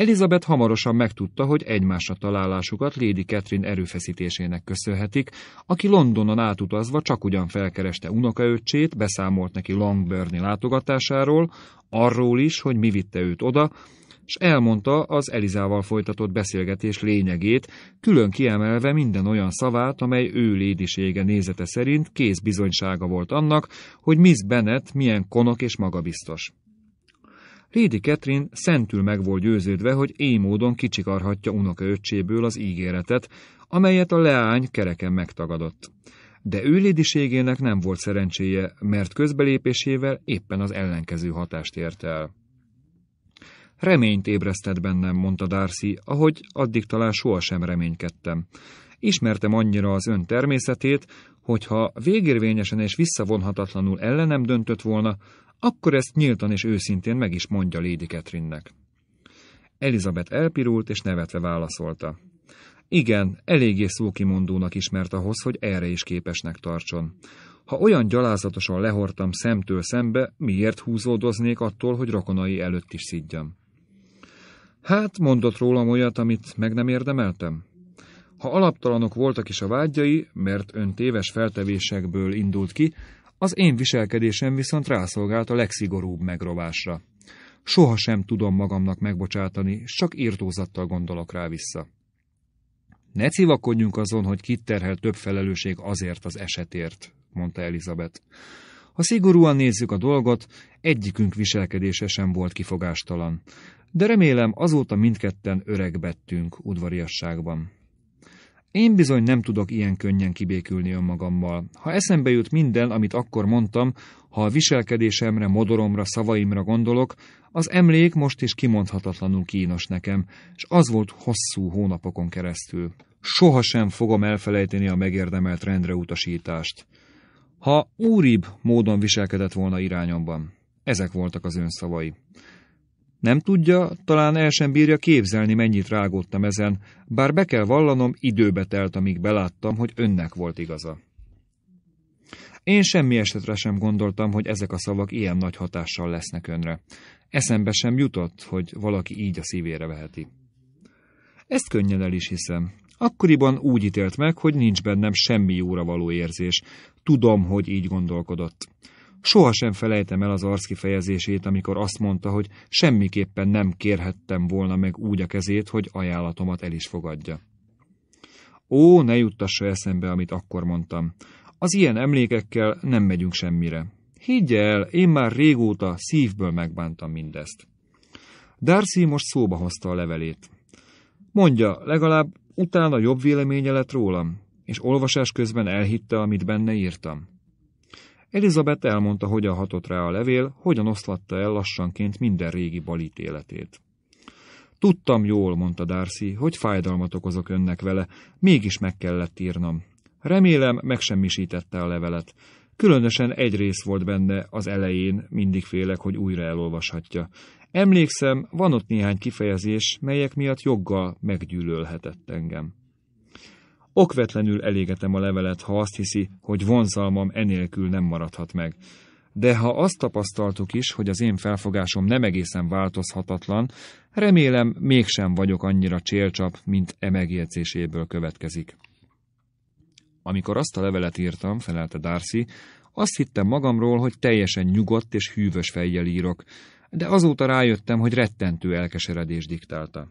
Elizabeth hamarosan megtudta, hogy egymásra találásukat Lady Catherine erőfeszítésének köszönhetik, aki Londonon átutazva csak ugyan felkereste unokaöccsét, beszámolt neki Longburni látogatásáról, arról is, hogy mi vitte őt oda, és elmondta az Elizával folytatott beszélgetés lényegét, külön kiemelve minden olyan szavát, amely ő lédisége nézete szerint kézbizonysága volt annak, hogy Miss Bennet milyen konok és magabiztos. Lady Catherine szentül meg volt győződve, hogy éj módon kicsikarhatja öcséből az ígéretet, amelyet a leány kereken megtagadott. De ő lédiségének nem volt szerencséje, mert közbelépésével éppen az ellenkező hatást ért el. Reményt ébresztett bennem, mondta Darcy, ahogy addig talán sohasem reménykedtem. Ismertem annyira az ön természetét, hogyha végérvényesen és visszavonhatatlanul ellenem döntött volna, akkor ezt nyíltan és őszintén meg is mondja Lady Catherine-nek. Elizabeth elpirult és nevetve válaszolta. Igen, eléggé szókimondónak ismert ahhoz, hogy erre is képesnek tartson. Ha olyan gyalázatosan lehortam szemtől szembe, miért húzódoznék attól, hogy rokonai előtt is szidjam? Hát, mondott rólam olyat, amit meg nem érdemeltem? Ha alaptalanok voltak is a vágyai, mert ön téves feltevésekből indult ki, az én viselkedésem viszont rászolgált a legszigorúbb megrovásra. Soha sem tudom magamnak megbocsátani, csak írtózattal gondolok rá vissza. Ne civakodjunk azon, hogy kit terhel több felelősség azért az esetért, mondta Elizabeth. Ha szigorúan nézzük a dolgot, egyikünk viselkedése sem volt kifogástalan. De remélem azóta mindketten öregbettünk udvariasságban. Én bizony nem tudok ilyen könnyen kibékülni önmagammal. Ha eszembe jut minden, amit akkor mondtam, ha a viselkedésemre, modoromra, szavaimra gondolok, az emlék most is kimondhatatlanul kínos nekem, és az volt hosszú hónapokon keresztül. Sohasem fogom elfelejteni a megérdemelt rendre utasítást. Ha úribb módon viselkedett volna irányomban. Ezek voltak az ön szavai. Nem tudja, talán el sem bírja képzelni, mennyit rágódtam ezen, bár be kell vallanom, időbe telt, amíg beláttam, hogy önnek volt igaza. Én semmi esetre sem gondoltam, hogy ezek a szavak ilyen nagy hatással lesznek önre. Eszembe sem jutott, hogy valaki így a szívére veheti. Ezt könnyen el is hiszem. Akkoriban úgy ítélt meg, hogy nincs bennem semmi jóra való érzés. Tudom, hogy így gondolkodott. Sohasem felejtem el az kifejezését, amikor azt mondta, hogy semmiképpen nem kérhettem volna meg úgy a kezét, hogy ajánlatomat el is fogadja. Ó, ne juttassa eszembe, amit akkor mondtam. Az ilyen emlékekkel nem megyünk semmire. Higgy el, én már régóta szívből megbántam mindezt. Darcy most szóba hozta a levelét. Mondja, legalább utána jobb véleménye lett rólam, és olvasás közben elhitte, amit benne írtam. Elizabeth elmondta, hogyan hatott rá a levél, hogyan oszlatta el lassanként minden régi életét. Tudtam jól, mondta Darcy, hogy fájdalmat okozok önnek vele, mégis meg kellett írnom. Remélem, megsemmisítette a levelet. Különösen egy rész volt benne az elején, mindig félek, hogy újra elolvashatja. Emlékszem, van ott néhány kifejezés, melyek miatt joggal meggyűlölhetett engem. Okvetlenül elégetem a levelet, ha azt hiszi, hogy vonzalmam enélkül nem maradhat meg. De ha azt tapasztaltuk is, hogy az én felfogásom nem egészen változhatatlan, remélem mégsem vagyok annyira csélcsap, mint e megjegyzéséből következik. Amikor azt a levelet írtam, felelte Darcy, azt hittem magamról, hogy teljesen nyugodt és hűvös fejjel írok, de azóta rájöttem, hogy rettentő elkeseredés diktálta.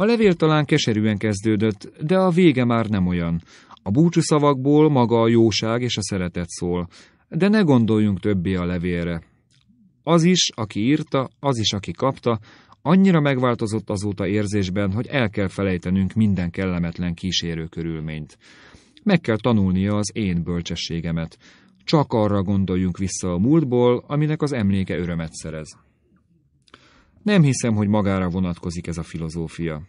A levél talán keserűen kezdődött, de a vége már nem olyan. A búcsú szavakból maga a jóság és a szeretet szól, de ne gondoljunk többé a levélre. Az is, aki írta, az is, aki kapta, annyira megváltozott azóta érzésben, hogy el kell felejtenünk minden kellemetlen kísérő körülményt. Meg kell tanulnia az én bölcsességemet. Csak arra gondoljunk vissza a múltból, aminek az emléke örömet szerez. Nem hiszem, hogy magára vonatkozik ez a filozófia.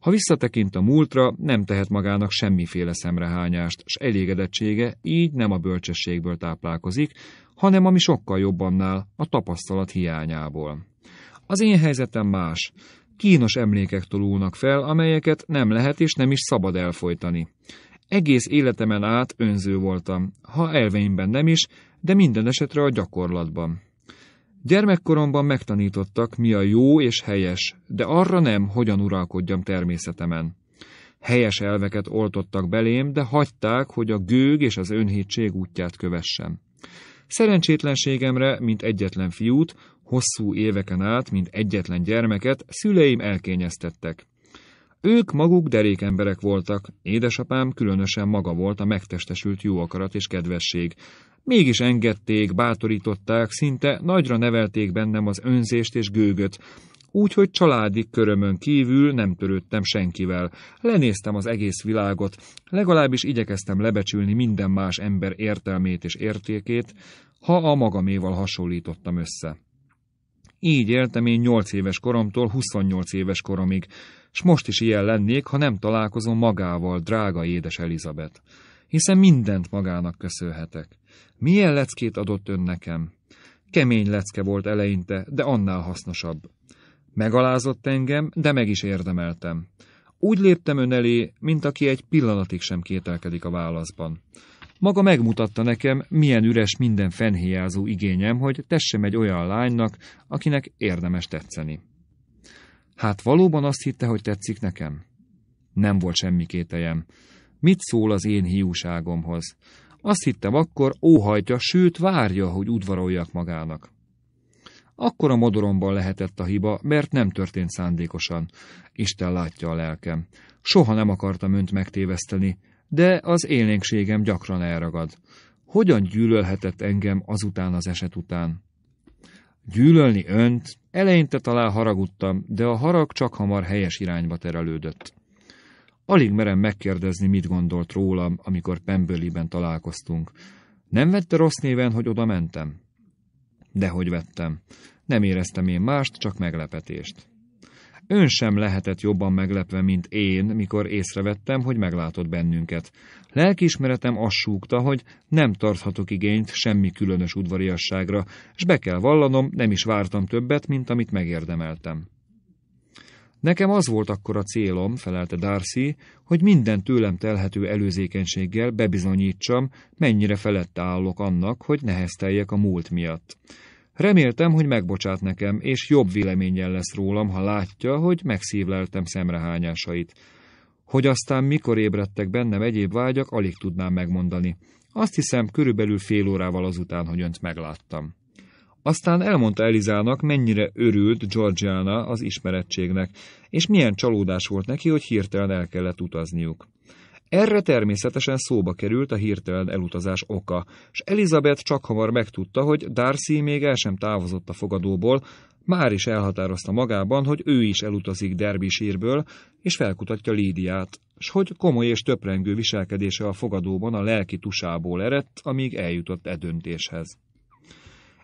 Ha visszatekint a múltra, nem tehet magának semmiféle szemrehányást, s elégedettsége így nem a bölcsességből táplálkozik, hanem ami sokkal jobbannál, a tapasztalat hiányából. Az én helyzetem más. Kínos emlékek tolulnak fel, amelyeket nem lehet és nem is szabad elfolytani. Egész életemen át önző voltam, ha elveimben nem is, de minden esetre a gyakorlatban. Gyermekkoromban megtanítottak, mi a jó és helyes, de arra nem, hogyan uralkodjam természetemen. Helyes elveket oltottak belém, de hagyták, hogy a gőg és az önhítség útját kövessem. Szerencsétlenségemre, mint egyetlen fiút, hosszú éveken át, mint egyetlen gyermeket, szüleim elkényeztettek. Ők maguk derék emberek voltak, édesapám különösen maga volt a megtestesült jó akarat és kedvesség, Mégis engedték, bátorították, szinte nagyra nevelték bennem az önzést és gőgöt, úgyhogy családi körömön kívül nem törődtem senkivel. Lenéztem az egész világot, legalábbis igyekeztem lebecsülni minden más ember értelmét és értékét, ha a magaméval hasonlítottam össze. Így éltem én 8 éves koromtól 28 éves koromig, s most is ilyen lennék, ha nem találkozom magával, drága édes Elizabeth, hiszen mindent magának köszönhetek. Milyen leckét adott ön nekem? Kemény lecke volt eleinte, de annál hasznosabb. Megalázott engem, de meg is érdemeltem. Úgy léptem ön elé, mint aki egy pillanatig sem kételkedik a válaszban. Maga megmutatta nekem, milyen üres minden fenhéjázó igényem, hogy tessem egy olyan lánynak, akinek érdemes tetszeni. Hát valóban azt hitte, hogy tetszik nekem? Nem volt semmi kételjem. Mit szól az én hiúságomhoz? Azt hittem akkor, óhajtja, sőt várja, hogy udvaroljak magának. Akkor a modoromban lehetett a hiba, mert nem történt szándékosan. Isten látja a lelkem. Soha nem akartam önt megtéveszteni, de az élénkségem gyakran elragad. Hogyan gyűlölhetett engem azután az eset után? Gyűlölni önt? Eleinte talán haragudtam, de a harag csak hamar helyes irányba terelődött. Alig merem megkérdezni, mit gondolt rólam, amikor Pemberleyben találkoztunk. Nem vette rossz néven, hogy oda mentem? Dehogy vettem. Nem éreztem én mást, csak meglepetést. Ön sem lehetett jobban meglepve, mint én, mikor észrevettem, hogy meglátott bennünket. Lelkiismeretem azt súgta, hogy nem tarthatok igényt semmi különös udvariasságra, és be kell vallanom, nem is vártam többet, mint amit megérdemeltem. Nekem az volt akkor a célom, felelte Darcy, hogy minden tőlem telhető előzékenységgel bebizonyítsam, mennyire felette állok annak, hogy nehezteljek a múlt miatt. Reméltem, hogy megbocsát nekem, és jobb véleményen lesz rólam, ha látja, hogy megszívleltem szemrehányásait. Hogy aztán mikor ébredtek bennem egyéb vágyak, alig tudnám megmondani. Azt hiszem, körülbelül fél órával azután, hogy önt megláttam. Aztán elmondta Elizának, mennyire örült Georgiana az ismerettségnek, és milyen csalódás volt neki, hogy hirtelen el kellett utazniuk. Erre természetesen szóba került a hirtelen elutazás oka, és Elizabeth csak hamar megtudta, hogy Darcy még el sem távozott a fogadóból, már is elhatározta magában, hogy ő is elutazik Derbyshire-ből, és felkutatja Lídiát, s hogy komoly és töprengő viselkedése a fogadóban a lelki tusából eredt, amíg eljutott e döntéshez.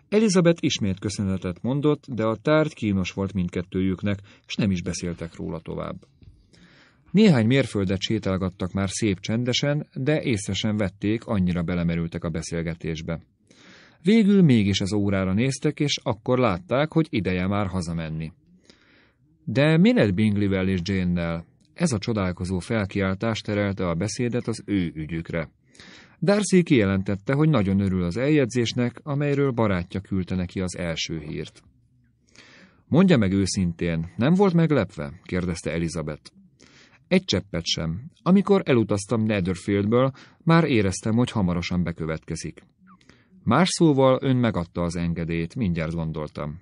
Elizabeth ismét köszönetet mondott, de a tárgy kínos volt mindkettőjüknek, és nem is beszéltek róla tovább. Néhány mérföldet sétálgattak már szép csendesen, de észre sem vették, annyira belemerültek a beszélgetésbe. Végül mégis az órára néztek, és akkor látták, hogy ideje már hazamenni. De mi lett Bingley-vel és Jane-nel? Ez a csodálkozó felkiáltás terelte a beszédet az ő ügyükre. Darcy kijelentette, hogy nagyon örül az eljegyzésnek, amelyről barátja küldte neki az első hírt. Mondja meg őszintén, nem volt meglepve? kérdezte Elizabeth. Egy cseppet sem. Amikor elutaztam Netherfieldből, már éreztem, hogy hamarosan bekövetkezik. Más szóval ön megadta az engedélyt, mindjárt gondoltam.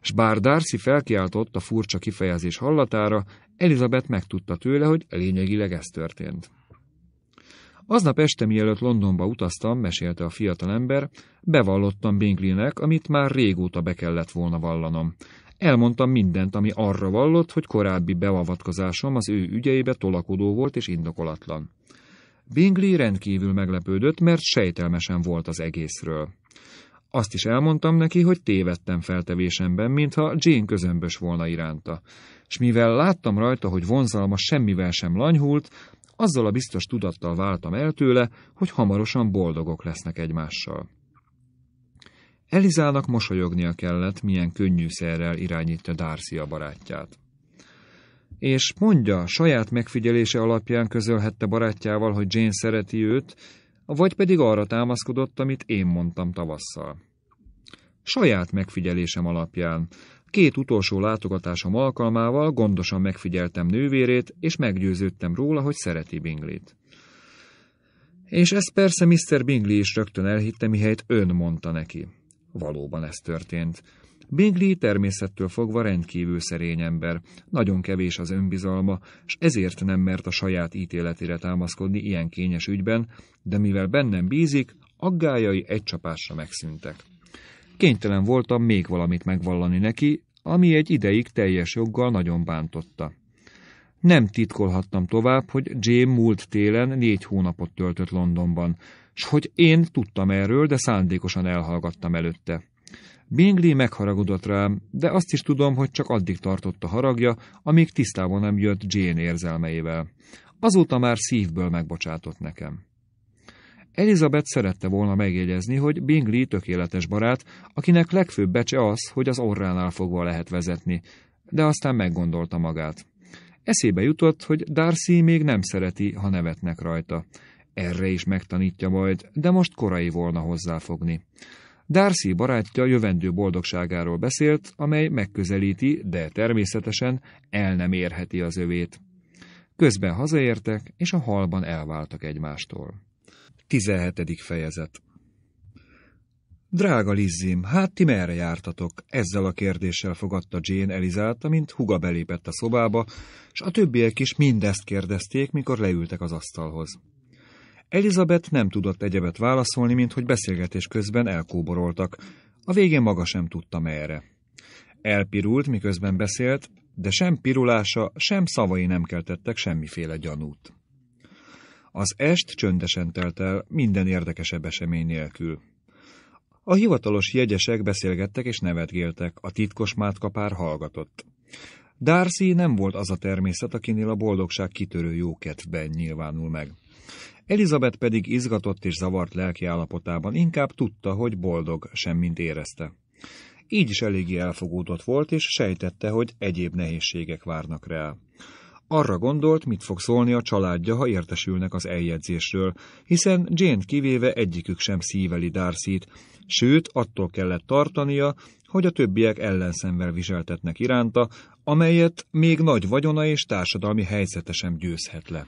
S bár Darcy felkiáltott a furcsa kifejezés hallatára, Elizabeth megtudta tőle, hogy lényegileg ez történt. Aznap este mielőtt Londonba utaztam, mesélte a fiatalember, bevallottam Binglinek, amit már régóta be kellett volna vallanom. Elmondtam mindent, ami arra vallott, hogy korábbi beavatkozásom az ő ügyeibe tolakodó volt és indokolatlan. Bingley rendkívül meglepődött, mert sejtelmesen volt az egészről. Azt is elmondtam neki, hogy tévedtem feltevésemben, mintha Jane közömbös volna iránta. S mivel láttam rajta, hogy vonzalma semmivel sem lanyhult, azzal a biztos tudattal váltam el tőle, hogy hamarosan boldogok lesznek egymással. Elizának mosolyognia kellett, milyen könnyűszerrel irányítja Darcy a barátját. És mondja, saját megfigyelése alapján közölhette barátjával, hogy Jane szereti őt, vagy pedig arra támaszkodott, amit én mondtam tavasszal. Saját megfigyelésem alapján, két utolsó látogatásom alkalmával gondosan megfigyeltem nővérét, és meggyőződtem róla, hogy szereti bingley És ezt persze Mr. Bingley is rögtön elhitte, mihelyt ön mondta neki. Valóban ez történt. Bingley természettől fogva rendkívül szerény ember, nagyon kevés az önbizalma, és ezért nem mert a saját ítéletére támaszkodni ilyen kényes ügyben, de mivel bennem bízik, aggájai egy csapásra megszűntek. Kénytelen voltam még valamit megvallani neki, ami egy ideig teljes joggal nagyon bántotta. Nem titkolhattam tovább, hogy Jane múlt télen négy hónapot töltött Londonban, s hogy én tudtam erről, de szándékosan elhallgattam előtte. Bingley megharagudott rám, de azt is tudom, hogy csak addig tartott a haragja, amíg tisztában nem jött Jane érzelmeivel. Azóta már szívből megbocsátott nekem. Elizabeth szerette volna megjegyezni, hogy Bingley tökéletes barát, akinek legfőbb becse az, hogy az orránál fogva lehet vezetni, de aztán meggondolta magát. Eszébe jutott, hogy Darcy még nem szereti, ha nevetnek rajta. Erre is megtanítja majd, de most korai volna hozzáfogni. Darcy barátja jövendő boldogságáról beszélt, amely megközelíti, de természetesen el nem érheti az övét. Közben hazaértek, és a halban elváltak egymástól. 17. fejezet Drága Lizzim, hát ti merre jártatok? Ezzel a kérdéssel fogadta Jane Elizát, amint huga belépett a szobába, és a többiek is mindezt kérdezték, mikor leültek az asztalhoz. Elizabeth nem tudott egyebet válaszolni, mint hogy beszélgetés közben elkóboroltak. A végén maga sem tudta merre. Elpirult, miközben beszélt, de sem pirulása, sem szavai nem keltettek semmiféle gyanút. Az est csöndesen telt el, minden érdekesebb esemény nélkül. A hivatalos jegyesek beszélgettek és nevetgéltek, a titkos mátkapár hallgatott. Darcy nem volt az a természet, akinél a boldogság kitörő jókedvben nyilvánul meg. Elizabeth pedig izgatott és zavart lelki állapotában inkább tudta, hogy boldog, semmint érezte. Így is eléggé elfogódott volt, és sejtette, hogy egyéb nehézségek várnak rá. Arra gondolt, mit fog szólni a családja, ha értesülnek az eljegyzésről, hiszen Jane kivéve egyikük sem szíveli darcy -t. sőt, attól kellett tartania, hogy a többiek ellenszemvel viseltetnek iránta, amelyet még nagy vagyona és társadalmi helyzete sem győzhet le.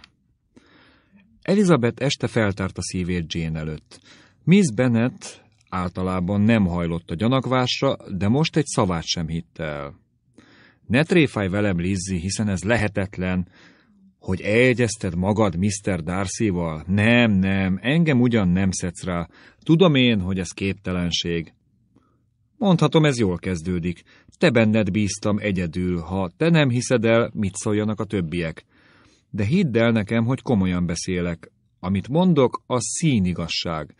Elizabeth este feltárt a szívét Jane előtt. Miss Bennet általában nem hajlott a gyanakvásra, de most egy szavát sem hitte el. Ne tréfáj velem, lizzi, hiszen ez lehetetlen. Hogy egyezted magad Mr. Darcy-val? Nem, nem, engem ugyan nem szedsz rá. Tudom én, hogy ez képtelenség. Mondhatom, ez jól kezdődik. Te benned bíztam egyedül, ha te nem hiszed el, mit szóljanak a többiek. De hidd el nekem, hogy komolyan beszélek. Amit mondok, az színigasság.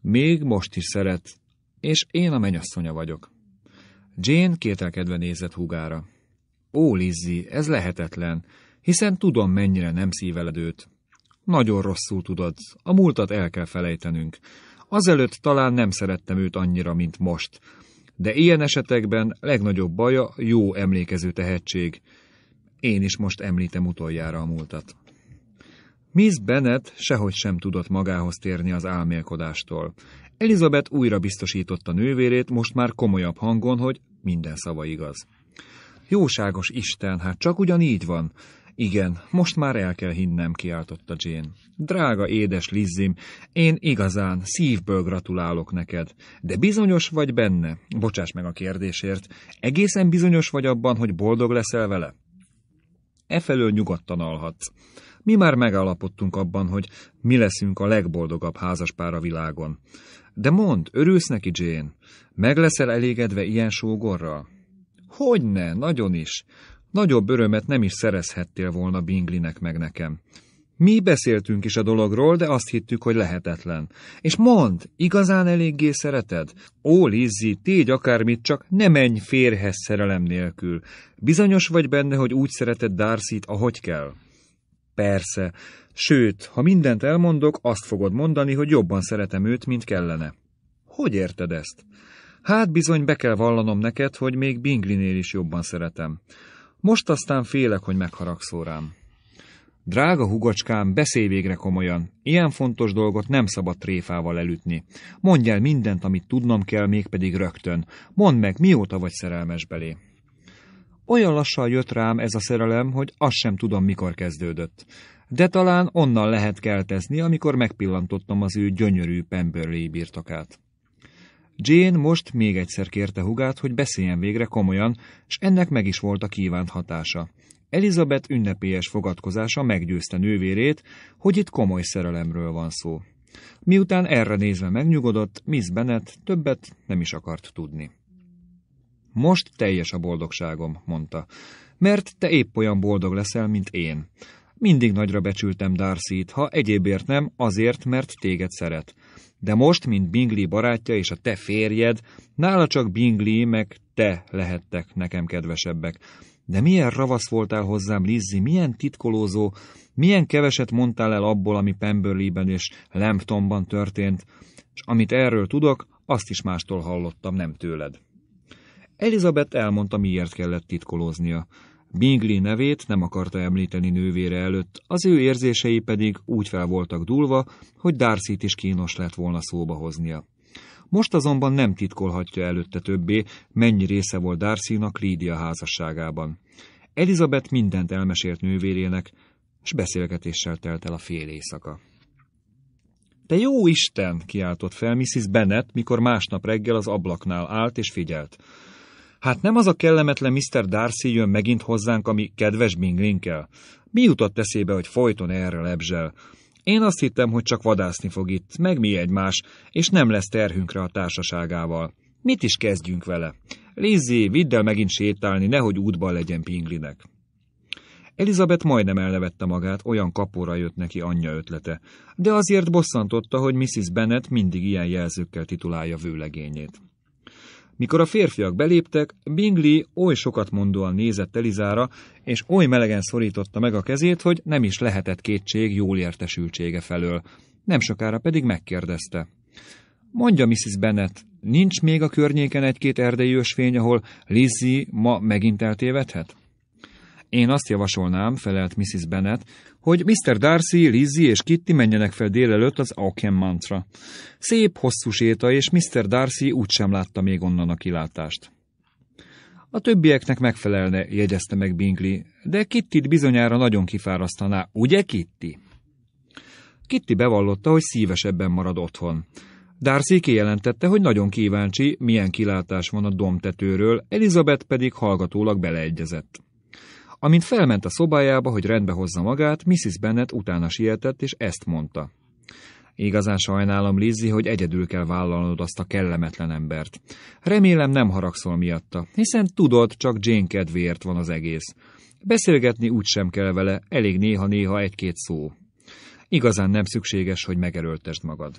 Még most is szeret, és én a menyasszonya vagyok. Jane kételkedve nézett húgára. Ó, Lizzie, ez lehetetlen, hiszen tudom, mennyire nem szíveled őt. Nagyon rosszul tudod, a múltat el kell felejtenünk. Azelőtt talán nem szerettem őt annyira, mint most, de ilyen esetekben legnagyobb baja jó emlékező tehetség. Én is most említem utoljára a múltat. Miss Bennet sehogy sem tudott magához térni az álmélkodástól. Elizabeth újra biztosította nővérét, most már komolyabb hangon, hogy minden szava igaz. Jóságos Isten, hát csak ugyanígy van. Igen, most már el kell hinnem, kiáltotta Jane. Drága édes Lizzim, én igazán szívből gratulálok neked. De bizonyos vagy benne, bocsáss meg a kérdésért, egészen bizonyos vagy abban, hogy boldog leszel vele? Efelől nyugodtan alhatsz. Mi már megállapodtunk abban, hogy mi leszünk a legboldogabb házaspár a világon. De mond, örülsz neki, Jane? Meg leszel elégedve ilyen sógorral? Hogyne, nagyon is. Nagyobb örömet nem is szerezhettél volna Binglinek meg nekem. Mi beszéltünk is a dologról, de azt hittük, hogy lehetetlen. És mond, igazán eléggé szereted? Ó, Lizzi, tégy akármit, csak ne menj férhez szerelem nélkül. Bizonyos vagy benne, hogy úgy szereted Darcy-t, ahogy kell? Persze, Sőt, ha mindent elmondok, azt fogod mondani, hogy jobban szeretem őt, mint kellene. Hogy érted ezt? Hát bizony be kell vallanom neked, hogy még Binglinél is jobban szeretem. Most aztán félek, hogy megharagszol rám. Drága hugacskám, beszélj végre komolyan. Ilyen fontos dolgot nem szabad tréfával elütni. Mondj el mindent, amit tudnom kell, mégpedig rögtön. Mondd meg, mióta vagy szerelmes belé. Olyan lassan jött rám ez a szerelem, hogy azt sem tudom, mikor kezdődött de talán onnan lehet keltezni, amikor megpillantottam az ő gyönyörű Pemberley birtokát. Jane most még egyszer kérte hugát, hogy beszéljen végre komolyan, és ennek meg is volt a kívánt hatása. Elizabeth ünnepélyes fogadkozása meggyőzte nővérét, hogy itt komoly szerelemről van szó. Miután erre nézve megnyugodott, Miss Bennet többet nem is akart tudni. Most teljes a boldogságom, mondta, mert te épp olyan boldog leszel, mint én. Mindig nagyra becsültem darcy ha egyébért nem, azért, mert téged szeret. De most, mint Bingley barátja és a te férjed, nála csak Bingley meg te lehettek nekem kedvesebbek. De milyen ravasz voltál hozzám, Lizzi? milyen titkolózó, milyen keveset mondtál el abból, ami Pemberley-ben és Lambtonban történt, és amit erről tudok, azt is mástól hallottam, nem tőled. Elizabeth elmondta, miért kellett titkolóznia. Bingley nevét nem akarta említeni nővére előtt, az ő érzései pedig úgy fel voltak dúlva, hogy darcy is kínos lett volna szóba hoznia. Most azonban nem titkolhatja előtte többé, mennyi része volt Darcynak Lídia házasságában. Elizabeth mindent elmesélt nővérének, és beszélgetéssel telt el a fél éjszaka. Te jó Isten! kiáltott fel Mrs. Bennet, mikor másnap reggel az ablaknál állt és figyelt. Hát nem az a kellemetlen Mr. Darcy jön megint hozzánk, ami kedves Binglinkel? Mi jutott eszébe, hogy folyton erre lebzsel? Én azt hittem, hogy csak vadászni fog itt, meg mi egymás, és nem lesz terhünkre a társaságával. Mit is kezdjünk vele? Lizzy, vidd el megint sétálni, nehogy útban legyen Pinglinek. Elizabeth majdnem elnevette magát, olyan kapóra jött neki anyja ötlete, de azért bosszantotta, hogy Mrs. Bennet mindig ilyen jelzőkkel titulálja vőlegényét. Mikor a férfiak beléptek, Bingley oly sokat mondóan nézett Elizára, és oly melegen szorította meg a kezét, hogy nem is lehetett kétség jól értesültsége felől. Nem sokára pedig megkérdezte. Mondja Mrs. Bennet, nincs még a környéken egy-két erdei ösvény, ahol Lizzie ma megint eltévedhet? Én azt javasolnám, felelt Mrs. Bennet, hogy Mr. Darcy, Lizzie és Kitty menjenek fel délelőtt az Aukenmantra. Szép, hosszú séta, és Mr. Darcy úgysem látta még onnan a kilátást. A többieknek megfelelne, jegyezte meg Bingley, de Kittit bizonyára nagyon kifárasztaná, ugye Kitty? Kitty bevallotta, hogy szívesebben marad otthon. Darcy kijelentette, hogy nagyon kíváncsi, milyen kilátás van a domtetőről, Elizabeth pedig hallgatólag beleegyezett. Amint felment a szobájába, hogy rendbe hozza magát, Mrs. Bennet utána sietett, és ezt mondta. Igazán sajnálom, Lizzy, hogy egyedül kell vállalnod azt a kellemetlen embert. Remélem nem haragszol miatta, hiszen tudod, csak Jane kedvéért van az egész. Beszélgetni úgy sem kell vele, elég néha-néha egy-két szó. Igazán nem szükséges, hogy megerőltesd magad.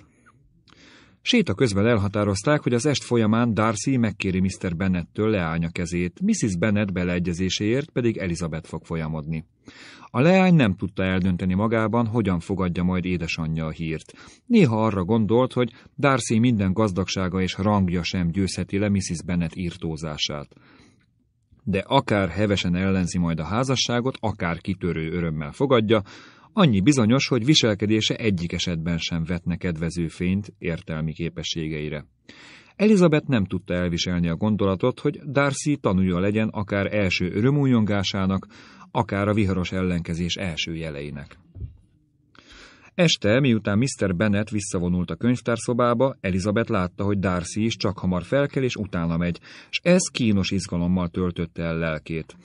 Séta közben elhatározták, hogy az est folyamán Darcy megkéri Mr. Bennettől leánya kezét, Mrs. Bennett beleegyezéséért pedig Elizabeth fog folyamodni. A leány nem tudta eldönteni magában, hogyan fogadja majd édesanyja a hírt. Néha arra gondolt, hogy Darcy minden gazdagsága és rangja sem győzheti le Mrs. Bennet írtózását. De akár hevesen ellenzi majd a házasságot, akár kitörő örömmel fogadja, Annyi bizonyos, hogy viselkedése egyik esetben sem vetne kedvező fényt értelmi képességeire. Elizabeth nem tudta elviselni a gondolatot, hogy Darcy tanulja legyen akár első örömújongásának, akár a viharos ellenkezés első jeleinek. Este, miután Mr. Bennet visszavonult a könyvtárszobába, Elizabeth látta, hogy Darcy is csak hamar felkel és utána megy, és ez kínos izgalommal töltötte el lelkét.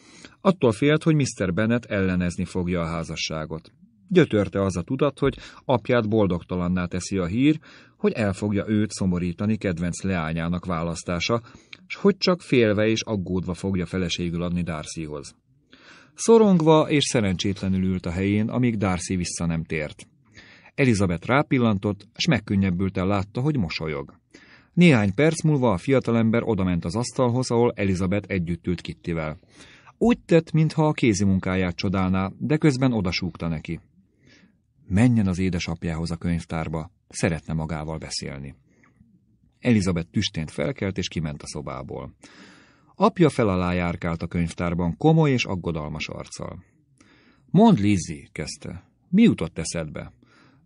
Attól félt, hogy Mr. Bennet ellenezni fogja a házasságot. Gyötörte az a tudat, hogy apját boldogtalanná teszi a hír, hogy el fogja őt szomorítani kedvenc leányának választása, s hogy csak félve és aggódva fogja feleségül adni Darcyhoz. Szorongva és szerencsétlenül ült a helyén, amíg Darcy vissza nem tért. Elizabeth rápillantott, s megkönnyebbülten látta, hogy mosolyog. Néhány perc múlva a fiatalember odament az asztalhoz, ahol Elizabeth együtt ült Kittivel. Úgy tett, mintha a kézimunkáját csodálná, de közben odasúgta neki menjen az édesapjához a könyvtárba, szeretne magával beszélni. Elizabeth tüstént felkelt és kiment a szobából. Apja alá járkált a könyvtárban komoly és aggodalmas arccal. Mond Lizzy, kezdte, mi jutott eszedbe?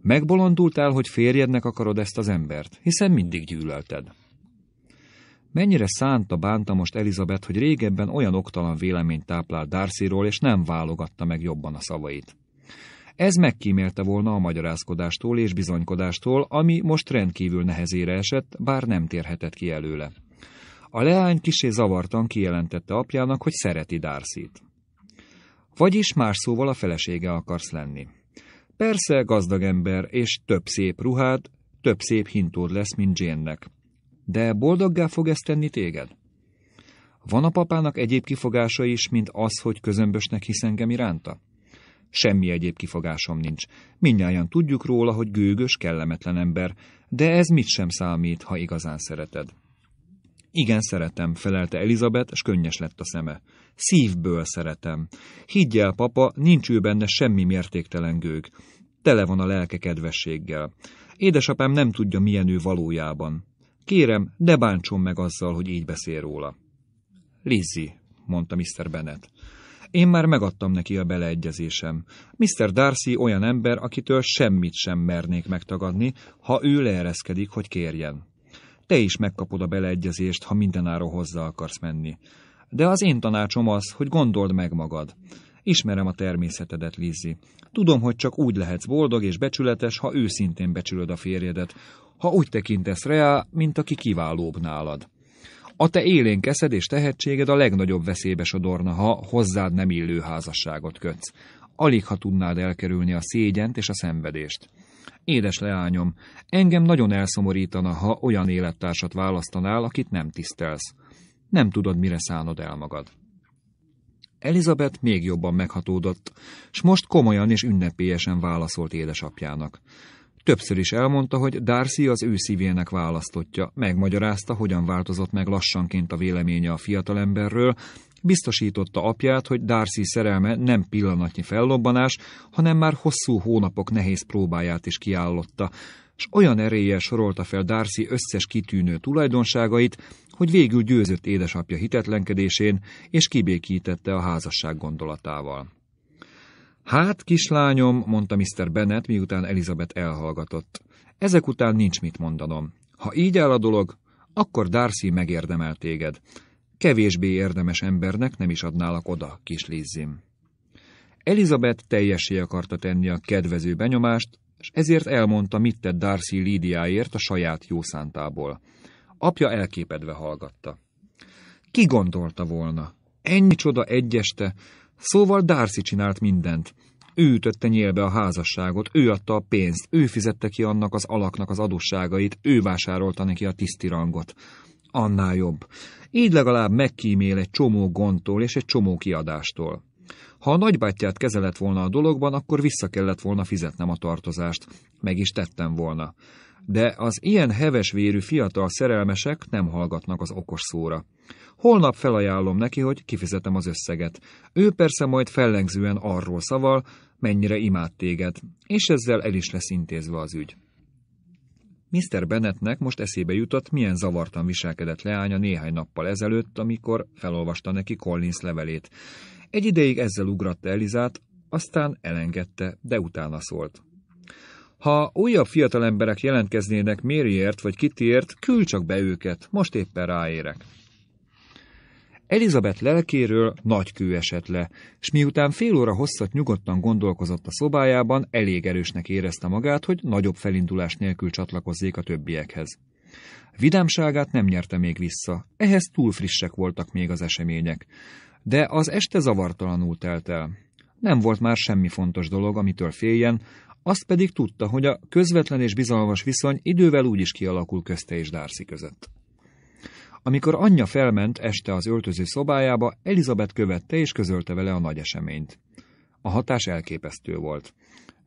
Megbolondultál, hogy férjednek akarod ezt az embert, hiszen mindig gyűlölted. Mennyire szánta bánta most Elizabeth, hogy régebben olyan oktalan véleményt táplált Darcyról, és nem válogatta meg jobban a szavait. Ez megkímélte volna a magyarázkodástól és bizonykodástól, ami most rendkívül nehezére esett, bár nem térhetett ki előle. A leány kisé zavartan kijelentette apjának, hogy szereti Darcy-t. Vagyis más szóval a felesége akarsz lenni. Persze gazdag ember, és több szép ruhád, több szép hintód lesz, mint Jane-nek. De boldoggá fog ezt tenni téged? Van a papának egyéb kifogása is, mint az, hogy közömbösnek hisz engem iránta? Semmi egyéb kifogásom nincs. Mindnyáján tudjuk róla, hogy gőgös, kellemetlen ember, de ez mit sem számít, ha igazán szereted. Igen, szeretem, felelte Elizabeth, és könnyes lett a szeme. Szívből szeretem. Higgy el, papa, nincs ő benne semmi mértéktelen gőg. Tele van a lelke kedvességgel. Édesapám nem tudja, milyen ő valójában. Kérem, ne bántson meg azzal, hogy így beszél róla. Lizzie, mondta Mr. Bennet. Én már megadtam neki a beleegyezésem. Mr. Darcy olyan ember, akitől semmit sem mernék megtagadni, ha ő leereszkedik, hogy kérjen. Te is megkapod a beleegyezést, ha mindenáron hozzá akarsz menni. De az én tanácsom az, hogy gondold meg magad. Ismerem a természetedet, Lizzy. Tudom, hogy csak úgy lehetsz boldog és becsületes, ha őszintén becsülöd a férjedet, ha úgy tekintesz rá, mint aki kiválóbb nálad. A te élénk eszed és tehetséged a legnagyobb veszélybe sodorna, ha hozzád nem illő házasságot kötsz. Alig ha tudnád elkerülni a szégyent és a szenvedést. Édes leányom, engem nagyon elszomorítana, ha olyan élettársat választanál, akit nem tisztelsz. Nem tudod, mire szánod el magad. Elizabeth még jobban meghatódott, s most komolyan és ünnepélyesen válaszolt édesapjának. Többször is elmondta, hogy Darcy az ő szívének választotja, megmagyarázta, hogyan változott meg lassanként a véleménye a fiatalemberről, biztosította apját, hogy Darcy szerelme nem pillanatnyi fellobbanás, hanem már hosszú hónapok nehéz próbáját is kiállotta, és olyan erélye sorolta fel Darcy összes kitűnő tulajdonságait, hogy végül győzött édesapja hitetlenkedésén, és kibékítette a házasság gondolatával. Hát, kislányom, mondta Mr. Bennet, miután Elizabeth elhallgatott. Ezek után nincs mit mondanom. Ha így áll a dolog, akkor Darcy megérdemel téged. Kevésbé érdemes embernek nem is adnálak oda, kis Lizzim. Elizabeth teljesé akarta tenni a kedvező benyomást, és ezért elmondta, mit tett Darcy Lídiáért a saját jószántából. Apja elképedve hallgatta. Ki gondolta volna? Ennyi csoda egyeste, Szóval Darcy csinált mindent. Ő ütötte nyélbe a házasságot, ő adta a pénzt, ő fizette ki annak az alaknak az adósságait, ő vásárolta neki a tisztirangot, Annál jobb. Így legalább megkímél egy csomó gondtól és egy csomó kiadástól. Ha a nagybátyját kezelett volna a dologban, akkor vissza kellett volna fizetnem a tartozást. Meg is tettem volna. De az ilyen heves vérű fiatal szerelmesek nem hallgatnak az okos szóra. Holnap felajánlom neki, hogy kifizetem az összeget. Ő persze majd fellengzően arról szaval, mennyire imád téged, és ezzel el is lesz intézve az ügy. Mr. Bennettnek most eszébe jutott, milyen zavartan viselkedett leánya néhány nappal ezelőtt, amikor felolvasta neki Collins levelét. Egy ideig ezzel ugratta Elizát, aztán elengedte, de utána szólt. Ha újabb fiatal emberek jelentkeznének mérjért vagy Kittyért, küld csak be őket, most éppen ráérek. Elizabeth lelkéről nagy kő esett le, és miután fél óra hosszat nyugodtan gondolkozott a szobájában, elég erősnek érezte magát, hogy nagyobb felindulás nélkül csatlakozzék a többiekhez. Vidámságát nem nyerte még vissza, ehhez túl frissek voltak még az események. De az este zavartalanul telt el. Nem volt már semmi fontos dolog, amitől féljen, azt pedig tudta, hogy a közvetlen és bizalmas viszony idővel úgy is kialakul közte és Darcy között. Amikor anyja felment este az öltöző szobájába, Elizabeth követte és közölte vele a nagy eseményt. A hatás elképesztő volt.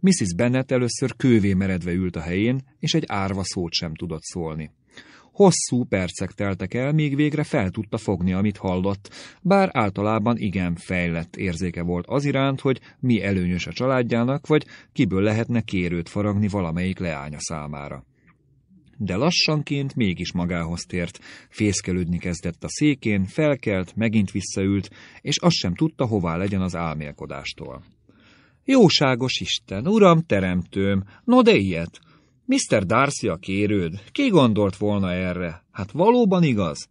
Mrs. Bennet először kővé meredve ült a helyén, és egy árva szót sem tudott szólni. Hosszú percek teltek el, míg végre fel tudta fogni, amit hallott, bár általában igen fejlett érzéke volt az iránt, hogy mi előnyös a családjának, vagy kiből lehetne kérőt faragni valamelyik leánya számára de lassanként mégis magához tért. Fészkelődni kezdett a székén, felkelt, megint visszaült, és azt sem tudta, hová legyen az álmélkodástól. Jóságos Isten, Uram teremtőm, no de ilyet! Mr. Darcy a kérőd, ki gondolt volna erre? Hát valóban igaz?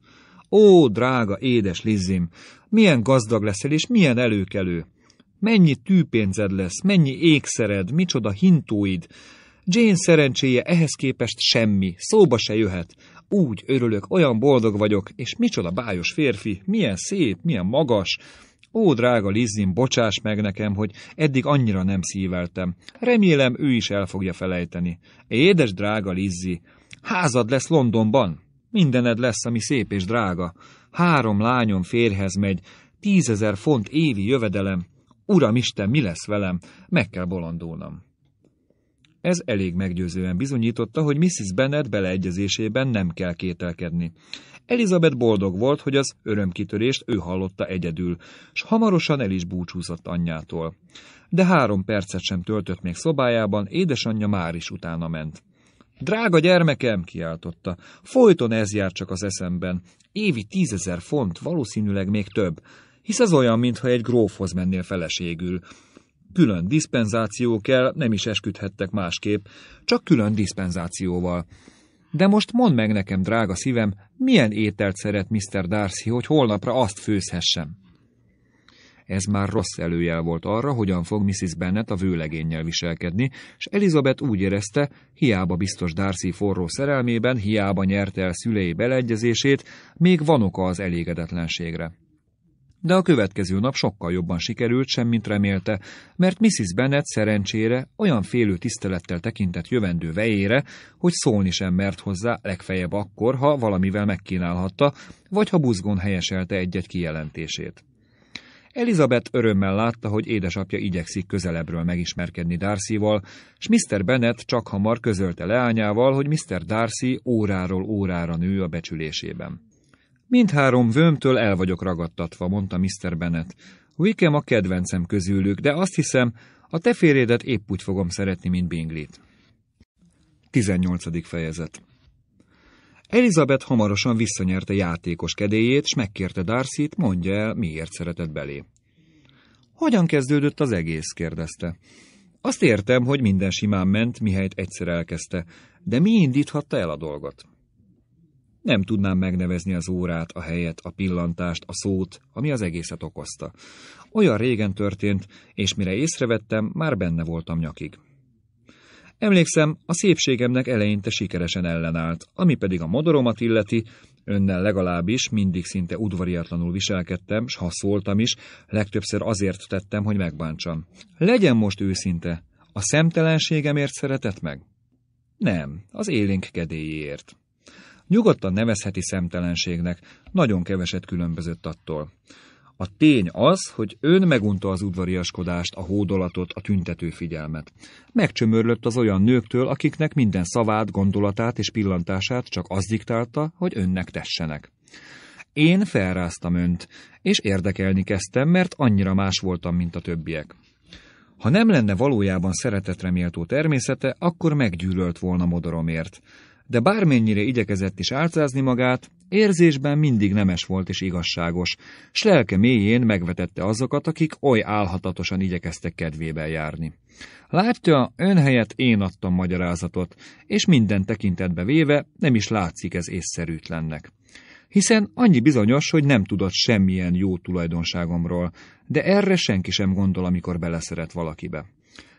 Ó, drága, édes Lizim, milyen gazdag leszel, és milyen előkelő! Mennyi tűpénzed lesz, mennyi ékszered, micsoda hintóid! Jane szerencséje ehhez képest semmi, szóba se jöhet. Úgy örülök, olyan boldog vagyok, és micsoda bájos férfi, milyen szép, milyen magas. Ó, drága Lizzin, bocsáss meg nekem, hogy eddig annyira nem szíveltem. Remélem, ő is el fogja felejteni. Édes drága Lizzi, házad lesz Londonban? Mindened lesz, ami szép és drága. Három lányom férhez megy, tízezer font évi jövedelem. Uram Isten, mi lesz velem? Meg kell bolondulnom. Ez elég meggyőzően bizonyította, hogy Mrs. Bennet beleegyezésében nem kell kételkedni. Elizabeth boldog volt, hogy az örömkitörést ő hallotta egyedül, s hamarosan el is búcsúzott anyjától. De három percet sem töltött még szobájában, édesanyja már is utána ment. Drága gyermekem, kiáltotta, folyton ez jár csak az eszemben. Évi tízezer font, valószínűleg még több, hisz ez olyan, mintha egy grófhoz mennél feleségül külön diszpenzáció kell, nem is esküdhettek másképp, csak külön diszpenzációval. De most mondd meg nekem, drága szívem, milyen ételt szeret Mr. Darcy, hogy holnapra azt főzhessem? Ez már rossz előjel volt arra, hogyan fog Mrs. Bennet a vőlegénnyel viselkedni, és Elizabeth úgy érezte, hiába biztos Darcy forró szerelmében, hiába nyerte el szülei beleegyezését, még van oka az elégedetlenségre de a következő nap sokkal jobban sikerült sem, mint remélte, mert Mrs. Bennet szerencsére olyan félő tisztelettel tekintett jövendő vejére, hogy szólni sem mert hozzá legfeljebb akkor, ha valamivel megkínálhatta, vagy ha buzgón helyeselte egy-egy kijelentését. Elizabeth örömmel látta, hogy édesapja igyekszik közelebbről megismerkedni Darcyval, s Mr. Bennet csak hamar közölte leányával, hogy Mr. Darcy óráról órára nő a becsülésében. Mindhárom vömtől el vagyok ragadtatva, mondta Mr. Bennet. Wickham a kedvencem közülük, de azt hiszem, a te férjedet épp úgy fogom szeretni, mint Bingley-t. 18. fejezet Elizabeth hamarosan visszanyerte játékos kedélyét, s megkérte Darcy-t, mondja el, miért szeretett belé. Hogyan kezdődött az egész? kérdezte. Azt értem, hogy minden simán ment, mihelyt egyszer elkezdte, de mi indíthatta el a dolgot? Nem tudnám megnevezni az órát, a helyet, a pillantást, a szót, ami az egészet okozta. Olyan régen történt, és mire észrevettem, már benne voltam nyakig. Emlékszem, a szépségemnek eleinte sikeresen ellenállt, ami pedig a modoromat illeti, önnel legalábbis mindig szinte udvariatlanul viselkedtem, s ha szóltam is, legtöbbször azért tettem, hogy megbántsam. Legyen most őszinte, a szemtelenségemért szeretett meg? Nem, az élénk kedélyéért nyugodtan nevezheti szemtelenségnek, nagyon keveset különbözött attól. A tény az, hogy ön megunta az udvariaskodást, a hódolatot, a tüntető figyelmet. Megcsömörlött az olyan nőktől, akiknek minden szavát, gondolatát és pillantását csak az diktálta, hogy önnek tessenek. Én felráztam önt, és érdekelni kezdtem, mert annyira más voltam, mint a többiek. Ha nem lenne valójában szeretetre méltó természete, akkor meggyűlölt volna modoromért de bármennyire igyekezett is álcázni magát, érzésben mindig nemes volt és igazságos, s lelke mélyén megvetette azokat, akik oly álhatatosan igyekeztek kedvében járni. Látja, ön helyett én adtam magyarázatot, és minden tekintetbe véve nem is látszik ez észszerűtlennek. Hiszen annyi bizonyos, hogy nem tudott semmilyen jó tulajdonságomról, de erre senki sem gondol, amikor beleszeret valakibe.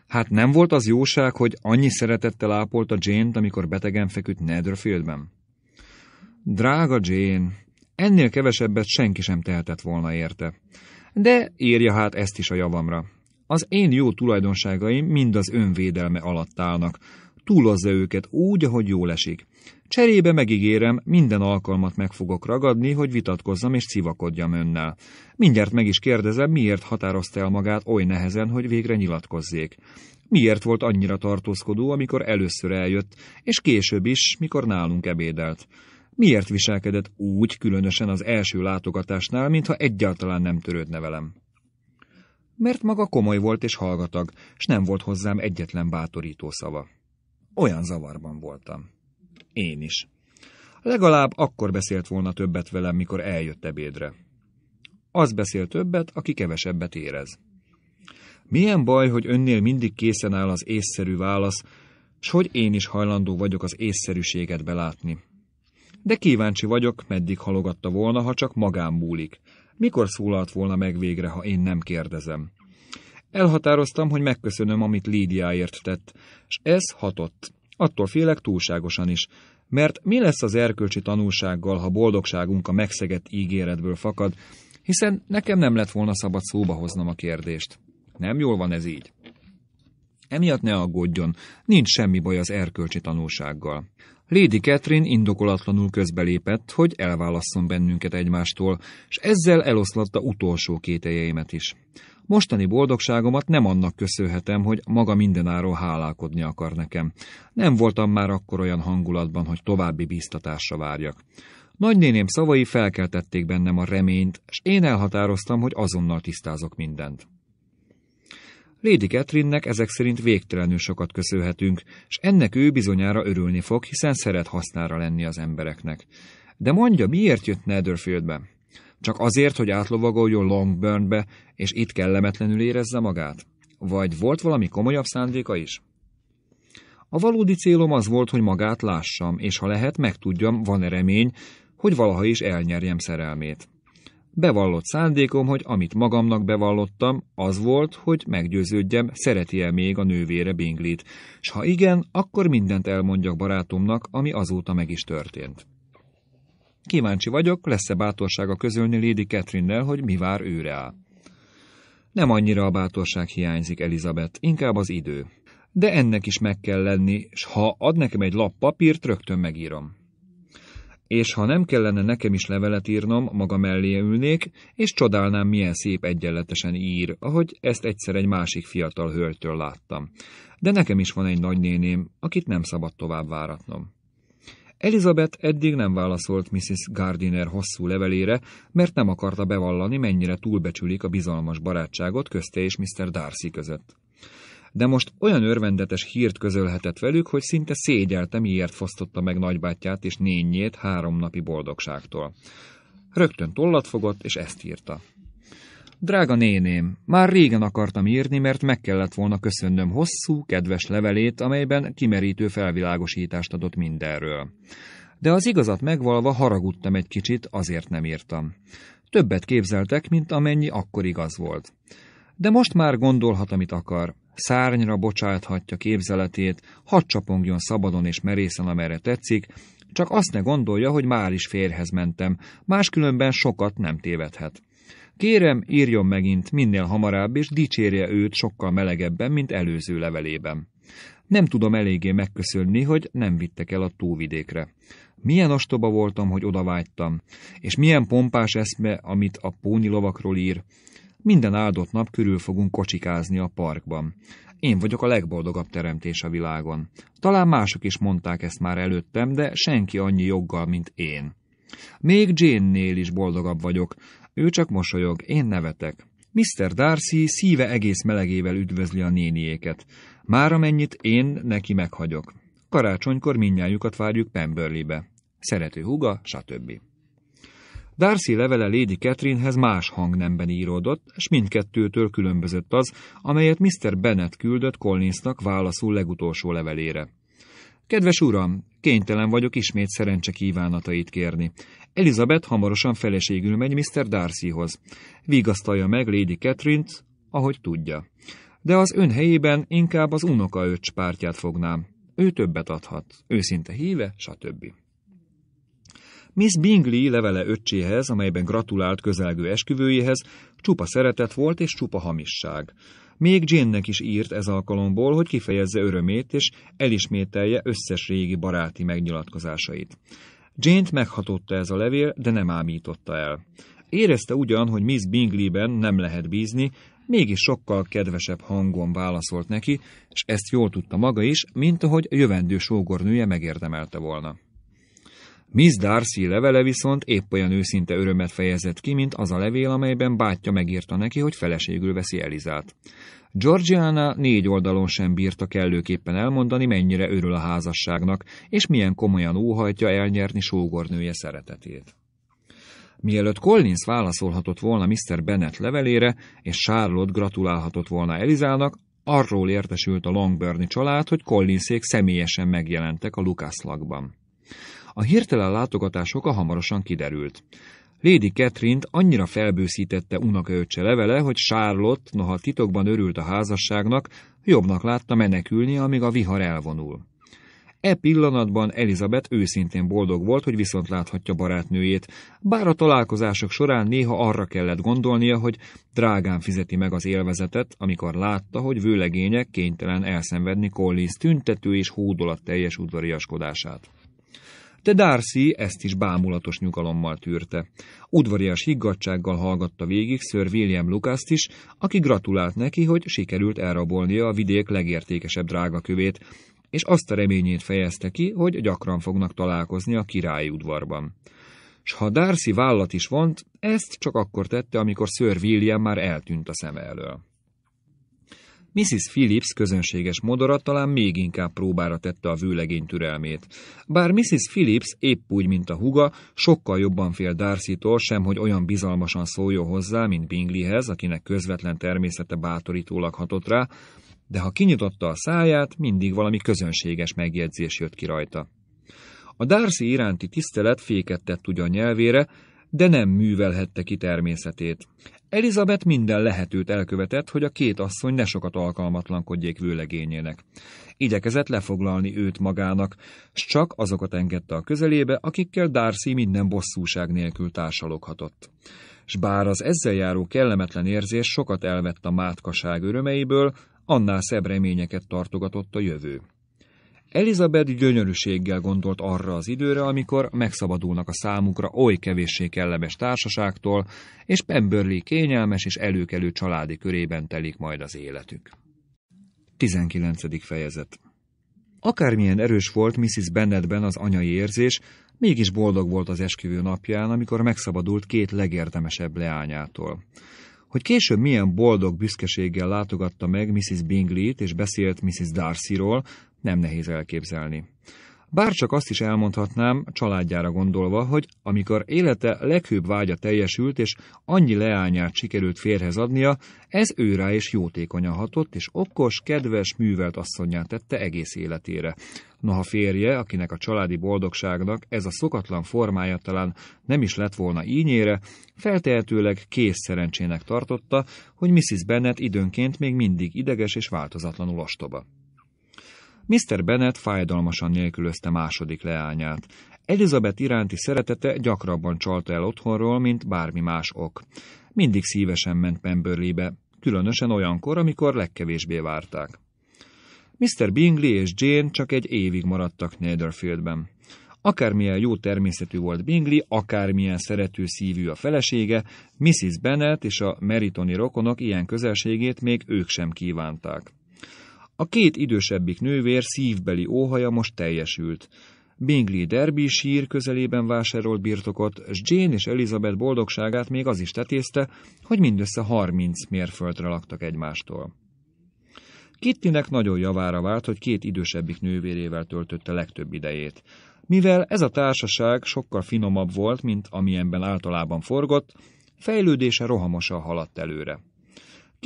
Hát nem volt az jóság, hogy annyi szeretettel ápolta Jane-t, amikor betegen feküdt Netherfieldben? Drága Jane, ennél kevesebbet senki sem tehetett volna érte. De írja hát ezt is a javamra. Az én jó tulajdonságaim mind az önvédelme alatt állnak. Túlozza őket úgy, ahogy jól esik. Cserébe megígérem, minden alkalmat meg fogok ragadni, hogy vitatkozzam és civakodjam önnel. Mindjárt meg is kérdezem, miért határozta el magát oly nehezen, hogy végre nyilatkozzék. Miért volt annyira tartózkodó, amikor először eljött, és később is, mikor nálunk ebédelt. Miért viselkedett úgy, különösen az első látogatásnál, mintha egyáltalán nem törődne velem? Mert maga komoly volt és hallgatag, s nem volt hozzám egyetlen bátorító szava. Olyan zavarban voltam én is. Legalább akkor beszélt volna többet velem, mikor eljött ebédre. Az beszél többet, aki kevesebbet érez. Milyen baj, hogy önnél mindig készen áll az észszerű válasz, s hogy én is hajlandó vagyok az észszerűséget belátni. De kíváncsi vagyok, meddig halogatta volna, ha csak magám múlik. Mikor szólalt volna meg végre, ha én nem kérdezem? Elhatároztam, hogy megköszönöm, amit Lídiáért tett, és ez hatott. Attól félek túlságosan is, mert mi lesz az erkölcsi tanulsággal, ha boldogságunk a megszegett ígéretből fakad, hiszen nekem nem lett volna szabad szóba hoznom a kérdést. Nem jól van ez így. Emiatt ne aggódjon, nincs semmi baj az erkölcsi tanulsággal. Lady Catherine indokolatlanul közbelépett, hogy elválasszon bennünket egymástól, és ezzel eloszlatta utolsó kételjeimet is. Mostani boldogságomat nem annak köszönhetem, hogy maga mindenáról hálálkodni akar nekem. Nem voltam már akkor olyan hangulatban, hogy további bíztatásra várjak. Nagynéném szavai felkeltették bennem a reményt, és én elhatároztam, hogy azonnal tisztázok mindent. Lady Catherine-nek ezek szerint végtelenül sokat köszönhetünk, és ennek ő bizonyára örülni fog, hiszen szeret hasznára lenni az embereknek. De mondja, miért jött Netherfieldbe? Csak azért, hogy átlovagoljon Longburnbe, és itt kellemetlenül érezze magát? Vagy volt valami komolyabb szándéka is? A valódi célom az volt, hogy magát lássam, és ha lehet, megtudjam, van-e remény, hogy valaha is elnyerjem szerelmét. Bevallott szándékom, hogy amit magamnak bevallottam, az volt, hogy meggyőződjem, szereti-e még a nővére Binglit, s ha igen, akkor mindent elmondjak barátomnak, ami azóta meg is történt. Kíváncsi vagyok, lesz-e bátorsága közölni Lady catherine hogy mi vár őre áll. Nem annyira a bátorság hiányzik, Elizabeth, inkább az idő. De ennek is meg kell lenni, s ha ad nekem egy lap papírt, rögtön megírom. És ha nem kellene nekem is levelet írnom, maga mellé ülnék, és csodálnám, milyen szép egyenletesen ír, ahogy ezt egyszer egy másik fiatal hölgytől láttam. De nekem is van egy nagynéném, akit nem szabad tovább váratnom. Elizabeth eddig nem válaszolt Mrs. Gardiner hosszú levelére, mert nem akarta bevallani, mennyire túlbecsülik a bizalmas barátságot közte és Mr. Darcy között. De most olyan örvendetes hírt közölhetett velük, hogy szinte szégyelte, miért fosztotta meg nagybátyját és nényjét három napi boldogságtól. Rögtön tollat fogott, és ezt írta. Drága néném, már régen akartam írni, mert meg kellett volna köszönnöm hosszú, kedves levelét, amelyben kimerítő felvilágosítást adott mindenről. De az igazat megvalva haragudtam egy kicsit, azért nem írtam. Többet képzeltek, mint amennyi akkor igaz volt. De most már gondolhat, amit akar. Szárnyra bocsáthatja képzeletét, hadd csapongjon szabadon és merészen, amerre tetszik, csak azt ne gondolja, hogy már is férhez mentem, máskülönben sokat nem tévedhet. Kérem, írjon megint minél hamarabb, és dicsérje őt sokkal melegebben, mint előző levelében. Nem tudom eléggé megköszönni, hogy nem vittek el a túvidékre. Milyen ostoba voltam, hogy odavágytam, és milyen pompás eszme, amit a póni lovakról ír. Minden áldott nap körül fogunk kocsikázni a parkban. Én vagyok a legboldogabb teremtés a világon. Talán mások is mondták ezt már előttem, de senki annyi joggal, mint én. Még Jane-nél is boldogabb vagyok, ő csak mosolyog, én nevetek. Mr. Darcy szíve egész melegével üdvözli a néniéket. Már amennyit én neki meghagyok. Karácsonykor mindnyájukat várjuk Pemberleybe. Szerető húga, stb. Darcy levele Lady Catherinehez más hangnemben íródott, és mindkettőtől különbözött az, amelyet Mr. Bennet küldött Collinsnak válaszul legutolsó levelére. Kedves uram, kénytelen vagyok ismét szerencse kívánatait kérni. Elizabeth hamarosan feleségül megy Mr. Darcyhoz. Vigasztalja meg Lady Catherine-t, ahogy tudja. De az ön helyében inkább az unokaöcs pártját fognám. Ő többet adhat, őszinte híve, stb. Miss Bingley levele öccséhez, amelyben gratulált közelgő esküvőjéhez, csupa szeretet volt és csupa hamisság. Még jane is írt ez alkalomból, hogy kifejezze örömét és elismételje összes régi baráti megnyilatkozásait. Jane-t meghatotta ez a levél, de nem ámította el. Érezte ugyan, hogy Miss Bingley-ben nem lehet bízni, mégis sokkal kedvesebb hangon válaszolt neki, és ezt jól tudta maga is, mint ahogy a jövendő sógornője megérdemelte volna. Miss Darcy levele viszont épp olyan őszinte örömet fejezett ki, mint az a levél, amelyben bátyja megírta neki, hogy feleségül veszi Elizát. Georgiana négy oldalon sem bírta kellőképpen elmondani, mennyire örül a házasságnak, és milyen komolyan óhajtja elnyerni sógornője szeretetét. Mielőtt Collins válaszolhatott volna Mr. Bennet levelére, és Charlotte gratulálhatott volna Elizának, arról értesült a Longburni család, hogy Collinsék személyesen megjelentek a Lukászlakban. A hirtelen látogatás oka hamarosan kiderült. Lady catherine annyira felbőszítette unokaöccse levele, hogy Charlotte, noha titokban örült a házasságnak, jobbnak látta menekülni, amíg a vihar elvonul. E pillanatban Elizabeth őszintén boldog volt, hogy viszont láthatja barátnőjét, bár a találkozások során néha arra kellett gondolnia, hogy drágán fizeti meg az élvezetet, amikor látta, hogy vőlegények kénytelen elszenvedni Collins tüntető és hódolat teljes udvariaskodását. De Darcy ezt is bámulatos nyugalommal tűrte. Udvarias higgadsággal hallgatta végig Sir William lucas is, aki gratulált neki, hogy sikerült elrabolnia a vidék legértékesebb drágakövét, és azt a reményét fejezte ki, hogy gyakran fognak találkozni a királyi udvarban. S ha Darcy vállat is vont, ezt csak akkor tette, amikor Sir William már eltűnt a szem elől. Mrs. Phillips közönséges modora talán még inkább próbára tette a vőlegény türelmét. Bár Mrs. Phillips épp úgy, mint a huga, sokkal jobban fél darcy sem, hogy olyan bizalmasan szóljon hozzá, mint Bingleyhez, akinek közvetlen természete bátorítólag hatott rá, de ha kinyitotta a száját, mindig valami közönséges megjegyzés jött ki rajta. A Darcy iránti tisztelet féket tett ugyan nyelvére, de nem művelhette ki természetét. Elizabeth minden lehetőt elkövetett, hogy a két asszony ne sokat alkalmatlankodjék vőlegényének. Igyekezett lefoglalni őt magának, s csak azokat engedte a közelébe, akikkel Darcy minden bosszúság nélkül társaloghatott. S bár az ezzel járó kellemetlen érzés sokat elvett a mátkaság örömeiből, annál szebb reményeket tartogatott a jövő. Elizabeth gyönyörűséggel gondolt arra az időre, amikor megszabadulnak a számukra oly kevéssé kellemes társaságtól, és Pemberley kényelmes és előkelő családi körében telik majd az életük. 19. fejezet Akármilyen erős volt Mrs. Bennetben az anyai érzés, mégis boldog volt az esküvő napján, amikor megszabadult két legértemesebb leányától. Hogy később milyen boldog büszkeséggel látogatta meg Mrs. Bingley-t és beszélt Mrs. Darcy-ról, nem nehéz elképzelni. Bár csak azt is elmondhatnám, családjára gondolva, hogy amikor élete leghőbb vágya teljesült, és annyi leányát sikerült férhez adnia, ez őrá és jótékonyan hatott, és okos, kedves, művelt asszonyát tette egész életére. Noha férje, akinek a családi boldogságnak ez a szokatlan formája talán nem is lett volna ínyére, feltehetőleg kész szerencsének tartotta, hogy Mrs. Bennet időnként még mindig ideges és változatlanul ostoba. Mr. Bennet fájdalmasan nélkülözte második leányát. Elizabeth iránti szeretete gyakrabban csalta el otthonról, mint bármi más ok. Mindig szívesen ment Pemberleybe, különösen olyankor, amikor legkevésbé várták. Mr. Bingley és Jane csak egy évig maradtak Netherfieldben. Akármilyen jó természetű volt Bingley, akármilyen szerető szívű a felesége, Mrs. Bennet és a Meritoni rokonok ilyen közelségét még ők sem kívánták. A két idősebbik nővér szívbeli óhaja most teljesült. Bingley sír közelében vásárolt birtokot, s Jane és Elizabeth boldogságát még az is tetézte, hogy mindössze 30 mérföldre laktak egymástól. Kittinek nagyon javára vált, hogy két idősebbik nővérével töltötte legtöbb idejét. Mivel ez a társaság sokkal finomabb volt, mint amilyenben általában forgott, fejlődése rohamosan haladt előre.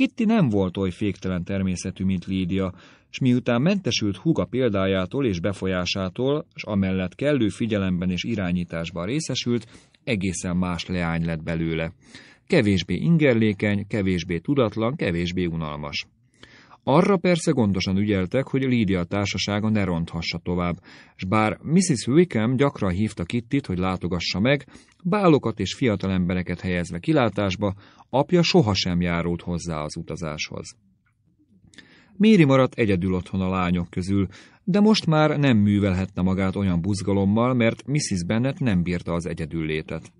Kitty nem volt oly féktelen természetű, mint Lídia, s miután mentesült húga példájától és befolyásától, s amellett kellő figyelemben és irányításban részesült, egészen más leány lett belőle. Kevésbé ingerlékeny, kevésbé tudatlan, kevésbé unalmas. Arra persze gondosan ügyeltek, hogy Lídia társasága ne ronthassa tovább, s bár Mrs. Wickham gyakran hívta Kittit, hogy látogassa meg, bálokat és fiatal embereket helyezve kilátásba, apja sohasem járult hozzá az utazáshoz. Méri maradt egyedül otthon a lányok közül, de most már nem művelhette magát olyan buzgalommal, mert Mrs. Bennet nem bírta az létet.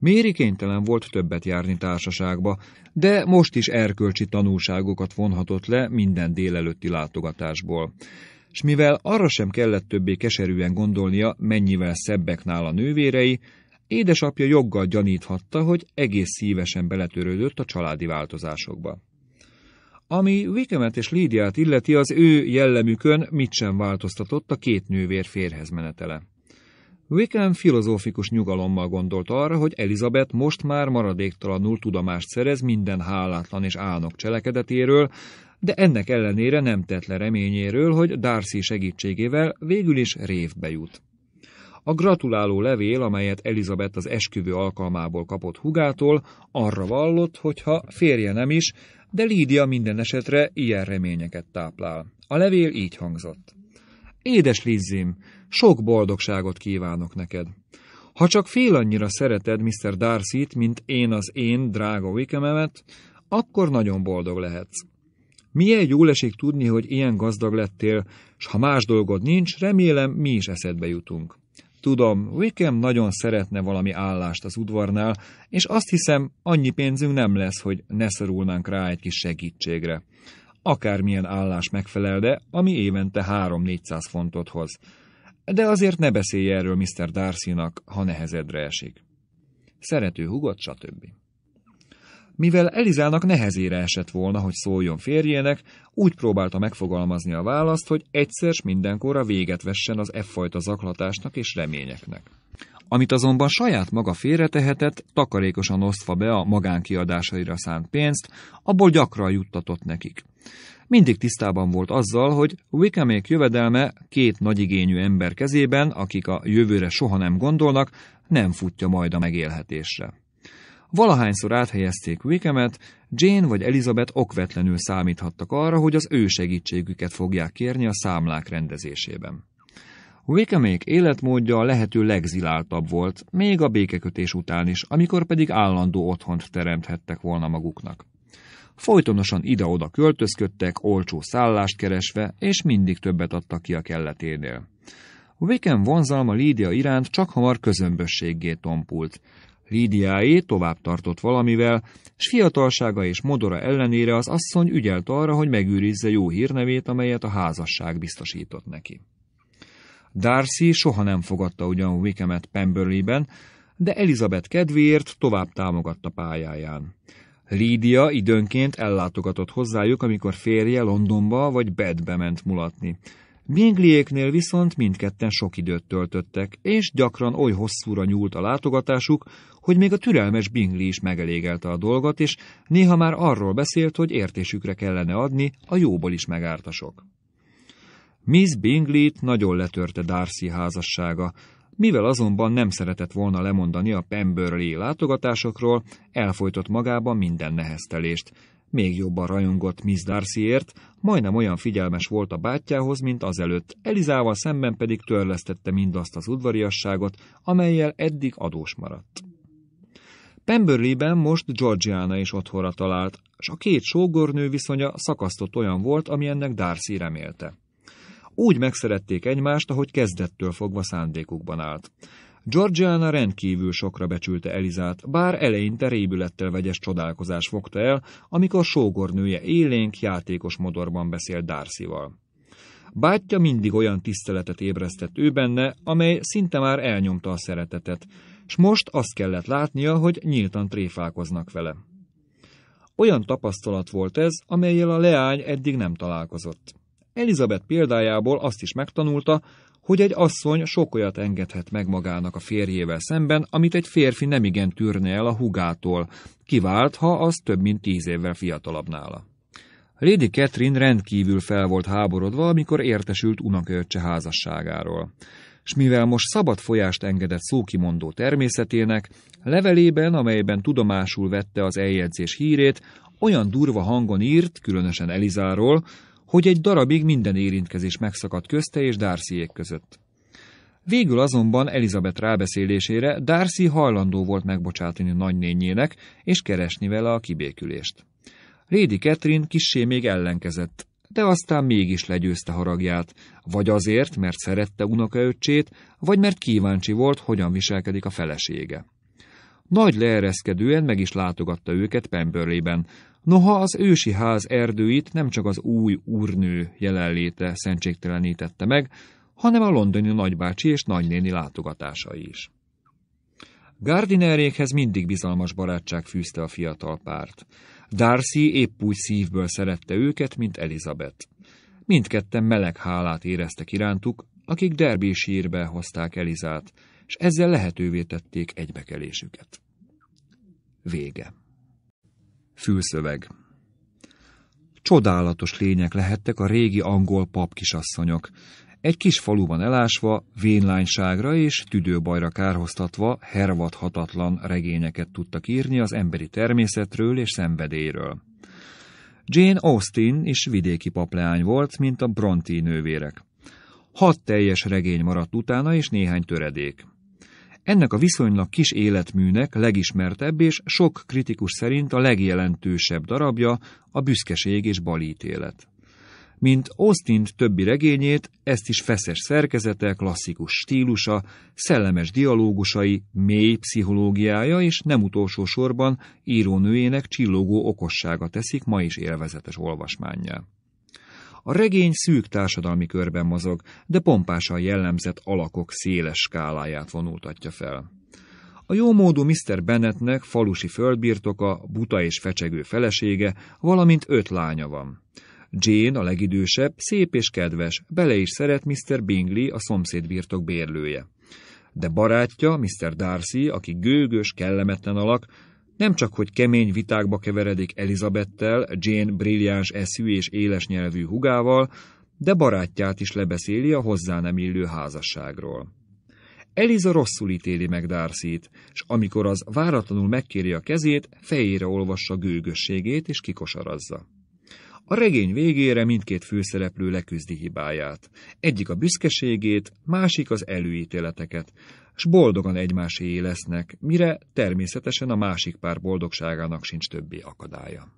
Méri kénytelen volt többet járni társaságba, de most is erkölcsi tanulságokat vonhatott le minden délelőtti látogatásból. S mivel arra sem kellett többé keserűen gondolnia, mennyivel szebbek nála nővérei, Édesapja joggal gyaníthatta, hogy egész szívesen beletörődött a családi változásokba. Ami Vikemet és Lídiát illeti, az ő jellemükön mit sem változtatott a két nővér férhez menetele. Wickham filozófikus nyugalommal gondolt arra, hogy Elizabeth most már maradéktalanul tudomást szerez minden hálátlan és álnok cselekedetéről, de ennek ellenére nem tett le reményéről, hogy Darcy segítségével végül is révbe jut. A gratuláló levél, amelyet Elizabeth az esküvő alkalmából kapott hugától, arra vallott, hogyha férje nem is, de Lídia minden esetre ilyen reményeket táplál. A levél így hangzott. Édes Lizzim, sok boldogságot kívánok neked. Ha csak fél annyira szereted Mr. darcy mint én az én drága Wickhamemet, akkor nagyon boldog lehetsz. Milyen jól esik tudni, hogy ilyen gazdag lettél, s ha más dolgod nincs, remélem mi is eszedbe jutunk. Tudom, Wickham nagyon szeretne valami állást az udvarnál, és azt hiszem, annyi pénzünk nem lesz, hogy ne szorulnánk rá egy kis segítségre. Akármilyen állás megfelel, de ami évente 3-400 fontot hoz. De azért ne beszélj erről Mr. Darcy-nak, ha nehezedre esik. Szerető hugot, stb. Mivel Elizának nehezére esett volna, hogy szóljon férjének, úgy próbálta megfogalmazni a választ, hogy egyszer s mindenkorra véget vessen az effajta zaklatásnak és reményeknek. Amit azonban saját maga félretehetett, takarékosan osztva be a magánkiadásaira szánt pénzt, abból gyakran juttatott nekik. Mindig tisztában volt azzal, hogy Wickemék jövedelme két nagyigényű ember kezében, akik a jövőre soha nem gondolnak, nem futja majd a megélhetésre. Valahányszor áthelyezték Wickemet, Jane vagy Elizabeth okvetlenül számíthattak arra, hogy az ő segítségüket fogják kérni a számlák rendezésében. Wickemék életmódja a lehető legziláltabb volt, még a békekötés után is, amikor pedig állandó otthont teremthettek volna maguknak. Folytonosan ide-oda költözködtek, olcsó szállást keresve, és mindig többet adtak ki a kelleténél. Wickem vonzalma Lídia iránt csak hamar közömbösséggé tompult. Lídiáé tovább tartott valamivel, s fiatalsága és modora ellenére az asszony ügyelt arra, hogy megőrizze jó hírnevét, amelyet a házasság biztosított neki. Darcy soha nem fogadta ugyan Wickemet Pemberley-ben, de Elizabeth kedvéért tovább támogatta pályáján. Lídia időnként ellátogatott hozzájuk, amikor férje Londonba vagy Bedbe ment mulatni. Bingliéknél viszont mindketten sok időt töltöttek, és gyakran oly hosszúra nyúlt a látogatásuk, hogy még a türelmes Bingley is megelégelte a dolgot, és néha már arról beszélt, hogy értésükre kellene adni a jóból is megártasok. Miss Bingley-t nagyon letörte Darcy házassága, mivel azonban nem szeretett volna lemondani a Pemberley látogatásokról, elfolytott magában minden neheztelést. Még jobban rajongott Miss Darcyért, majdnem olyan figyelmes volt a bátyjához, mint azelőtt, Elizával szemben pedig törlesztette mindazt az udvariasságot, amelyel eddig adós maradt. Pemberley-ben most Georgiana is otthonra talált, és a két sógornő viszonya szakasztott olyan volt, ami ennek Darcy remélte. Úgy megszerették egymást, ahogy kezdettől fogva szándékukban állt. Georgiana rendkívül sokra becsülte Elizát, bár eleinte rébülettel vegyes csodálkozás fogta el, amikor sógornője élénk játékos modorban beszélt Darcyval. Bátyja mindig olyan tiszteletet ébresztett ő benne, amely szinte már elnyomta a szeretetet, s most azt kellett látnia, hogy nyíltan tréfálkoznak vele. Olyan tapasztalat volt ez, amelyel a leány eddig nem találkozott. Elizabeth példájából azt is megtanulta, hogy egy asszony sok olyat engedhet meg magának a férjével szemben, amit egy férfi nemigen tűrne el a hugától, kivált, ha az több mint tíz évvel fiatalabb nála. Lady Catherine rendkívül fel volt háborodva, amikor értesült unakörcse házasságáról s mivel most szabad folyást engedett szókimondó természetének, levelében, amelyben tudomásul vette az eljegyzés hírét, olyan durva hangon írt, különösen Elizáról, hogy egy darabig minden érintkezés megszakadt közte és Darcyék között. Végül azonban Elizabeth rábeszélésére Darcy hajlandó volt megbocsátani nagynényének és keresni vele a kibékülést. Lady Catherine kissé még ellenkezett, de aztán mégis legyőzte haragját, vagy azért, mert szerette unokaöccsét, vagy mert kíváncsi volt, hogyan viselkedik a felesége. Nagy leereszkedően meg is látogatta őket Pemberleyben, noha az ősi ház erdőit nem csak az új úrnő jelenléte szentségtelenítette meg, hanem a londoni nagybácsi és nagynéni látogatása is. Gardinerékhez mindig bizalmas barátság fűzte a fiatal párt. Darcy épp úgy szívből szerette őket, mint Elizabeth. Mindketten meleg hálát éreztek irántuk, akik derbi sírbe hozták Elizát, és ezzel lehetővé tették egybekelésüket. Vége. Fülszöveg Csodálatos lények lehettek a régi angol papkisasszonyok, egy kis faluban elásva, vénlányságra és tüdőbajra kárhoztatva hervadhatatlan regényeket tudtak írni az emberi természetről és szenvedélyről. Jane Austen is vidéki papleány volt, mint a Bronti nővérek. Hat teljes regény maradt utána, és néhány töredék. Ennek a viszonylag kis életműnek legismertebb és sok kritikus szerint a legjelentősebb darabja a büszkeség és balítélet. Mint Austin többi regényét, ezt is feszes szerkezete, klasszikus stílusa, szellemes dialógusai, mély pszichológiája és nem utolsó sorban írónőjének csillogó okossága teszik ma is élvezetes olvasmányjá. A regény szűk társadalmi körben mozog, de pompásan jellemzett alakok széles skáláját vonultatja fel. A jómódú Mr. Bennetnek falusi földbirtoka, buta és fecsegő felesége, valamint öt lánya van. Jane, a legidősebb, szép és kedves, bele is szeret Mr. Bingley, a szomszéd birtok bérlője. De barátja, Mr. Darcy, aki gőgös, kellemetlen alak, nem csak hogy kemény vitákba keveredik Elizabettel, Jane brilliáns eszű és éles nyelvű hugával, de barátját is lebeszéli a hozzá nem illő házasságról. Eliza rosszul ítéli meg darcy és amikor az váratlanul megkéri a kezét, fejére olvassa gőgösségét és kikosarazza. A regény végére mindkét főszereplő leküzdi hibáját. Egyik a büszkeségét, másik az előítéleteket, s boldogan egymáséé lesznek, mire természetesen a másik pár boldogságának sincs többi akadálya.